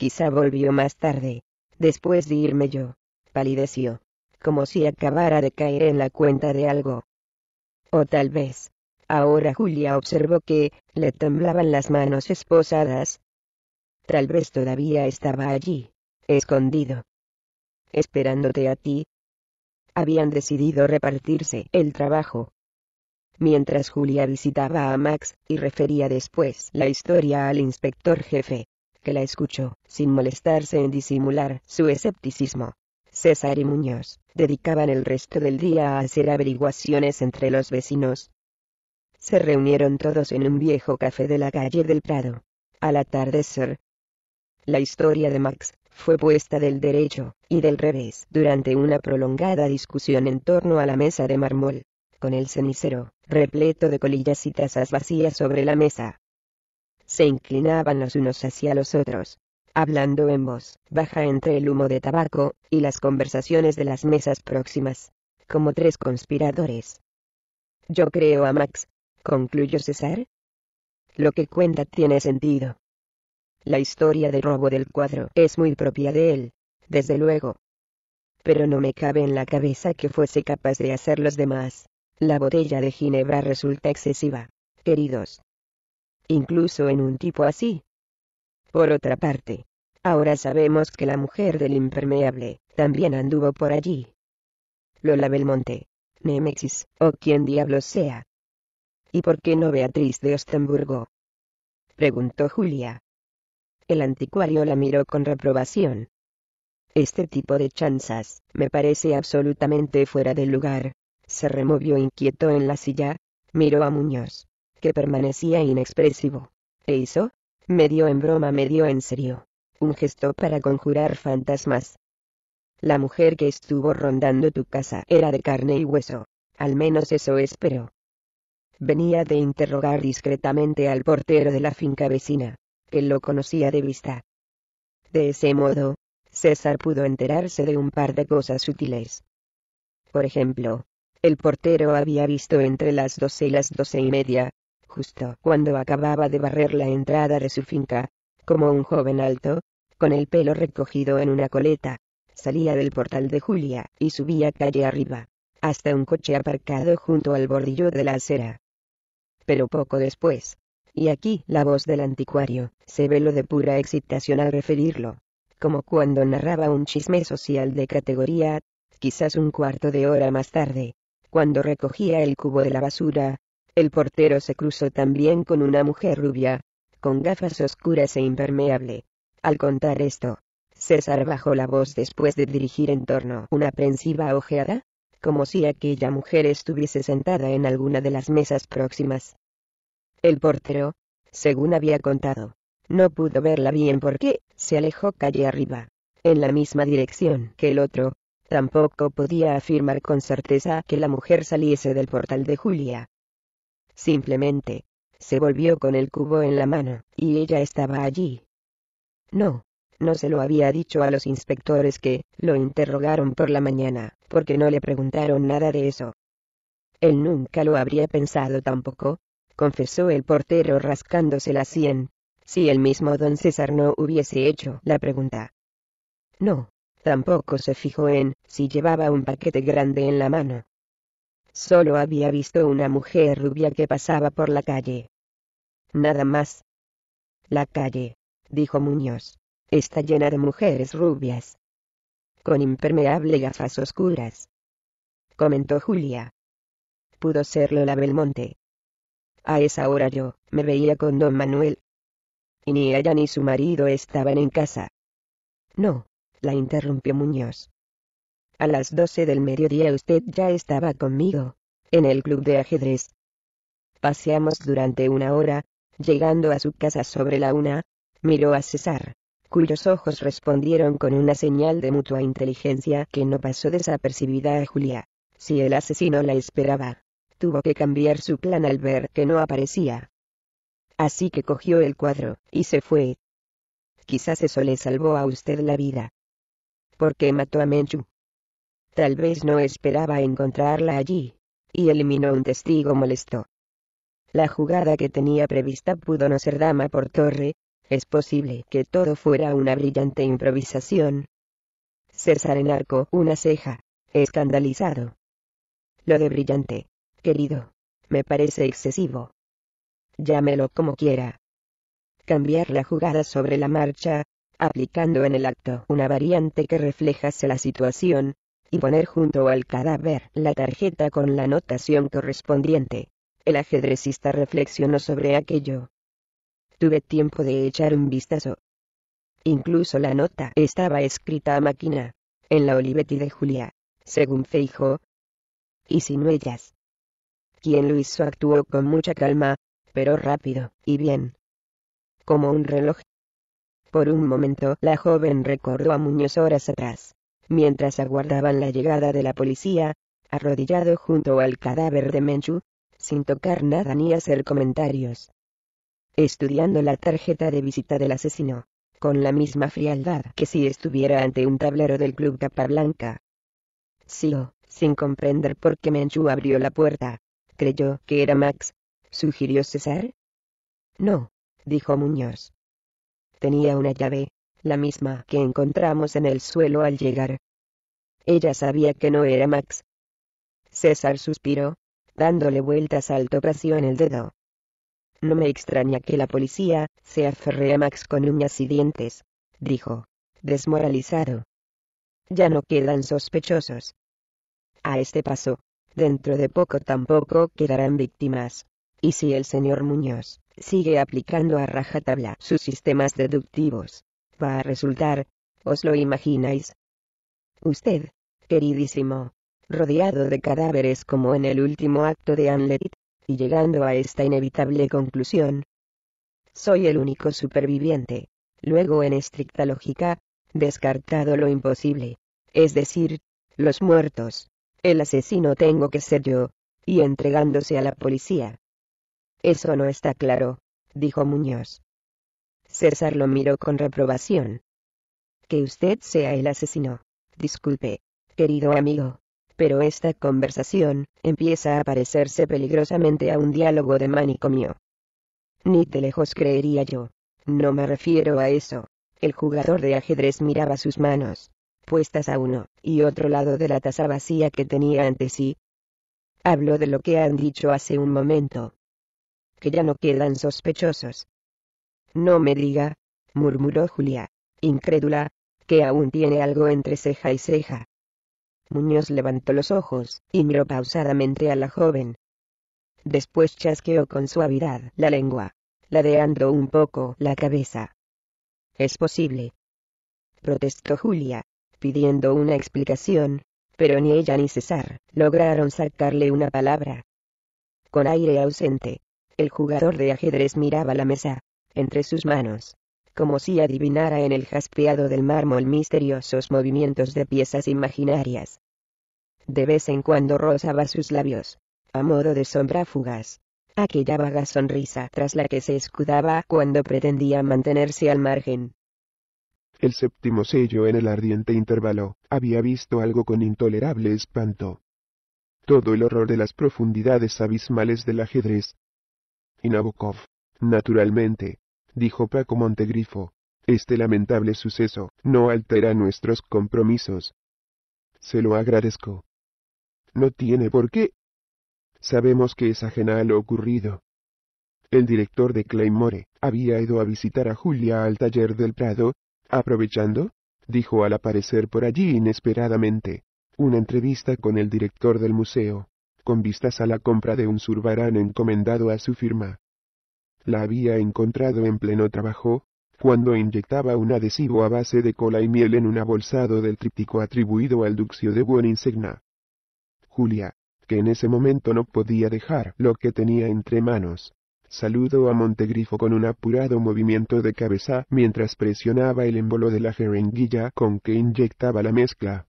Quizá volvió más tarde. Después de irme yo. Palideció. Como si acabara de caer en la cuenta de algo. O tal vez. Ahora Julia observó que, le temblaban las manos esposadas. Tal vez todavía estaba allí, escondido. Esperándote a ti. Habían decidido repartirse el trabajo. Mientras Julia visitaba a Max, y refería después la historia al inspector jefe, que la escuchó, sin molestarse en disimular su escepticismo. César y Muñoz, dedicaban el resto del día a hacer averiguaciones entre los vecinos. Se reunieron todos en un viejo café de la calle del Prado. Al atardecer, la historia de Max fue puesta del derecho y del revés durante una prolongada discusión en torno a la mesa de mármol, con el cenicero repleto de colillas y tazas vacías sobre la mesa se inclinaban los unos hacia los otros, hablando en voz baja entre el humo de tabaco, y las conversaciones de las mesas próximas, como tres conspiradores. Yo creo a Max, concluyó César. Lo que cuenta tiene sentido. La historia del robo del cuadro es muy propia de él, desde luego. Pero no me cabe en la cabeza que fuese capaz de hacer los demás. La botella de Ginebra resulta excesiva. Queridos, incluso en un tipo así. Por otra parte, ahora sabemos que la mujer del impermeable, también anduvo por allí. Lola Belmonte, Nemesis, o quien diablos sea. ¿Y por qué no Beatriz de Ostenburgo? Preguntó Julia. El anticuario la miró con reprobación. Este tipo de chanzas, me parece absolutamente fuera de lugar. Se removió inquieto en la silla, miró a Muñoz que permanecía inexpresivo. E hizo, medio en broma medio en serio, un gesto para conjurar fantasmas. La mujer que estuvo rondando tu casa era de carne y hueso, al menos eso espero. Venía de interrogar discretamente al portero de la finca vecina, que lo conocía de vista. De ese modo, César pudo enterarse de un par de cosas útiles. Por ejemplo, el portero había visto entre las doce y las doce y media, justo cuando acababa de barrer la entrada de su finca, como un joven alto, con el pelo recogido en una coleta, salía del portal de Julia y subía calle arriba, hasta un coche aparcado junto al bordillo de la acera. Pero poco después, y aquí la voz del anticuario, se lo de pura excitación al referirlo, como cuando narraba un chisme social de categoría, quizás un cuarto de hora más tarde, cuando recogía el cubo de la basura, el portero se cruzó también con una mujer rubia, con gafas oscuras e impermeable. Al contar esto, César bajó la voz después de dirigir en torno una aprensiva ojeada, como si aquella mujer estuviese sentada en alguna de las mesas próximas. El portero, según había contado, no pudo verla bien porque se alejó calle arriba, en la misma dirección que el otro. Tampoco podía afirmar con certeza que la mujer saliese del portal de Julia, Simplemente, se volvió con el cubo en la mano, y ella estaba allí. No, no se lo había dicho a los inspectores que, lo interrogaron por la mañana, porque no le preguntaron nada de eso. Él nunca lo habría pensado tampoco, confesó el portero rascándose la sien, si el mismo don César no hubiese hecho la pregunta. No, tampoco se fijó en si llevaba un paquete grande en la mano, Solo había visto una mujer rubia que pasaba por la calle. Nada más. La calle, dijo Muñoz, está llena de mujeres rubias. Con impermeable gafas oscuras. Comentó Julia. Pudo serlo la Belmonte. A esa hora yo, me veía con don Manuel. Y ni ella ni su marido estaban en casa. No, la interrumpió Muñoz. A las 12 del mediodía usted ya estaba conmigo. En el club de ajedrez. Paseamos durante una hora, llegando a su casa sobre la una, miró a César, cuyos ojos respondieron con una señal de mutua inteligencia que no pasó desapercibida a Julia. Si el asesino la esperaba, tuvo que cambiar su plan al ver que no aparecía. Así que cogió el cuadro, y se fue. Quizás eso le salvó a usted la vida. ¿Por qué mató a Menchu. Tal vez no esperaba encontrarla allí. Y eliminó un testigo molesto. La jugada que tenía prevista pudo no ser dama por torre, es posible que todo fuera una brillante improvisación. César arco una ceja, escandalizado. Lo de brillante, querido, me parece excesivo. Llámelo como quiera. Cambiar la jugada sobre la marcha, aplicando en el acto una variante que reflejase la situación, y poner junto al cadáver la tarjeta con la notación correspondiente. El ajedrecista reflexionó sobre aquello. Tuve tiempo de echar un vistazo. Incluso la nota estaba escrita a máquina, en la Olivetti de Julia, según Feijo. Y sin huellas. Quien lo hizo actuó con mucha calma, pero rápido y bien. Como un reloj. Por un momento la joven recordó a Muñoz horas atrás, mientras aguardaban la llegada de la policía, arrodillado junto al cadáver de Menchu, sin tocar nada ni hacer comentarios. Estudiando la tarjeta de visita del asesino, con la misma frialdad que si estuviera ante un tablero del club Capablanca. Sio, oh, sin comprender por qué Menchu abrió la puerta, creyó que era Max, sugirió César. No, dijo Muñoz. Tenía una llave, la misma que encontramos en el suelo al llegar. Ella sabía que no era Max. César suspiró, dándole vueltas al topacio en el dedo. No me extraña que la policía se aferre a Max con uñas y dientes, dijo, desmoralizado. Ya no quedan sospechosos. A este paso, dentro de poco tampoco quedarán víctimas. Y si el señor Muñoz sigue aplicando a rajatabla sus sistemas deductivos, va a resultar, os lo imagináis. Usted, queridísimo, rodeado de cadáveres como en el último acto de Hamlet, y llegando a esta inevitable conclusión. Soy el único superviviente. Luego en estricta lógica, descartado lo imposible, es decir, los muertos. El asesino tengo que ser yo, y entregándose a la policía. Eso no está claro, dijo Muñoz. César lo miró con reprobación. Que usted sea el asesino. Disculpe, querido amigo. Pero esta conversación, empieza a parecerse peligrosamente a un diálogo de manicomio. Ni de lejos creería yo. No me refiero a eso. El jugador de ajedrez miraba sus manos, puestas a uno y otro lado de la taza vacía que tenía ante sí. Hablo de lo que han dicho hace un momento. Que ya no quedan sospechosos, no me diga, murmuró Julia, incrédula, que aún tiene algo entre ceja y ceja. Muñoz levantó los ojos, y miró pausadamente a la joven. Después chasqueó con suavidad la lengua, ladeando un poco la cabeza. Es posible. Protestó Julia, pidiendo una explicación, pero ni ella ni César lograron sacarle una palabra. Con aire ausente, el jugador de ajedrez miraba la mesa, entre sus manos. Como si adivinara en el jaspeado del mármol misteriosos movimientos de piezas imaginarias. De vez en cuando rozaba sus labios. A modo de sombra fugaz. Aquella vaga sonrisa tras la que se escudaba cuando pretendía mantenerse al margen. El séptimo sello en el ardiente intervalo, había visto algo con intolerable espanto. Todo el horror de las profundidades abismales del ajedrez. Y Nabokov, naturalmente, dijo Paco Montegrifo. Este lamentable suceso no altera nuestros compromisos. Se lo agradezco. No tiene por qué. Sabemos que es ajena a lo ocurrido. El director de Claymore había ido a visitar a Julia al taller del Prado, aprovechando, dijo al aparecer por allí inesperadamente, una entrevista con el director del museo, con vistas a la compra de un surbarán encomendado a su firma. La había encontrado en pleno trabajo, cuando inyectaba un adhesivo a base de cola y miel en un abolsado del tríptico atribuido al Duxio de Buoninsegna. Julia, que en ese momento no podía dejar lo que tenía entre manos, saludó a Montegrifo con un apurado movimiento de cabeza mientras presionaba el embolo de la jeringuilla con que inyectaba la mezcla.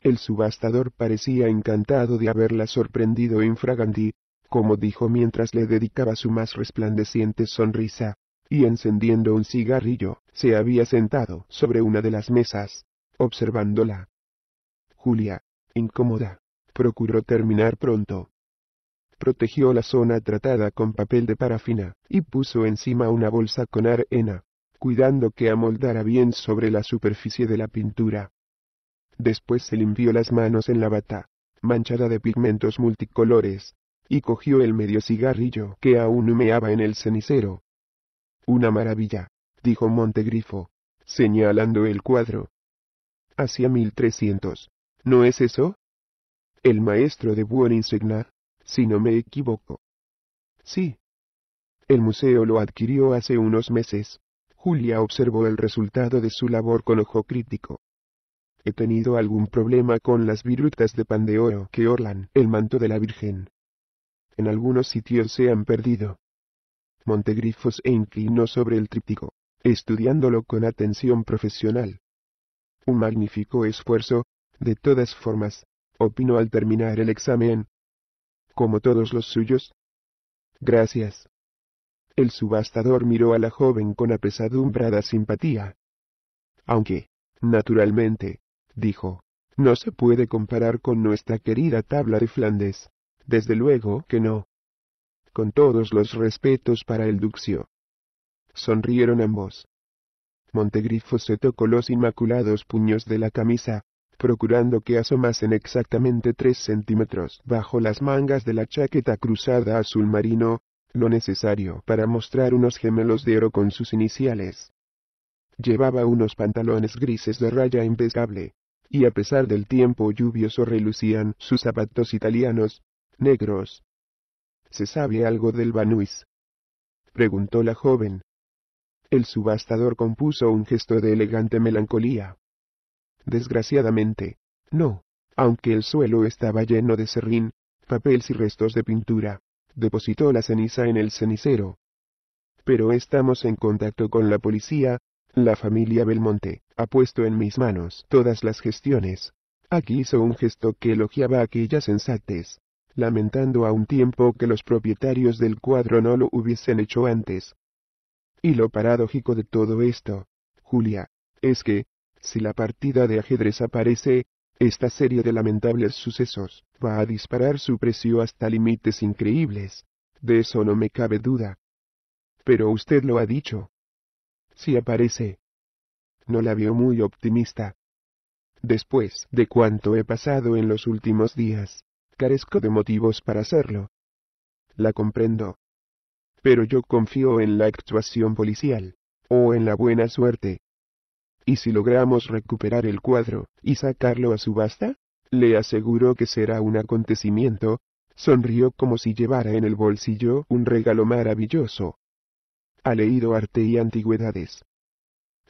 El subastador parecía encantado de haberla sorprendido infraganti, como dijo mientras le dedicaba su más resplandeciente sonrisa, y encendiendo un cigarrillo, se había sentado sobre una de las mesas, observándola. Julia, incómoda, procuró terminar pronto. Protegió la zona tratada con papel de parafina, y puso encima una bolsa con arena, cuidando que amoldara bien sobre la superficie de la pintura. Después se limpió las manos en la bata, manchada de pigmentos multicolores, y cogió el medio cigarrillo que aún humeaba en el cenicero. Una maravilla, dijo Montegrifo, señalando el cuadro. Hacia 1300. ¿No es eso? El maestro de buen insignar, si no me equivoco. Sí. El museo lo adquirió hace unos meses. Julia observó el resultado de su labor con ojo crítico. He tenido algún problema con las virutas de pan de oro que orlan el manto de la Virgen, en algunos sitios se han perdido. Montegrifos se inclinó sobre el tríptico, estudiándolo con atención profesional. Un magnífico esfuerzo, de todas formas, opinó al terminar el examen. Como todos los suyos. Gracias. El subastador miró a la joven con apesadumbrada simpatía. Aunque, naturalmente, dijo, no se puede comparar con nuestra querida tabla de Flandes. Desde luego que no. Con todos los respetos para el Duxio. Sonrieron ambos. Montegrifo se tocó los inmaculados puños de la camisa, procurando que asomasen exactamente tres centímetros bajo las mangas de la chaqueta cruzada azul marino, lo necesario para mostrar unos gemelos de oro con sus iniciales. Llevaba unos pantalones grises de raya impecable, y a pesar del tiempo lluvioso relucían sus zapatos italianos, negros. ¿Se sabe algo del Banuis? preguntó la joven. El subastador compuso un gesto de elegante melancolía. Desgraciadamente, no, aunque el suelo estaba lleno de serrín, papeles y restos de pintura, depositó la ceniza en el cenicero. Pero estamos en contacto con la policía, la familia Belmonte ha puesto en mis manos todas las gestiones. Aquí hizo un gesto que elogiaba aquellas sensatez lamentando a un tiempo que los propietarios del cuadro no lo hubiesen hecho antes. Y lo paradójico de todo esto, Julia, es que, si la partida de ajedrez aparece, esta serie de lamentables sucesos va a disparar su precio hasta límites increíbles. De eso no me cabe duda. Pero usted lo ha dicho. Si aparece. No la veo muy optimista. Después de cuanto he pasado en los últimos días, Carezco de motivos para hacerlo. La comprendo. Pero yo confío en la actuación policial, o en la buena suerte. Y si logramos recuperar el cuadro, y sacarlo a subasta, le aseguro que será un acontecimiento, sonrió como si llevara en el bolsillo un regalo maravilloso. Ha leído arte y antigüedades.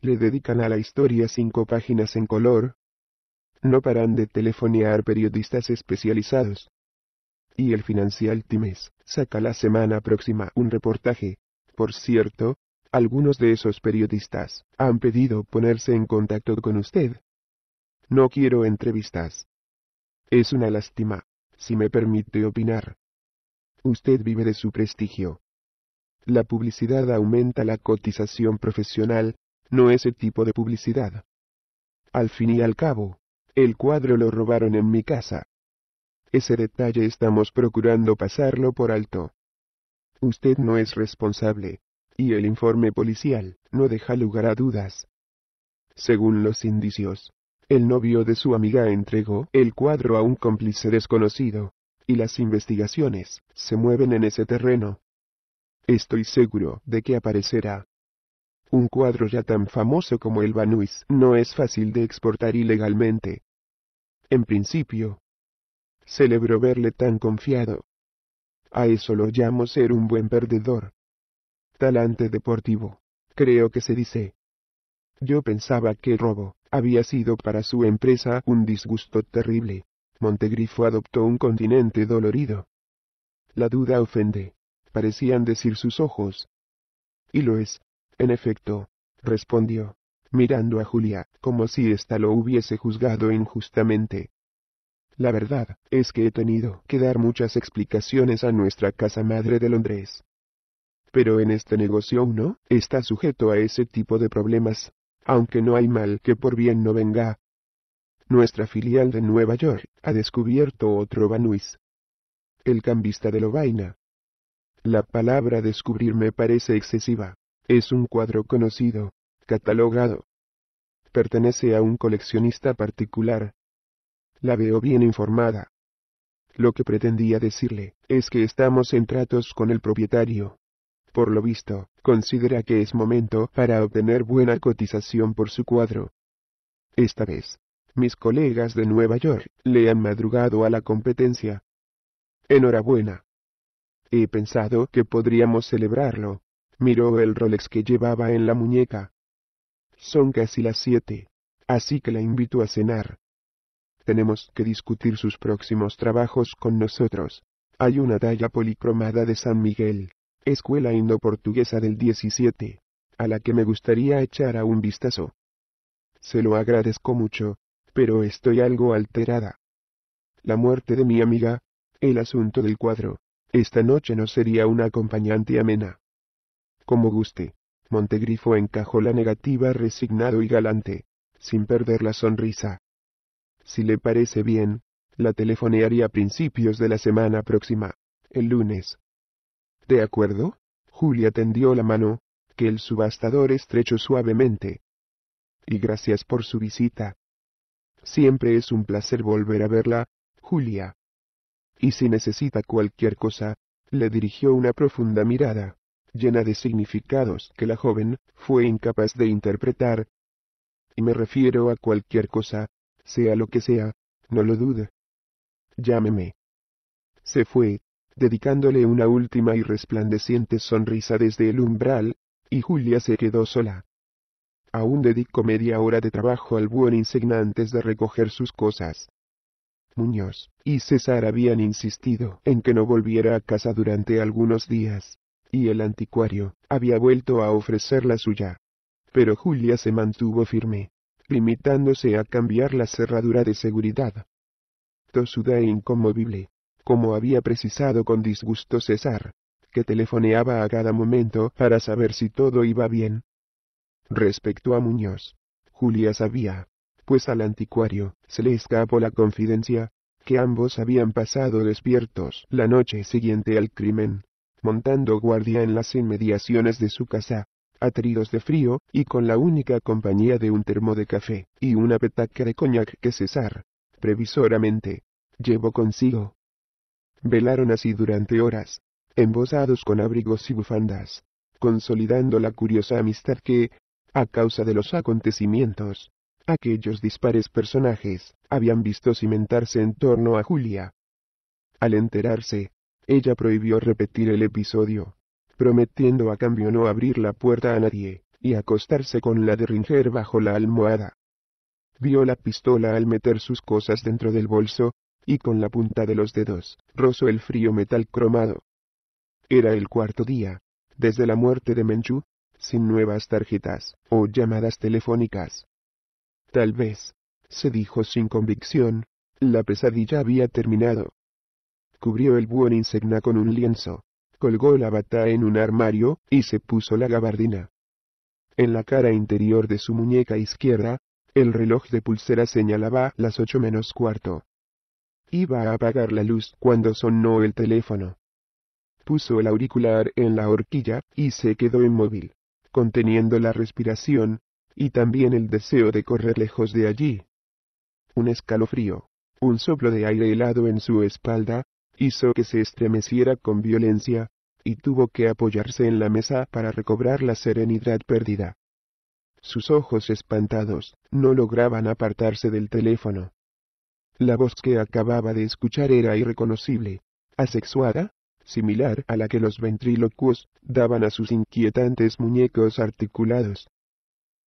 Le dedican a la historia cinco páginas en color, no paran de telefonear periodistas especializados. Y el Financial Times saca la semana próxima un reportaje. Por cierto, algunos de esos periodistas han pedido ponerse en contacto con usted. No quiero entrevistas. Es una lástima, si me permite opinar. Usted vive de su prestigio. La publicidad aumenta la cotización profesional, no ese tipo de publicidad. Al fin y al cabo, el cuadro lo robaron en mi casa. Ese detalle estamos procurando pasarlo por alto. Usted no es responsable, y el informe policial no deja lugar a dudas. Según los indicios, el novio de su amiga entregó el cuadro a un cómplice desconocido, y las investigaciones se mueven en ese terreno. Estoy seguro de que aparecerá. Un cuadro ya tan famoso como el Banuis no es fácil de exportar ilegalmente, en principio, Celebro verle tan confiado. A eso lo llamo ser un buen perdedor. Talante deportivo, creo que se dice. Yo pensaba que el robo había sido para su empresa un disgusto terrible. Montegrifo adoptó un continente dolorido. La duda ofende, parecían decir sus ojos. Y lo es, en efecto, respondió mirando a Julia, como si ésta lo hubiese juzgado injustamente. La verdad, es que he tenido que dar muchas explicaciones a nuestra casa madre de Londres. Pero en este negocio uno está sujeto a ese tipo de problemas, aunque no hay mal que por bien no venga. Nuestra filial de Nueva York ha descubierto otro Banuis. El cambista de Lovaina. La palabra descubrir me parece excesiva. Es un cuadro conocido, catalogado. Pertenece a un coleccionista particular. La veo bien informada. Lo que pretendía decirle, es que estamos en tratos con el propietario. Por lo visto, considera que es momento para obtener buena cotización por su cuadro. Esta vez, mis colegas de Nueva York le han madrugado a la competencia. Enhorabuena. He pensado que podríamos celebrarlo. Miró el Rolex que llevaba en la muñeca. Son casi las siete, así que la invito a cenar. Tenemos que discutir sus próximos trabajos con nosotros. Hay una talla policromada de San Miguel, escuela Indo-Portuguesa del 17, a la que me gustaría echar a un vistazo. Se lo agradezco mucho, pero estoy algo alterada. La muerte de mi amiga, el asunto del cuadro, esta noche no sería una acompañante amena. Como guste. Montegrifo encajó la negativa resignado y galante, sin perder la sonrisa. Si le parece bien, la telefonearía a principios de la semana próxima, el lunes. ¿De acuerdo? Julia tendió la mano, que el subastador estrechó suavemente. Y gracias por su visita. Siempre es un placer volver a verla, Julia. Y si necesita cualquier cosa, le dirigió una profunda mirada llena de significados que la joven fue incapaz de interpretar. Y me refiero a cualquier cosa, sea lo que sea, no lo dude. Llámeme. Se fue, dedicándole una última y resplandeciente sonrisa desde el umbral, y Julia se quedó sola. Aún dedicó media hora de trabajo al buen Insegna antes de recoger sus cosas. Muñoz y César habían insistido en que no volviera a casa durante algunos días y el anticuario, había vuelto a ofrecer la suya. Pero Julia se mantuvo firme, limitándose a cambiar la cerradura de seguridad. Tosuda e incomovible, como había precisado con disgusto César, que telefoneaba a cada momento para saber si todo iba bien. Respecto a Muñoz, Julia sabía, pues al anticuario se le escapó la confidencia, que ambos habían pasado despiertos la noche siguiente al crimen montando guardia en las inmediaciones de su casa, atridos de frío, y con la única compañía de un termo de café, y una petaca de coñac que César, previsoramente, llevó consigo. Velaron así durante horas, embosados con abrigos y bufandas, consolidando la curiosa amistad que, a causa de los acontecimientos, aquellos dispares personajes habían visto cimentarse en torno a Julia. Al enterarse, ella prohibió repetir el episodio, prometiendo a cambio no abrir la puerta a nadie, y acostarse con la derringer Ringer bajo la almohada. Vio la pistola al meter sus cosas dentro del bolso, y con la punta de los dedos, rozó el frío metal cromado. Era el cuarto día, desde la muerte de Menchú, sin nuevas tarjetas, o llamadas telefónicas. Tal vez, se dijo sin convicción, la pesadilla había terminado cubrió el buen insegna con un lienzo, colgó la bata en un armario, y se puso la gabardina. En la cara interior de su muñeca izquierda, el reloj de pulsera señalaba las ocho menos cuarto. Iba a apagar la luz cuando sonó el teléfono. Puso el auricular en la horquilla, y se quedó inmóvil, conteniendo la respiración, y también el deseo de correr lejos de allí. Un escalofrío, un soplo de aire helado en su espalda, hizo que se estremeciera con violencia, y tuvo que apoyarse en la mesa para recobrar la serenidad perdida. Sus ojos espantados no lograban apartarse del teléfono. La voz que acababa de escuchar era irreconocible, asexuada, similar a la que los ventrílocuos daban a sus inquietantes muñecos articulados.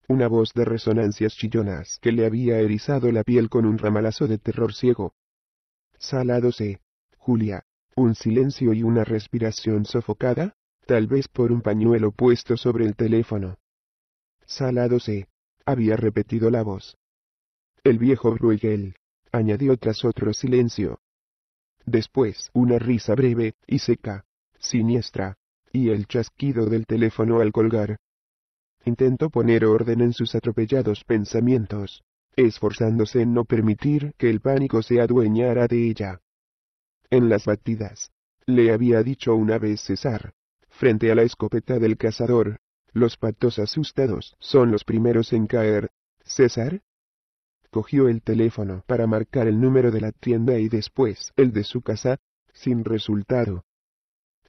Una voz de resonancias chillonas que le había erizado la piel con un ramalazo de terror ciego. Salado se. Julia, un silencio y una respiración sofocada, tal vez por un pañuelo puesto sobre el teléfono. Salado se Había repetido la voz. El viejo Bruegel, añadió tras otro silencio. Después una risa breve, y seca, siniestra, y el chasquido del teléfono al colgar. Intentó poner orden en sus atropellados pensamientos, esforzándose en no permitir que el pánico se adueñara de ella en las batidas. Le había dicho una vez César. Frente a la escopeta del cazador, los patos asustados son los primeros en caer. César, cogió el teléfono para marcar el número de la tienda y después el de su casa, sin resultado.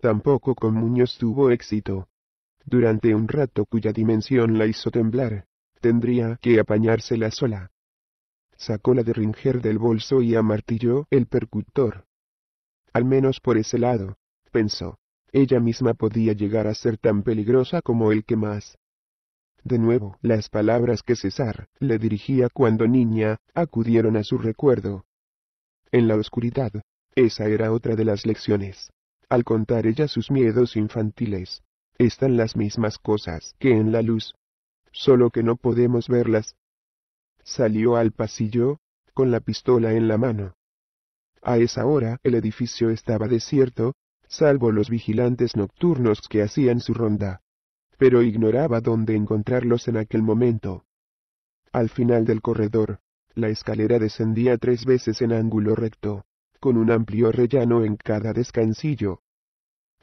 Tampoco con Muñoz tuvo éxito. Durante un rato cuya dimensión la hizo temblar, tendría que apañársela sola. Sacó la derringer del bolso y amartilló el percutor. Al menos por ese lado, pensó, ella misma podía llegar a ser tan peligrosa como el que más. De nuevo, las palabras que César le dirigía cuando niña acudieron a su recuerdo. En la oscuridad, esa era otra de las lecciones. Al contar ella sus miedos infantiles, están las mismas cosas que en la luz, solo que no podemos verlas. Salió al pasillo, con la pistola en la mano. A esa hora el edificio estaba desierto, salvo los vigilantes nocturnos que hacían su ronda. Pero ignoraba dónde encontrarlos en aquel momento. Al final del corredor, la escalera descendía tres veces en ángulo recto, con un amplio rellano en cada descansillo.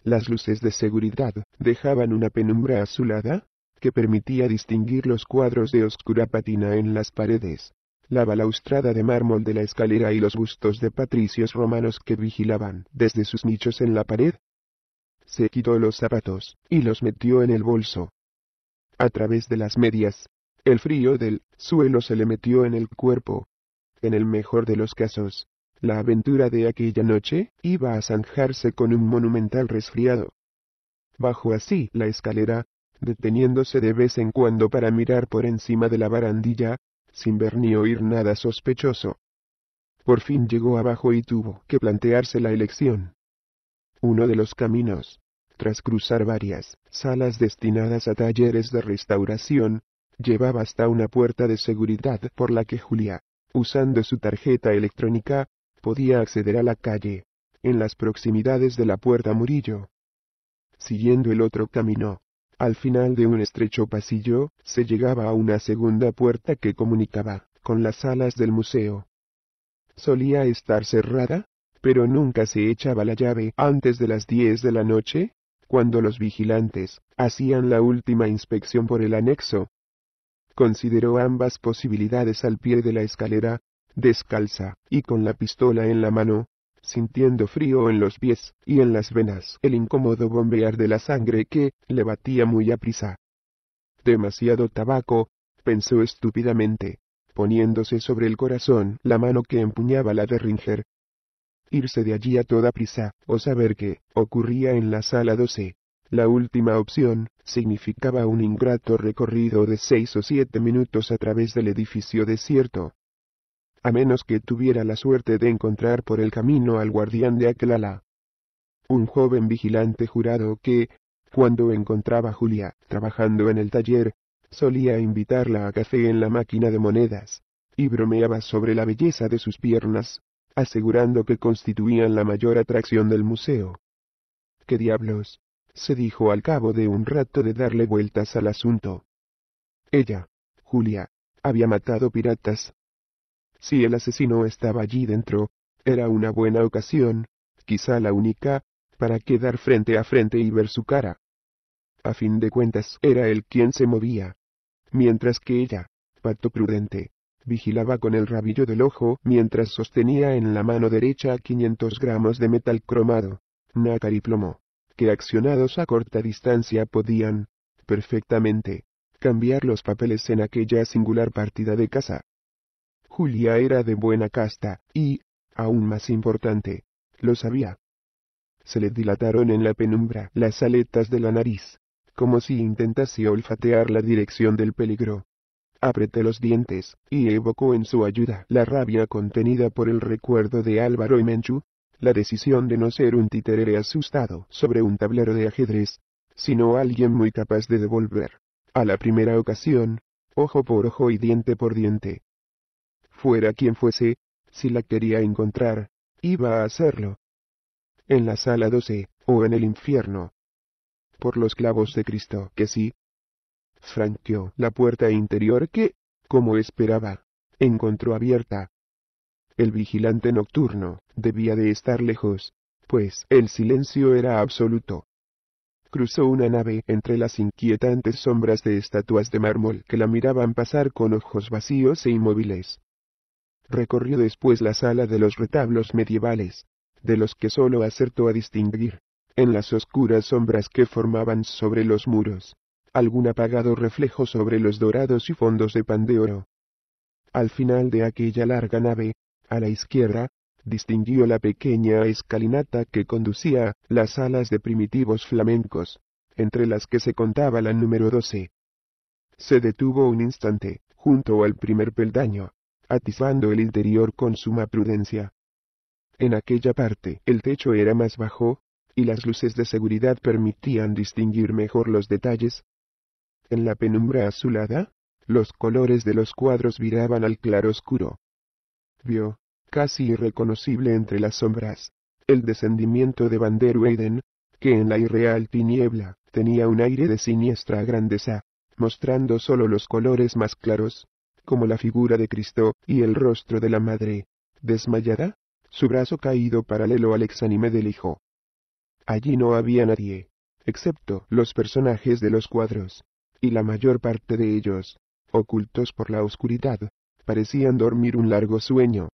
Las luces de seguridad dejaban una penumbra azulada, que permitía distinguir los cuadros de oscura patina en las paredes la balaustrada de mármol de la escalera y los bustos de patricios romanos que vigilaban desde sus nichos en la pared. Se quitó los zapatos, y los metió en el bolso. A través de las medias, el frío del suelo se le metió en el cuerpo. En el mejor de los casos, la aventura de aquella noche iba a zanjarse con un monumental resfriado. Bajó así la escalera, deteniéndose de vez en cuando para mirar por encima de la barandilla, sin ver ni oír nada sospechoso. Por fin llegó abajo y tuvo que plantearse la elección. Uno de los caminos, tras cruzar varias salas destinadas a talleres de restauración, llevaba hasta una puerta de seguridad por la que Julia, usando su tarjeta electrónica, podía acceder a la calle, en las proximidades de la puerta Murillo. Siguiendo el otro camino, al final de un estrecho pasillo, se llegaba a una segunda puerta que comunicaba con las salas del museo. Solía estar cerrada, pero nunca se echaba la llave antes de las diez de la noche, cuando los vigilantes hacían la última inspección por el anexo. Consideró ambas posibilidades al pie de la escalera, descalza, y con la pistola en la mano, sintiendo frío en los pies y en las venas el incómodo bombear de la sangre que le batía muy a prisa. Demasiado tabaco, pensó estúpidamente, poniéndose sobre el corazón la mano que empuñaba la de Ringer. Irse de allí a toda prisa, o saber qué ocurría en la sala 12. La última opción significaba un ingrato recorrido de seis o siete minutos a través del edificio desierto, a menos que tuviera la suerte de encontrar por el camino al guardián de Aclala. Un joven vigilante jurado que, cuando encontraba a Julia trabajando en el taller, solía invitarla a café en la máquina de monedas, y bromeaba sobre la belleza de sus piernas, asegurando que constituían la mayor atracción del museo. ¿Qué diablos? se dijo al cabo de un rato de darle vueltas al asunto. Ella, Julia, había matado piratas, si el asesino estaba allí dentro, era una buena ocasión, quizá la única, para quedar frente a frente y ver su cara. A fin de cuentas era él quien se movía. Mientras que ella, pato prudente, vigilaba con el rabillo del ojo mientras sostenía en la mano derecha 500 gramos de metal cromado, nácar y plomo, que accionados a corta distancia podían, perfectamente, cambiar los papeles en aquella singular partida de casa. Julia era de buena casta, y, aún más importante, lo sabía. Se le dilataron en la penumbra las aletas de la nariz, como si intentase olfatear la dirección del peligro. Apreté los dientes, y evocó en su ayuda la rabia contenida por el recuerdo de Álvaro y Menchu, la decisión de no ser un titerere asustado sobre un tablero de ajedrez, sino alguien muy capaz de devolver, a la primera ocasión, ojo por ojo y diente por diente, fuera quien fuese, si la quería encontrar, iba a hacerlo. En la sala 12, o en el infierno. Por los clavos de Cristo, que sí. Franqueó la puerta interior que, como esperaba, encontró abierta. El vigilante nocturno debía de estar lejos, pues el silencio era absoluto. Cruzó una nave entre las inquietantes sombras de estatuas de mármol que la miraban pasar con ojos vacíos e inmóviles. Recorrió después la sala de los retablos medievales, de los que sólo acertó a distinguir, en las oscuras sombras que formaban sobre los muros, algún apagado reflejo sobre los dorados y fondos de pan de oro. Al final de aquella larga nave, a la izquierda, distinguió la pequeña escalinata que conducía a las salas de primitivos flamencos, entre las que se contaba la número 12. Se detuvo un instante, junto al primer peldaño, atisbando el interior con suma prudencia. En aquella parte, el techo era más bajo, y las luces de seguridad permitían distinguir mejor los detalles. En la penumbra azulada, los colores de los cuadros viraban al claroscuro. Vio, casi irreconocible entre las sombras, el descendimiento de Van que en la irreal tiniebla tenía un aire de siniestra grandeza, mostrando solo los colores más claros como la figura de Cristo y el rostro de la madre, desmayada, su brazo caído paralelo al exánime del hijo. Allí no había nadie, excepto los personajes de los cuadros, y la mayor parte de ellos, ocultos por la oscuridad, parecían dormir un largo sueño.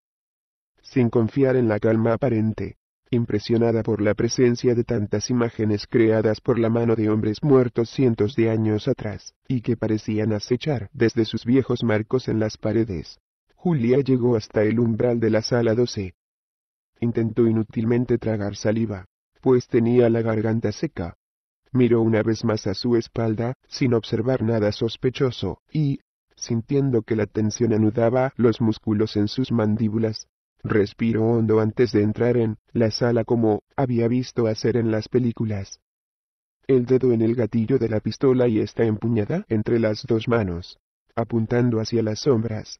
Sin confiar en la calma aparente, impresionada por la presencia de tantas imágenes creadas por la mano de hombres muertos cientos de años atrás, y que parecían acechar desde sus viejos marcos en las paredes. Julia llegó hasta el umbral de la sala 12. Intentó inútilmente tragar saliva, pues tenía la garganta seca. Miró una vez más a su espalda, sin observar nada sospechoso, y, sintiendo que la tensión anudaba los músculos en sus mandíbulas, Respiro hondo antes de entrar en la sala como había visto hacer en las películas. El dedo en el gatillo de la pistola y está empuñada entre las dos manos, apuntando hacia las sombras.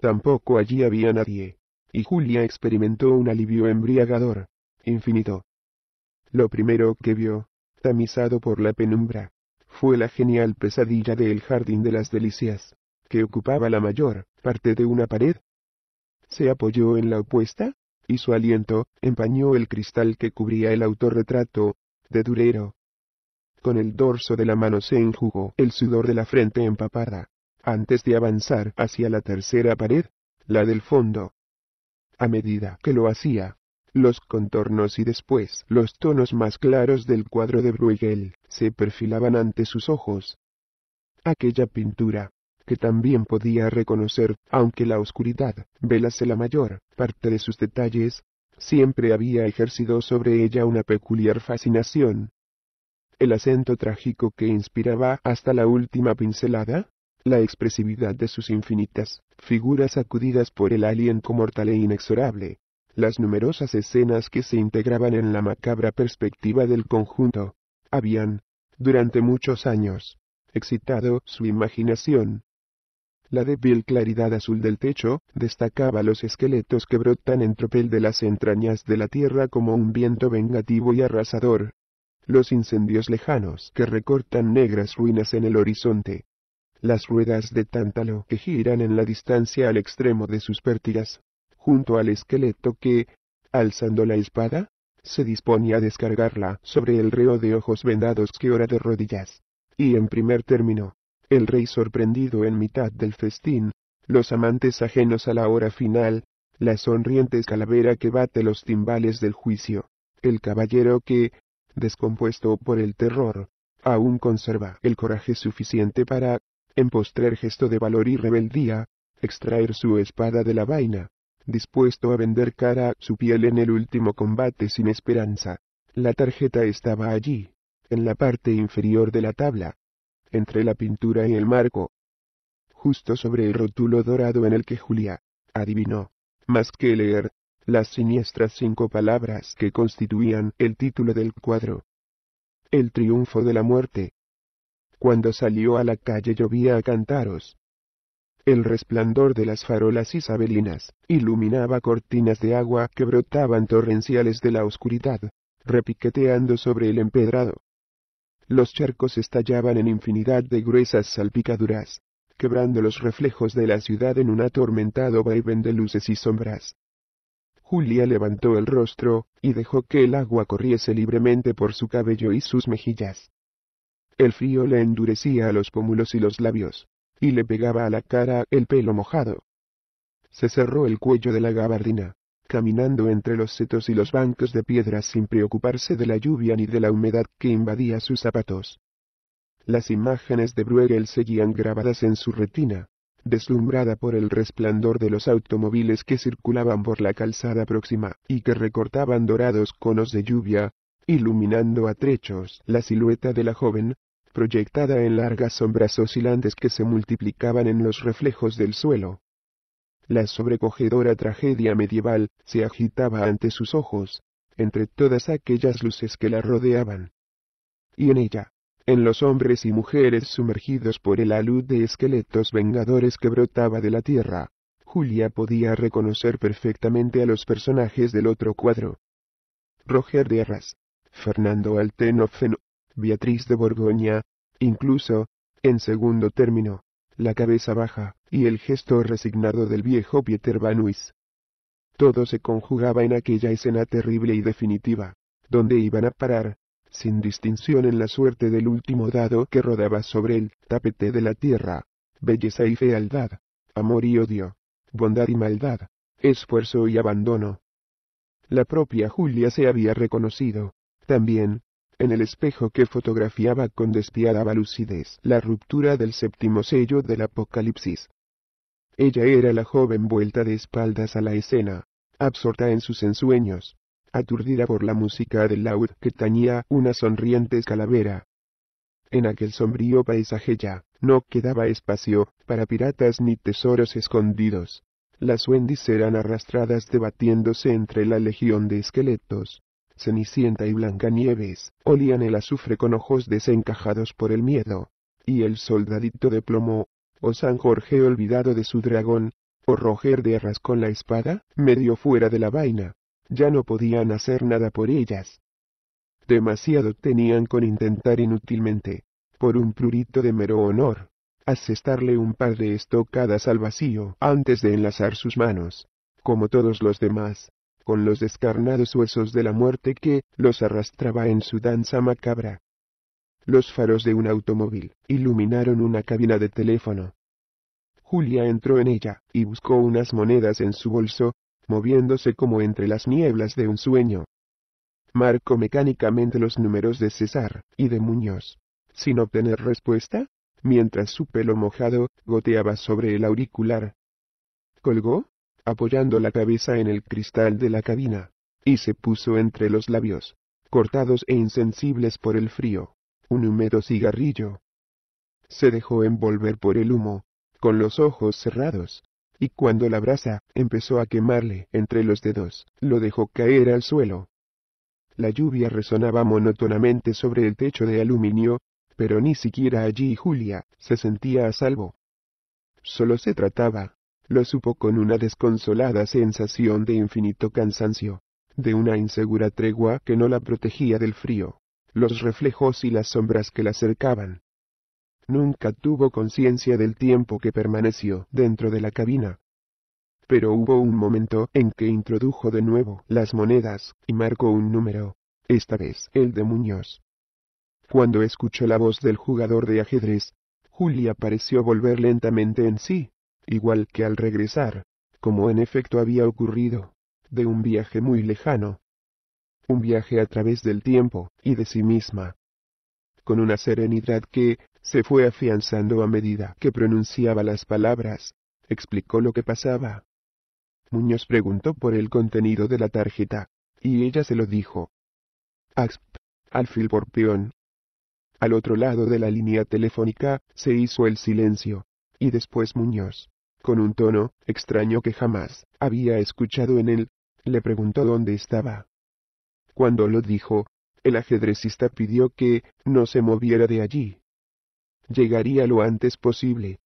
Tampoco allí había nadie, y Julia experimentó un alivio embriagador, infinito. Lo primero que vio, tamizado por la penumbra, fue la genial pesadilla del jardín de las delicias, que ocupaba la mayor parte de una pared se apoyó en la opuesta, y su aliento empañó el cristal que cubría el autorretrato de Durero. Con el dorso de la mano se enjugó el sudor de la frente empapada, antes de avanzar hacia la tercera pared, la del fondo. A medida que lo hacía, los contornos y después los tonos más claros del cuadro de Bruegel se perfilaban ante sus ojos. Aquella pintura que también podía reconocer, aunque la oscuridad, velase la mayor parte de sus detalles, siempre había ejercido sobre ella una peculiar fascinación. El acento trágico que inspiraba hasta la última pincelada, la expresividad de sus infinitas figuras sacudidas por el aliento mortal e inexorable, las numerosas escenas que se integraban en la macabra perspectiva del conjunto, habían, durante muchos años, excitado su imaginación. La débil claridad azul del techo, destacaba los esqueletos que brotan en tropel de las entrañas de la tierra como un viento vengativo y arrasador. Los incendios lejanos que recortan negras ruinas en el horizonte. Las ruedas de tántalo que giran en la distancia al extremo de sus pértigas, junto al esqueleto que, alzando la espada, se dispone a descargarla sobre el reo de ojos vendados que ora de rodillas. Y en primer término, el rey sorprendido en mitad del festín, los amantes ajenos a la hora final, la sonriente escalavera que bate los timbales del juicio, el caballero que, descompuesto por el terror, aún conserva el coraje suficiente para, en postrer gesto de valor y rebeldía, extraer su espada de la vaina, dispuesto a vender cara su piel en el último combate sin esperanza. La tarjeta estaba allí, en la parte inferior de la tabla, entre la pintura y el marco. Justo sobre el rótulo dorado en el que Julia, adivinó, más que leer, las siniestras cinco palabras que constituían el título del cuadro. El triunfo de la muerte. Cuando salió a la calle llovía a cantaros. El resplandor de las farolas isabelinas iluminaba cortinas de agua que brotaban torrenciales de la oscuridad, repiqueteando sobre el empedrado. Los charcos estallaban en infinidad de gruesas salpicaduras, quebrando los reflejos de la ciudad en un atormentado vaivén de luces y sombras. Julia levantó el rostro, y dejó que el agua corriese libremente por su cabello y sus mejillas. El frío le endurecía los pómulos y los labios, y le pegaba a la cara el pelo mojado. Se cerró el cuello de la gabardina, caminando entre los setos y los bancos de piedra sin preocuparse de la lluvia ni de la humedad que invadía sus zapatos. Las imágenes de Bruegel seguían grabadas en su retina, deslumbrada por el resplandor de los automóviles que circulaban por la calzada próxima y que recortaban dorados conos de lluvia, iluminando a trechos la silueta de la joven, proyectada en largas sombras oscilantes que se multiplicaban en los reflejos del suelo. La sobrecogedora tragedia medieval se agitaba ante sus ojos, entre todas aquellas luces que la rodeaban. Y en ella, en los hombres y mujeres sumergidos por el alud de esqueletos vengadores que brotaba de la tierra, Julia podía reconocer perfectamente a los personajes del otro cuadro. Roger de Arras, Fernando Altenofen, Beatriz de Borgoña, incluso, en segundo término, la cabeza baja, y el gesto resignado del viejo Pieter Huys. Todo se conjugaba en aquella escena terrible y definitiva, donde iban a parar, sin distinción en la suerte del último dado que rodaba sobre el tapete de la tierra, belleza y fealdad, amor y odio, bondad y maldad, esfuerzo y abandono. La propia Julia se había reconocido, también, en el espejo que fotografiaba con despiadada lucidez la ruptura del séptimo sello del Apocalipsis. Ella era la joven vuelta de espaldas a la escena, absorta en sus ensueños, aturdida por la música del laúd que tañía una sonriente calavera. En aquel sombrío paisaje ya, no quedaba espacio, para piratas ni tesoros escondidos. Las Wendys eran arrastradas debatiéndose entre la legión de esqueletos. Cenicienta y Blancanieves, olían el azufre con ojos desencajados por el miedo, y el soldadito de plomo, o oh San Jorge olvidado de su dragón, o oh Roger de Arras con la espada, medio fuera de la vaina. Ya no podían hacer nada por ellas. Demasiado tenían con intentar inútilmente, por un prurito de mero honor, asestarle un par de estocadas al vacío antes de enlazar sus manos, como todos los demás, con los descarnados huesos de la muerte que los arrastraba en su danza macabra. Los faros de un automóvil iluminaron una cabina de teléfono. Julia entró en ella, y buscó unas monedas en su bolso, moviéndose como entre las nieblas de un sueño. Marcó mecánicamente los números de César y de Muñoz, sin obtener respuesta, mientras su pelo mojado goteaba sobre el auricular. Colgó, apoyando la cabeza en el cristal de la cabina, y se puso entre los labios, cortados e insensibles por el frío un húmedo cigarrillo. Se dejó envolver por el humo, con los ojos cerrados, y cuando la brasa empezó a quemarle entre los dedos, lo dejó caer al suelo. La lluvia resonaba monótonamente sobre el techo de aluminio, pero ni siquiera allí Julia se sentía a salvo. Solo se trataba, lo supo con una desconsolada sensación de infinito cansancio, de una insegura tregua que no la protegía del frío los reflejos y las sombras que la cercaban. Nunca tuvo conciencia del tiempo que permaneció dentro de la cabina. Pero hubo un momento en que introdujo de nuevo las monedas, y marcó un número, esta vez el de Muñoz. Cuando escuchó la voz del jugador de ajedrez, Julia pareció volver lentamente en sí, igual que al regresar, como en efecto había ocurrido, de un viaje muy lejano un viaje a través del tiempo y de sí misma, con una serenidad que se fue afianzando a medida que pronunciaba las palabras, explicó lo que pasaba. Muñoz preguntó por el contenido de la tarjeta, y ella se lo dijo. «Axp, alfil Al otro lado de la línea telefónica se hizo el silencio, y después Muñoz, con un tono extraño que jamás había escuchado en él, le preguntó dónde estaba. Cuando lo dijo, el ajedrecista pidió que no se moviera de allí. Llegaría lo antes posible.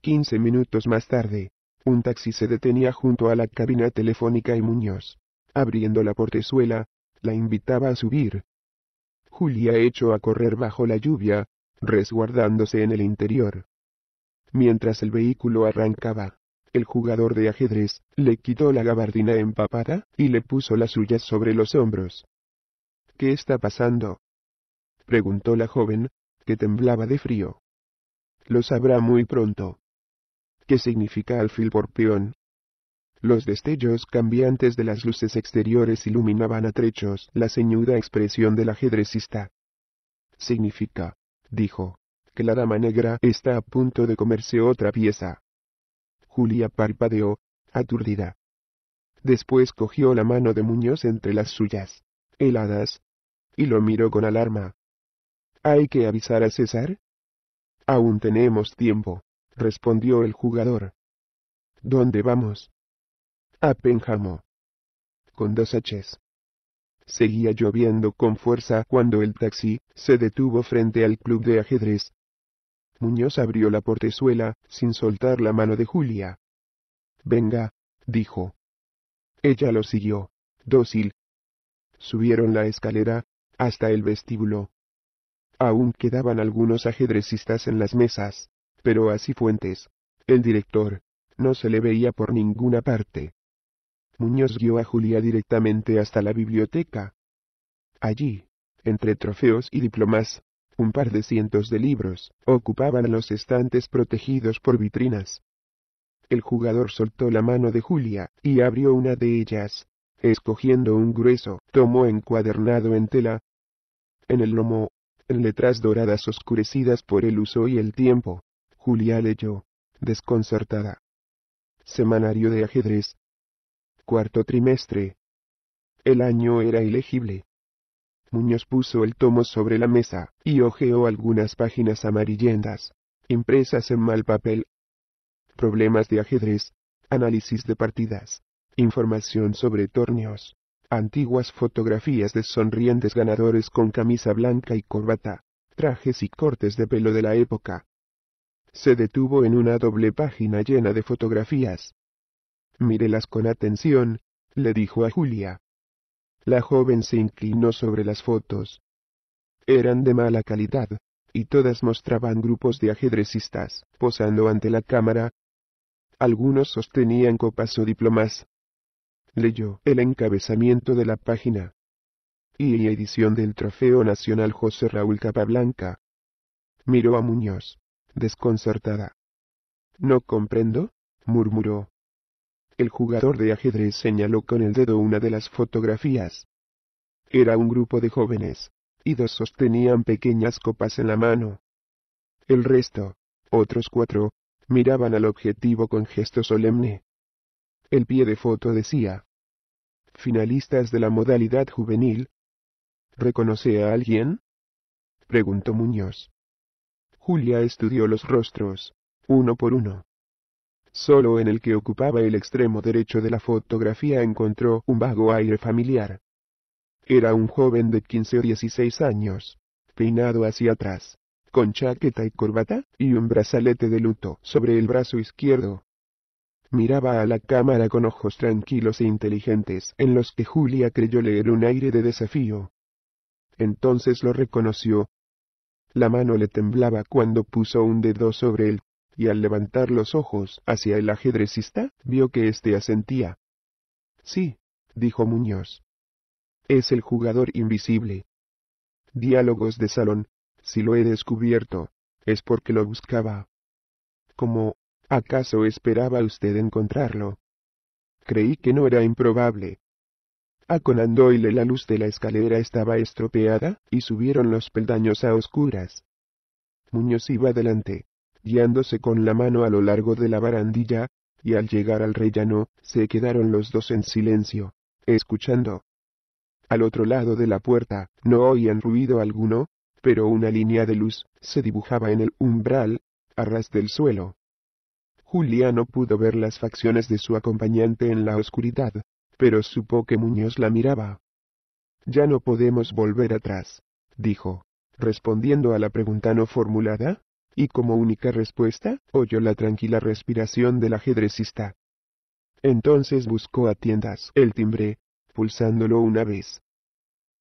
Quince minutos más tarde, un taxi se detenía junto a la cabina telefónica y Muñoz, abriendo la portezuela, la invitaba a subir. Julia echó a correr bajo la lluvia, resguardándose en el interior. Mientras el vehículo arrancaba, el jugador de ajedrez, le quitó la gabardina empapada, y le puso las suyas sobre los hombros. ¿Qué está pasando? preguntó la joven, que temblaba de frío. Lo sabrá muy pronto. ¿Qué significa alfil por peón? Los destellos cambiantes de las luces exteriores iluminaban a trechos la ceñuda expresión del ajedrecista. Significa, dijo, que la dama negra está a punto de comerse otra pieza. Julia parpadeó, aturdida. Después cogió la mano de Muñoz entre las suyas, heladas, y lo miró con alarma. ¿Hay que avisar a César? Aún tenemos tiempo, respondió el jugador. ¿Dónde vamos? A Pénjamo. Con dos H's. Seguía lloviendo con fuerza cuando el taxi se detuvo frente al club de ajedrez. Muñoz abrió la portezuela, sin soltar la mano de Julia. Venga, dijo. Ella lo siguió, dócil. Subieron la escalera, hasta el vestíbulo. Aún quedaban algunos ajedrecistas en las mesas, pero así Fuentes, el director, no se le veía por ninguna parte. Muñoz guió a Julia directamente hasta la biblioteca. Allí, entre trofeos y diplomas, un par de cientos de libros ocupaban los estantes protegidos por vitrinas. El jugador soltó la mano de Julia, y abrió una de ellas. Escogiendo un grueso, tomó encuadernado en tela. En el lomo, en letras doradas oscurecidas por el uso y el tiempo, Julia leyó, desconcertada. Semanario de ajedrez. Cuarto trimestre. El año era ilegible, Muñoz puso el tomo sobre la mesa, y hojeó algunas páginas amarillentas, impresas en mal papel. Problemas de ajedrez, análisis de partidas, información sobre torneos, antiguas fotografías de sonrientes ganadores con camisa blanca y corbata, trajes y cortes de pelo de la época. Se detuvo en una doble página llena de fotografías. Mírelas con atención, le dijo a Julia. La joven se inclinó sobre las fotos. Eran de mala calidad, y todas mostraban grupos de ajedrecistas, posando ante la cámara. Algunos sostenían copas o diplomas. Leyó el encabezamiento de la página. Y edición del Trofeo Nacional José Raúl Capablanca. Miró a Muñoz, desconcertada. No comprendo, murmuró. El jugador de ajedrez señaló con el dedo una de las fotografías. Era un grupo de jóvenes, y dos sostenían pequeñas copas en la mano. El resto, otros cuatro, miraban al objetivo con gesto solemne. El pie de foto decía, Finalistas de la modalidad juvenil. ¿Reconoce a alguien? preguntó Muñoz. Julia estudió los rostros, uno por uno. Solo en el que ocupaba el extremo derecho de la fotografía encontró un vago aire familiar. Era un joven de 15 o 16 años, peinado hacia atrás, con chaqueta y corbata, y un brazalete de luto sobre el brazo izquierdo. Miraba a la cámara con ojos tranquilos e inteligentes en los que Julia creyó leer un aire de desafío. Entonces lo reconoció. La mano le temblaba cuando puso un dedo sobre el y al levantar los ojos hacia el ajedrecista, vio que éste asentía. Sí, dijo Muñoz. Es el jugador invisible. Diálogos de salón, si lo he descubierto, es porque lo buscaba. ¿Cómo, acaso esperaba usted encontrarlo? Creí que no era improbable. A y la luz de la escalera estaba estropeada, y subieron los peldaños a oscuras. Muñoz iba adelante guiándose con la mano a lo largo de la barandilla, y al llegar al rellano, se quedaron los dos en silencio, escuchando. Al otro lado de la puerta, no oían ruido alguno, pero una línea de luz se dibujaba en el umbral, a ras del suelo. Julia no pudo ver las facciones de su acompañante en la oscuridad, pero supo que Muñoz la miraba. Ya no podemos volver atrás, dijo, respondiendo a la pregunta no formulada y como única respuesta, oyó la tranquila respiración del ajedrecista. Entonces buscó a tiendas el timbre, pulsándolo una vez.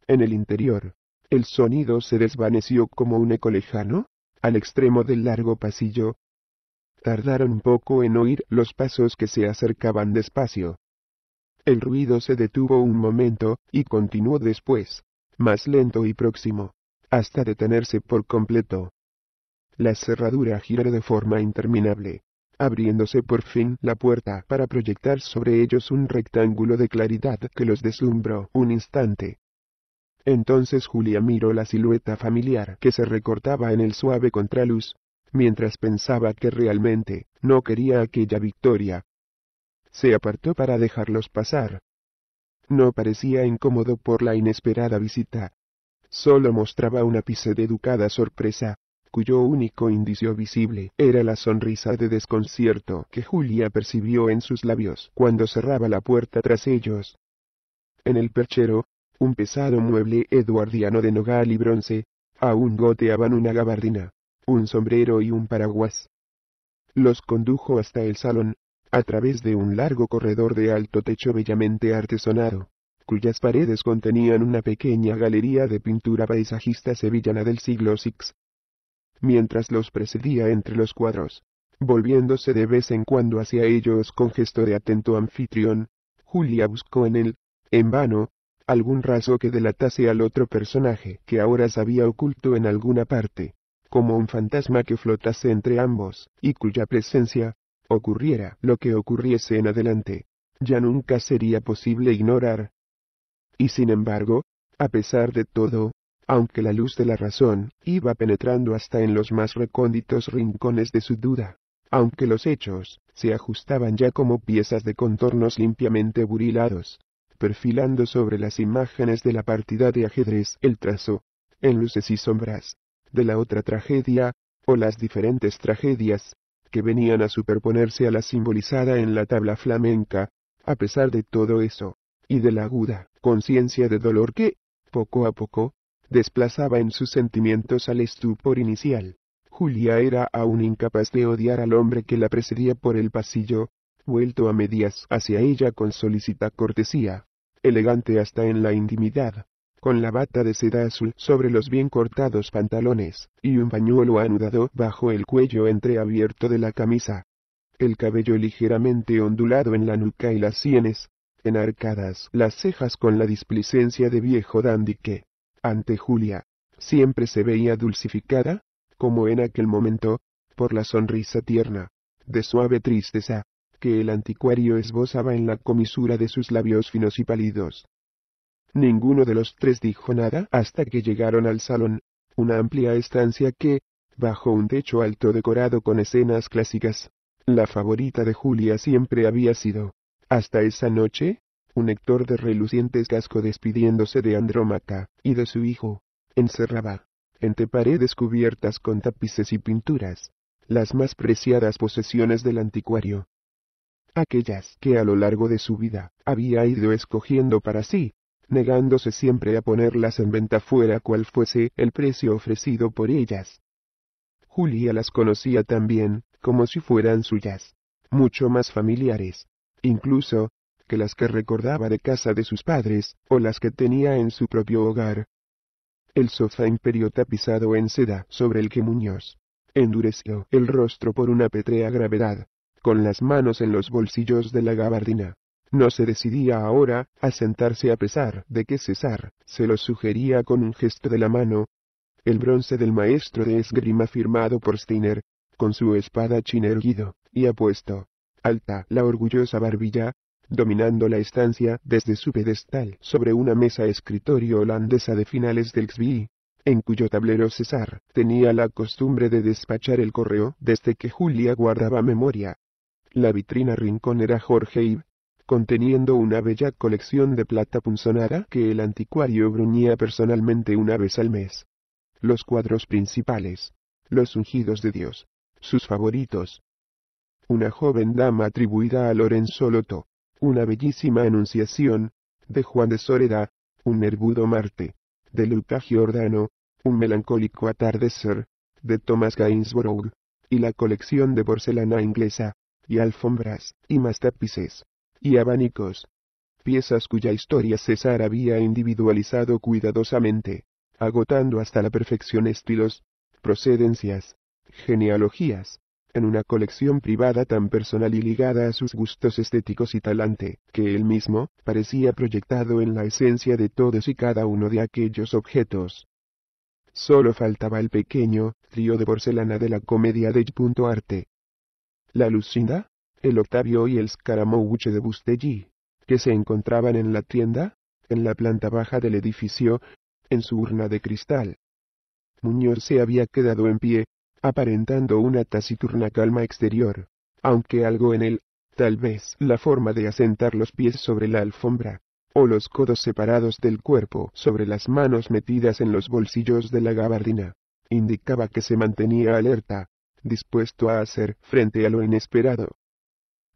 En el interior, el sonido se desvaneció como un eco lejano, al extremo del largo pasillo. Tardaron un poco en oír los pasos que se acercaban despacio. El ruido se detuvo un momento, y continuó después, más lento y próximo, hasta detenerse por completo. La cerradura giró de forma interminable, abriéndose por fin la puerta para proyectar sobre ellos un rectángulo de claridad que los deslumbró un instante. Entonces Julia miró la silueta familiar que se recortaba en el suave contraluz, mientras pensaba que realmente no quería aquella victoria. Se apartó para dejarlos pasar. No parecía incómodo por la inesperada visita. Solo mostraba un ápice de educada sorpresa, cuyo único indicio visible era la sonrisa de desconcierto que Julia percibió en sus labios cuando cerraba la puerta tras ellos. En el perchero, un pesado mueble eduardiano de nogal y bronce, aún goteaban una gabardina, un sombrero y un paraguas. Los condujo hasta el salón, a través de un largo corredor de alto techo bellamente artesonado, cuyas paredes contenían una pequeña galería de pintura paisajista sevillana del siglo VI, mientras los precedía entre los cuadros, volviéndose de vez en cuando hacia ellos con gesto de atento anfitrión, Julia buscó en él, en vano, algún raso que delatase al otro personaje que ahora se había oculto en alguna parte, como un fantasma que flotase entre ambos, y cuya presencia, ocurriera lo que ocurriese en adelante, ya nunca sería posible ignorar. Y sin embargo, a pesar de todo, aunque la luz de la razón iba penetrando hasta en los más recónditos rincones de su duda, aunque los hechos se ajustaban ya como piezas de contornos limpiamente burilados, perfilando sobre las imágenes de la partida de ajedrez el trazo, en luces y sombras, de la otra tragedia, o las diferentes tragedias, que venían a superponerse a la simbolizada en la tabla flamenca, a pesar de todo eso, y de la aguda conciencia de dolor que, poco a poco, desplazaba en sus sentimientos al estupor inicial. Julia era aún incapaz de odiar al hombre que la precedía por el pasillo, vuelto a medias hacia ella con solícita cortesía, elegante hasta en la intimidad, con la bata de seda azul sobre los bien cortados pantalones, y un pañuelo anudado bajo el cuello entreabierto de la camisa. El cabello ligeramente ondulado en la nuca y las sienes, enarcadas las cejas con la displicencia de viejo dandy que, ante Julia, siempre se veía dulcificada, como en aquel momento, por la sonrisa tierna, de suave tristeza, que el anticuario esbozaba en la comisura de sus labios finos y pálidos. Ninguno de los tres dijo nada hasta que llegaron al salón, una amplia estancia que, bajo un techo alto decorado con escenas clásicas, la favorita de Julia siempre había sido, hasta esa noche, un héctor de relucientes casco despidiéndose de Andrómaca, y de su hijo, encerraba, entre paredes cubiertas con tapices y pinturas, las más preciadas posesiones del anticuario. Aquellas que a lo largo de su vida había ido escogiendo para sí, negándose siempre a ponerlas en venta fuera cual fuese el precio ofrecido por ellas. Julia las conocía también, como si fueran suyas, mucho más familiares, incluso, que las que recordaba de casa de sus padres, o las que tenía en su propio hogar. El sofá imperio tapizado en seda sobre el que Muñoz endureció el rostro por una petrea gravedad, con las manos en los bolsillos de la gabardina. No se decidía ahora a sentarse a pesar de que César se lo sugería con un gesto de la mano. El bronce del maestro de esgrima firmado por Steiner, con su espada chinerguido, y apuesto, alta la orgullosa barbilla, dominando la estancia desde su pedestal sobre una mesa escritorio holandesa de finales del XVI, en cuyo tablero César tenía la costumbre de despachar el correo desde que Julia guardaba memoria. La vitrina rincón era Jorge Ive, conteniendo una bella colección de plata punzonada que el anticuario bruñía personalmente una vez al mes. Los cuadros principales, los ungidos de Dios, sus favoritos. Una joven dama atribuida a Lorenzo Loto una bellísima Anunciación, de Juan de Soreda, un nervudo Marte, de Luca Giordano, un melancólico atardecer, de Thomas Gainsborough, y la colección de porcelana inglesa, y alfombras, y más tapices, y abanicos. Piezas cuya historia César había individualizado cuidadosamente, agotando hasta la perfección estilos, procedencias, genealogías, en una colección privada tan personal y ligada a sus gustos estéticos y talante, que él mismo, parecía proyectado en la esencia de todos y cada uno de aquellos objetos. Solo faltaba el pequeño, trío de porcelana de la comedia de Arte. La Lucinda, el Octavio y el Scaramouche de Bustelli, que se encontraban en la tienda, en la planta baja del edificio, en su urna de cristal. Muñoz se había quedado en pie, aparentando una taciturna calma exterior, aunque algo en él, tal vez la forma de asentar los pies sobre la alfombra, o los codos separados del cuerpo sobre las manos metidas en los bolsillos de la gabardina, indicaba que se mantenía alerta, dispuesto a hacer frente a lo inesperado.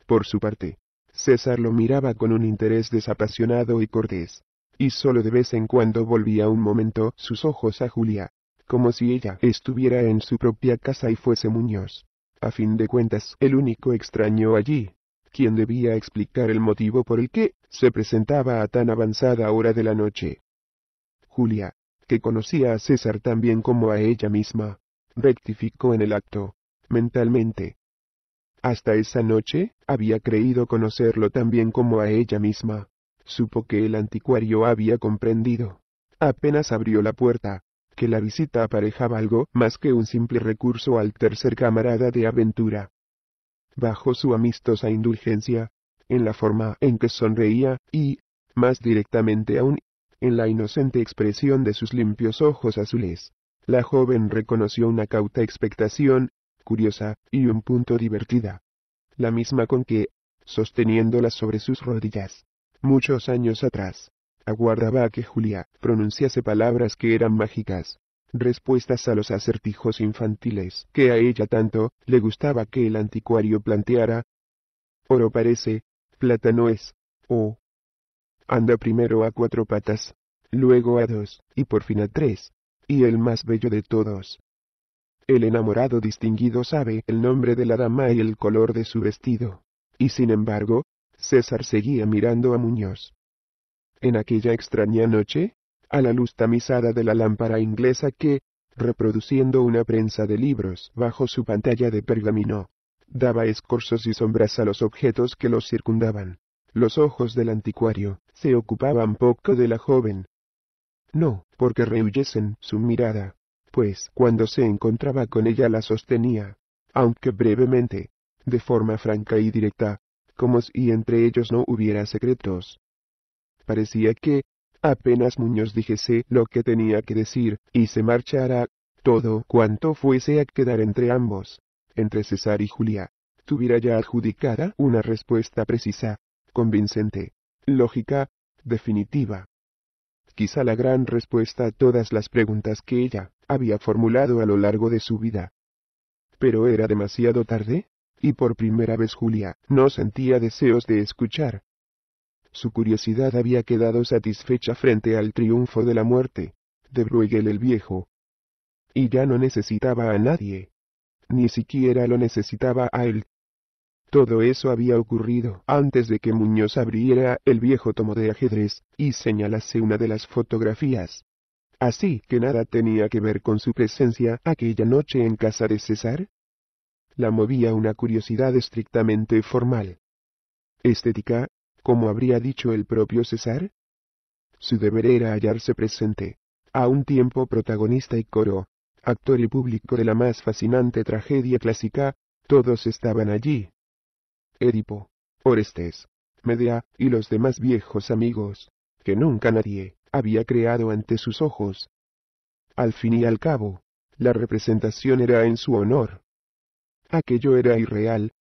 Por su parte, César lo miraba con un interés desapasionado y cortés, y solo de vez en cuando volvía un momento sus ojos a Julia, como si ella estuviera en su propia casa y fuese Muñoz. A fin de cuentas, el único extraño allí, quien debía explicar el motivo por el que se presentaba a tan avanzada hora de la noche. Julia, que conocía a César tan bien como a ella misma, rectificó en el acto, mentalmente. Hasta esa noche, había creído conocerlo tan bien como a ella misma. Supo que el anticuario había comprendido. Apenas abrió la puerta, que la visita aparejaba algo más que un simple recurso al tercer camarada de aventura. Bajo su amistosa indulgencia, en la forma en que sonreía, y, más directamente aún, en la inocente expresión de sus limpios ojos azules, la joven reconoció una cauta expectación, curiosa, y un punto divertida. La misma con que, sosteniéndola sobre sus rodillas, muchos años atrás, Aguardaba a que Julia pronunciase palabras que eran mágicas, respuestas a los acertijos infantiles que a ella tanto le gustaba que el anticuario planteara. Oro parece, plata no es, o anda primero a cuatro patas, luego a dos, y por fin a tres, y el más bello de todos. El enamorado distinguido sabe el nombre de la dama y el color de su vestido, y sin embargo, César seguía mirando a Muñoz, en aquella extraña noche, a la luz tamizada de la lámpara inglesa que, reproduciendo una prensa de libros bajo su pantalla de pergamino, daba escorzos y sombras a los objetos que los circundaban. Los ojos del anticuario se ocupaban poco de la joven. No, porque rehuyesen su mirada, pues cuando se encontraba con ella la sostenía, aunque brevemente, de forma franca y directa, como si entre ellos no hubiera secretos. Parecía que, apenas Muñoz dijese lo que tenía que decir, y se marchara, todo cuanto fuese a quedar entre ambos, entre César y Julia, tuviera ya adjudicada una respuesta precisa, convincente, lógica, definitiva. Quizá la gran respuesta a todas las preguntas que ella había formulado a lo largo de su vida. Pero era demasiado tarde, y por primera vez Julia no sentía deseos de escuchar su curiosidad había quedado satisfecha frente al triunfo de la muerte, de Bruegel el Viejo. Y ya no necesitaba a nadie. Ni siquiera lo necesitaba a él. Todo eso había ocurrido antes de que Muñoz abriera el viejo tomo de ajedrez, y señalase una de las fotografías. Así que nada tenía que ver con su presencia aquella noche en casa de César. La movía una curiosidad estrictamente formal. Estética, como habría dicho el propio César? Su deber era hallarse presente, a un tiempo protagonista y coro, actor y público de la más fascinante tragedia clásica, todos estaban allí. Edipo, Orestes, Medea, y los demás viejos amigos, que nunca nadie había creado ante sus ojos. Al fin y al cabo, la representación era en su honor. Aquello era irreal.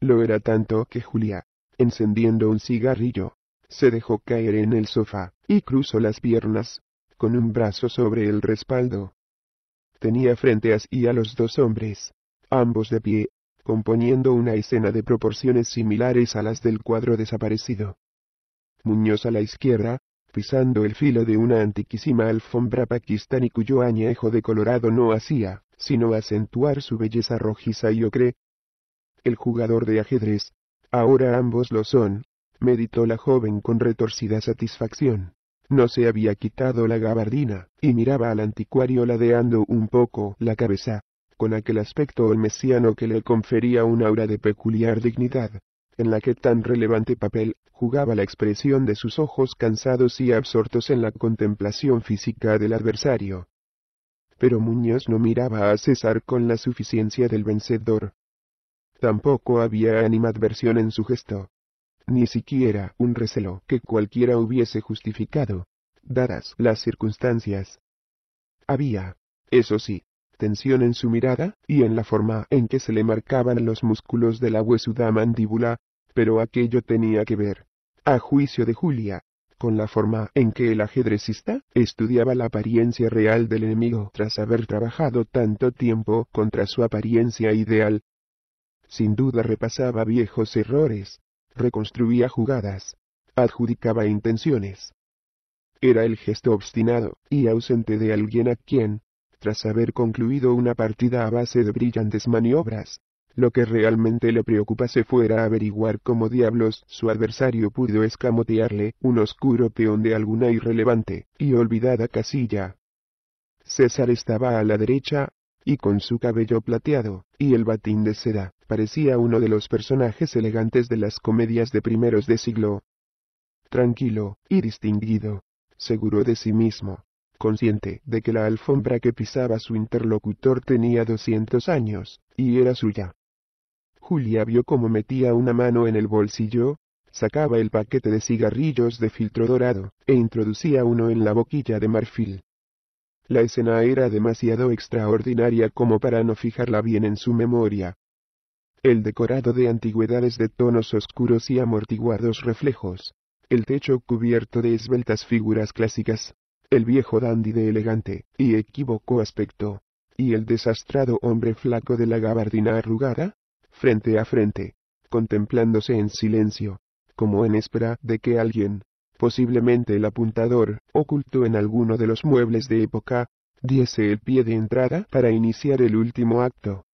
Lo era tanto que Julia, Encendiendo un cigarrillo, se dejó caer en el sofá, y cruzó las piernas, con un brazo sobre el respaldo. Tenía frente así a los dos hombres, ambos de pie, componiendo una escena de proporciones similares a las del cuadro desaparecido. Muñoz a la izquierda, pisando el filo de una antiquísima alfombra y cuyo añejo de colorado no hacía, sino acentuar su belleza rojiza y ocre. El jugador de ajedrez, Ahora ambos lo son, meditó la joven con retorcida satisfacción. No se había quitado la gabardina, y miraba al anticuario ladeando un poco la cabeza, con aquel aspecto olmesiano que le confería un aura de peculiar dignidad, en la que tan relevante papel jugaba la expresión de sus ojos cansados y absortos en la contemplación física del adversario. Pero Muñoz no miraba a César con la suficiencia del vencedor, Tampoco había animadversión en su gesto. Ni siquiera un recelo que cualquiera hubiese justificado, dadas las circunstancias. Había, eso sí, tensión en su mirada y en la forma en que se le marcaban los músculos de la huesuda mandíbula, pero aquello tenía que ver, a juicio de Julia, con la forma en que el ajedrecista estudiaba la apariencia real del enemigo tras haber trabajado tanto tiempo contra su apariencia ideal, sin duda repasaba viejos errores, reconstruía jugadas, adjudicaba intenciones. Era el gesto obstinado y ausente de alguien a quien, tras haber concluido una partida a base de brillantes maniobras, lo que realmente le preocupase fuera averiguar cómo diablos su adversario pudo escamotearle un oscuro peón de alguna irrelevante y olvidada casilla. César estaba a la derecha, y con su cabello plateado, y el batín de seda, parecía uno de los personajes elegantes de las comedias de primeros de siglo. Tranquilo, y distinguido, seguro de sí mismo, consciente de que la alfombra que pisaba su interlocutor tenía doscientos años, y era suya. Julia vio cómo metía una mano en el bolsillo, sacaba el paquete de cigarrillos de filtro dorado, e introducía uno en la boquilla de marfil. La escena era demasiado extraordinaria como para no fijarla bien en su memoria. El decorado de antigüedades de tonos oscuros y amortiguados reflejos, el techo cubierto de esbeltas figuras clásicas, el viejo dandy de elegante y equívoco aspecto, y el desastrado hombre flaco de la gabardina arrugada, frente a frente, contemplándose en silencio, como en espera de que alguien, posiblemente el apuntador, oculto en alguno de los muebles de época, diese el pie de entrada para iniciar el último acto.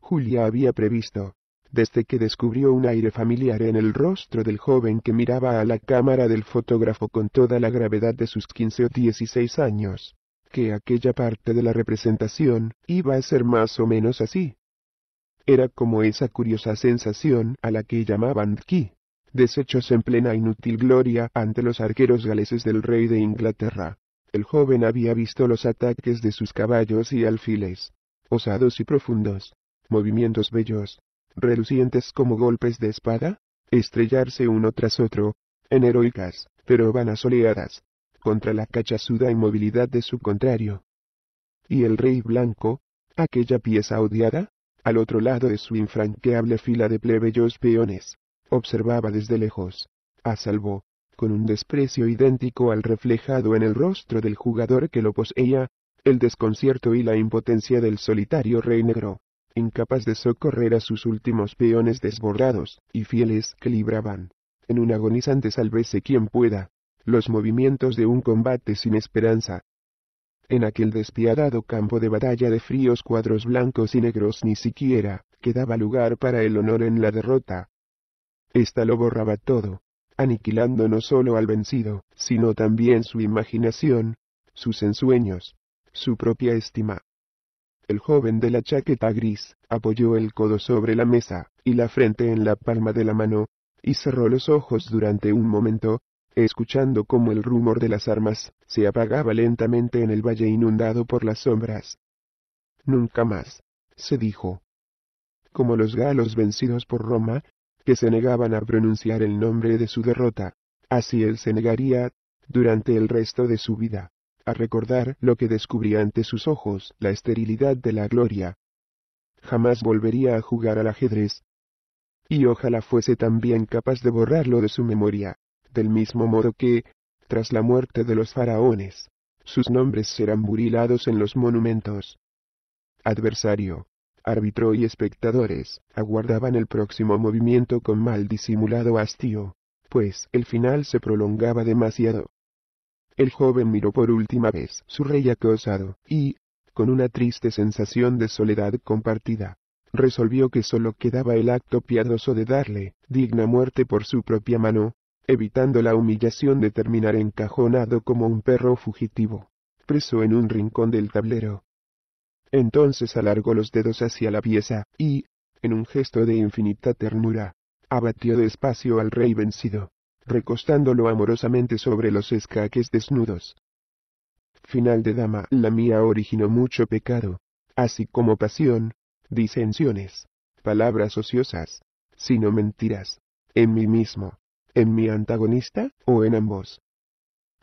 Julia había previsto, desde que descubrió un aire familiar en el rostro del joven que miraba a la cámara del fotógrafo con toda la gravedad de sus quince o 16 años, que aquella parte de la representación iba a ser más o menos así. Era como esa curiosa sensación a la que llamaban ki deshechos en plena inútil gloria ante los arqueros galeses del rey de Inglaterra. El joven había visto los ataques de sus caballos y alfiles, osados y profundos, movimientos bellos, relucientes como golpes de espada, estrellarse uno tras otro, en heroicas, pero vanas oleadas, contra la cachazuda inmovilidad de su contrario. Y el rey blanco, aquella pieza odiada, al otro lado de su infranqueable fila de plebeyos peones, observaba desde lejos, a salvo, con un desprecio idéntico al reflejado en el rostro del jugador que lo poseía, el desconcierto y la impotencia del solitario rey negro, incapaz de socorrer a sus últimos peones desbordados y fieles que libraban, en un agonizante salvese quien pueda, los movimientos de un combate sin esperanza. En aquel despiadado campo de batalla de fríos cuadros blancos y negros ni siquiera quedaba lugar para el honor en la derrota, esta lo borraba todo, aniquilando no solo al vencido, sino también su imaginación, sus ensueños, su propia estima. El joven de la chaqueta gris, apoyó el codo sobre la mesa, y la frente en la palma de la mano, y cerró los ojos durante un momento, escuchando cómo el rumor de las armas se apagaba lentamente en el valle inundado por las sombras. Nunca más, se dijo. Como los galos vencidos por Roma, que se negaban a pronunciar el nombre de su derrota. Así él se negaría, durante el resto de su vida, a recordar lo que descubría ante sus ojos, la esterilidad de la gloria. Jamás volvería a jugar al ajedrez. Y ojalá fuese también capaz de borrarlo de su memoria, del mismo modo que, tras la muerte de los faraones, sus nombres serán burilados en los monumentos. Adversario árbitro y espectadores, aguardaban el próximo movimiento con mal disimulado hastío, pues el final se prolongaba demasiado. El joven miró por última vez su rey acosado, y, con una triste sensación de soledad compartida, resolvió que sólo quedaba el acto piadoso de darle digna muerte por su propia mano, evitando la humillación de terminar encajonado como un perro fugitivo, preso en un rincón del tablero. Entonces alargó los dedos hacia la pieza, y, en un gesto de infinita ternura, abatió despacio al rey vencido, recostándolo amorosamente sobre los escaques desnudos. Final de dama, la mía originó mucho pecado, así como pasión, disensiones, palabras ociosas, sino mentiras, en mí mismo, en mi antagonista, o en ambos.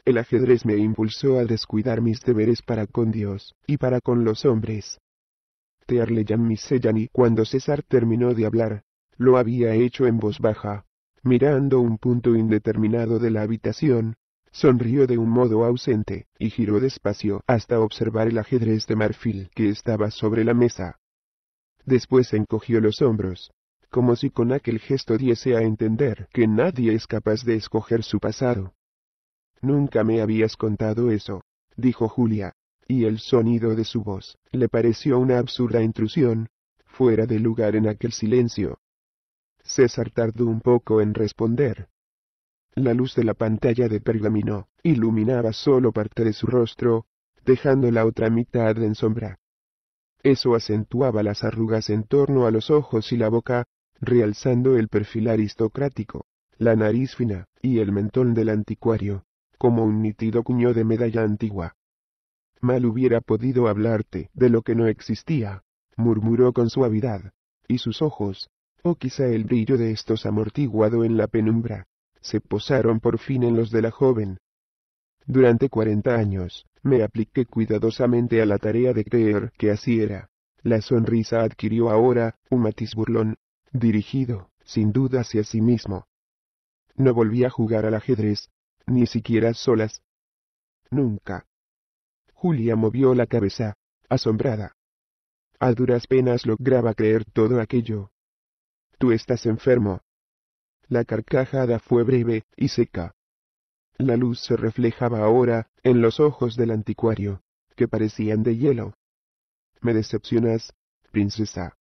El ajedrez me impulsó a descuidar mis deberes para con Dios, y para con los hombres. Tearleyan y cuando César terminó de hablar, lo había hecho en voz baja, mirando un punto indeterminado de la habitación, sonrió de un modo ausente, y giró despacio hasta observar el ajedrez de marfil que estaba sobre la mesa. Después encogió los hombros, como si con aquel gesto diese a entender que nadie es capaz de escoger su pasado, Nunca me habías contado eso, dijo Julia, y el sonido de su voz le pareció una absurda intrusión, fuera de lugar en aquel silencio. César tardó un poco en responder. La luz de la pantalla de pergamino iluminaba solo parte de su rostro, dejando la otra mitad en sombra. Eso acentuaba las arrugas en torno a los ojos y la boca, realzando el perfil aristocrático, la nariz fina y el mentón del anticuario como un nítido cuño de medalla antigua. Mal hubiera podido hablarte de lo que no existía, murmuró con suavidad, y sus ojos, o quizá el brillo de estos amortiguado en la penumbra, se posaron por fin en los de la joven. Durante cuarenta años, me apliqué cuidadosamente a la tarea de creer que así era. La sonrisa adquirió ahora un matiz burlón, dirigido, sin duda, hacia sí mismo. No volví a jugar al ajedrez, ni siquiera solas. Nunca. Julia movió la cabeza, asombrada. A duras penas lograba creer todo aquello. Tú estás enfermo. La carcajada fue breve y seca. La luz se reflejaba ahora en los ojos del anticuario, que parecían de hielo. Me decepcionas, princesa.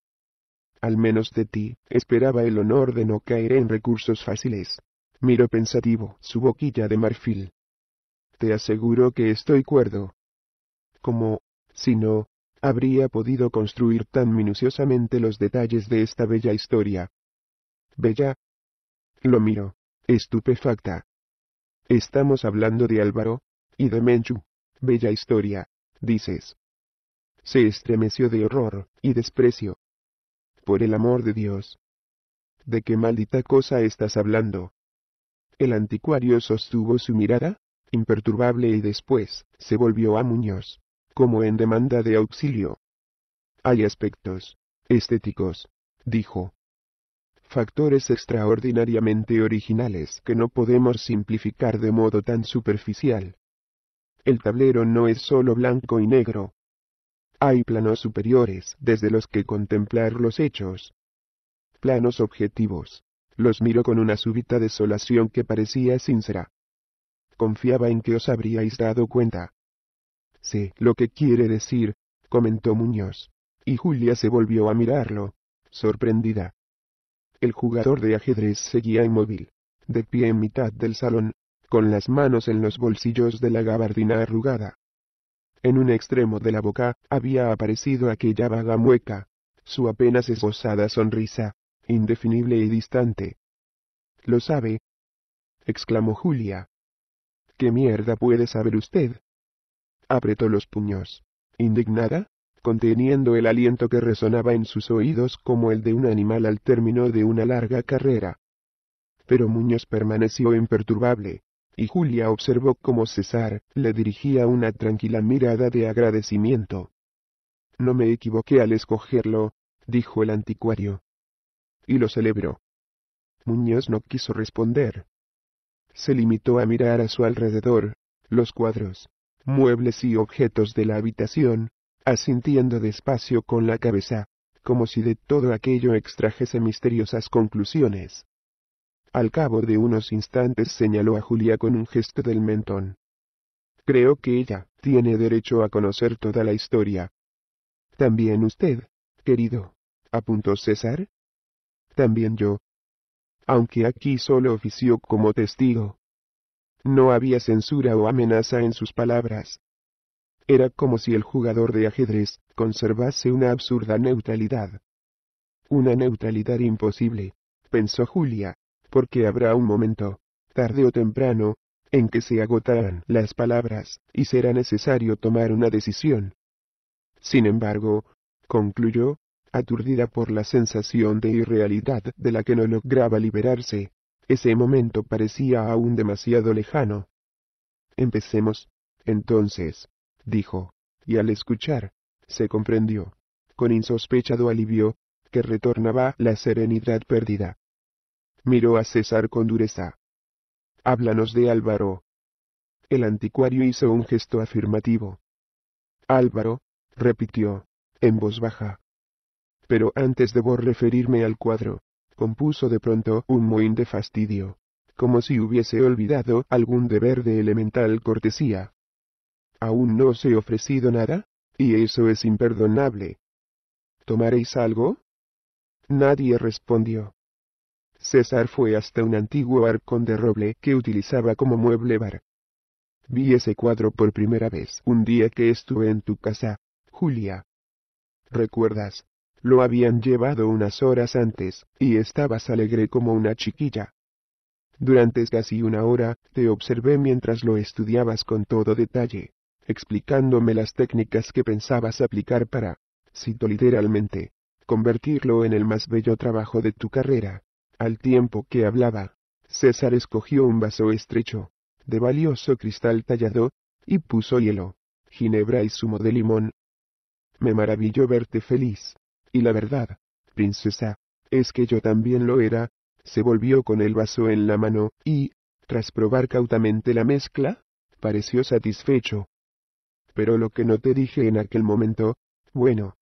Al menos de ti, esperaba el honor de no caer en recursos fáciles. Miro pensativo su boquilla de marfil. Te aseguro que estoy cuerdo. Como, si no, habría podido construir tan minuciosamente los detalles de esta bella historia. Bella. Lo miro, estupefacta. Estamos hablando de Álvaro, y de Menchu. Bella historia, dices. Se estremeció de horror y desprecio. Por el amor de Dios. ¿De qué maldita cosa estás hablando? El anticuario sostuvo su mirada, imperturbable y después, se volvió a Muñoz, como en demanda de auxilio. Hay aspectos estéticos, dijo. Factores extraordinariamente originales que no podemos simplificar de modo tan superficial. El tablero no es solo blanco y negro. Hay planos superiores desde los que contemplar los hechos. Planos objetivos, los miró con una súbita desolación que parecía sincera. Confiaba en que os habríais dado cuenta. Sé lo que quiere decir, comentó Muñoz. Y Julia se volvió a mirarlo, sorprendida. El jugador de ajedrez seguía inmóvil, de pie en mitad del salón, con las manos en los bolsillos de la gabardina arrugada. En un extremo de la boca había aparecido aquella vaga mueca, su apenas esbozada sonrisa, indefinible y distante. Lo sabe, exclamó Julia. ¿Qué mierda puede saber usted? Apretó los puños. Indignada, conteniendo el aliento que resonaba en sus oídos como el de un animal al término de una larga carrera. Pero Muñoz permaneció imperturbable, y Julia observó cómo César le dirigía una tranquila mirada de agradecimiento. No me equivoqué al escogerlo, dijo el anticuario y lo celebró. Muñoz no quiso responder. Se limitó a mirar a su alrededor, los cuadros, muebles y objetos de la habitación, asintiendo despacio con la cabeza, como si de todo aquello extrajese misteriosas conclusiones. Al cabo de unos instantes señaló a Julia con un gesto del mentón. Creo que ella tiene derecho a conocer toda la historia. También usted, querido, apuntó César, también yo. Aunque aquí solo ofició como testigo. No había censura o amenaza en sus palabras. Era como si el jugador de ajedrez conservase una absurda neutralidad. Una neutralidad imposible, pensó Julia, porque habrá un momento, tarde o temprano, en que se agotarán las palabras, y será necesario tomar una decisión. Sin embargo, concluyó, aturdida por la sensación de irrealidad de la que no lograba liberarse. Ese momento parecía aún demasiado lejano. Empecemos, entonces, dijo, y al escuchar, se comprendió, con insospechado alivio, que retornaba la serenidad perdida. Miró a César con dureza. Háblanos de Álvaro. El anticuario hizo un gesto afirmativo. Álvaro, repitió, en voz baja, pero antes debo referirme al cuadro. Compuso de pronto un mohín de fastidio. Como si hubiese olvidado algún deber de elemental cortesía. ¿Aún no os he ofrecido nada? Y eso es imperdonable. ¿Tomaréis algo? Nadie respondió. César fue hasta un antiguo arcón de roble que utilizaba como mueble bar. Vi ese cuadro por primera vez un día que estuve en tu casa, Julia. ¿Recuerdas? Lo habían llevado unas horas antes, y estabas alegre como una chiquilla. Durante casi una hora, te observé mientras lo estudiabas con todo detalle, explicándome las técnicas que pensabas aplicar para, cito literalmente, convertirlo en el más bello trabajo de tu carrera. Al tiempo que hablaba, César escogió un vaso estrecho, de valioso cristal tallado, y puso hielo, ginebra y zumo de limón. Me maravilló verte feliz, y la verdad, princesa, es que yo también lo era, se volvió con el vaso en la mano, y, tras probar cautamente la mezcla, pareció satisfecho. Pero lo que no te dije en aquel momento, bueno.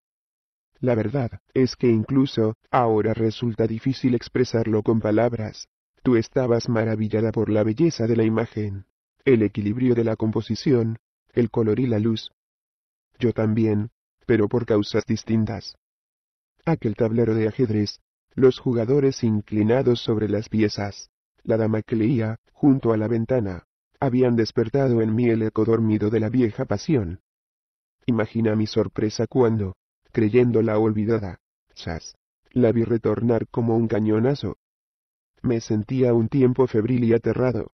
La verdad, es que incluso, ahora resulta difícil expresarlo con palabras. Tú estabas maravillada por la belleza de la imagen, el equilibrio de la composición, el color y la luz. Yo también, pero por causas distintas aquel tablero de ajedrez, los jugadores inclinados sobre las piezas, la dama que leía, junto a la ventana, habían despertado en mí el eco dormido de la vieja pasión. Imagina mi sorpresa cuando, creyéndola olvidada, la vi retornar como un cañonazo. Me sentía un tiempo febril y aterrado.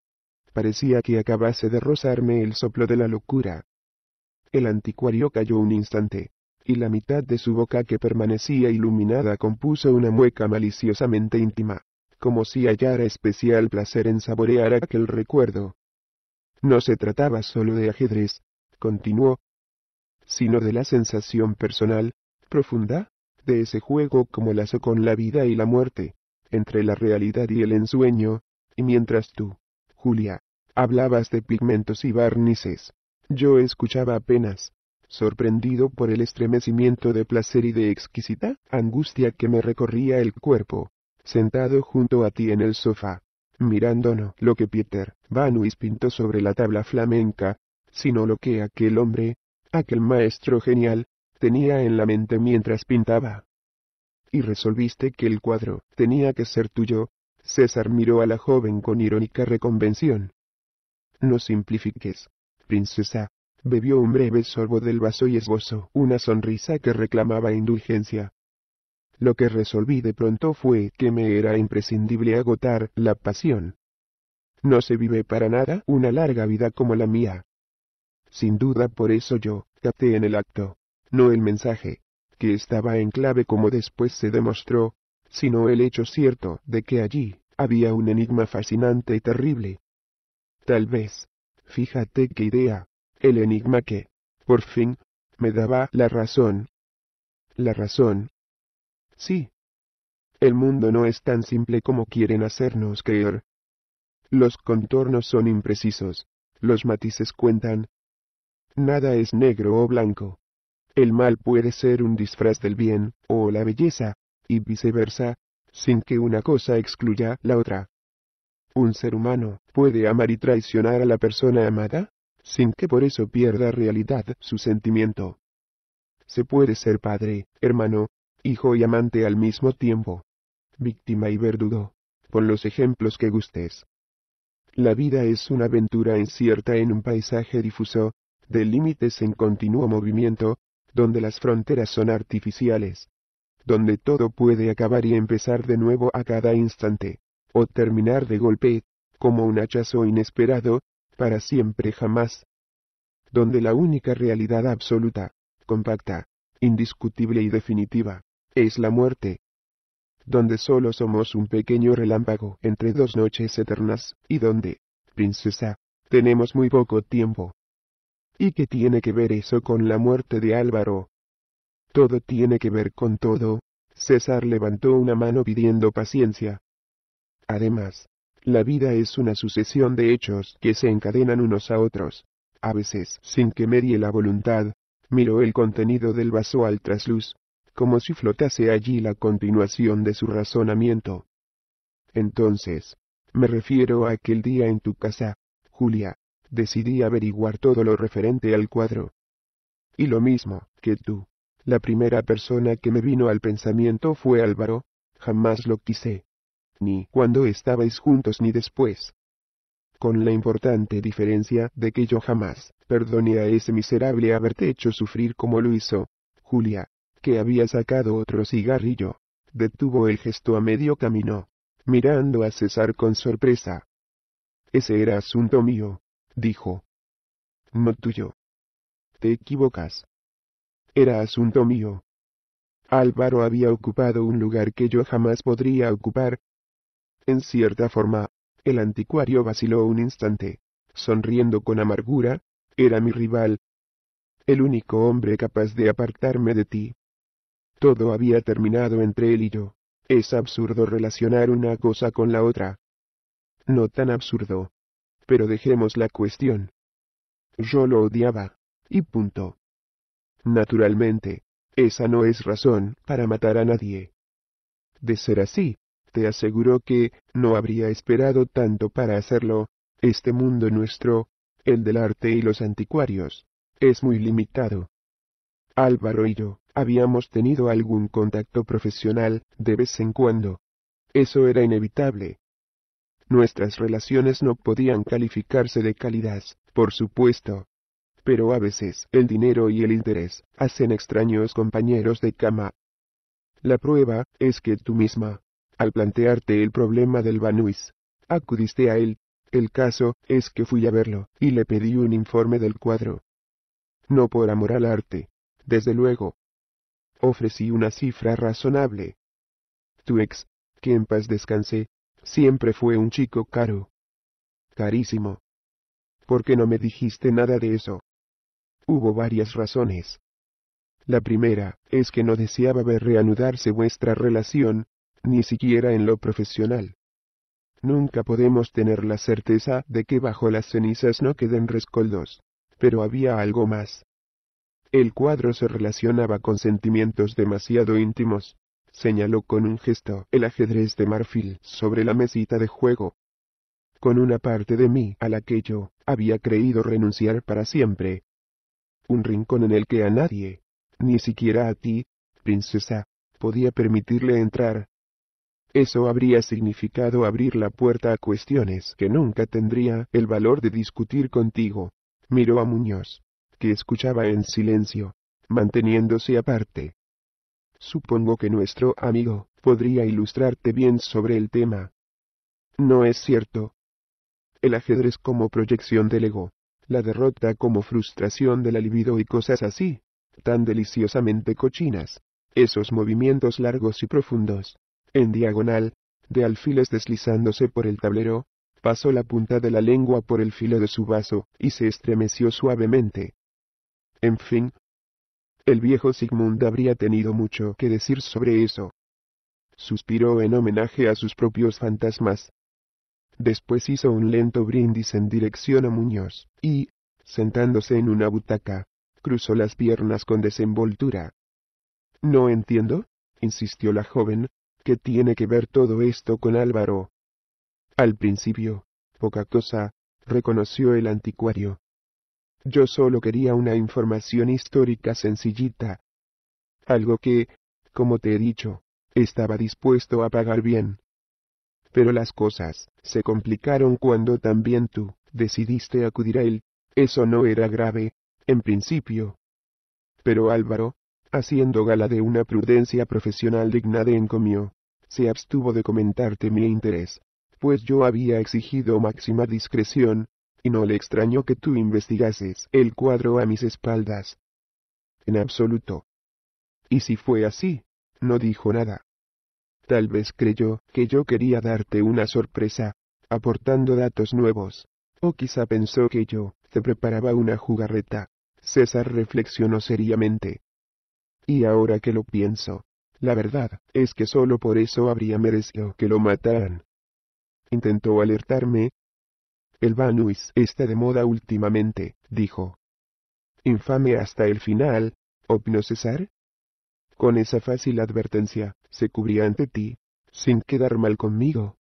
Parecía que acabase de rozarme el soplo de la locura. El anticuario cayó un instante, y la mitad de su boca que permanecía iluminada compuso una mueca maliciosamente íntima, como si hallara especial placer en saborear aquel recuerdo. No se trataba solo de ajedrez, continuó, sino de la sensación personal, profunda, de ese juego como lazo con la vida y la muerte, entre la realidad y el ensueño, y mientras tú, Julia, hablabas de pigmentos y barnices, yo escuchaba apenas, sorprendido por el estremecimiento de placer y de exquisita angustia que me recorría el cuerpo, sentado junto a ti en el sofá, no lo que Peter Vanis pintó sobre la tabla flamenca, sino lo que aquel hombre, aquel maestro genial, tenía en la mente mientras pintaba. Y resolviste que el cuadro tenía que ser tuyo, César miró a la joven con irónica reconvención. No simplifiques, princesa, bebió un breve sorbo del vaso y esbozó una sonrisa que reclamaba indulgencia. Lo que resolví de pronto fue que me era imprescindible agotar la pasión. No se vive para nada una larga vida como la mía. Sin duda por eso yo, capté en el acto, no el mensaje, que estaba en clave como después se demostró, sino el hecho cierto de que allí había un enigma fascinante y terrible. Tal vez, fíjate qué idea, el enigma que, por fin, me daba la razón. La razón. Sí. El mundo no es tan simple como quieren hacernos creer. Los contornos son imprecisos, los matices cuentan. Nada es negro o blanco. El mal puede ser un disfraz del bien, o la belleza, y viceversa, sin que una cosa excluya la otra. ¿Un ser humano puede amar y traicionar a la persona amada? sin que por eso pierda realidad su sentimiento. Se puede ser padre, hermano, hijo y amante al mismo tiempo. Víctima y verdugo. con los ejemplos que gustes. La vida es una aventura incierta en un paisaje difuso, de límites en continuo movimiento, donde las fronteras son artificiales. Donde todo puede acabar y empezar de nuevo a cada instante, o terminar de golpe, como un hachazo inesperado, para siempre jamás, donde la única realidad absoluta, compacta, indiscutible y definitiva, es la muerte, donde solo somos un pequeño relámpago entre dos noches eternas, y donde, princesa, tenemos muy poco tiempo. ¿Y qué tiene que ver eso con la muerte de Álvaro? Todo tiene que ver con todo. César levantó una mano pidiendo paciencia. Además, la vida es una sucesión de hechos que se encadenan unos a otros, a veces sin que medie la voluntad. Miró el contenido del vaso al trasluz, como si flotase allí la continuación de su razonamiento. Entonces, me refiero a aquel día en tu casa, Julia, decidí averiguar todo lo referente al cuadro. Y lo mismo que tú. La primera persona que me vino al pensamiento fue Álvaro, jamás lo quise ni cuando estabais juntos ni después. Con la importante diferencia de que yo jamás perdoné a ese miserable haberte hecho sufrir como lo hizo. Julia, que había sacado otro cigarrillo, detuvo el gesto a medio camino, mirando a César con sorpresa. Ese era asunto mío, dijo. No tuyo. Te equivocas. Era asunto mío. Álvaro había ocupado un lugar que yo jamás podría ocupar, en cierta forma, el anticuario vaciló un instante, sonriendo con amargura, era mi rival. El único hombre capaz de apartarme de ti. Todo había terminado entre él y yo. Es absurdo relacionar una cosa con la otra. No tan absurdo. Pero dejemos la cuestión. Yo lo odiaba. Y punto. Naturalmente, esa no es razón para matar a nadie. De ser así, te aseguró que no habría esperado tanto para hacerlo, este mundo nuestro, el del arte y los anticuarios, es muy limitado. Álvaro y yo habíamos tenido algún contacto profesional, de vez en cuando. Eso era inevitable. Nuestras relaciones no podían calificarse de calidad, por supuesto. Pero a veces el dinero y el interés hacen extraños compañeros de cama. La prueba es que tú misma al plantearte el problema del Banuis, acudiste a él. El caso es que fui a verlo, y le pedí un informe del cuadro. No por amor al arte, desde luego. Ofrecí una cifra razonable. Tu ex, que en paz descansé, siempre fue un chico caro. Carísimo. ¿Por qué no me dijiste nada de eso? Hubo varias razones. La primera, es que no deseaba ver reanudarse vuestra relación, ni siquiera en lo profesional. Nunca podemos tener la certeza de que bajo las cenizas no queden rescoldos, pero había algo más. El cuadro se relacionaba con sentimientos demasiado íntimos, señaló con un gesto el ajedrez de marfil sobre la mesita de juego. Con una parte de mí a la que yo había creído renunciar para siempre. Un rincón en el que a nadie, ni siquiera a ti, princesa, podía permitirle entrar, eso habría significado abrir la puerta a cuestiones que nunca tendría el valor de discutir contigo. Miró a Muñoz, que escuchaba en silencio, manteniéndose aparte. Supongo que nuestro amigo podría ilustrarte bien sobre el tema. No es cierto. El ajedrez como proyección del ego, la derrota como frustración de la libido y cosas así, tan deliciosamente cochinas. Esos movimientos largos y profundos, en diagonal, de alfiles deslizándose por el tablero, pasó la punta de la lengua por el filo de su vaso, y se estremeció suavemente. En fin, el viejo Sigmund habría tenido mucho que decir sobre eso. Suspiró en homenaje a sus propios fantasmas. Después hizo un lento brindis en dirección a Muñoz, y, sentándose en una butaca, cruzó las piernas con desenvoltura. No entiendo, insistió la joven, ¿Qué tiene que ver todo esto con Álvaro? Al principio, poca cosa, reconoció el anticuario. Yo solo quería una información histórica sencillita. Algo que, como te he dicho, estaba dispuesto a pagar bien. Pero las cosas se complicaron cuando también tú decidiste acudir a él. Eso no era grave, en principio. Pero Álvaro, haciendo gala de una prudencia profesional digna de encomio, se abstuvo de comentarte mi interés, pues yo había exigido máxima discreción, y no le extrañó que tú investigases el cuadro a mis espaldas. En absoluto. Y si fue así, no dijo nada. Tal vez creyó que yo quería darte una sorpresa, aportando datos nuevos, o quizá pensó que yo te preparaba una jugarreta. César reflexionó seriamente. Y ahora que lo pienso, la verdad es que solo por eso habría merecido que lo mataran. Intentó alertarme. El Banuis está de moda últimamente, dijo. Infame hasta el final, opno César. Con esa fácil advertencia, se cubría ante ti, sin quedar mal conmigo.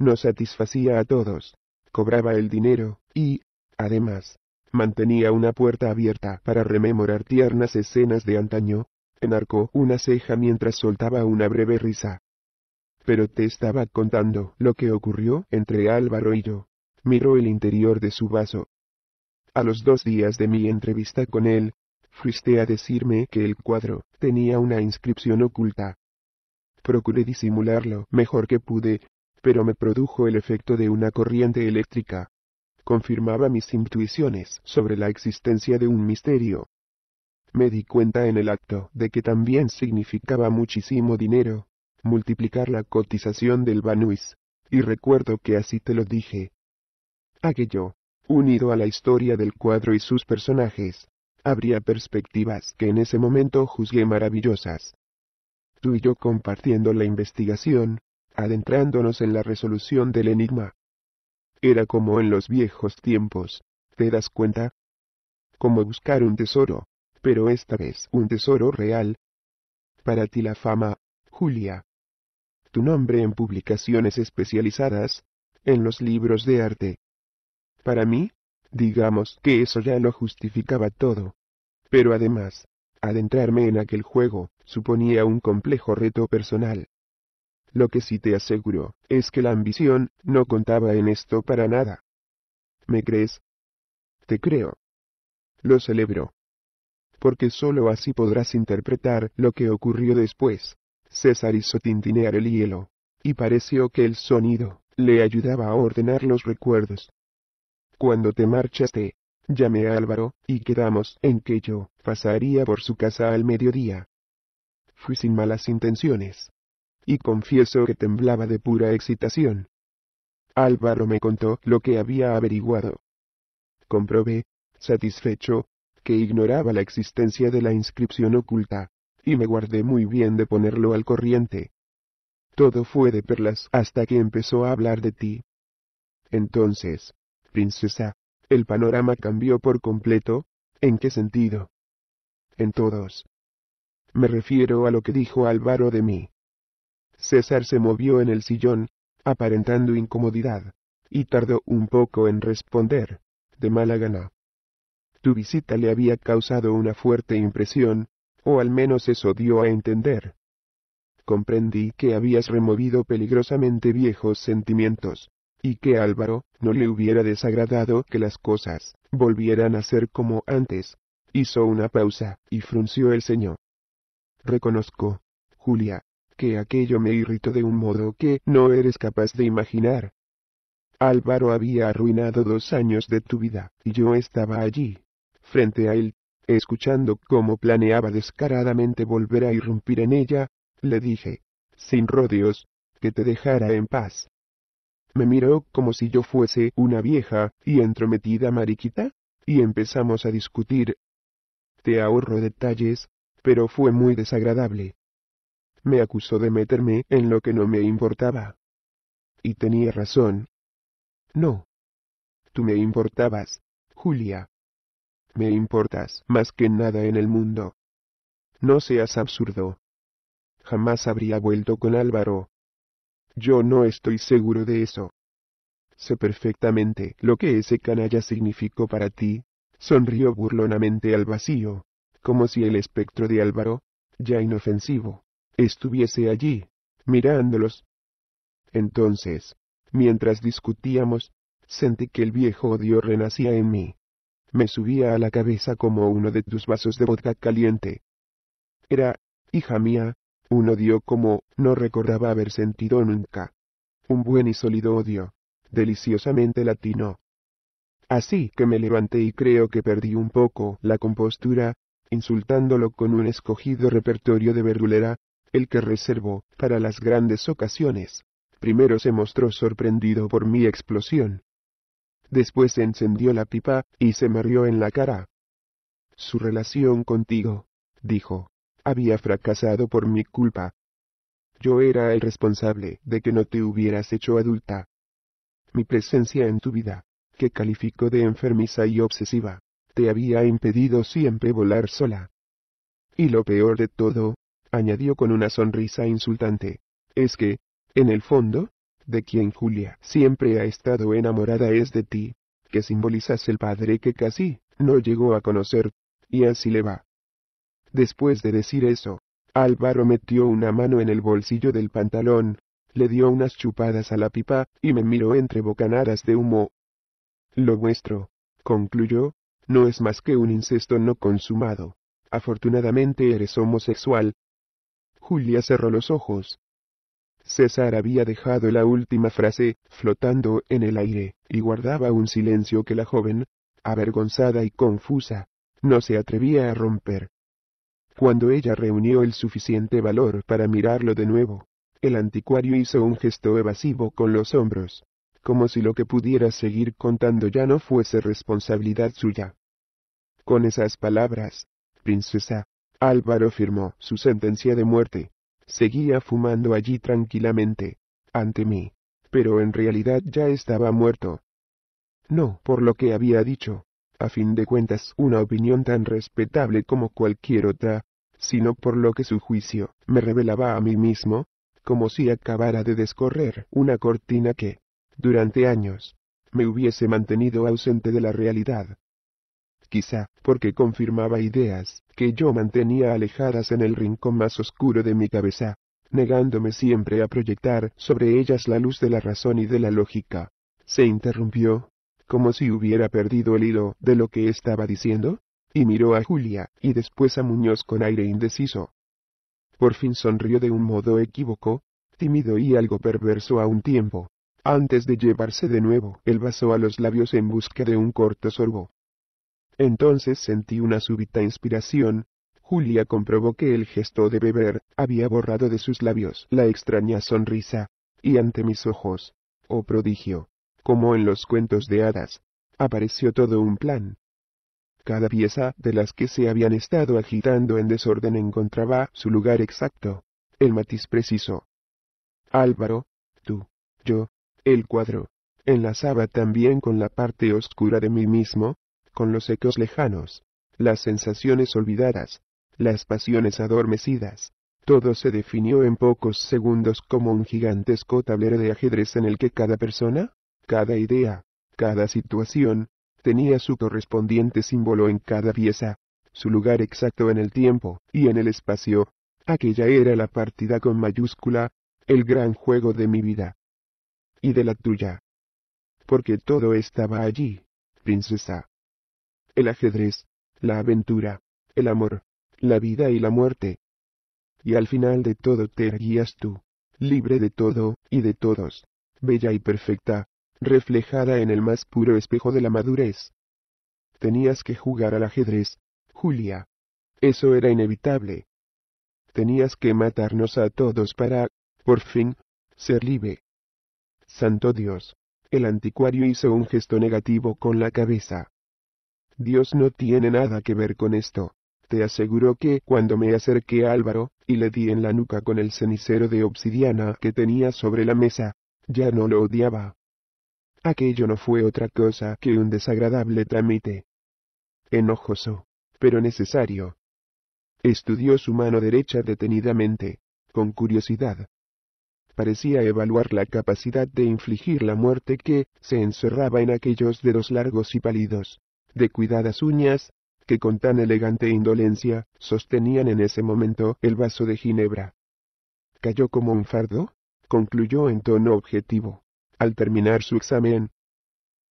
No satisfacía a todos, cobraba el dinero, y, además, mantenía una puerta abierta para rememorar tiernas escenas de antaño, enarcó una ceja mientras soltaba una breve risa. Pero te estaba contando lo que ocurrió entre Álvaro y yo. Miró el interior de su vaso. A los dos días de mi entrevista con él, fuiste a decirme que el cuadro tenía una inscripción oculta. Procuré disimularlo mejor que pude, pero me produjo el efecto de una corriente eléctrica confirmaba mis intuiciones sobre la existencia de un misterio. Me di cuenta en el acto de que también significaba muchísimo dinero, multiplicar la cotización del Banuis, y recuerdo que así te lo dije. Aquello, unido a la historia del cuadro y sus personajes, habría perspectivas que en ese momento juzgué maravillosas. Tú y yo compartiendo la investigación, adentrándonos en la resolución del enigma, era como en los viejos tiempos, ¿te das cuenta? Como buscar un tesoro, pero esta vez un tesoro real. Para ti la fama, Julia. Tu nombre en publicaciones especializadas, en los libros de arte. Para mí, digamos que eso ya lo justificaba todo. Pero además, adentrarme en aquel juego, suponía un complejo reto personal. Lo que sí te aseguro, es que la ambición, no contaba en esto para nada. ¿Me crees? Te creo. Lo celebro. Porque sólo así podrás interpretar lo que ocurrió después. César hizo tintinear el hielo, y pareció que el sonido le ayudaba a ordenar los recuerdos. Cuando te marchaste, llamé a Álvaro, y quedamos en que yo pasaría por su casa al mediodía. Fui sin malas intenciones, y confieso que temblaba de pura excitación. Álvaro me contó lo que había averiguado. Comprobé, satisfecho, que ignoraba la existencia de la inscripción oculta, y me guardé muy bien de ponerlo al corriente. Todo fue de perlas hasta que empezó a hablar de ti. Entonces, princesa, el panorama cambió por completo, ¿en qué sentido? En todos. Me refiero a lo que dijo Álvaro de mí. César se movió en el sillón, aparentando incomodidad, y tardó un poco en responder, de mala gana. Tu visita le había causado una fuerte impresión, o al menos eso dio a entender. Comprendí que habías removido peligrosamente viejos sentimientos, y que a Álvaro no le hubiera desagradado que las cosas volvieran a ser como antes. Hizo una pausa, y frunció el ceño. Reconozco, Julia, que aquello me irritó de un modo que no eres capaz de imaginar. Álvaro había arruinado dos años de tu vida, y yo estaba allí, frente a él, escuchando cómo planeaba descaradamente volver a irrumpir en ella, le dije, sin rodeos, que te dejara en paz. Me miró como si yo fuese una vieja y entrometida mariquita, y empezamos a discutir. Te ahorro detalles, pero fue muy desagradable me acusó de meterme en lo que no me importaba. Y tenía razón. No. Tú me importabas, Julia. Me importas más que nada en el mundo. No seas absurdo. Jamás habría vuelto con Álvaro. Yo no estoy seguro de eso. Sé perfectamente lo que ese canalla significó para ti, sonrió burlonamente al vacío, como si el espectro de Álvaro, ya inofensivo, estuviese allí, mirándolos. Entonces, mientras discutíamos, sentí que el viejo odio renacía en mí. Me subía a la cabeza como uno de tus vasos de vodka caliente. Era, hija mía, un odio como no recordaba haber sentido nunca. Un buen y sólido odio, deliciosamente latino. Así que me levanté y creo que perdí un poco la compostura, insultándolo con un escogido repertorio de verdulera, el que reservo para las grandes ocasiones. Primero se mostró sorprendido por mi explosión. Después encendió la pipa y se me rió en la cara. Su relación contigo, dijo, había fracasado por mi culpa. Yo era el responsable de que no te hubieras hecho adulta. Mi presencia en tu vida, que calificó de enfermiza y obsesiva, te había impedido siempre volar sola. Y lo peor de todo, añadió con una sonrisa insultante, es que, en el fondo, de quien Julia siempre ha estado enamorada es de ti, que simbolizas el padre que casi no llegó a conocer, y así le va. Después de decir eso, Álvaro metió una mano en el bolsillo del pantalón, le dio unas chupadas a la pipa, y me miró entre bocanadas de humo. Lo vuestro, concluyó, no es más que un incesto no consumado. Afortunadamente eres homosexual, Julia cerró los ojos. César había dejado la última frase flotando en el aire, y guardaba un silencio que la joven, avergonzada y confusa, no se atrevía a romper. Cuando ella reunió el suficiente valor para mirarlo de nuevo, el anticuario hizo un gesto evasivo con los hombros, como si lo que pudiera seguir contando ya no fuese responsabilidad suya. Con esas palabras, princesa, Álvaro firmó su sentencia de muerte. Seguía fumando allí tranquilamente, ante mí, pero en realidad ya estaba muerto. No por lo que había dicho, a fin de cuentas una opinión tan respetable como cualquier otra, sino por lo que su juicio me revelaba a mí mismo, como si acabara de descorrer una cortina que, durante años, me hubiese mantenido ausente de la realidad quizá porque confirmaba ideas que yo mantenía alejadas en el rincón más oscuro de mi cabeza, negándome siempre a proyectar sobre ellas la luz de la razón y de la lógica. Se interrumpió, como si hubiera perdido el hilo de lo que estaba diciendo, y miró a Julia y después a Muñoz con aire indeciso. Por fin sonrió de un modo equívoco, tímido y algo perverso a un tiempo, antes de llevarse de nuevo el vaso a los labios en busca de un corto sorbo. Entonces sentí una súbita inspiración. Julia comprobó que el gesto de beber había borrado de sus labios la extraña sonrisa, y ante mis ojos, oh prodigio, como en los cuentos de hadas, apareció todo un plan. Cada pieza de las que se habían estado agitando en desorden encontraba su lugar exacto, el matiz preciso. Álvaro, tú, yo, el cuadro, enlazaba también con la parte oscura de mí mismo, con los ecos lejanos, las sensaciones olvidadas, las pasiones adormecidas. Todo se definió en pocos segundos como un gigantesco tablero de ajedrez en el que cada persona, cada idea, cada situación, tenía su correspondiente símbolo en cada pieza, su lugar exacto en el tiempo y en el espacio. Aquella era la partida con mayúscula, el gran juego de mi vida. Y de la tuya. Porque todo estaba allí, princesa el ajedrez, la aventura, el amor, la vida y la muerte. Y al final de todo te erguías tú, libre de todo y de todos, bella y perfecta, reflejada en el más puro espejo de la madurez. Tenías que jugar al ajedrez, Julia. Eso era inevitable. Tenías que matarnos a todos para, por fin, ser libre. Santo Dios. El anticuario hizo un gesto negativo con la cabeza. Dios no tiene nada que ver con esto. Te aseguro que cuando me acerqué a Álvaro, y le di en la nuca con el cenicero de obsidiana que tenía sobre la mesa, ya no lo odiaba. Aquello no fue otra cosa que un desagradable trámite. Enojoso, pero necesario. Estudió su mano derecha detenidamente, con curiosidad. Parecía evaluar la capacidad de infligir la muerte que se encerraba en aquellos dedos largos y pálidos de cuidadas uñas, que con tan elegante indolencia sostenían en ese momento el vaso de Ginebra. ¿Cayó como un fardo? concluyó en tono objetivo. Al terminar su examen,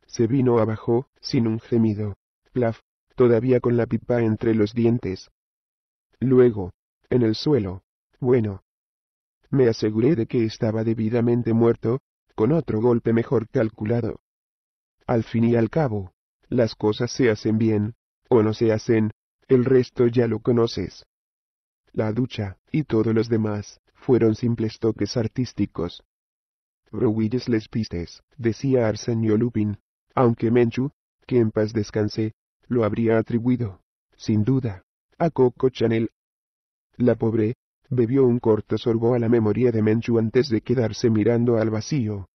se vino abajo, sin un gemido. Plaf, todavía con la pipa entre los dientes. Luego, en el suelo. Bueno. Me aseguré de que estaba debidamente muerto, con otro golpe mejor calculado. Al fin y al cabo, las cosas se hacen bien, o no se hacen, el resto ya lo conoces. La ducha, y todos los demás, fueron simples toques artísticos. Ruilles les pistes, decía Arsenio Lupin, aunque Menchu, que en paz descanse, lo habría atribuido, sin duda, a Coco Chanel. La pobre, bebió un corto sorbo a la memoria de Menchu antes de quedarse mirando al vacío.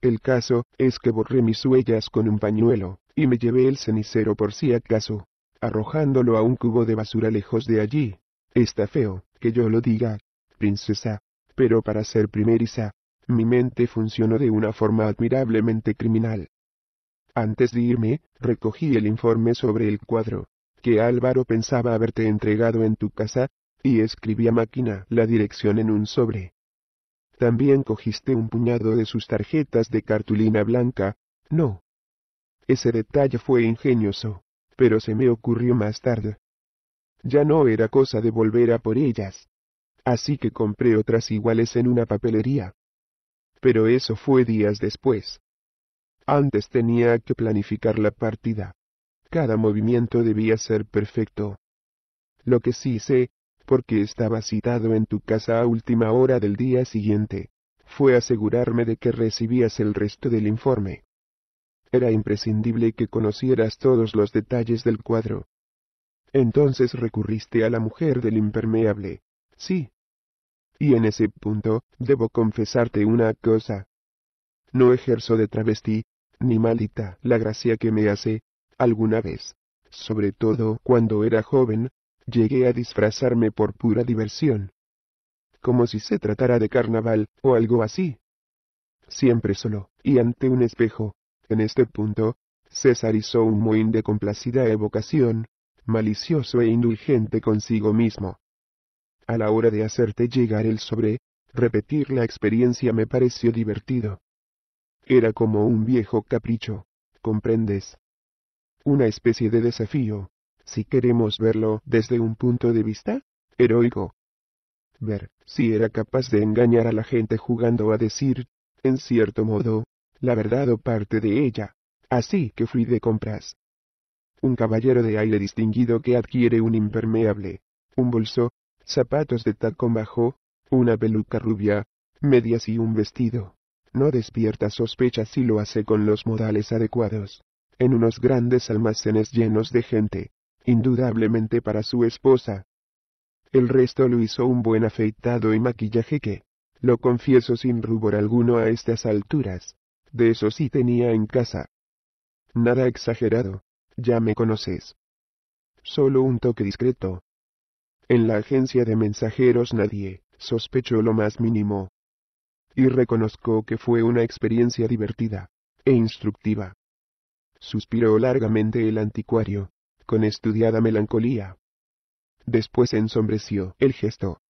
El caso es que borré mis huellas con un pañuelo, y me llevé el cenicero por si acaso, arrojándolo a un cubo de basura lejos de allí. Está feo, que yo lo diga, princesa, pero para ser primeriza, mi mente funcionó de una forma admirablemente criminal. Antes de irme, recogí el informe sobre el cuadro, que Álvaro pensaba haberte entregado en tu casa, y escribí a máquina la dirección en un sobre. También cogiste un puñado de sus tarjetas de cartulina blanca, no, ese detalle fue ingenioso, pero se me ocurrió más tarde. Ya no era cosa de volver a por ellas. Así que compré otras iguales en una papelería. Pero eso fue días después. Antes tenía que planificar la partida. Cada movimiento debía ser perfecto. Lo que sí sé, porque estaba citado en tu casa a última hora del día siguiente, fue asegurarme de que recibías el resto del informe. Era imprescindible que conocieras todos los detalles del cuadro. Entonces recurriste a la mujer del impermeable. Sí. Y en ese punto, debo confesarte una cosa. No ejerzo de travesti, ni maldita la gracia que me hace, alguna vez. Sobre todo cuando era joven, llegué a disfrazarme por pura diversión. Como si se tratara de carnaval, o algo así. Siempre solo, y ante un espejo, en este punto, César hizo un mohín de complacida evocación, malicioso e indulgente consigo mismo. A la hora de hacerte llegar el sobre, repetir la experiencia me pareció divertido. Era como un viejo capricho, ¿comprendes? Una especie de desafío, si queremos verlo desde un punto de vista heroico. Ver si era capaz de engañar a la gente jugando a decir, en cierto modo, la verdad o parte de ella. Así que fui de compras. Un caballero de aire distinguido que adquiere un impermeable, un bolso, zapatos de tacón bajo, una peluca rubia, medias y un vestido. No despierta sospechas si lo hace con los modales adecuados. En unos grandes almacenes llenos de gente, indudablemente para su esposa. El resto lo hizo un buen afeitado y maquillaje que, lo confieso sin rubor alguno a estas alturas, de eso sí tenía en casa. Nada exagerado, ya me conoces. Solo un toque discreto. En la agencia de mensajeros nadie sospechó lo más mínimo. Y reconozco que fue una experiencia divertida e instructiva. Suspiró largamente el anticuario, con estudiada melancolía. Después ensombreció el gesto.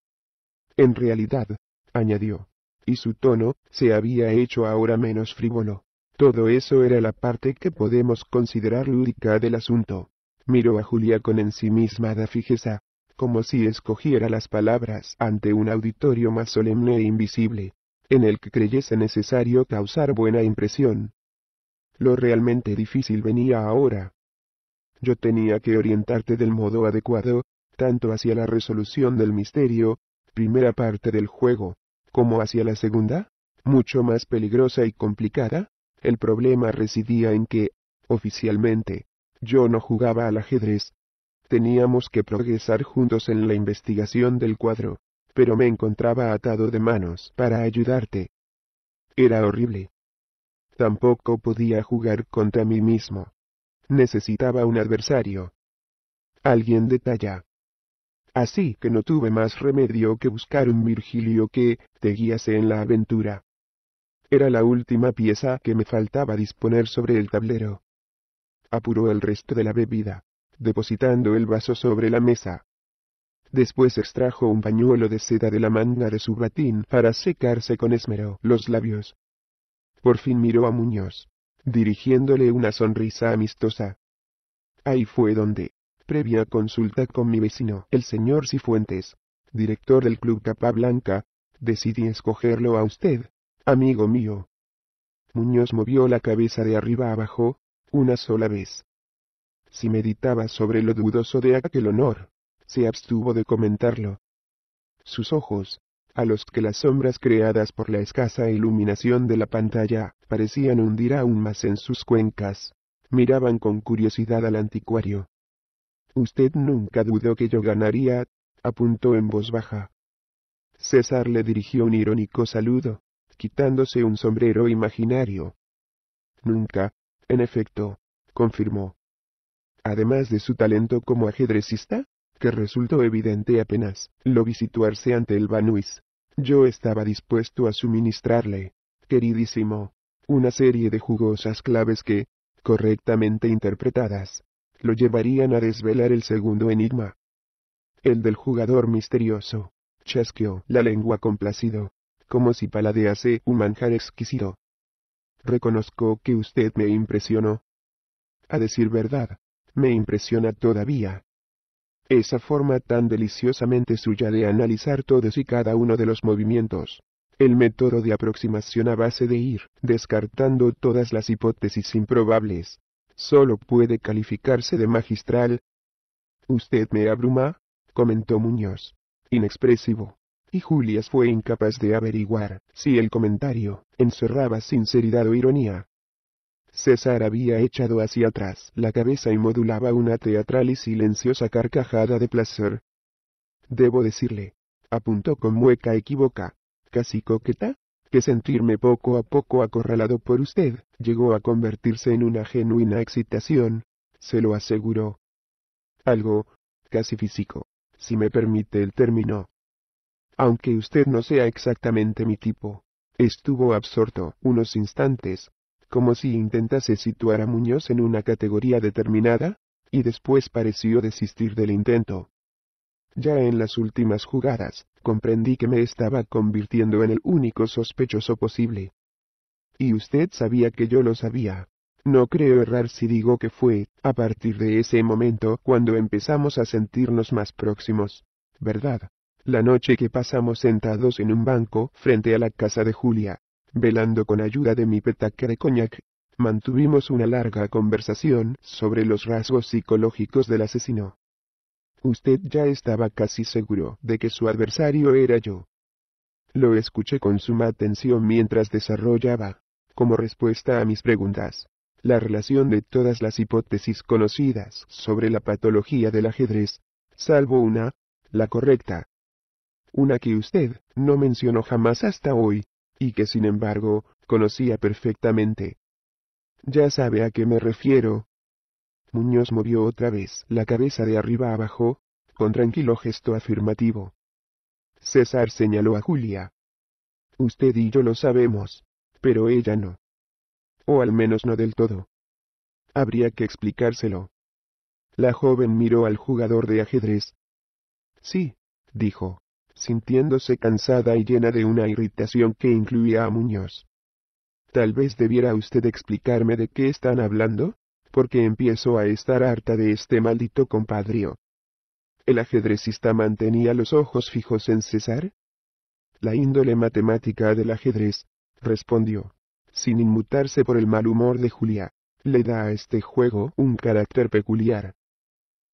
En realidad, añadió, y su tono se había hecho ahora menos frívolo. Todo eso era la parte que podemos considerar lúdica del asunto. Miró a Julia con ensimismada fijeza, como si escogiera las palabras ante un auditorio más solemne e invisible, en el que creyese necesario causar buena impresión. Lo realmente difícil venía ahora. Yo tenía que orientarte del modo adecuado, tanto hacia la resolución del misterio, primera parte del juego, como hacia la segunda, mucho más peligrosa y complicada, el problema residía en que, oficialmente, yo no jugaba al ajedrez. Teníamos que progresar juntos en la investigación del cuadro, pero me encontraba atado de manos para ayudarte. Era horrible. Tampoco podía jugar contra mí mismo. Necesitaba un adversario. Alguien de talla así que no tuve más remedio que buscar un Virgilio que te guíase en la aventura. Era la última pieza que me faltaba disponer sobre el tablero. Apuró el resto de la bebida, depositando el vaso sobre la mesa. Después extrajo un pañuelo de seda de la manga de su batín para secarse con esmero los labios. Por fin miró a Muñoz, dirigiéndole una sonrisa amistosa. Ahí fue donde previa consulta con mi vecino, el señor Cifuentes, director del Club Capa Blanca, decidí escogerlo a usted, amigo mío. Muñoz movió la cabeza de arriba abajo, una sola vez. Si meditaba sobre lo dudoso de aquel honor, se abstuvo de comentarlo. Sus ojos, a los que las sombras creadas por la escasa iluminación de la pantalla parecían hundir aún más en sus cuencas, miraban con curiosidad al anticuario. Usted nunca dudó que yo ganaría, apuntó en voz baja. César le dirigió un irónico saludo, quitándose un sombrero imaginario. Nunca, en efecto, confirmó. Además de su talento como ajedrecista, que resultó evidente apenas lo situarse ante el Banuis, yo estaba dispuesto a suministrarle, queridísimo, una serie de jugosas claves que, correctamente interpretadas, lo llevarían a desvelar el segundo enigma. El del jugador misterioso. Chasqueó la lengua complacido, como si paladease un manjar exquisito. Reconozco que usted me impresionó. A decir verdad, me impresiona todavía. Esa forma tan deliciosamente suya de analizar todos y cada uno de los movimientos. El método de aproximación a base de ir descartando todas las hipótesis improbables, solo puede calificarse de magistral. Usted me abruma, comentó Muñoz, inexpresivo, y Julias fue incapaz de averiguar si el comentario encerraba sinceridad o ironía. César había echado hacia atrás la cabeza y modulaba una teatral y silenciosa carcajada de placer. Debo decirle, apuntó con mueca equivoca, casi coqueta, que sentirme poco a poco acorralado por usted, llegó a convertirse en una genuina excitación, se lo aseguró. Algo, casi físico, si me permite el término. Aunque usted no sea exactamente mi tipo, estuvo absorto unos instantes, como si intentase situar a Muñoz en una categoría determinada, y después pareció desistir del intento. Ya en las últimas jugadas, comprendí que me estaba convirtiendo en el único sospechoso posible. Y usted sabía que yo lo sabía. No creo errar si digo que fue, a partir de ese momento, cuando empezamos a sentirnos más próximos. ¿Verdad? La noche que pasamos sentados en un banco, frente a la casa de Julia, velando con ayuda de mi petaca de coñac, mantuvimos una larga conversación sobre los rasgos psicológicos del asesino. Usted ya estaba casi seguro de que su adversario era yo. Lo escuché con suma atención mientras desarrollaba, como respuesta a mis preguntas, la relación de todas las hipótesis conocidas sobre la patología del ajedrez, salvo una, la correcta. Una que usted no mencionó jamás hasta hoy, y que sin embargo, conocía perfectamente. Ya sabe a qué me refiero, Muñoz movió otra vez la cabeza de arriba abajo, con tranquilo gesto afirmativo. César señaló a Julia. Usted y yo lo sabemos, pero ella no. O al menos no del todo. Habría que explicárselo. La joven miró al jugador de ajedrez. Sí, dijo, sintiéndose cansada y llena de una irritación que incluía a Muñoz. Tal vez debiera usted explicarme de qué están hablando porque empiezo a estar harta de este maldito compadrio. El ajedrecista mantenía los ojos fijos en César. La índole matemática del ajedrez, respondió, sin inmutarse por el mal humor de Julia, le da a este juego un carácter peculiar.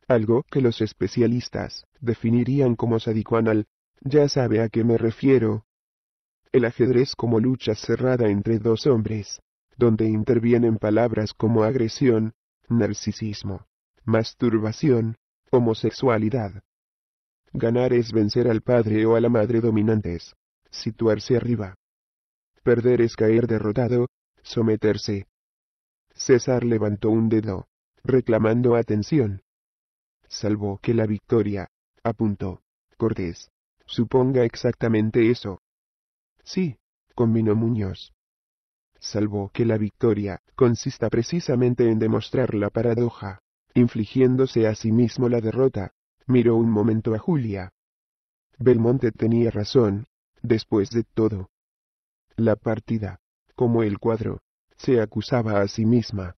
Algo que los especialistas definirían como sadicoanal, ya sabe a qué me refiero. El ajedrez como lucha cerrada entre dos hombres, donde intervienen palabras como agresión, narcisismo, masturbación, homosexualidad. Ganar es vencer al padre o a la madre dominantes, situarse arriba. Perder es caer derrotado, someterse. César levantó un dedo, reclamando atención. Salvo que la victoria, apuntó, Cortés, suponga exactamente eso. Sí, combinó Muñoz salvo que la victoria consista precisamente en demostrar la paradoja, infligiéndose a sí mismo la derrota. Miró un momento a Julia. Belmonte tenía razón, después de todo. La partida, como el cuadro, se acusaba a sí misma.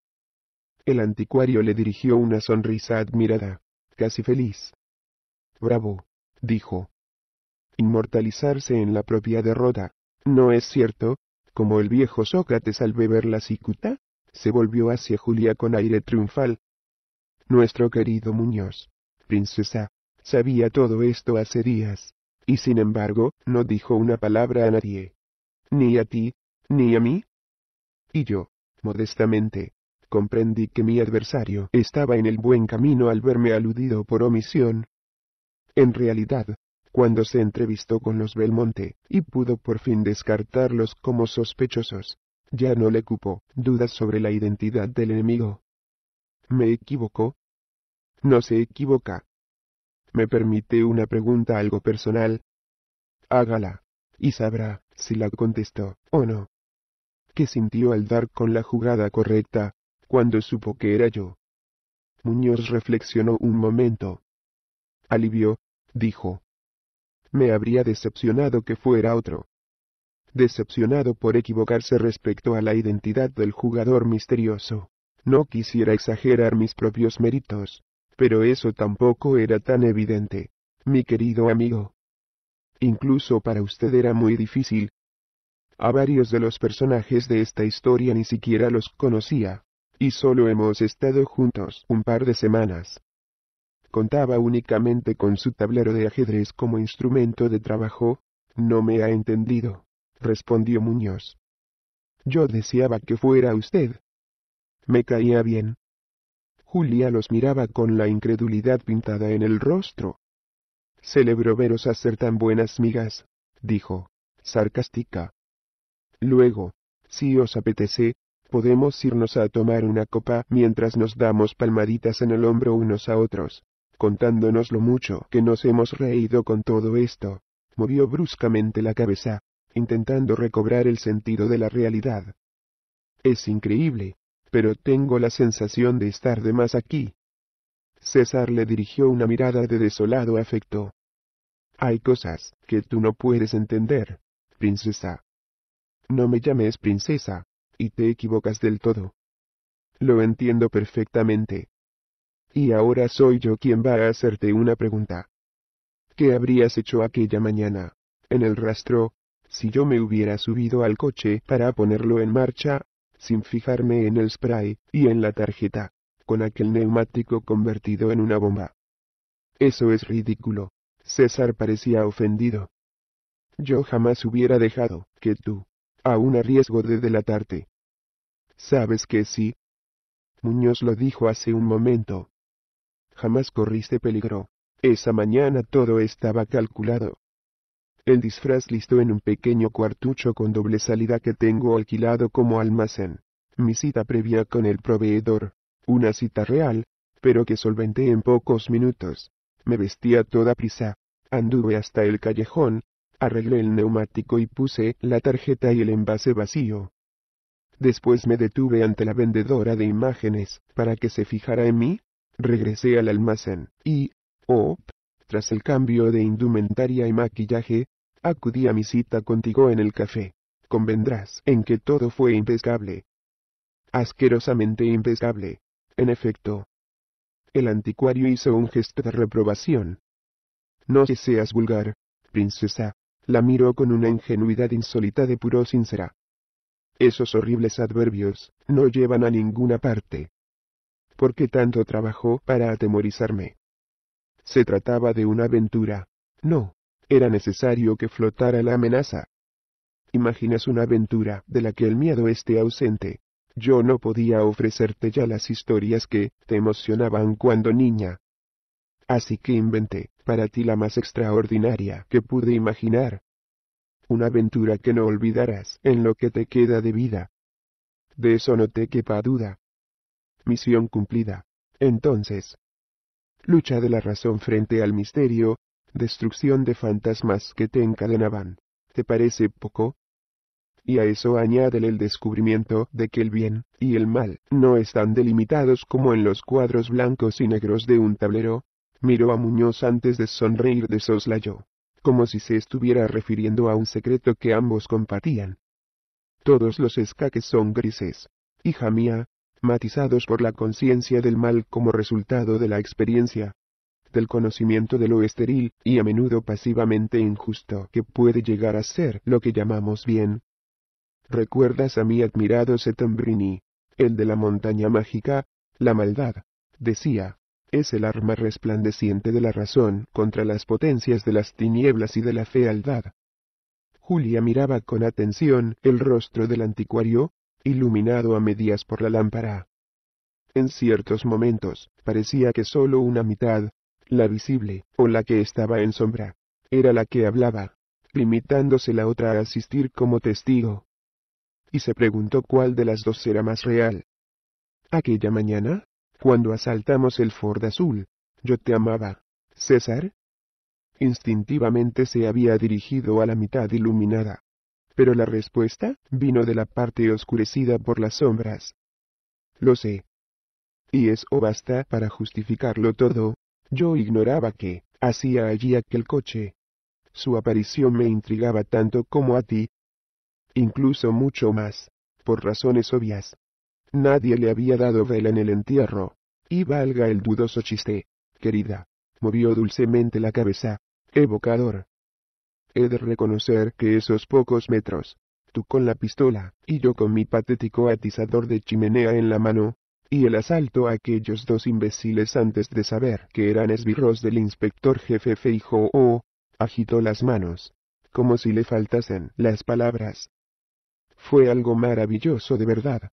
El anticuario le dirigió una sonrisa admirada, casi feliz. Bravo, dijo. Inmortalizarse en la propia derrota, ¿no es cierto? como el viejo Sócrates al beber la cicuta, se volvió hacia Julia con aire triunfal. Nuestro querido Muñoz, princesa, sabía todo esto hace días, y sin embargo, no dijo una palabra a nadie. Ni a ti, ni a mí. Y yo, modestamente, comprendí que mi adversario estaba en el buen camino al verme aludido por omisión. En realidad, cuando se entrevistó con los Belmonte, y pudo por fin descartarlos como sospechosos. Ya no le cupo dudas sobre la identidad del enemigo. ¿Me equivoco? No se equivoca. ¿Me permite una pregunta algo personal? Hágala, y sabrá si la contestó o no. ¿Qué sintió al dar con la jugada correcta, cuando supo que era yo? Muñoz reflexionó un momento. Alivió, dijo, me habría decepcionado que fuera otro. Decepcionado por equivocarse respecto a la identidad del jugador misterioso. No quisiera exagerar mis propios méritos, pero eso tampoco era tan evidente, mi querido amigo. Incluso para usted era muy difícil. A varios de los personajes de esta historia ni siquiera los conocía, y solo hemos estado juntos un par de semanas contaba únicamente con su tablero de ajedrez como instrumento de trabajo, no me ha entendido, respondió Muñoz. Yo deseaba que fuera usted. Me caía bien. Julia los miraba con la incredulidad pintada en el rostro. Celebro veros hacer tan buenas migas, dijo, sarcástica. Luego, si os apetece, podemos irnos a tomar una copa mientras nos damos palmaditas en el hombro unos a otros contándonos lo mucho que nos hemos reído con todo esto. Movió bruscamente la cabeza, intentando recobrar el sentido de la realidad. Es increíble, pero tengo la sensación de estar de más aquí. César le dirigió una mirada de desolado afecto. Hay cosas que tú no puedes entender, princesa. No me llames princesa, y te equivocas del todo. Lo entiendo perfectamente, y ahora soy yo quien va a hacerte una pregunta. ¿Qué habrías hecho aquella mañana, en el rastro, si yo me hubiera subido al coche para ponerlo en marcha, sin fijarme en el spray y en la tarjeta, con aquel neumático convertido en una bomba? Eso es ridículo. César parecía ofendido. Yo jamás hubiera dejado que tú, aún a riesgo de delatarte. ¿Sabes que sí? Muñoz lo dijo hace un momento jamás corriste peligro. Esa mañana todo estaba calculado. El disfraz listo en un pequeño cuartucho con doble salida que tengo alquilado como almacén. Mi cita previa con el proveedor. Una cita real, pero que solventé en pocos minutos. Me vestí a toda prisa. Anduve hasta el callejón, arreglé el neumático y puse la tarjeta y el envase vacío. Después me detuve ante la vendedora de imágenes, para que se fijara en mí, regresé al almacén, y, oh, tras el cambio de indumentaria y maquillaje, acudí a mi cita contigo en el café. Convendrás en que todo fue impecable. Asquerosamente impecable. En efecto. El anticuario hizo un gesto de reprobación. No seas vulgar, princesa. La miró con una ingenuidad insólita de puro sincera. Esos horribles adverbios no llevan a ninguna parte. Por qué tanto trabajó para atemorizarme. Se trataba de una aventura. No, era necesario que flotara la amenaza. Imaginas una aventura de la que el miedo esté ausente. Yo no podía ofrecerte ya las historias que te emocionaban cuando niña. Así que inventé para ti la más extraordinaria que pude imaginar. Una aventura que no olvidarás en lo que te queda de vida. De eso no te quepa duda. Misión cumplida. Entonces, lucha de la razón frente al misterio, destrucción de fantasmas que te encadenaban. ¿Te parece poco? Y a eso añádele el descubrimiento de que el bien y el mal no están delimitados como en los cuadros blancos y negros de un tablero. Miró a Muñoz antes de sonreír de soslayo, como si se estuviera refiriendo a un secreto que ambos compartían. Todos los escaques son grises. Hija mía, matizados por la conciencia del mal como resultado de la experiencia, del conocimiento de lo estéril y a menudo pasivamente injusto que puede llegar a ser lo que llamamos bien. ¿Recuerdas a mi admirado setembrini el de la montaña mágica? La maldad, decía, es el arma resplandeciente de la razón contra las potencias de las tinieblas y de la fealdad. Julia miraba con atención el rostro del anticuario, iluminado a medias por la lámpara. En ciertos momentos, parecía que sólo una mitad, la visible, o la que estaba en sombra, era la que hablaba, limitándose la otra a asistir como testigo. Y se preguntó cuál de las dos era más real. Aquella mañana, cuando asaltamos el Ford Azul, yo te amaba, César. Instintivamente se había dirigido a la mitad iluminada, pero la respuesta vino de la parte oscurecida por las sombras. Lo sé. Y eso basta para justificarlo todo. Yo ignoraba que hacía allí aquel coche. Su aparición me intrigaba tanto como a ti. Incluso mucho más, por razones obvias. Nadie le había dado vela en el entierro. Y valga el dudoso chiste, querida. Movió dulcemente la cabeza. Evocador he de reconocer que esos pocos metros, tú con la pistola, y yo con mi patético atizador de chimenea en la mano, y el asalto a aquellos dos imbéciles antes de saber que eran esbirros del inspector jefe Feijo o, agitó las manos, como si le faltasen las palabras. Fue algo maravilloso de verdad.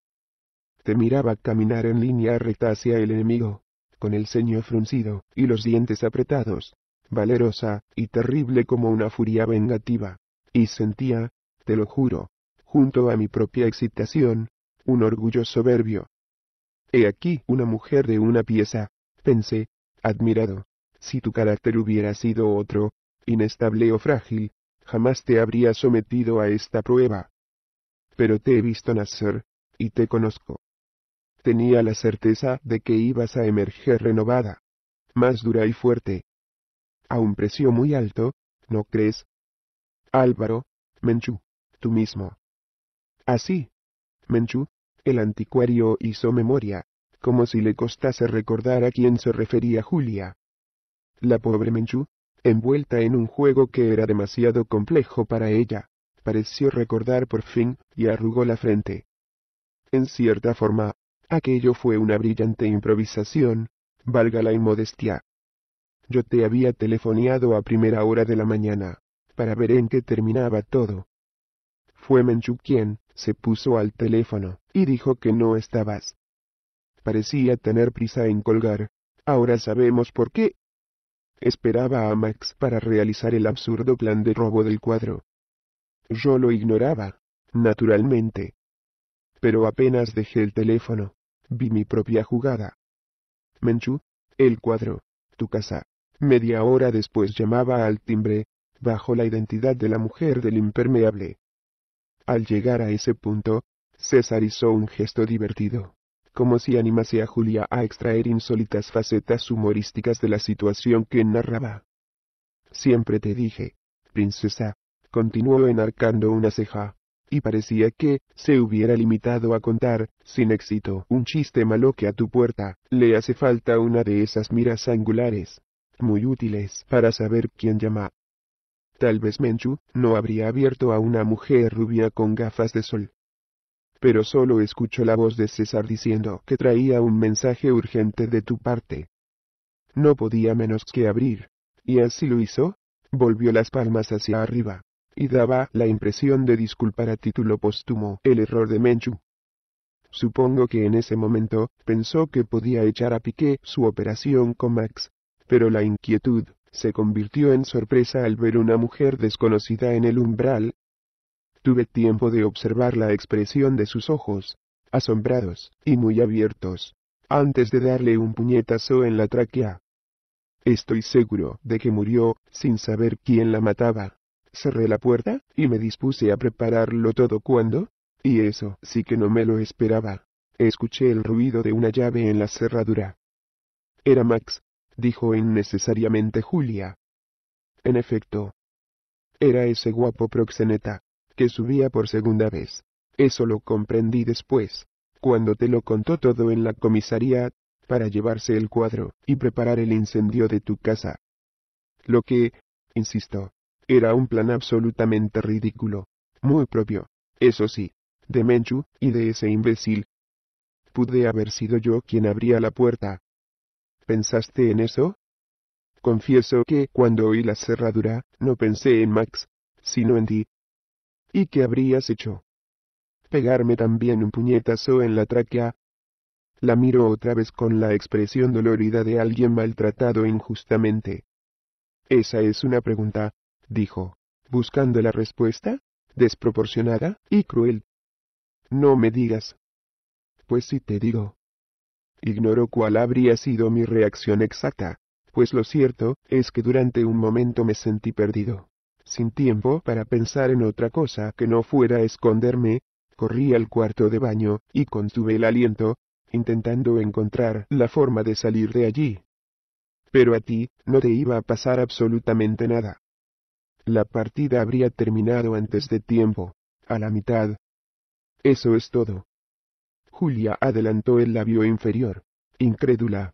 Te miraba caminar en línea recta hacia el enemigo, con el ceño fruncido y los dientes apretados, valerosa, y terrible como una furia vengativa. Y sentía, te lo juro, junto a mi propia excitación, un orgullo soberbio. He aquí una mujer de una pieza, pensé, admirado. Si tu carácter hubiera sido otro, inestable o frágil, jamás te habría sometido a esta prueba. Pero te he visto nacer, y te conozco. Tenía la certeza de que ibas a emerger renovada, más dura y fuerte, a un precio muy alto, ¿no crees? Álvaro, Menchú, tú mismo. Así. Menchú, el anticuario hizo memoria, como si le costase recordar a quién se refería Julia. La pobre Menchú, envuelta en un juego que era demasiado complejo para ella, pareció recordar por fin y arrugó la frente. En cierta forma, aquello fue una brillante improvisación, valga la inmodestia. Yo te había telefoneado a primera hora de la mañana, para ver en qué terminaba todo. Fue Menchu quien se puso al teléfono y dijo que no estabas. Parecía tener prisa en colgar. Ahora sabemos por qué. Esperaba a Max para realizar el absurdo plan de robo del cuadro. Yo lo ignoraba, naturalmente. Pero apenas dejé el teléfono, vi mi propia jugada. Menchu, el cuadro, tu casa, Media hora después llamaba al timbre, bajo la identidad de la mujer del impermeable. Al llegar a ese punto, César hizo un gesto divertido, como si animase a Julia a extraer insólitas facetas humorísticas de la situación que narraba. Siempre te dije, princesa, continuó enarcando una ceja, y parecía que se hubiera limitado a contar, sin éxito, un chiste malo que a tu puerta le hace falta una de esas miras angulares, muy útiles para saber quién llama. Tal vez Menchu no habría abierto a una mujer rubia con gafas de sol. Pero solo escuchó la voz de César diciendo que traía un mensaje urgente de tu parte. No podía menos que abrir, y así lo hizo, volvió las palmas hacia arriba, y daba la impresión de disculpar a título póstumo el error de Menchu. Supongo que en ese momento, pensó que podía echar a Piqué su operación con Max, pero la inquietud se convirtió en sorpresa al ver una mujer desconocida en el umbral. Tuve tiempo de observar la expresión de sus ojos, asombrados y muy abiertos, antes de darle un puñetazo en la tráquea. Estoy seguro de que murió, sin saber quién la mataba. Cerré la puerta, y me dispuse a prepararlo todo cuando, y eso sí que no me lo esperaba, escuché el ruido de una llave en la cerradura. Era Max, dijo innecesariamente Julia. En efecto, era ese guapo proxeneta, que subía por segunda vez. Eso lo comprendí después, cuando te lo contó todo en la comisaría, para llevarse el cuadro y preparar el incendio de tu casa. Lo que, insisto, era un plan absolutamente ridículo, muy propio, eso sí, de Menchu y de ese imbécil. Pude haber sido yo quien abría la puerta, ¿Pensaste en eso? Confieso que cuando oí la cerradura, no pensé en Max, sino en ti. ¿Y qué habrías hecho? Pegarme también un puñetazo en la tráquea. La miro otra vez con la expresión dolorida de alguien maltratado injustamente. Esa es una pregunta, dijo, buscando la respuesta, desproporcionada y cruel. No me digas. Pues si te digo, Ignoró cuál habría sido mi reacción exacta, pues lo cierto es que durante un momento me sentí perdido. Sin tiempo para pensar en otra cosa que no fuera esconderme, corrí al cuarto de baño, y contuve el aliento, intentando encontrar la forma de salir de allí. Pero a ti, no te iba a pasar absolutamente nada. La partida habría terminado antes de tiempo, a la mitad. Eso es todo. Julia adelantó el labio inferior, incrédula.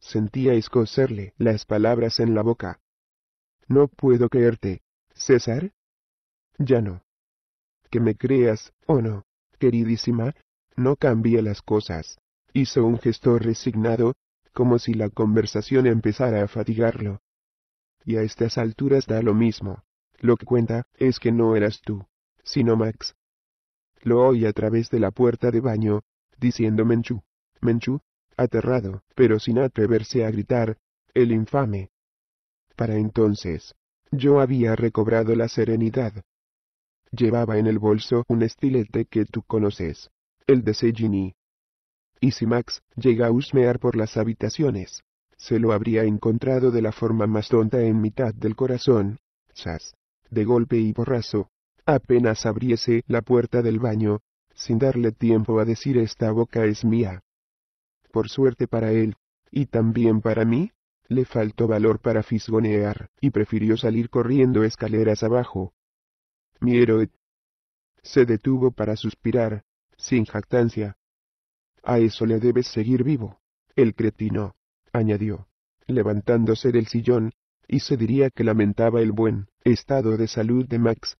Sentía escocerle las palabras en la boca. No puedo creerte, César. Ya no. Que me creas, o no, queridísima, no cambia las cosas. Hizo un gesto resignado, como si la conversación empezara a fatigarlo. Y a estas alturas da lo mismo. Lo que cuenta es que no eras tú, sino Max lo oí a través de la puerta de baño, diciendo Menchú, Menchú, aterrado, pero sin atreverse a gritar, el infame. Para entonces, yo había recobrado la serenidad. Llevaba en el bolso un estilete que tú conoces, el de Sejini. Y si Max llega a husmear por las habitaciones, se lo habría encontrado de la forma más tonta en mitad del corazón, sas, de golpe y borrazo. Apenas abriese la puerta del baño, sin darle tiempo a decir esta boca es mía. Por suerte para él, y también para mí, le faltó valor para fisgonear, y prefirió salir corriendo escaleras abajo. Mi héroe. Se detuvo para suspirar, sin jactancia. A eso le debes seguir vivo, el cretino, añadió, levantándose del sillón, y se diría que lamentaba el buen estado de salud de Max,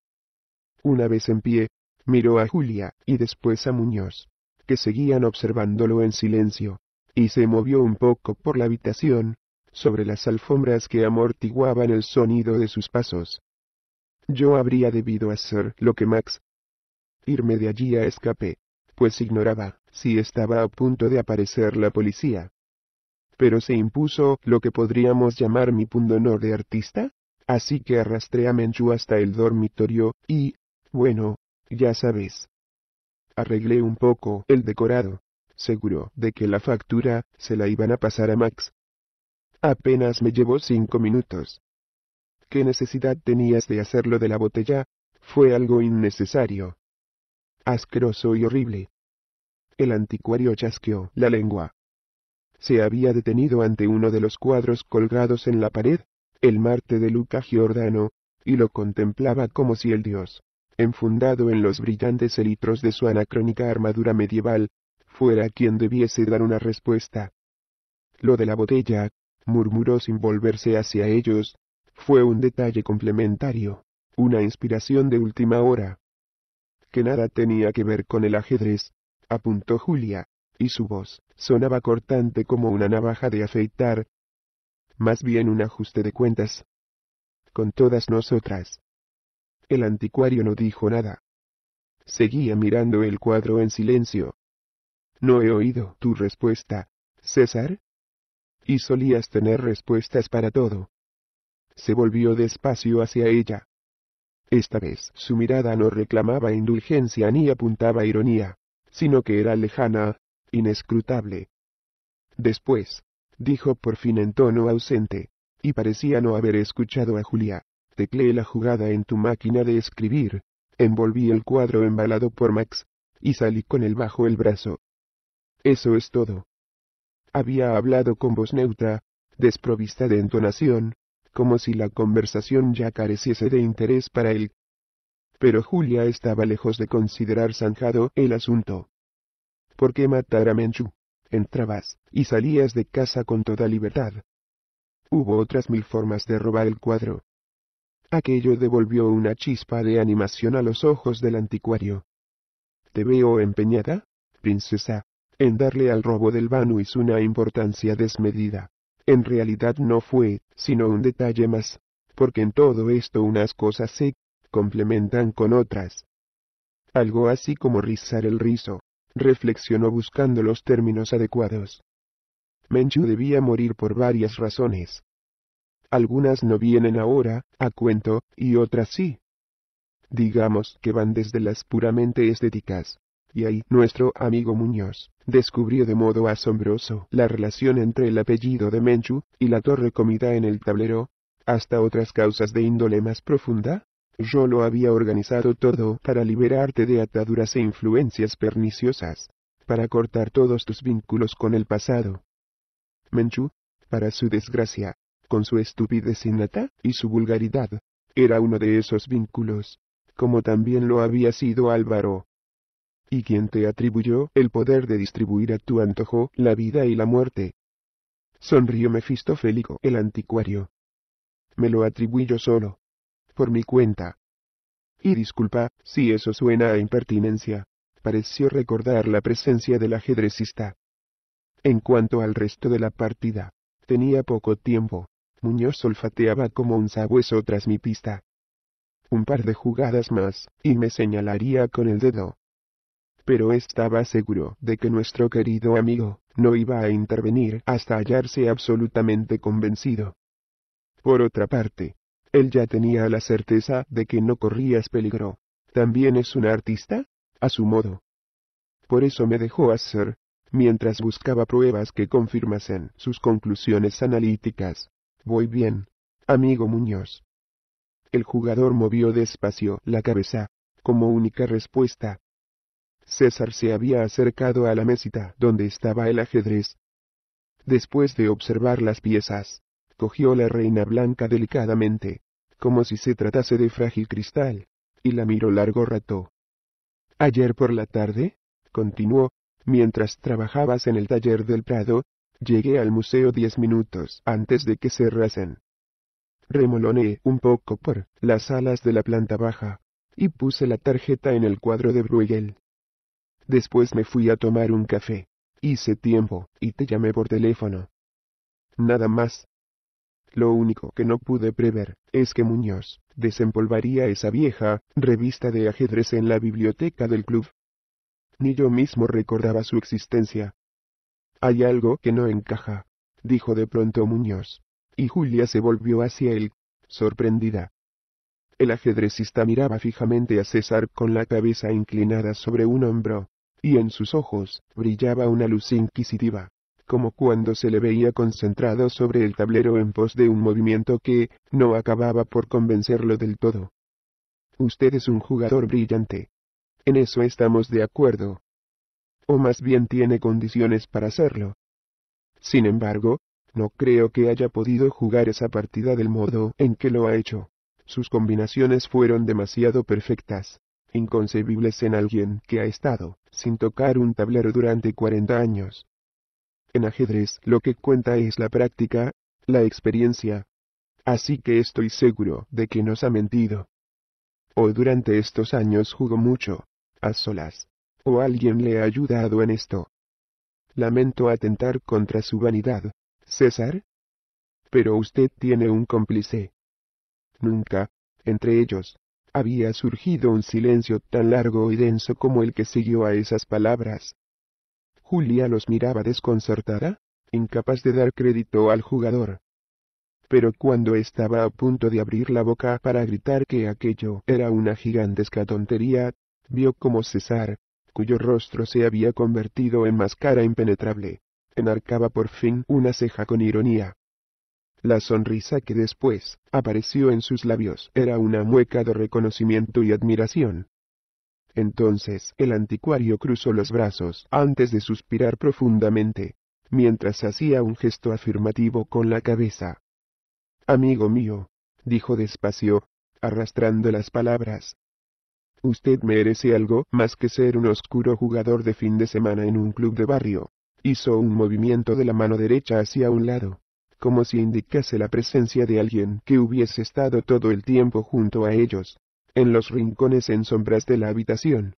una vez en pie, miró a Julia y después a Muñoz, que seguían observándolo en silencio, y se movió un poco por la habitación, sobre las alfombras que amortiguaban el sonido de sus pasos. Yo habría debido hacer lo que Max. Irme de allí a escape, pues ignoraba si estaba a punto de aparecer la policía. Pero se impuso lo que podríamos llamar mi pundonor de artista, así que arrastré a Menchu hasta el dormitorio y, bueno, ya sabes. Arreglé un poco el decorado, seguro de que la factura se la iban a pasar a Max. Apenas me llevó cinco minutos. ¿Qué necesidad tenías de hacerlo de la botella? Fue algo innecesario. Asqueroso y horrible. El anticuario chasqueó la lengua. Se había detenido ante uno de los cuadros colgados en la pared, el Marte de Luca Giordano, y lo contemplaba como si el dios enfundado en los brillantes elitros de su anacrónica armadura medieval, fuera quien debiese dar una respuesta. Lo de la botella, murmuró sin volverse hacia ellos, fue un detalle complementario, una inspiración de última hora. Que nada tenía que ver con el ajedrez, apuntó Julia, y su voz sonaba cortante como una navaja de afeitar, más bien un ajuste de cuentas. Con todas nosotras. El anticuario no dijo nada. Seguía mirando el cuadro en silencio. No he oído tu respuesta, César. Y solías tener respuestas para todo. Se volvió despacio hacia ella. Esta vez su mirada no reclamaba indulgencia ni apuntaba ironía, sino que era lejana, inescrutable. Después, dijo por fin en tono ausente, y parecía no haber escuchado a Julia. Teclé la jugada en tu máquina de escribir, envolví el cuadro embalado por Max, y salí con él bajo el brazo. Eso es todo. Había hablado con voz neutra, desprovista de entonación, como si la conversación ya careciese de interés para él. Pero Julia estaba lejos de considerar zanjado el asunto. ¿Por qué matar a Menchu? Entrabas y salías de casa con toda libertad. Hubo otras mil formas de robar el cuadro. Aquello devolvió una chispa de animación a los ojos del anticuario. Te veo empeñada, princesa, en darle al robo del Banuis una importancia desmedida. En realidad no fue, sino un detalle más, porque en todo esto unas cosas se complementan con otras. Algo así como rizar el rizo, reflexionó buscando los términos adecuados. Menchu debía morir por varias razones algunas no vienen ahora, a cuento, y otras sí. Digamos que van desde las puramente estéticas. Y ahí nuestro amigo Muñoz descubrió de modo asombroso la relación entre el apellido de Menchu y la torre comida en el tablero, hasta otras causas de índole más profunda. Yo lo había organizado todo para liberarte de ataduras e influencias perniciosas, para cortar todos tus vínculos con el pasado. Menchu, para su desgracia, con su estupidez innata y su vulgaridad. Era uno de esos vínculos, como también lo había sido Álvaro. ¿Y quién te atribuyó el poder de distribuir a tu antojo la vida y la muerte? Sonrió Mefistofélico el anticuario. Me lo atribuyo solo. Por mi cuenta. Y disculpa, si eso suena a impertinencia. Pareció recordar la presencia del ajedrecista. En cuanto al resto de la partida, tenía poco tiempo. Muñoz olfateaba como un sabueso tras mi pista. Un par de jugadas más, y me señalaría con el dedo. Pero estaba seguro de que nuestro querido amigo, no iba a intervenir hasta hallarse absolutamente convencido. Por otra parte, él ya tenía la certeza de que no corrías peligro. ¿También es un artista? A su modo. Por eso me dejó hacer, mientras buscaba pruebas que confirmasen sus conclusiones analíticas. Voy bien, amigo Muñoz. El jugador movió despacio la cabeza, como única respuesta. César se había acercado a la mesita donde estaba el ajedrez. Después de observar las piezas, cogió la reina blanca delicadamente, como si se tratase de frágil cristal, y la miró largo rato. Ayer por la tarde, continuó, mientras trabajabas en el taller del Prado, Llegué al museo diez minutos antes de que cerrasen. Remoloneé un poco por las alas de la planta baja, y puse la tarjeta en el cuadro de Bruegel. Después me fui a tomar un café, hice tiempo, y te llamé por teléfono. Nada más. Lo único que no pude prever es que Muñoz desempolvaría esa vieja revista de ajedrez en la biblioteca del club. Ni yo mismo recordaba su existencia. Hay algo que no encaja, dijo de pronto Muñoz, y Julia se volvió hacia él, sorprendida. El ajedrecista miraba fijamente a César con la cabeza inclinada sobre un hombro, y en sus ojos brillaba una luz inquisitiva, como cuando se le veía concentrado sobre el tablero en pos de un movimiento que no acababa por convencerlo del todo. Usted es un jugador brillante. En eso estamos de acuerdo, más bien tiene condiciones para hacerlo. Sin embargo, no creo que haya podido jugar esa partida del modo en que lo ha hecho. Sus combinaciones fueron demasiado perfectas, inconcebibles en alguien que ha estado sin tocar un tablero durante 40 años. En ajedrez lo que cuenta es la práctica, la experiencia. Así que estoy seguro de que nos ha mentido. O durante estos años jugó mucho, a solas, o alguien le ha ayudado en esto. Lamento atentar contra su vanidad, César. Pero usted tiene un cómplice. Nunca, entre ellos, había surgido un silencio tan largo y denso como el que siguió a esas palabras. Julia los miraba desconcertada, incapaz de dar crédito al jugador. Pero cuando estaba a punto de abrir la boca para gritar que aquello era una gigantesca tontería, vio como César, cuyo rostro se había convertido en máscara impenetrable, enarcaba por fin una ceja con ironía. La sonrisa que después apareció en sus labios era una mueca de reconocimiento y admiración. Entonces el anticuario cruzó los brazos antes de suspirar profundamente, mientras hacía un gesto afirmativo con la cabeza. Amigo mío, dijo despacio, arrastrando las palabras, Usted merece algo más que ser un oscuro jugador de fin de semana en un club de barrio. Hizo un movimiento de la mano derecha hacia un lado, como si indicase la presencia de alguien que hubiese estado todo el tiempo junto a ellos, en los rincones en sombras de la habitación.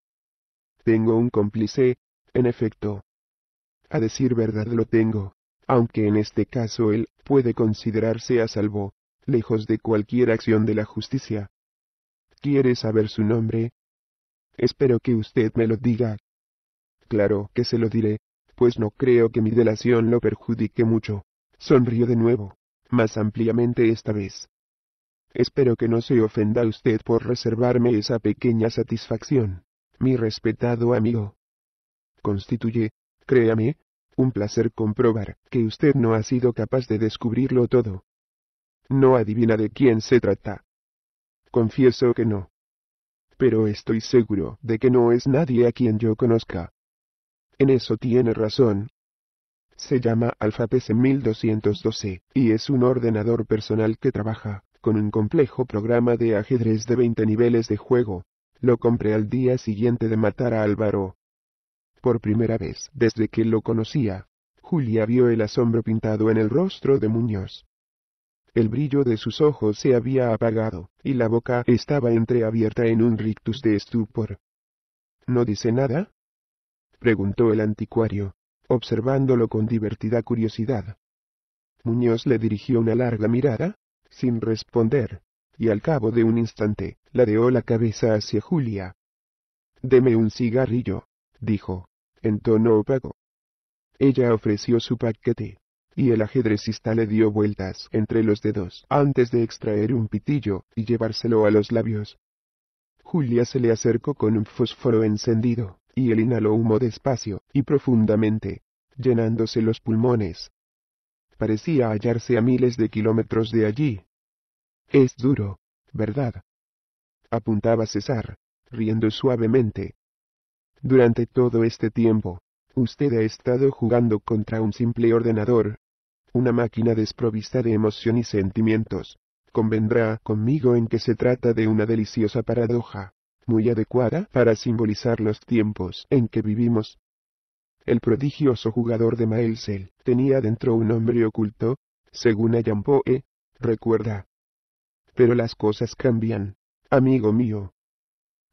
Tengo un cómplice, en efecto. A decir verdad lo tengo, aunque en este caso él puede considerarse a salvo, lejos de cualquier acción de la justicia. ¿Quiere saber su nombre? Espero que usted me lo diga. Claro que se lo diré, pues no creo que mi delación lo perjudique mucho. Sonrió de nuevo, más ampliamente esta vez. Espero que no se ofenda usted por reservarme esa pequeña satisfacción, mi respetado amigo. Constituye, créame, un placer comprobar que usted no ha sido capaz de descubrirlo todo. No adivina de quién se trata confieso que no. Pero estoy seguro de que no es nadie a quien yo conozca. En eso tiene razón. Se llama pc 1212, y es un ordenador personal que trabaja con un complejo programa de ajedrez de 20 niveles de juego. Lo compré al día siguiente de matar a Álvaro. Por primera vez desde que lo conocía, Julia vio el asombro pintado en el rostro de Muñoz el brillo de sus ojos se había apagado, y la boca estaba entreabierta en un rictus de estupor. ¿No dice nada? preguntó el anticuario, observándolo con divertida curiosidad. Muñoz le dirigió una larga mirada, sin responder, y al cabo de un instante, ladeó la cabeza hacia Julia. Deme un cigarrillo, dijo, en tono opaco. Ella ofreció su paquete y el ajedrecista le dio vueltas entre los dedos antes de extraer un pitillo y llevárselo a los labios. Julia se le acercó con un fósforo encendido, y él inhaló humo despacio y profundamente, llenándose los pulmones. Parecía hallarse a miles de kilómetros de allí. Es duro, ¿verdad? apuntaba César, riendo suavemente. Durante todo este tiempo, usted ha estado jugando contra un simple ordenador, una máquina desprovista de emoción y sentimientos. Convendrá conmigo en que se trata de una deliciosa paradoja, muy adecuada para simbolizar los tiempos en que vivimos. El prodigioso jugador de Maelsel tenía dentro un hombre oculto, según Ayampoe, recuerda. Pero las cosas cambian, amigo mío.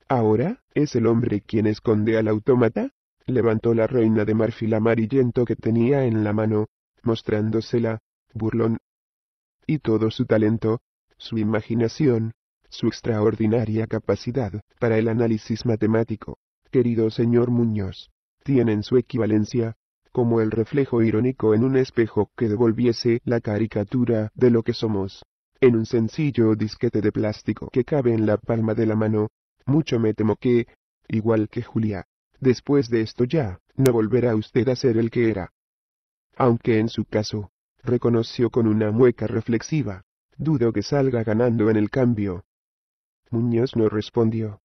Ahora, ¿es el hombre quien esconde al autómata? Levantó la reina de marfil amarillento que tenía en la mano, mostrándosela, burlón. Y todo su talento, su imaginación, su extraordinaria capacidad para el análisis matemático, querido señor Muñoz, tienen su equivalencia, como el reflejo irónico en un espejo que devolviese la caricatura de lo que somos, en un sencillo disquete de plástico que cabe en la palma de la mano, mucho me temo que, igual que Julia, después de esto ya, no volverá usted a ser el que era aunque en su caso, reconoció con una mueca reflexiva, dudo que salga ganando en el cambio. Muñoz no respondió.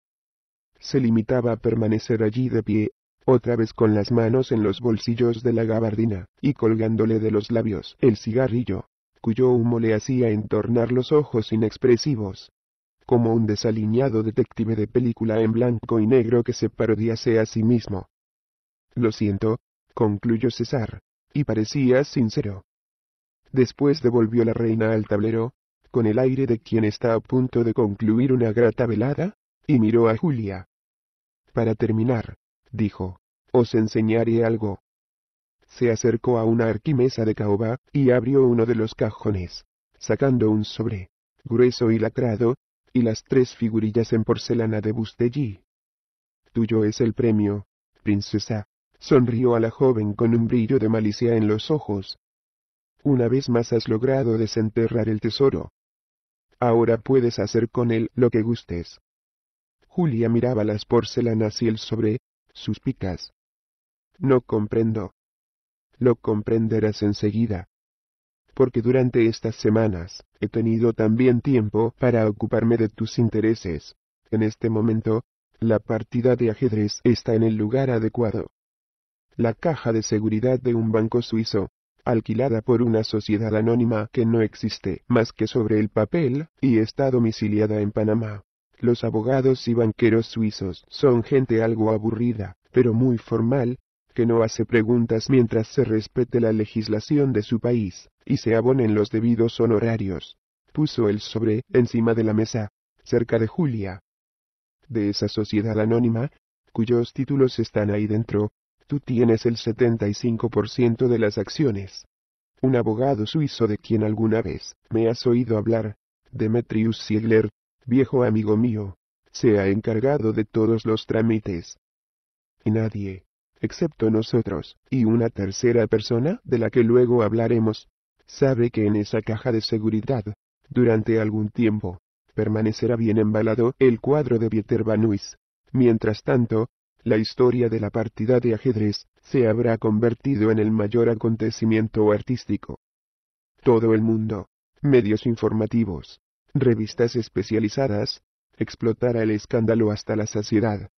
Se limitaba a permanecer allí de pie, otra vez con las manos en los bolsillos de la gabardina, y colgándole de los labios el cigarrillo, cuyo humo le hacía entornar los ojos inexpresivos como un desaliñado detective de película en blanco y negro que se parodiase a sí mismo. Lo siento, concluyó César, y parecía sincero. Después devolvió la reina al tablero, con el aire de quien está a punto de concluir una grata velada, y miró a Julia. Para terminar, dijo, os enseñaré algo. Se acercó a una arquimesa de caoba, y abrió uno de los cajones, sacando un sobre, grueso y lacrado, y las tres figurillas en porcelana de Bustelli. Tuyo es el premio, princesa. Sonrió a la joven con un brillo de malicia en los ojos. Una vez más has logrado desenterrar el tesoro. Ahora puedes hacer con él lo que gustes. Julia miraba las porcelanas y el sobre, sus picas. No comprendo. Lo comprenderás enseguida. Porque durante estas semanas, he tenido también tiempo para ocuparme de tus intereses. En este momento, la partida de ajedrez está en el lugar adecuado la caja de seguridad de un banco suizo, alquilada por una sociedad anónima que no existe más que sobre el papel, y está domiciliada en Panamá. Los abogados y banqueros suizos son gente algo aburrida, pero muy formal, que no hace preguntas mientras se respete la legislación de su país, y se abonen los debidos honorarios. Puso el sobre encima de la mesa, cerca de Julia. De esa sociedad anónima, cuyos títulos están ahí dentro, Tú tienes el 75% de las acciones. Un abogado suizo de quien alguna vez me has oído hablar, Demetrius Ziegler, viejo amigo mío, se ha encargado de todos los trámites. Y nadie, excepto nosotros, y una tercera persona de la que luego hablaremos, sabe que en esa caja de seguridad, durante algún tiempo, permanecerá bien embalado el cuadro de Pieter Van Mientras tanto, la historia de la partida de ajedrez, se habrá convertido en el mayor acontecimiento artístico. Todo el mundo, medios informativos, revistas especializadas, explotará el escándalo hasta la saciedad.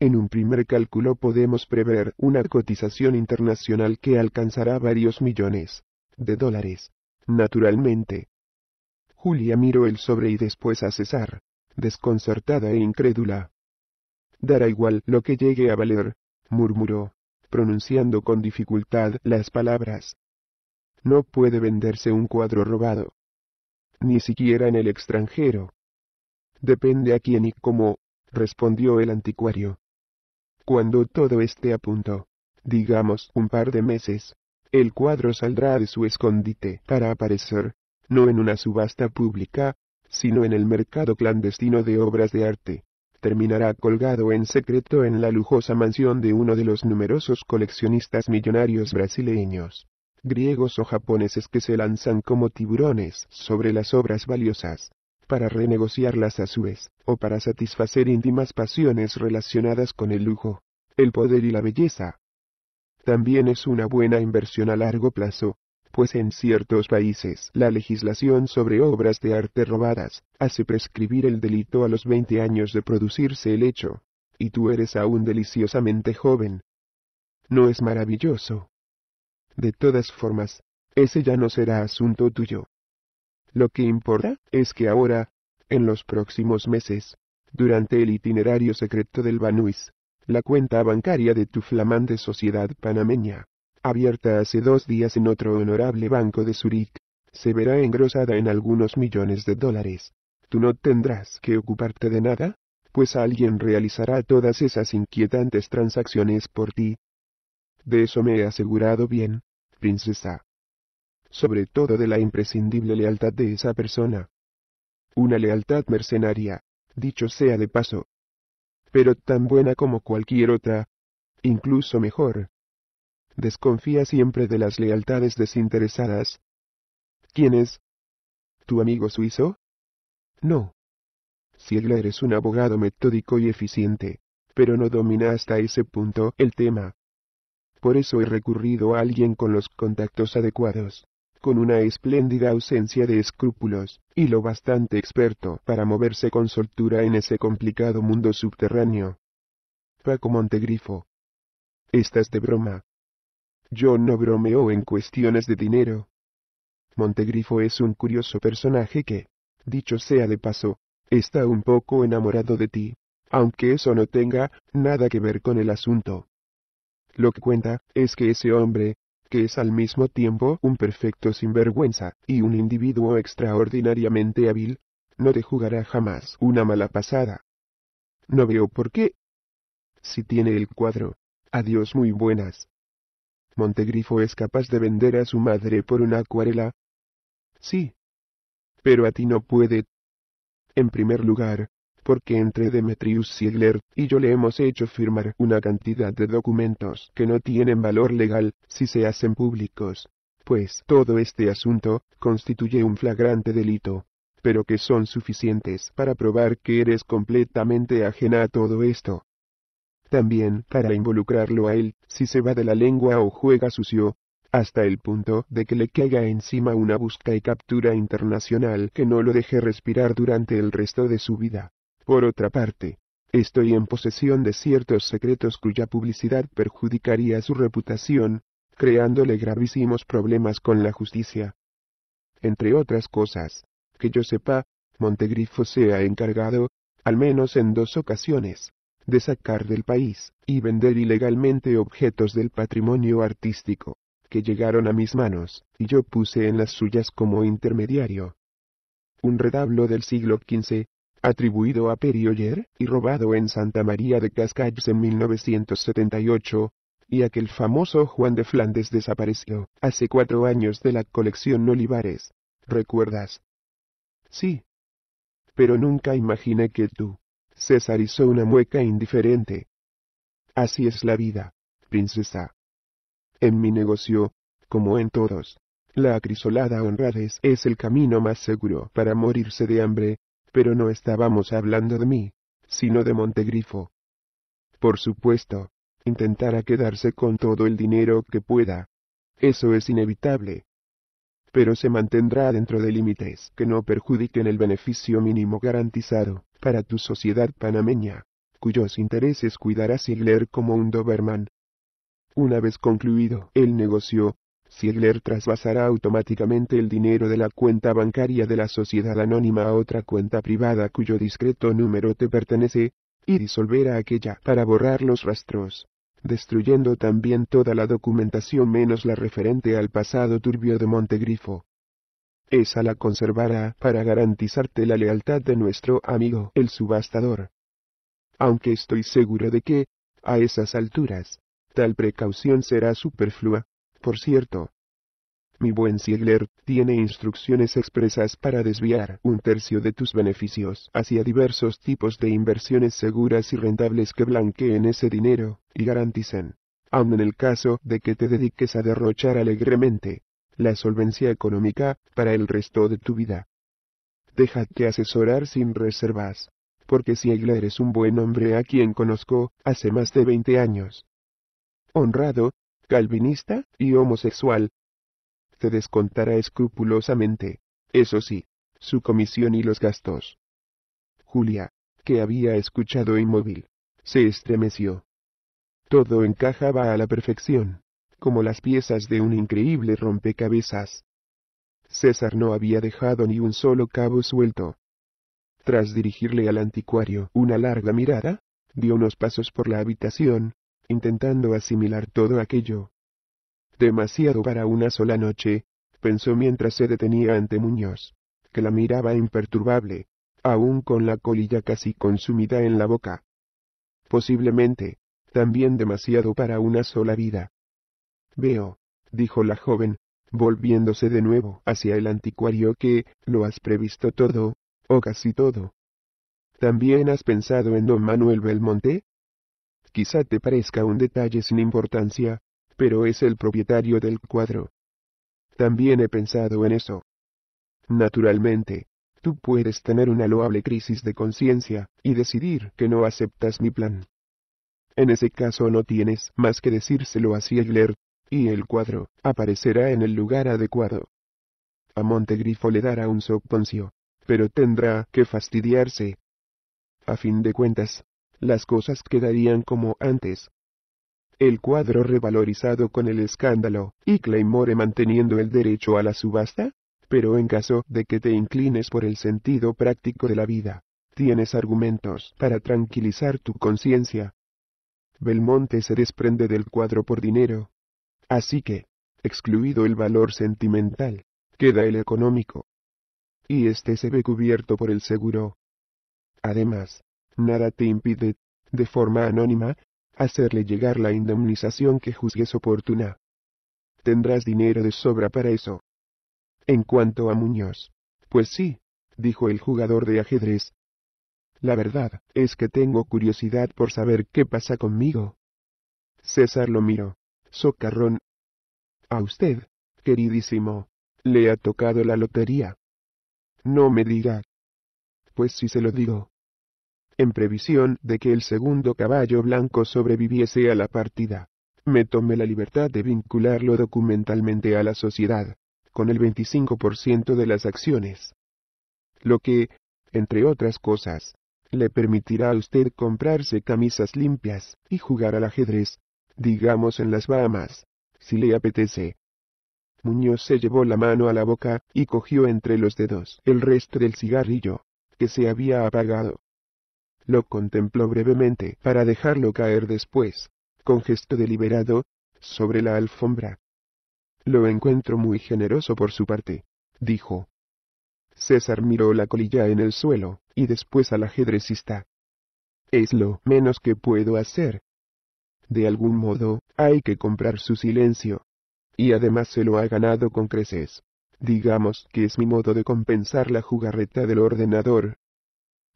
En un primer cálculo podemos prever una cotización internacional que alcanzará varios millones de dólares, naturalmente. Julia miró el sobre y después a César, desconcertada e incrédula. Dará igual lo que llegue a valer, murmuró, pronunciando con dificultad las palabras. No puede venderse un cuadro robado. Ni siquiera en el extranjero. Depende a quién y cómo, respondió el anticuario. Cuando todo esté a punto, digamos un par de meses, el cuadro saldrá de su escondite para aparecer, no en una subasta pública, sino en el mercado clandestino de obras de arte terminará colgado en secreto en la lujosa mansión de uno de los numerosos coleccionistas millonarios brasileños, griegos o japoneses que se lanzan como tiburones sobre las obras valiosas, para renegociarlas a su vez, o para satisfacer íntimas pasiones relacionadas con el lujo, el poder y la belleza. También es una buena inversión a largo plazo, pues en ciertos países la legislación sobre obras de arte robadas hace prescribir el delito a los 20 años de producirse el hecho, y tú eres aún deliciosamente joven. ¿No es maravilloso? De todas formas, ese ya no será asunto tuyo. Lo que importa es que ahora, en los próximos meses, durante el itinerario secreto del Banuis, la cuenta bancaria de tu flamante sociedad panameña abierta hace dos días en otro honorable banco de Zurich, se verá engrosada en algunos millones de dólares. Tú no tendrás que ocuparte de nada, pues alguien realizará todas esas inquietantes transacciones por ti. De eso me he asegurado bien, princesa. Sobre todo de la imprescindible lealtad de esa persona. Una lealtad mercenaria, dicho sea de paso. Pero tan buena como cualquier otra. Incluso mejor, desconfía siempre de las lealtades desinteresadas. ¿Quién es? ¿Tu amigo suizo? No. Siegler es un abogado metódico y eficiente, pero no domina hasta ese punto el tema. Por eso he recurrido a alguien con los contactos adecuados, con una espléndida ausencia de escrúpulos, y lo bastante experto para moverse con soltura en ese complicado mundo subterráneo. Paco Montegrifo. Estás de broma. Yo no bromeo en cuestiones de dinero. Montegrifo es un curioso personaje que, dicho sea de paso, está un poco enamorado de ti, aunque eso no tenga nada que ver con el asunto. Lo que cuenta es que ese hombre, que es al mismo tiempo un perfecto sinvergüenza y un individuo extraordinariamente hábil, no te jugará jamás una mala pasada. No veo por qué. Si tiene el cuadro, adiós muy buenas. Montegrifo es capaz de vender a su madre por una acuarela. Sí. Pero a ti no puede. En primer lugar, porque entre Demetrius Siegler y yo le hemos hecho firmar una cantidad de documentos que no tienen valor legal si se hacen públicos. Pues todo este asunto constituye un flagrante delito, pero que son suficientes para probar que eres completamente ajena a todo esto. También, para involucrarlo a él, si se va de la lengua o juega sucio, hasta el punto de que le caiga encima una busca y captura internacional que no lo deje respirar durante el resto de su vida. Por otra parte, estoy en posesión de ciertos secretos cuya publicidad perjudicaría su reputación, creándole gravísimos problemas con la justicia. Entre otras cosas, que yo sepa, Montegrifo se ha encargado, al menos en dos ocasiones, de sacar del país y vender ilegalmente objetos del patrimonio artístico, que llegaron a mis manos, y yo puse en las suyas como intermediario. Un redablo del siglo XV, atribuido a Perioyer y robado en Santa María de Cascais en 1978, y aquel famoso Juan de Flandes desapareció hace cuatro años de la colección Olivares. ¿Recuerdas? Sí. Pero nunca imaginé que tú, César hizo una mueca indiferente. Así es la vida, princesa. En mi negocio, como en todos, la acrisolada honradez es el camino más seguro para morirse de hambre, pero no estábamos hablando de mí, sino de Montegrifo. Por supuesto, intentará quedarse con todo el dinero que pueda. Eso es inevitable. Pero se mantendrá dentro de límites que no perjudiquen el beneficio mínimo garantizado para tu sociedad panameña, cuyos intereses cuidará Sigler como un Doberman. Una vez concluido el negocio, Sigler trasvasará automáticamente el dinero de la cuenta bancaria de la sociedad anónima a otra cuenta privada cuyo discreto número te pertenece, y disolverá aquella para borrar los rastros, destruyendo también toda la documentación menos la referente al pasado turbio de Montegrifo esa la conservará para garantizarte la lealtad de nuestro amigo el subastador. Aunque estoy seguro de que, a esas alturas, tal precaución será superflua, por cierto. Mi buen Siegler tiene instrucciones expresas para desviar un tercio de tus beneficios hacia diversos tipos de inversiones seguras y rentables que blanqueen ese dinero, y garanticen, aun en el caso de que te dediques a derrochar alegremente, la solvencia económica para el resto de tu vida. Déjate asesorar sin reservas, porque Siegler es un buen hombre a quien conozco hace más de 20 años. Honrado, calvinista y homosexual. Te descontará escrupulosamente, eso sí, su comisión y los gastos. Julia, que había escuchado inmóvil, se estremeció. Todo encajaba a la perfección como las piezas de un increíble rompecabezas. César no había dejado ni un solo cabo suelto. Tras dirigirle al anticuario una larga mirada, dio unos pasos por la habitación, intentando asimilar todo aquello. Demasiado para una sola noche, pensó mientras se detenía ante Muñoz, que la miraba imperturbable, aún con la colilla casi consumida en la boca. Posiblemente, también demasiado para una sola vida. Veo, dijo la joven, volviéndose de nuevo hacia el anticuario que, lo has previsto todo, o casi todo. ¿También has pensado en don Manuel Belmonte? Quizá te parezca un detalle sin importancia, pero es el propietario del cuadro. También he pensado en eso. Naturalmente, tú puedes tener una loable crisis de conciencia, y decidir que no aceptas mi plan. En ese caso no tienes más que decírselo a Siegler, y el cuadro aparecerá en el lugar adecuado. A Montegrifo le dará un soponcio, pero tendrá que fastidiarse. A fin de cuentas, las cosas quedarían como antes. El cuadro revalorizado con el escándalo, y Claymore manteniendo el derecho a la subasta, pero en caso de que te inclines por el sentido práctico de la vida, tienes argumentos para tranquilizar tu conciencia. Belmonte se desprende del cuadro por dinero, Así que, excluido el valor sentimental, queda el económico. Y este se ve cubierto por el seguro. Además, nada te impide, de forma anónima, hacerle llegar la indemnización que juzgues oportuna. Tendrás dinero de sobra para eso. En cuanto a Muñoz, pues sí, dijo el jugador de ajedrez. La verdad es que tengo curiosidad por saber qué pasa conmigo. César lo miró socarrón. A usted, queridísimo, le ha tocado la lotería. No me diga. Pues si se lo digo. En previsión de que el segundo caballo blanco sobreviviese a la partida, me tomé la libertad de vincularlo documentalmente a la sociedad, con el 25% de las acciones. Lo que, entre otras cosas, le permitirá a usted comprarse camisas limpias y jugar al ajedrez, digamos en las Bahamas, si le apetece. Muñoz se llevó la mano a la boca y cogió entre los dedos el resto del cigarrillo, que se había apagado. Lo contempló brevemente para dejarlo caer después, con gesto deliberado, sobre la alfombra. Lo encuentro muy generoso por su parte, dijo. César miró la colilla en el suelo, y después al ajedrecista. Es lo menos que puedo hacer, de algún modo, hay que comprar su silencio. Y además se lo ha ganado con creces. Digamos que es mi modo de compensar la jugarreta del ordenador.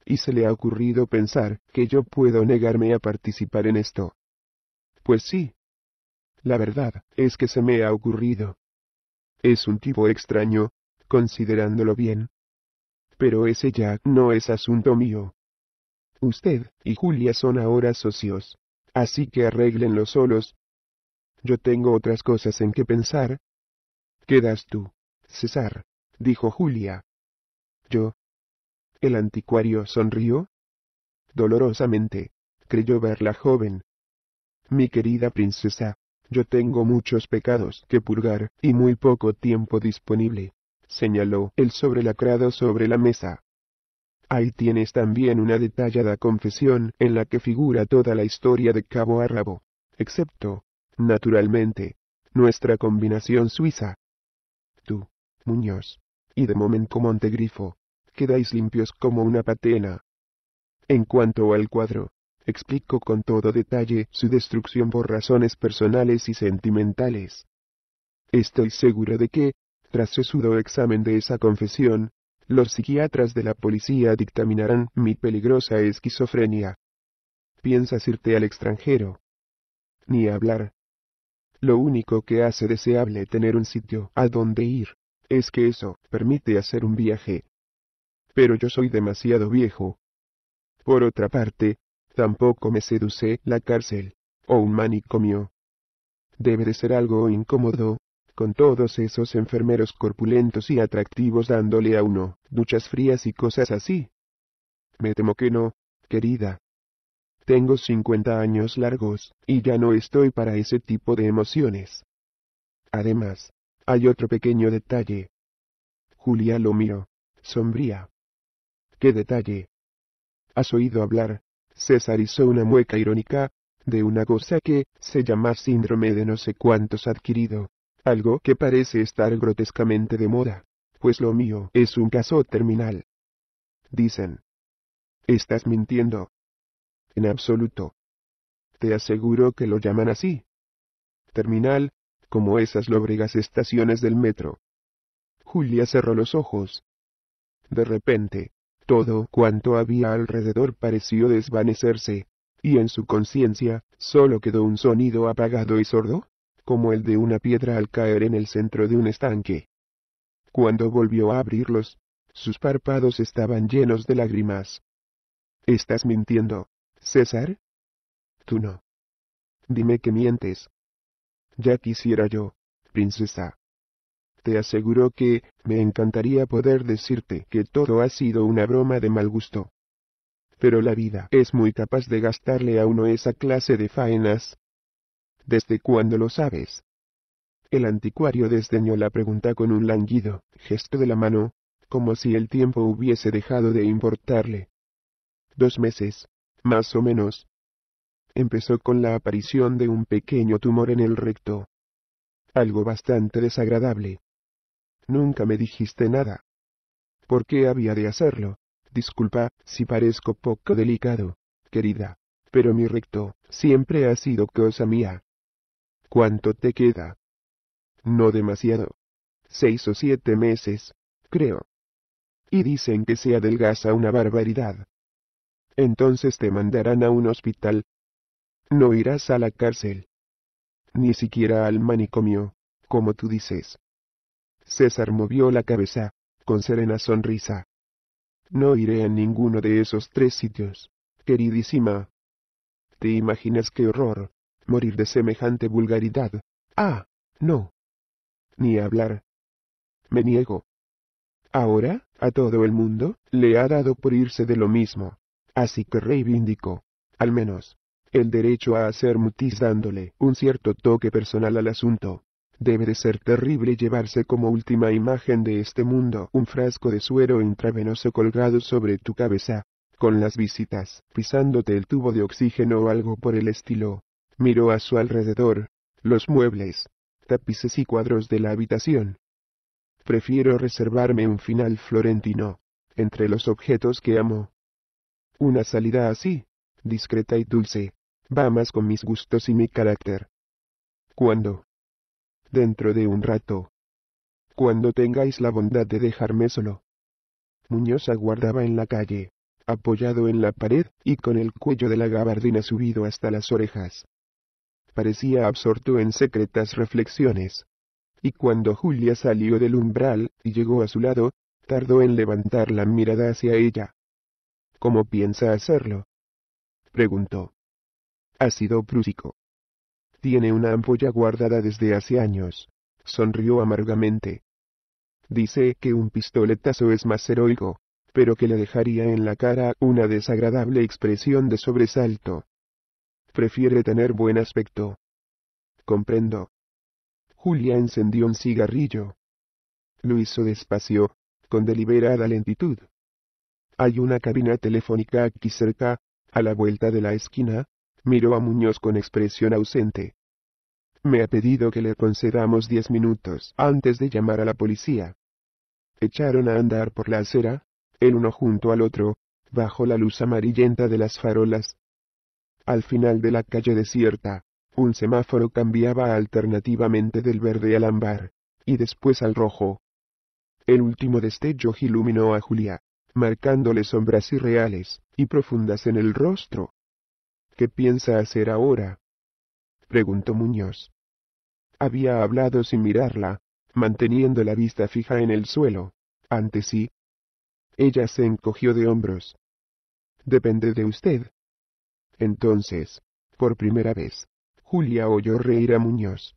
Y se le ha ocurrido pensar que yo puedo negarme a participar en esto. Pues sí. La verdad es que se me ha ocurrido. Es un tipo extraño, considerándolo bien. Pero ese ya no es asunto mío. Usted y Julia son ahora socios. Así que arréglenlo solos. Yo tengo otras cosas en que pensar. Quedas tú, César, dijo Julia. Yo. El anticuario sonrió. Dolorosamente, creyó ver la joven. Mi querida princesa, yo tengo muchos pecados que purgar y muy poco tiempo disponible, señaló el sobrelacrado sobre la mesa. Ahí tienes también una detallada confesión en la que figura toda la historia de cabo a excepto, naturalmente, nuestra combinación suiza. Tú, Muñoz, y de momento Montegrifo, quedáis limpios como una patena. En cuanto al cuadro, explico con todo detalle su destrucción por razones personales y sentimentales. Estoy seguro de que, tras sesudo examen de esa confesión, los psiquiatras de la policía dictaminarán mi peligrosa esquizofrenia. Piensas irte al extranjero. Ni hablar. Lo único que hace deseable tener un sitio a donde ir, es que eso permite hacer un viaje. Pero yo soy demasiado viejo. Por otra parte, tampoco me seduce la cárcel, o un manicomio. Debe de ser algo incómodo, con todos esos enfermeros corpulentos y atractivos dándole a uno duchas frías y cosas así. Me temo que no, querida. Tengo cincuenta años largos, y ya no estoy para ese tipo de emociones. Además, hay otro pequeño detalle. Julia lo miró, sombría. ¿Qué detalle? ¿Has oído hablar? César hizo una mueca irónica, de una cosa que se llama síndrome de no sé cuántos adquirido, algo que parece estar grotescamente de moda, pues lo mío es un caso terminal. Dicen. Estás mintiendo. En absoluto. Te aseguro que lo llaman así. Terminal, como esas lóbregas estaciones del metro. Julia cerró los ojos. De repente, todo cuanto había alrededor pareció desvanecerse, y en su conciencia, solo quedó un sonido apagado y sordo, como el de una piedra al caer en el centro de un estanque. Cuando volvió a abrirlos, sus párpados estaban llenos de lágrimas. ¿Estás mintiendo, César? Tú no. Dime que mientes. Ya quisiera yo, princesa. Te aseguro que, me encantaría poder decirte que todo ha sido una broma de mal gusto. Pero la vida es muy capaz de gastarle a uno esa clase de faenas, ¿Desde cuándo lo sabes? El anticuario desdeñó la pregunta con un languido gesto de la mano, como si el tiempo hubiese dejado de importarle. Dos meses, más o menos. Empezó con la aparición de un pequeño tumor en el recto. Algo bastante desagradable. Nunca me dijiste nada. ¿Por qué había de hacerlo? Disculpa, si parezco poco delicado, querida, pero mi recto siempre ha sido cosa mía. ¿Cuánto te queda? No demasiado. Seis o siete meses, creo. Y dicen que se adelgaza una barbaridad. Entonces te mandarán a un hospital. No irás a la cárcel. Ni siquiera al manicomio, como tú dices. César movió la cabeza, con serena sonrisa. No iré a ninguno de esos tres sitios, queridísima. ¿Te imaginas qué horror? morir de semejante vulgaridad. Ah, no. Ni hablar. Me niego. Ahora, a todo el mundo, le ha dado por irse de lo mismo. Así que reivindico, al menos, el derecho a hacer mutis dándole un cierto toque personal al asunto. Debe de ser terrible llevarse como última imagen de este mundo un frasco de suero intravenoso colgado sobre tu cabeza, con las visitas, pisándote el tubo de oxígeno o algo por el estilo. Miró a su alrededor, los muebles, tapices y cuadros de la habitación. Prefiero reservarme un final florentino, entre los objetos que amo. Una salida así, discreta y dulce, va más con mis gustos y mi carácter. ¿Cuándo? Dentro de un rato. Cuando tengáis la bondad de dejarme solo. Muñoz aguardaba en la calle, apoyado en la pared y con el cuello de la gabardina subido hasta las orejas parecía absorto en secretas reflexiones. Y cuando Julia salió del umbral, y llegó a su lado, tardó en levantar la mirada hacia ella. ¿Cómo piensa hacerlo? preguntó. «Ha sido prúsico. Tiene una ampolla guardada desde hace años. Sonrió amargamente. Dice que un pistoletazo es más heroico, pero que le dejaría en la cara una desagradable expresión de sobresalto. Prefiere tener buen aspecto. Comprendo. Julia encendió un cigarrillo. Lo hizo despacio, con deliberada lentitud. Hay una cabina telefónica aquí cerca, a la vuelta de la esquina, miró a Muñoz con expresión ausente. Me ha pedido que le concedamos diez minutos antes de llamar a la policía. Echaron a andar por la acera, el uno junto al otro, bajo la luz amarillenta de las farolas, al final de la calle desierta, un semáforo cambiaba alternativamente del verde al ámbar, y después al rojo. El último destello iluminó a Julia, marcándole sombras irreales y profundas en el rostro. ¿Qué piensa hacer ahora? preguntó Muñoz. Había hablado sin mirarla, manteniendo la vista fija en el suelo, ante sí. Ella se encogió de hombros. Depende de usted, entonces, por primera vez, Julia oyó reír a Muñoz.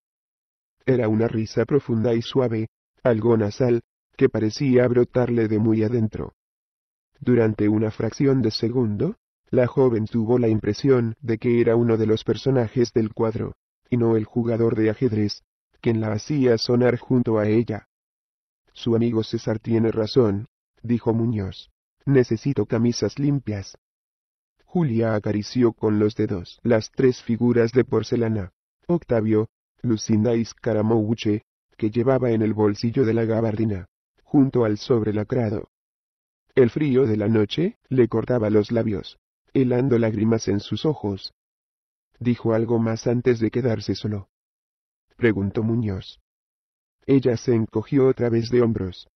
Era una risa profunda y suave, algo nasal, que parecía brotarle de muy adentro. Durante una fracción de segundo, la joven tuvo la impresión de que era uno de los personajes del cuadro, y no el jugador de ajedrez, quien la hacía sonar junto a ella. Su amigo César tiene razón, dijo Muñoz. Necesito camisas limpias. Julia acarició con los dedos las tres figuras de porcelana. Octavio, Lucinda y Scaramouche, que llevaba en el bolsillo de la gabardina, junto al sobre lacrado. El frío de la noche le cortaba los labios, helando lágrimas en sus ojos. Dijo algo más antes de quedarse solo. Preguntó Muñoz. Ella se encogió otra vez de hombros.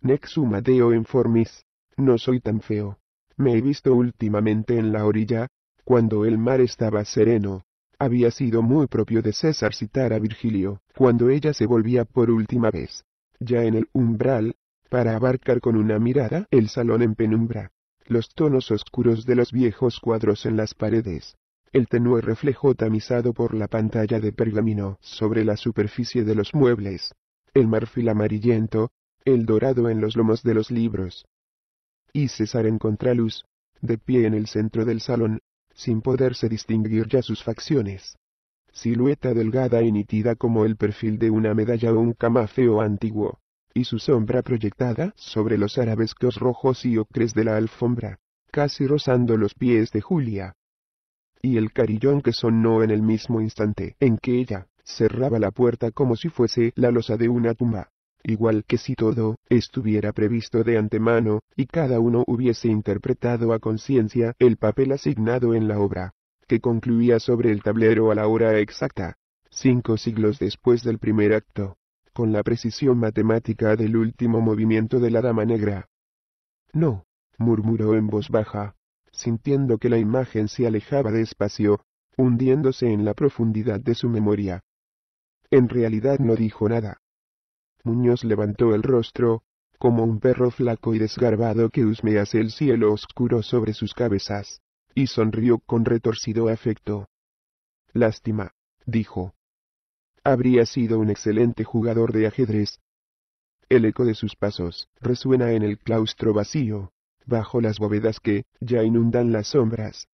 «Nexumadeo informis, no soy tan feo. Me he visto últimamente en la orilla, cuando el mar estaba sereno. Había sido muy propio de César citar a Virgilio, cuando ella se volvía por última vez, ya en el umbral, para abarcar con una mirada el salón en penumbra, los tonos oscuros de los viejos cuadros en las paredes, el tenue reflejo tamizado por la pantalla de pergamino sobre la superficie de los muebles, el marfil amarillento, el dorado en los lomos de los libros, y César en contraluz, de pie en el centro del salón, sin poderse distinguir ya sus facciones. Silueta delgada y nítida como el perfil de una medalla o un camafeo antiguo, y su sombra proyectada sobre los arabescos rojos y ocres de la alfombra, casi rozando los pies de Julia. Y el carillón que sonó en el mismo instante en que ella cerraba la puerta como si fuese la losa de una tumba igual que si todo estuviera previsto de antemano, y cada uno hubiese interpretado a conciencia el papel asignado en la obra, que concluía sobre el tablero a la hora exacta, cinco siglos después del primer acto, con la precisión matemática del último movimiento de la Dama Negra. No, murmuró en voz baja, sintiendo que la imagen se alejaba despacio, hundiéndose en la profundidad de su memoria. En realidad no dijo nada Muñoz levantó el rostro, como un perro flaco y desgarbado que husmease el cielo oscuro sobre sus cabezas, y sonrió con retorcido afecto. Lástima, dijo. Habría sido un excelente jugador de ajedrez. El eco de sus pasos resuena en el claustro vacío, bajo las bóvedas que ya inundan las sombras.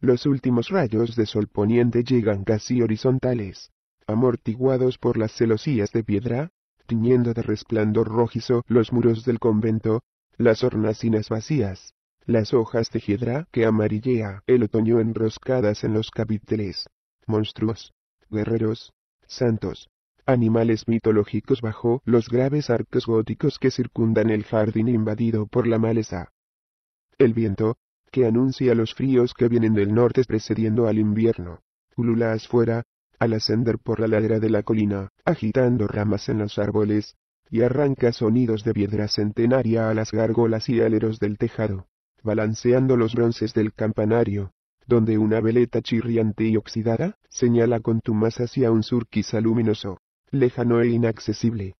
Los últimos rayos de sol poniente llegan casi horizontales, amortiguados por las celosías de piedra, tiñendo de resplandor rojizo los muros del convento, las hornacinas vacías, las hojas de hiedra que amarillea el otoño enroscadas en los capiteles, monstruos, guerreros, santos, animales mitológicos bajo los graves arcos góticos que circundan el jardín invadido por la maleza. El viento, que anuncia los fríos que vienen del norte precediendo al invierno, ulula fuera, al ascender por la ladera de la colina, agitando ramas en los árboles, y arranca sonidos de piedra centenaria a las gárgolas y aleros del tejado, balanceando los bronces del campanario, donde una veleta chirriante y oxidada, señala con tu hacia un sur luminoso, lejano e inaccesible.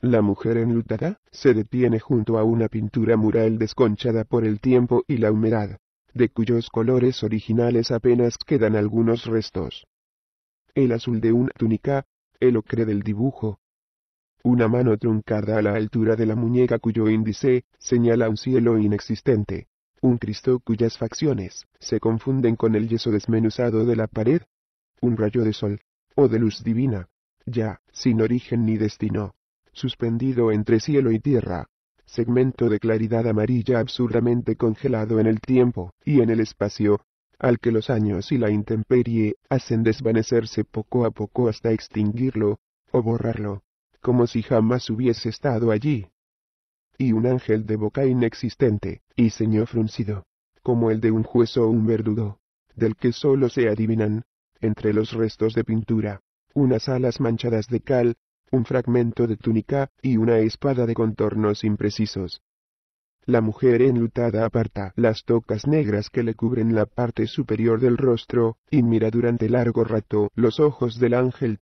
La mujer enlutada, se detiene junto a una pintura mural desconchada por el tiempo y la humedad, de cuyos colores originales apenas quedan algunos restos el azul de una túnica, el ocre del dibujo. Una mano truncada a la altura de la muñeca cuyo índice señala un cielo inexistente, un Cristo cuyas facciones se confunden con el yeso desmenuzado de la pared, un rayo de sol, o de luz divina, ya, sin origen ni destino, suspendido entre cielo y tierra, segmento de claridad amarilla absurdamente congelado en el tiempo y en el espacio, al que los años y la intemperie hacen desvanecerse poco a poco hasta extinguirlo, o borrarlo, como si jamás hubiese estado allí. Y un ángel de boca inexistente, y ceño fruncido, como el de un juez o un verdugo, del que sólo se adivinan, entre los restos de pintura, unas alas manchadas de cal, un fragmento de túnica y una espada de contornos imprecisos, la mujer enlutada aparta las tocas negras que le cubren la parte superior del rostro, y mira durante largo rato los ojos del ángel.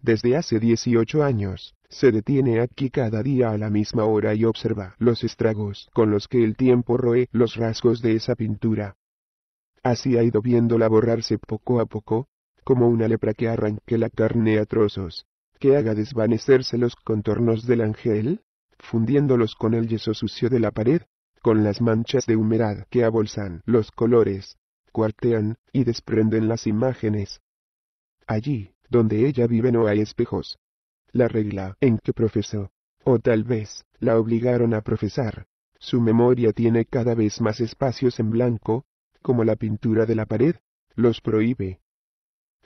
Desde hace 18 años, se detiene aquí cada día a la misma hora y observa los estragos con los que el tiempo roe los rasgos de esa pintura. Así ha ido viéndola borrarse poco a poco, como una lepra que arranque la carne a trozos, que haga desvanecerse los contornos del ángel, fundiéndolos con el yeso sucio de la pared, con las manchas de humedad que abolsan los colores, cuartean, y desprenden las imágenes. Allí, donde ella vive no hay espejos. La regla en que profesó, o tal vez, la obligaron a profesar, su memoria tiene cada vez más espacios en blanco, como la pintura de la pared, los prohíbe.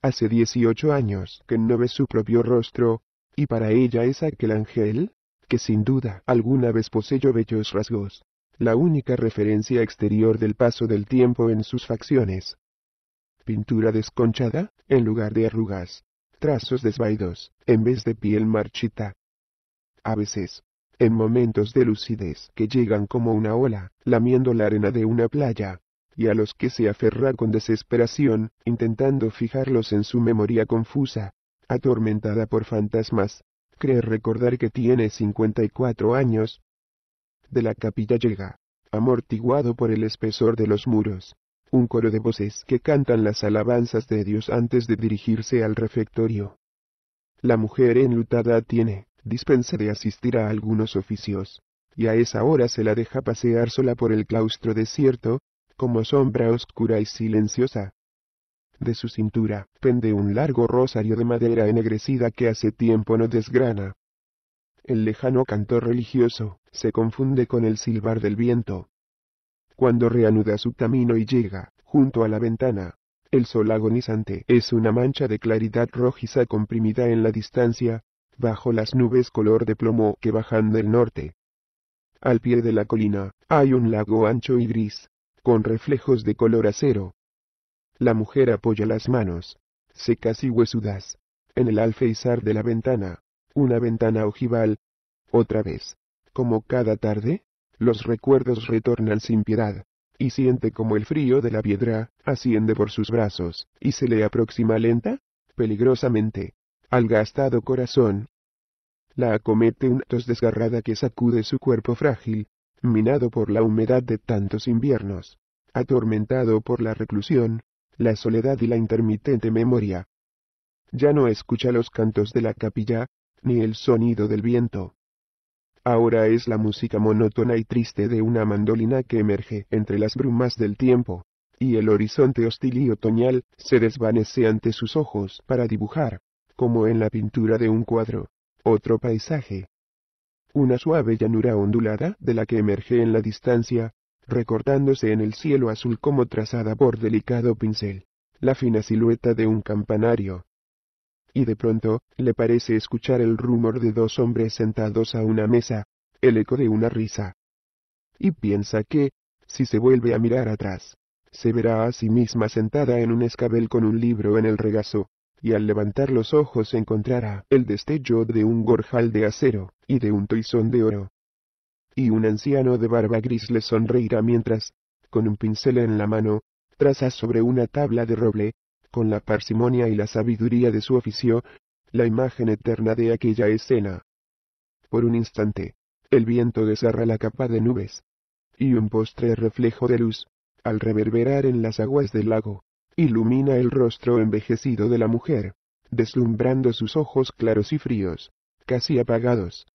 Hace dieciocho años que no ve su propio rostro, y para ella es aquel ángel, que sin duda alguna vez poseyó bellos rasgos, la única referencia exterior del paso del tiempo en sus facciones. Pintura desconchada, en lugar de arrugas, trazos desvaidos, en vez de piel marchita. A veces, en momentos de lucidez que llegan como una ola, lamiendo la arena de una playa, y a los que se aferra con desesperación, intentando fijarlos en su memoria confusa, atormentada por fantasmas, Cree recordar que tiene 54 años. De la capilla llega, amortiguado por el espesor de los muros, un coro de voces que cantan las alabanzas de Dios antes de dirigirse al refectorio. La mujer enlutada tiene, dispensa de asistir a algunos oficios, y a esa hora se la deja pasear sola por el claustro desierto, como sombra oscura y silenciosa, de su cintura, pende un largo rosario de madera ennegrecida que hace tiempo no desgrana. El lejano canto religioso, se confunde con el silbar del viento. Cuando reanuda su camino y llega, junto a la ventana, el sol agonizante es una mancha de claridad rojiza comprimida en la distancia, bajo las nubes color de plomo que bajan del norte. Al pie de la colina, hay un lago ancho y gris, con reflejos de color acero, la mujer apoya las manos, secas y huesudas, en el alfeizar de la ventana, una ventana ojival. Otra vez, como cada tarde, los recuerdos retornan sin piedad, y siente como el frío de la piedra asciende por sus brazos, y se le aproxima lenta, peligrosamente, al gastado corazón. La acomete una tos desgarrada que sacude su cuerpo frágil, minado por la humedad de tantos inviernos, atormentado por la reclusión, la soledad y la intermitente memoria. Ya no escucha los cantos de la capilla, ni el sonido del viento. Ahora es la música monótona y triste de una mandolina que emerge entre las brumas del tiempo, y el horizonte hostil y otoñal se desvanece ante sus ojos para dibujar, como en la pintura de un cuadro, otro paisaje. Una suave llanura ondulada de la que emerge en la distancia, recortándose en el cielo azul como trazada por delicado pincel, la fina silueta de un campanario. Y de pronto, le parece escuchar el rumor de dos hombres sentados a una mesa, el eco de una risa. Y piensa que, si se vuelve a mirar atrás, se verá a sí misma sentada en un escabel con un libro en el regazo, y al levantar los ojos encontrará el destello de un gorjal de acero, y de un toisón de oro, y un anciano de barba gris le sonreirá mientras, con un pincel en la mano, traza sobre una tabla de roble, con la parsimonia y la sabiduría de su oficio, la imagen eterna de aquella escena. Por un instante, el viento desarra la capa de nubes, y un postre reflejo de luz, al reverberar en las aguas del lago, ilumina el rostro envejecido de la mujer, deslumbrando sus ojos claros y fríos, casi apagados.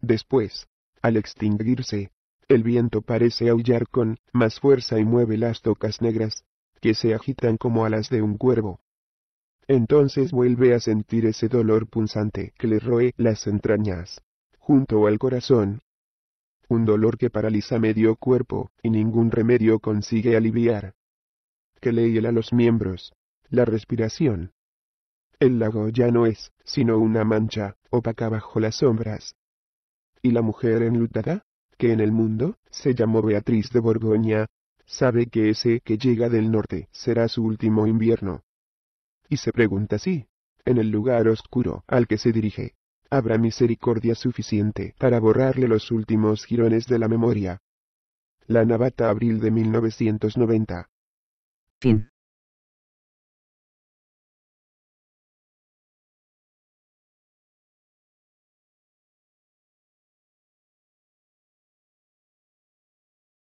Después, al extinguirse, el viento parece aullar con más fuerza y mueve las tocas negras, que se agitan como alas de un cuervo. Entonces vuelve a sentir ese dolor punzante que le roe las entrañas, junto al corazón. Un dolor que paraliza medio cuerpo, y ningún remedio consigue aliviar. Que le hiela los miembros, la respiración. El lago ya no es, sino una mancha, opaca bajo las sombras, y la mujer enlutada, que en el mundo, se llamó Beatriz de Borgoña, sabe que ese que llega del norte será su último invierno. Y se pregunta si, en el lugar oscuro al que se dirige, habrá misericordia suficiente para borrarle los últimos jirones de la memoria. La Navata Abril de 1990. Fin.